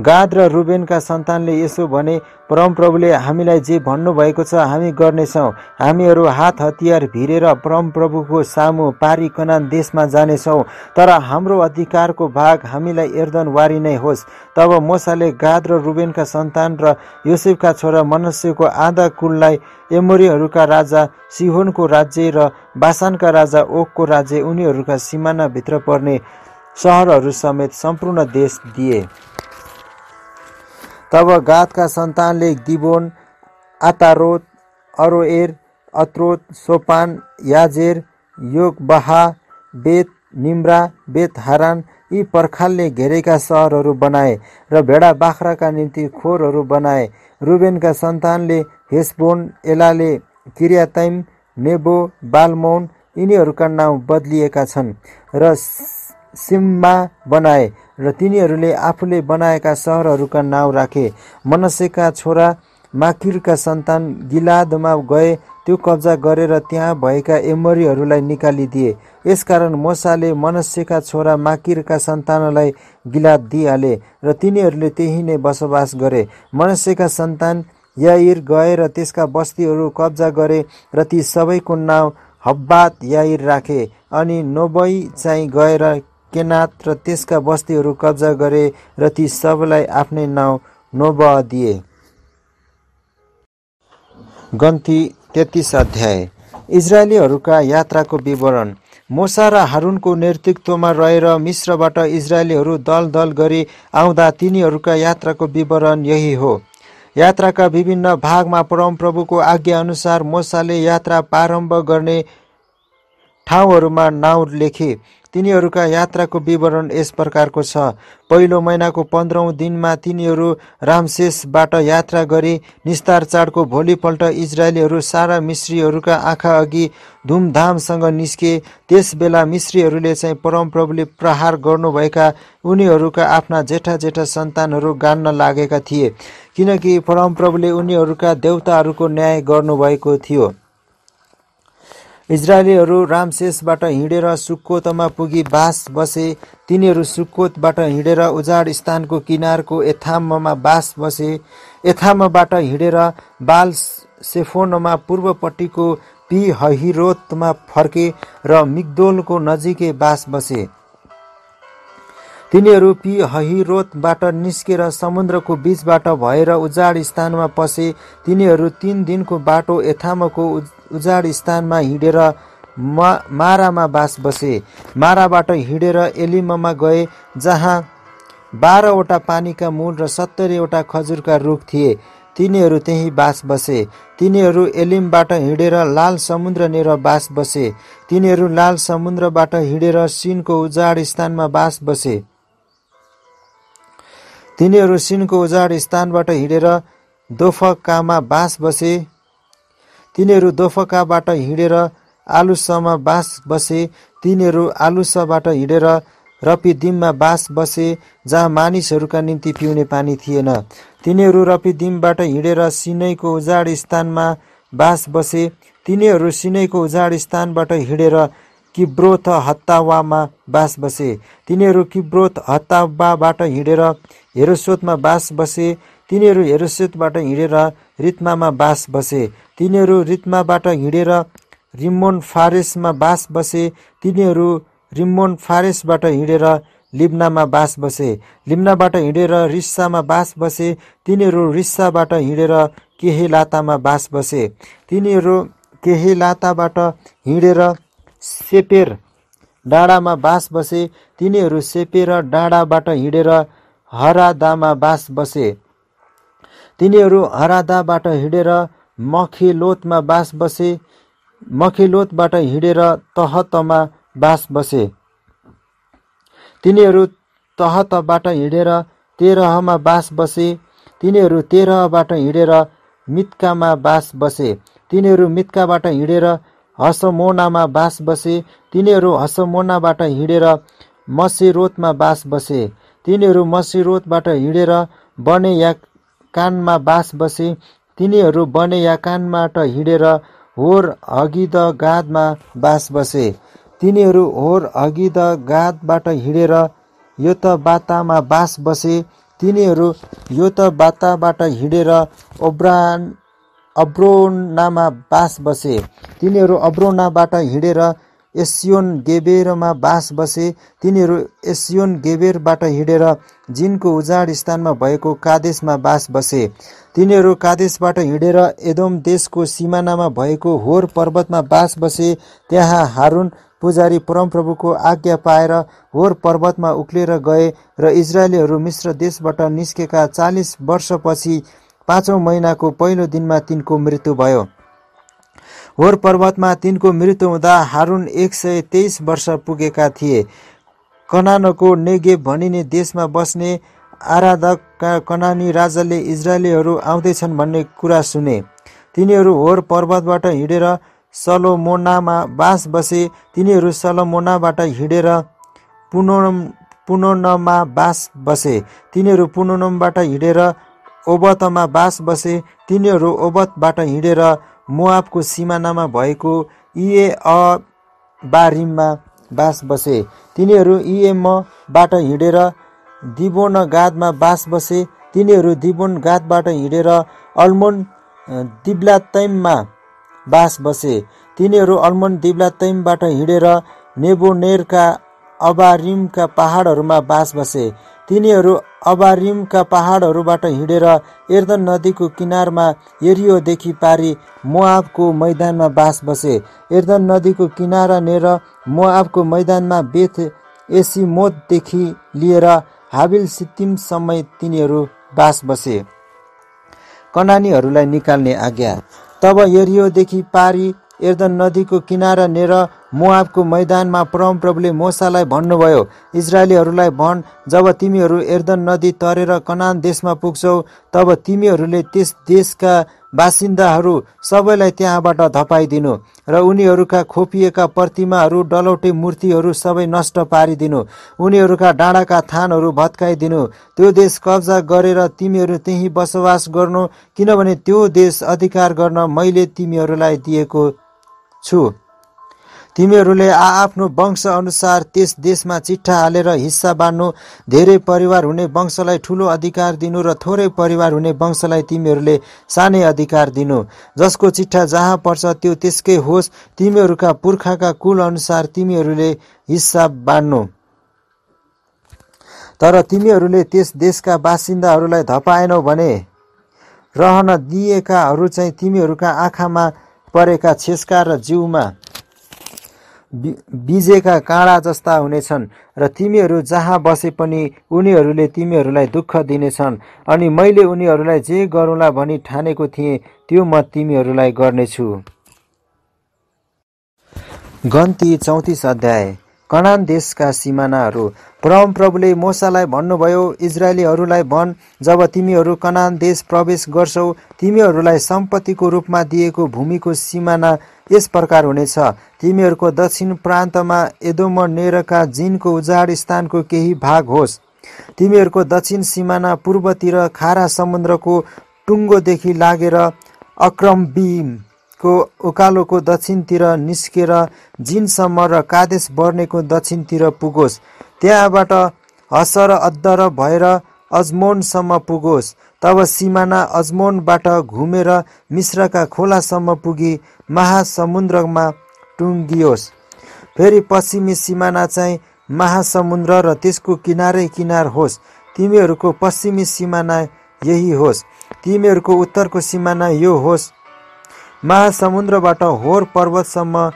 गाद र रुबेनका सन्तानले यसो भने परमप्रभुले हामीलाई जे भन्नुभएको छ हामी गर्नेछौँ हामीहरू हात हतियार भिरेर परमप्रभुको सामु पारिकनान देशमा जानेछौँ तर हाम्रो अधिकारको भाग हामीलाई एर्दन वारी नै होस् तब मोसाले गाद र रुबेनका सन्तान र युसेफका छोरा मनुष्यको आधा कुललाई एमोरीहरूका राजा सिहोनको राज्य र बासानका राजा ओकको राज्य उनीहरूका सिमानाभित्र पर्ने सहरहरू समेत सम्पूर्ण देश दिए तब गातका सन्तानले दिबोन आतारोत अरोएर अत्रोत सोपान याजेर बहा बेत निम्रा बेत हारान यी पर्खालले घेरेका सहरहरू बनाए र भेडा बाख्राका निम्ति खोरहरू बनाए रुबेनका सन्तानले हेसबोन एलाले किरियाताइम नेबो बालमौन यिनीहरूका नाउँ बदलिएका छन् र सिम्बा बनाए र तिनीहरूले आफूले बनाएका सहरहरूका नाउँ राखे मनसेका छोरा माकिरका सन्तान गिलादमा गए त्यो कब्जा गरेर त्यहाँ भएका एमरीहरूलाई निकालिदिए यसकारण मोसाले मनस्यका छोरा माकिरका सन्तानलाई गिलाद दिइहाले र तिनीहरूले त्यही नै बसोबास गरे मनस्यका सन्तान याइर र त्यसका बस्तीहरू कब्जा गरे र ती सबैको नाउँ हब्बात याइर राखे अनि नोबई चाहिँ गएर केनाथ र त्यसका बस्तीहरू कब्जा गरे र ती सबलाई आफ्नै नाउँ नोब दिए गन्थी तेत्तिस अध्याय इजरायलीहरूका यात्राको विवरण मोसा र हारुनको नेतृत्वमा रहेर मिश्रबाट इजरायलीहरू दल दल गरी आउँदा तिनीहरूका यात्राको विवरण यही हो यात्राका विभिन्न भागमा परमप्रभुको आज्ञाअनुसार मोसाले यात्रा प्रारम्भ गर्ने ठाउँहरूमा नाउँ लेखे तिनीहरूका यात्राको विवरण यस प्रकारको छ पहिलो महिनाको पन्ध्रौँ दिनमा तिनीहरू रामसेसबाट यात्रा गरी निस्तार चाडको भोलिपल्ट इजरायलीहरू सारा मिश्रीहरूका आँखा अघि धुमधामसँग निस्के त्यसबेला मिश्रीहरूले चाहिँ परमप्रभुले प्रहार गर्नुभएका उनीहरूका आफ्ना जेठा जेठा सन्तानहरू गान्न लागेका थिए किनकि परमप्रभुले उनीहरूका देउताहरूको न्याय गर्नुभएको थियो इजरायलीहरू रामशेषबाट हिँडेर सुक्कोतमा पुगी बास बसे तिनीहरू सुक्कोतबाट हिँडेर उजाड स्थानको किनारको एथाममा बास बसे एथामबाट हिँडेर बाल सेफोनमा पूर्वपट्टिको पिहिरोतमा फर्के र मिग्दोलको नजिकै बास बसे तिनीहरू पी हहिरोतबाट निस्केर समुद्रको बीचबाट भएर उजाड स्थानमा पसे तिनीहरू तिन दिनको बाटो यथामको उजाड स्थानमा हिँडेर मा मारामा बास बसे माराबाट हिँडेर एलिममा गए जहाँ बाह्रवटा पानीका मूल र सत्तरीवटा खजुरका रुख थिए तिनीहरू त्यहीँ बास बसे तिनीहरू एलिमबाट हिँडेर लाल समुद्रनेर बास बसे तिनीहरू लाल समुद्रबाट हिँडेर सिनको उजाड स्थानमा बास बसे तिनीहरू सिनको उजाड स्थानबाट हिँडेर दोफकामा बाँस बसे तिनीहरू दोफकाबाट हिँडेर आलुसमा बाँस बसे तिनीहरू आलुसबाट हिँडेर रपिदिममा बाँस बसे जहाँ मानिसहरूका निम्ति पिउने पानी थिएन तिनीहरू रपिदिमबाट हिँडेर सिनैको उजाड स्थानमा बाँस बसे तिनीहरू सिनैको उजाड स्थानबाट हिँडेर किब्रोथ हत्तावामा बास बसे तिनीहरू किब्रोथ हत्तावाबाट हिँडेर हेरोस्वतमा बास बसे तिनीहरू हेरोस्वतबाट हिँडेर रित्मामा बास बसे तिनीहरू रित्माबाट हिँडेर रिमोन फारेसमा बास बसे तिनीहरू रिमोन फारेसबाट हिँडेर लिम्नामा बास बसे लिम्नाबाट हिँडेर रिस्सामा बास बसे तिनीहरू रिस्साबाट हिँडेर केही लातामा बास बसे तिनीहरू केही लाताबाट हिँडेर सेपेर डाँडामा बास बसे तिनीहरू सेपेर डाँडाबाट हिँडेर हरादामा बास बसे तिनीहरू हरादाबाट हिँडेर मखेलोतमा बास बसे मखेलोतबाट हिँडेर तहतमा बास बसे तिनीहरू तहतबाट हिँडेर तेह्रमा बास बसे तिनीहरू तेह्रबाट हिँडेर मित्कामा बास बसे तिनीहरू मित्काबाट हिँडेर हसमोनामा बास बसे तिनीहरू हसमोनाबाट हिँडेर मसिरोतमा बास बसे तिनीहरू मसिरोतबाट हिँडेर बने या कानमा बास बसे तिनीहरू बने या कानबाट हिँडेर होर हगिद गादमा बास बसे तिनीहरू होर हगिद गादबाट हिँडेर यो त बातामा बास बसे तिनीहरू यो त बाताबाट हिँडेर ओब्रान अब्रोनामा बास बसे तिनीहरू अब्रोनाबाट हिँडेर एसियोन गेबेरमा बास बसे तिनीहरू एसियोन गेबेरबाट हिँडेर जिनको उजाड स्थानमा भएको कादेशमा बास बसे तिनीहरू कादेशबाट हिँडेर एदोम देशको सिमानामा भएको होर पर्वतमा बास बसे त्यहाँ हारुन पुजारी परमप्रभुको आज्ञा पाएर होर पर्वतमा उक्लेर गए र इजरायलीहरू मिश्र देशबाट निस्केका चालिस वर्षपछि पाँचौँ महिनाको पहिलो दिनमा तिनको मृत्यु भयो होर पर्वतमा तिनको मृत्यु हुँदा हारुन एक सय तेइस वर्ष पुगेका थिए कनानको नेगे भनिने देशमा बस्ने आराधक कनानी राजाले इजरायलीहरू आउँदैछन् भन्ने कुरा सुने तिनीहरू होर पर्वतबाट हिँडेर सलोमोनामा बास बसे तिनीहरू सलोमोनाबाट हिँडेर पुनोनम पुनोनमा बास बसे तिनीहरू पुनोनमबाट हिँडेर ओबतमा बास बसे तिनीहरू ओबतबाट हिँडेर मोआफको सिमानामा भएको इए अ बारिममा बास बसे तिनीहरू इएमबाट हिँडेर दिबोन गादमा बास बसे तिनीहरू दिबोन गातबाट हिँडेर अल्मोन दिब्लातैममा बास बसे तिनीहरू अल्मोन दिब्लातैमबाट हिँडेर नेबोनेरका अबारिमका पहाडहरूमा बास बसे तिनीहरू अबारिमका पहाडहरूबाट हिँडेर एर्दन नदीको किनारमा एरियोदेखि पारी मोआबको मैदानमा बास बसे एर्दन नदीको किनारा नेर मोआबको मैदानमा बेथ एसिमोदेखि लिएर हाबिल सिक्किम तिनीहरू बास बसे कनानीहरूलाई निकाल्ने आज्ञा तब एरियोदेखि पारी एर्दन नदीको किनारा नेर मोआबको मैदानमा परमप्रभुले मोसालाई भन्नुभयो इजरायलीहरूलाई भन् जब तिमीहरू एर्दन नदी तरेर कनान देशमा पुग्छौ तब तिमीहरूले त्यस देशका बासिन्दाहरू सबैलाई त्यहाँबाट धपाइदिनु र उनीहरूका खोपिएका प्रतिमाहरू डलौटे मूर्तिहरू सबै नष्ट पारिदिनु उनीहरूका डाँडाका थानहरू भत्काइदिनु त्यो देश कब्जा गरेर तिमीहरू त्यहीँ बसोबास गर्नु किनभने त्यो देश अधिकार गर्न मैले तिमीहरूलाई दिएको छु तिमीहरूले आआफ्नो वंशअनुसार त्यस देशमा चिट्ठा हालेर हिस्सा बाँड्नु धेरै परिवार हुने वंशलाई ठुलो अधिकार दिनु र थोरै परिवार हुने वंशलाई तिमीहरूले सानै अधिकार दिनु जसको चिट्ठा जहाँ पर्छ त्यो त्यसकै होस् तिमीहरूका पुर्खाका कुल अनुसार तिमीहरूले हिस्सा बाँड्नु तर तिमीहरूले त्यस देशका बासिन्दाहरूलाई धपाएनौ भने रहन दिएकाहरू चाहिँ तिमीहरूका आँखामा परेका छेस्का र जिउमा बिजेका काँडा जस्ता हुनेछन् र तिमीहरू जहाँ बसे पनि उनीहरूले तिमीहरूलाई दुःख दिनेछन् अनि मैले उनीहरूलाई जे गरौँला भनी ठानेको थिएँ त्यो म तिमीहरूलाई गर्नेछु गन्ती चौतिस अध्याय कणान देशका सिमानाहरू प्रभुले मोसालाई भन्नुभयो इजरायलीहरूलाई भन जब तिमीहरू कनान देश प्रवेश गर्छौ तिमीहरूलाई सम्पत्तिको रूपमा दिएको भूमिको सिमाना यस प्रकार हुनेछ तिमीहरूको दक्षिण प्रान्तमा नेरका जिनको उजाड स्थानको केही भाग होस् तिमीहरूको दक्षिण सिमाना पूर्वतिर खारा समुद्रको टुङ्गोदेखि लागेर अक्रमबिमको उकालोको दक्षिणतिर निस्केर जिनसम्म र कादेश बर्नेको दक्षिणतिर पुगोस् त्यहाँबाट हसर अद्दर भएर अजमोनसम्म पुगोस् तब सिमाना अजमोनबाट घुमेर मिश्रका खोलासम्म पुगी महासमुद्रमा टुङ्गियोस् फेरि पश्चिमी सिमाना चाहिँ महासमुद्र र त्यसको किनारै किनार होस् तिमीहरूको पश्चिमी सिमाना यही होस् तिमीहरूको उत्तरको सिमाना यो होस् महासमुद्रबाट होर पर्वतसम्म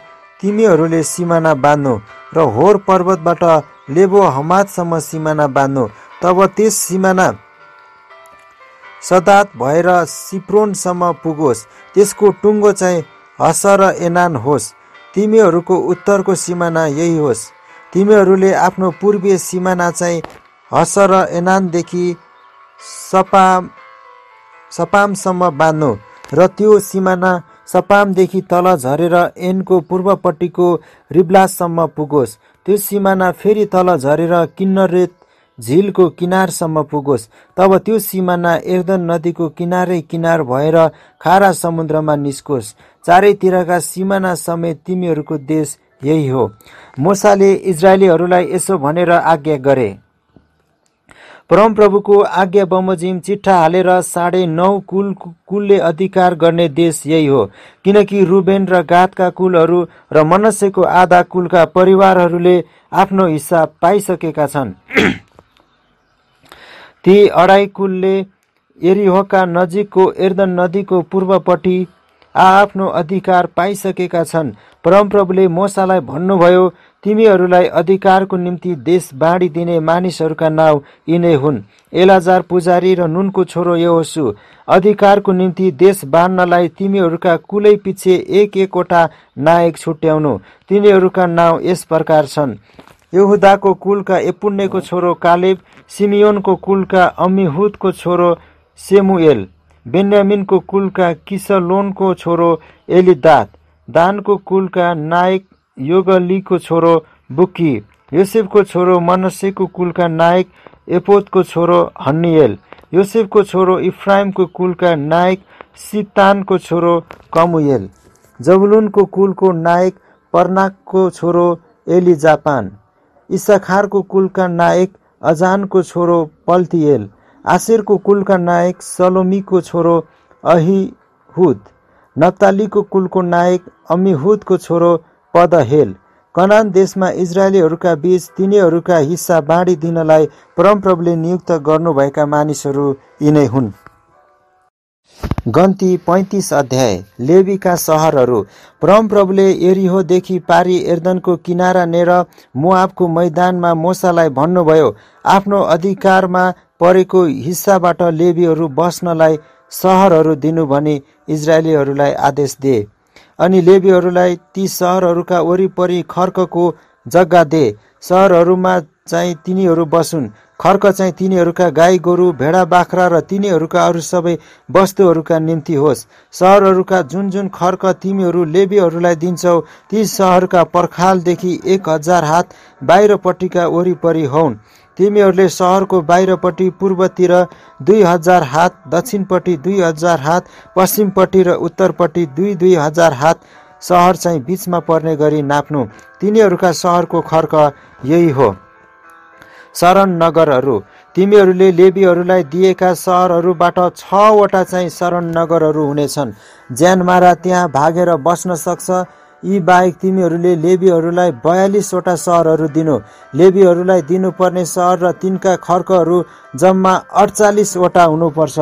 तिमीहरूले सिमाना बाँध्नु र होर पर्वतबाट लेबो हमादसम्म सिमाना बाँध्नु तब त्यस सिमाना सदात भएर सिप्रोनसम्म पुगोस् त्यसको टुङ्गो चाहिँ हस र एनान होस् तिमीहरूको उत्तरको सिमाना यही होस् तिमीहरूले आफ्नो पूर्वीय सिमाना चाहिँ हस र एनानदेखि सपाम सपामसम्म बाँध्नु र त्यो सिमाना सपामदेखि तल झरेर एनको पूर्वपट्टिको रिब्लाससम्म पुगोस् त्यो सिमाना फेरि तल झरेर किन्नरेत झिलको किनारसम्म पुगोस् तब त्यो सिमाना एकदम नदीको किनारै किनार भएर खारा समुद्रमा निस्कोस् चारैतिरका सिमाना समेत तिमीहरूको देश यही हो मोसाले इजरायलीहरूलाई यसो भनेर आज्ञा गरे परमप्रभुको आज्ञा बमोजिम चिट्ठा हालेर साढे नौ कुल कुलले अधिकार गर्ने देश यही हो किनकि रुबेन र गातका कुलहरू र मनुष्यको आधा कुलका परिवारहरूले आफ्नो हिस्सा पाइसकेका छन् ती अढाई कुलले एरिहोका नजिकको एर्दन नदीको पूर्वपट्टि आआफ्नो अधिकार पाइसकेका छन् परमप्रभुले मोसालाई भन्नुभयो तिमीहरूलाई अधिकारको निम्ति देश बाँडिदिने मानिसहरूका नाउँ यिनै हुन् एलाजार पुजारी र नुनको छोरो यहोसु अधिकारको निम्ति देश बाँड्नलाई तिमीहरूका कुलै पछि एक एकवटा नायक छुट्याउनु तिनीहरूका नाउँ यस प्रकार छन् यहुदाको कुलका एपुण्यको छोरो कालेब सिमियोनको कुलका अमिहुदको छोरो सेमुएल बेन्यामिनको कुलका किसलोनको छोरो एलिदात दानको कुलका नायक योगलीको छोरो बुकी योसेफको छोरो मनसेको कुलका नायक एपोतको छोरो हन्नियल योसेफको छोरो इफ्राइमको कुलका नायक सितानको छोरो कमुएल जबलुनको कुलको नायक पर्नाकको छोरो एलिजापान इसाखारको कुलका नायक अजानको छोरो पल्तिएल आसिरको कुलका नायक सलोमीको छोरो अहिहुद नप्तालीको कुलको नायक अमिहुदको छोरो पदहेल कनान देशमा इजरायलीहरूका बीच तिनीहरूका हिस्सा बाँडिदिनलाई परमप्रभुले नियुक्त गर्नुभएका मानिसहरू यिनै हुन् गन्ती पैँतिस अध्याय लेबीका सहरहरू परमप्रभुले एरिहोदेखि पारी एर्दनको किनारा नेर मुआबको मैदानमा मोसालाई भन्नुभयो आफ्नो अधिकारमा परेको हिस्साबाट लेबीहरू बस्नलाई सहरहरू दिनु भनी इजरायलीहरूलाई आदेश दिए अनि लेबीहरूलाई ती सहरहरूका वरिपरि खर्कको जग्गा दे सहरहरूमा चाहिँ तिनीहरू बसुन् खर्क चाहिँ तिनीहरूका गाई गोरु भेडा बाख्रा र तिनीहरूका अरू सबै वस्तुहरूका निम्ति होस् सहरहरूका जुन जुन खर्क तिमीहरू लेबीहरूलाई दिन्छौ ती सहरका पर्खालदेखि एक हजार हात बाहिरपट्टिका वरिपरि हौन् तिमीहरूले सहरको बाहिरपट्टि पूर्वतिर दुई हजार हात दक्षिणपट्टि दुई हजार हात पश्चिमपट्टि र उत्तरपट्टि दुई दुई हजार हात सहर चाहिँ बिचमा पर्ने गरी नाप्नु तिनीहरूका सहरको खर्क यही हो शरण नगरहरू तिमीहरूले लेबीहरूलाई दिएका सहरहरूबाट छवटा चाहिँ शरण नगरहरू हुनेछन् ज्यानमारा त्यहाँ भागेर बस्न सक्छ यी बाहेक तिमीहरूले लेबीहरूलाई बयालिसवटा सहरहरू दिनु लेबीहरूलाई दिनुपर्ने सहर र तिनका खर्कहरू जम्मा अडचालिसवटा हुनुपर्छ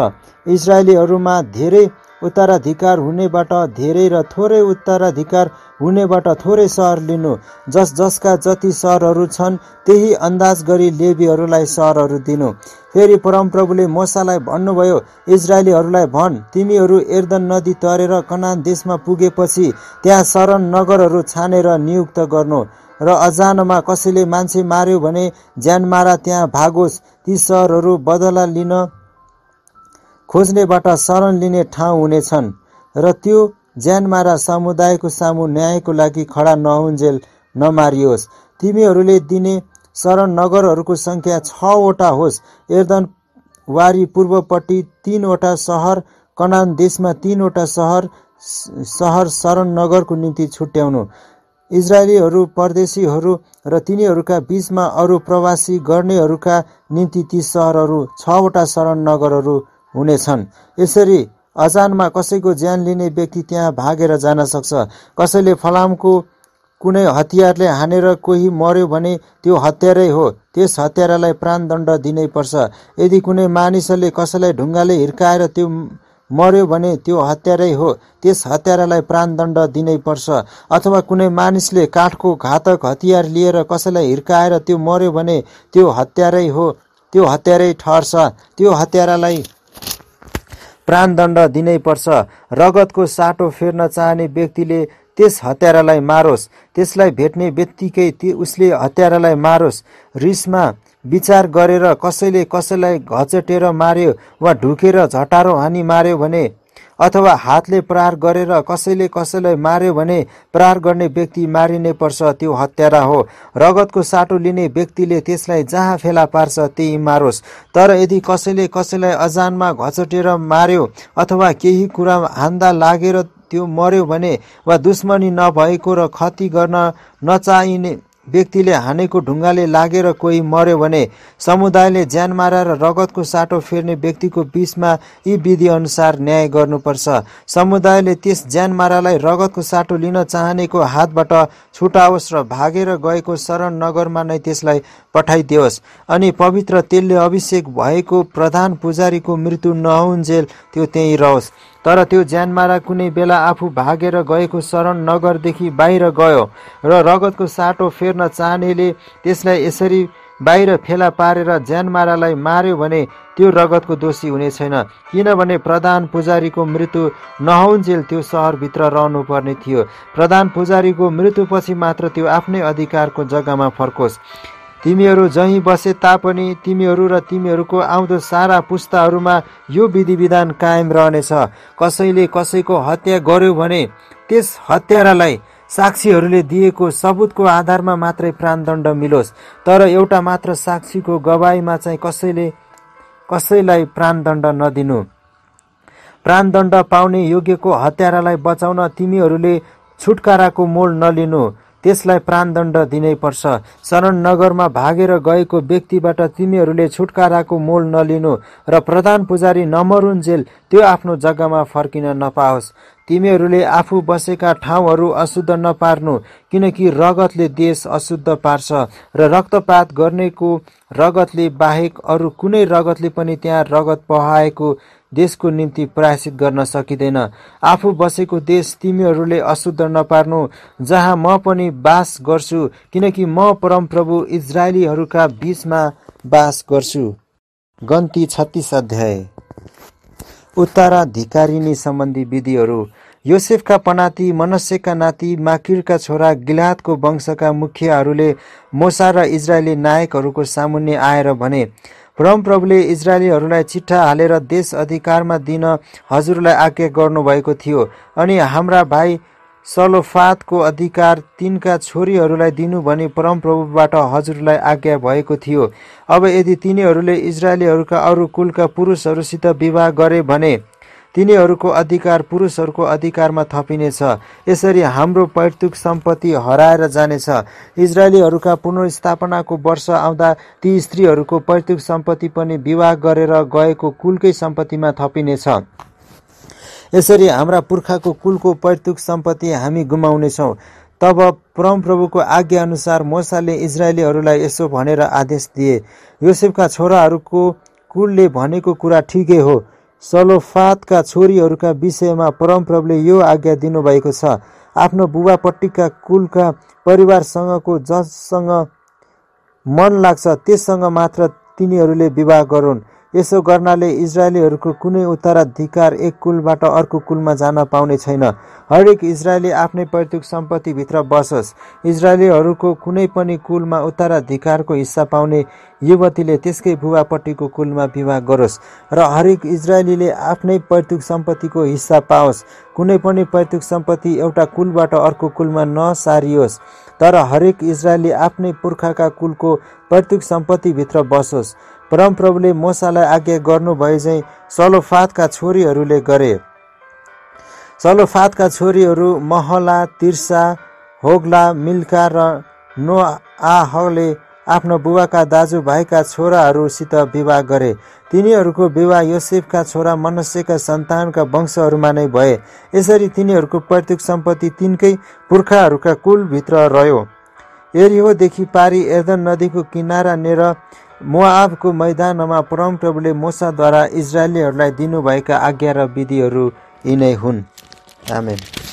इजरायलीहरूमा धेरै उत्तराधिकार हुनेबाट धेरै र थोरै उत्तराधिकार हुनेबाट थोरै सहर लिनु जस जसका जति सहरहरू छन् त्यही अन्दाज गरी लेबीहरूलाई सहरहरू दिनु फेरि परमप्रभुले मोसालाई भन्नुभयो इजरायलीहरूलाई भन् तिमीहरू एर्दन नदी तरेर कनान देशमा पुगेपछि त्यहाँ शरण नगरहरू छानेर नियुक्त गर्नु र अजानमा कसैले मान्छे मार्यो भने ज्यान मारा त्यहाँ भागोस् ती सहरहरू बदला लिन खोज्नेबाट शरण लिने ठाउँ हुनेछन् र त्यो ज्यान मारा समुदायको सामु न्यायको लागि खडा नहुन्जेल नमारियोस् तिमीहरूले दिने शरण नगरहरूको सङ्ख्या छवटा होस् वारी पूर्वपट्टि तिनवटा सहर कनान देशमा तिनवटा सहर सहर शरण नगरको निम्ति छुट्याउनु इजरायलीहरू परदेशीहरू र तिनीहरूका बिचमा अरू प्रवासी गर्नेहरूका निम्ति ती सहरहरू छवटा शरण नगरहरू हुनेछन् यसरी अजानमा कसैको ज्यान लिने व्यक्ति त्यहाँ भागेर जान सक्छ कसैले फलामको कुनै हतियारले हानेर कोही मर्यो भने त्यो हत्यारै हो त्यस हत्यारालाई प्राणदण्ड दिनैपर्छ यदि कुनै मानिसले कसैलाई ढुङ्गाले हिर्काएर त्यो मर्यो भने त्यो हत्यारै हो त्यस हत्यारालाई प्राणदण्ड दिनैपर्छ अथवा कुनै मानिसले काठको घातक हतियार लिएर कसैलाई हिर्काएर त्यो मर्यो भने त्यो हत्यारै हो त्यो हत्यारै ठहर्छ त्यो हत्यारालाई प्राणदण्ड दिनैपर्छ रगतको साटो फेर्न चाहने व्यक्तिले त्यस हत्यारालाई मारोस् त्यसलाई भेट्ने बित्तिकै उसले हत्यारालाई मारोस् रिसमा विचार गरेर कसैले कसैलाई घचटेर मार्यो वा ढुकेर झटारो हानी मार्यो भने अथवा हातले प्रहार गरेर कसैले कसैलाई मार्यो भने प्रहार गर्ने व्यक्ति मारिने पर्छ त्यो हत्यारा हो रगतको साटो लिने व्यक्तिले त्यसलाई जहाँ फेला पार्छ त्यही मारोस् तर यदि कसैले कसैलाई अजानमा घचटेर मार्यो अथवा केही कुरा हान्दा लागेर त्यो मर्यो भने वा दुश्मनी नभएको र खति गर्न नचाहिने व्यक्तिले हानेको ढुङ्गाले लागेर कोही मर्यो भने समुदायले ज्यान मारा र रगतको साटो फेर्ने व्यक्तिको बिचमा यी विधिअनुसार न्याय गर्नुपर्छ समुदायले त्यस ज्यानमारालाई रगतको साटो लिन चाहनेको हातबाट छुटाओस् र भागेर गएको शरण नगरमा नै त्यसलाई पठाइदियोस् अनि पवित्र तेलले अभिषेक भएको प्रधान पुजारीको मृत्यु नहुन्जेल त्यो त्यहीँ रहोस् तर त्यो ज्यानमारा कुनै बेला आफू भागेर गएको शरण नगरदेखि बाहिर गयो र रगतको साटो फेर्न चाहनेले त्यसलाई यसरी बाहिर फेला पारेर ज्यानमारालाई मार्यो भने त्यो रगतको दोषी हुने छैन किनभने प्रधान पुजारीको मृत्यु नहुन्जेल त्यो सहरभित्र रहनुपर्ने थियो प्रधान पुजारीको मृत्युपछि मात्र त्यो आफ्नै अधिकारको जग्गामा फर्कोस् तिमीहरू जहीँ बसे तापनि तिमीहरू र तिमीहरूको आउँदो सारा पुस्ताहरूमा यो विधिविधान कायम रहनेछ कसैले कसैको हत्या गर्यो भने त्यस हत्यारालाई साक्षीहरूले दिएको सबुतको आधारमा मात्रै प्राणदण्ड मिलोस् तर एउटा मात्र साक्षीको गवाईमा चाहिँ कसैले कसैलाई प्राणदण्ड नदिनु प्राणदण्ड पाउने योग्यको हत्यारालाई बचाउन तिमीहरूले छुटकाराको मोल नलिनु त्यसलाई प्राणदण्ड दिनैपर्छ शरण नगरमा भागेर गएको व्यक्तिबाट तिमीहरूले छुटकाराको मोल नलिनु र प्रधान पुजारी नमरुन्जेल त्यो आफ्नो जग्गामा फर्किन नपाओस् तिमीहरूले आफू बसेका ठाउँहरू अशुद्ध नपार्नु किनकि रगतले देश अशुद्ध पार्छ र रक्तपात गर्नेको रगतले बाहेक अरू कुनै रगतले पनि त्यहाँ रगत पहाएको देशको निम्ति प्रायश्चित गर्न सकिँदैन आफू बसेको देश तिमीहरूले अशुद्ध नपार्नु जहाँ म पनि बास गर्छु किनकि म परमप्रभु इजरायलीहरूका बिचमा बास गर्छु गन्ती छत्तिस अध्याय उत्तराधिकारिणी सम्बन्धी विधिहरू योसेफका पनाती मनस्यका नाति माकिरका छोरा गिलातको वंशका मुखियाहरूले मोसा र इजरायली नायकहरूको सामुन्ने आएर भने परमप्रभुले इजरायलीहरूलाई चिट्ठा हालेर देश अधिकारमा दिन हजुरलाई आज्ञा गर्नुभएको थियो अनि हाम्रा भाइ सलोफातको अधिकार तिनका छोरीहरूलाई दिनु भने परमप्रभुबाट हजुरलाई आज्ञा भएको थियो अब यदि तिनीहरूले इजरायलीहरूका अरू कुलका पुरुषहरूसित विवाह गरे भने तिनीहरूको अधिकार पुरुषहरूको अधिकारमा थपिनेछ यसरी हाम्रो पैतृक सम्पत्ति हराएर जानेछ इजरायलीहरूका पुनर्स्थापनाको वर्ष आउँदा ती स्त्रीहरूको पैतृक सम्पत्ति पनि विवाह गरेर गएको कुलकै सम्पत्तिमा थपिनेछ यसरी हाम्रा पुर्खाको कुलको पैतृक सम्पत्ति हामी गुमाउनेछौँ तब परमप्रभुको अनुसार मोसाले इजरायलीहरूलाई यसो भनेर आदेश दिए योसेफका छोराहरूको कुलले भनेको कुरा ठिकै हो सलोफातका छोरीहरूका विषयमा परमप्रभुले यो आज्ञा दिनुभएको छ आफ्नो बुबापट्टिका कुलका परिवारसँगको जससँग मन लाग्छ त्यससँग मात्र तिनीहरूले विवाह गरून् यसो गर्नाले इजरायलीहरूको कुनै उत्तराधिकार एक कुलबाट अर्को कुलमा जान पाउने छैन हरेक इजरायली आफ्नै पैतृक सम्पत्तिभित्र बसोस् इजरायलीहरूको कुनै पनि कुलमा उत्तराधिकारको हिस्सा पाउने युवतीले त्यसकै भुवापट्टिको कुलमा विवाह गरोस् र हरेक इजरायलीले आफ्नै पैतृक सम्पत्तिको हिस्सा पाओस् कुनै पनि पैतृक सम्पत्ति एउटा कुलबाट अर्को कुलमा नसारियोस् तर हरेक इजरायली आफ्नै पुर्खाका कुलको पैतृक सम्पत्तिभित्र बसोस् परमप्रभुले मोसालाई आज्ञा गर्नुभए चाहिँ सलोफातका छोरीहरूले गरे सलोफातका छोरीहरू महला तिर्सा होग्ला मिल्का र नो आहले आफ्नो बुबाका दाजुभाइका छोराहरूसित विवाह गरे तिनीहरूको विवाह योसेफका छोरा मनुष्यका सन्तानका वंशहरूमा नै भए यसरी तिनीहरूको प्रत्येक सम्पत्ति तिनकै पुर्खाहरूका कुलभित्र रह्यो एरिहोदेखि पारी एर्दन नदीको किनारा नेर मोआबको मैदानमा प्रभुले मोसाद्वारा इजरायलीहरूलाई दिनुभएका आज्ञा र विधिहरू यिनै हुन् आमेन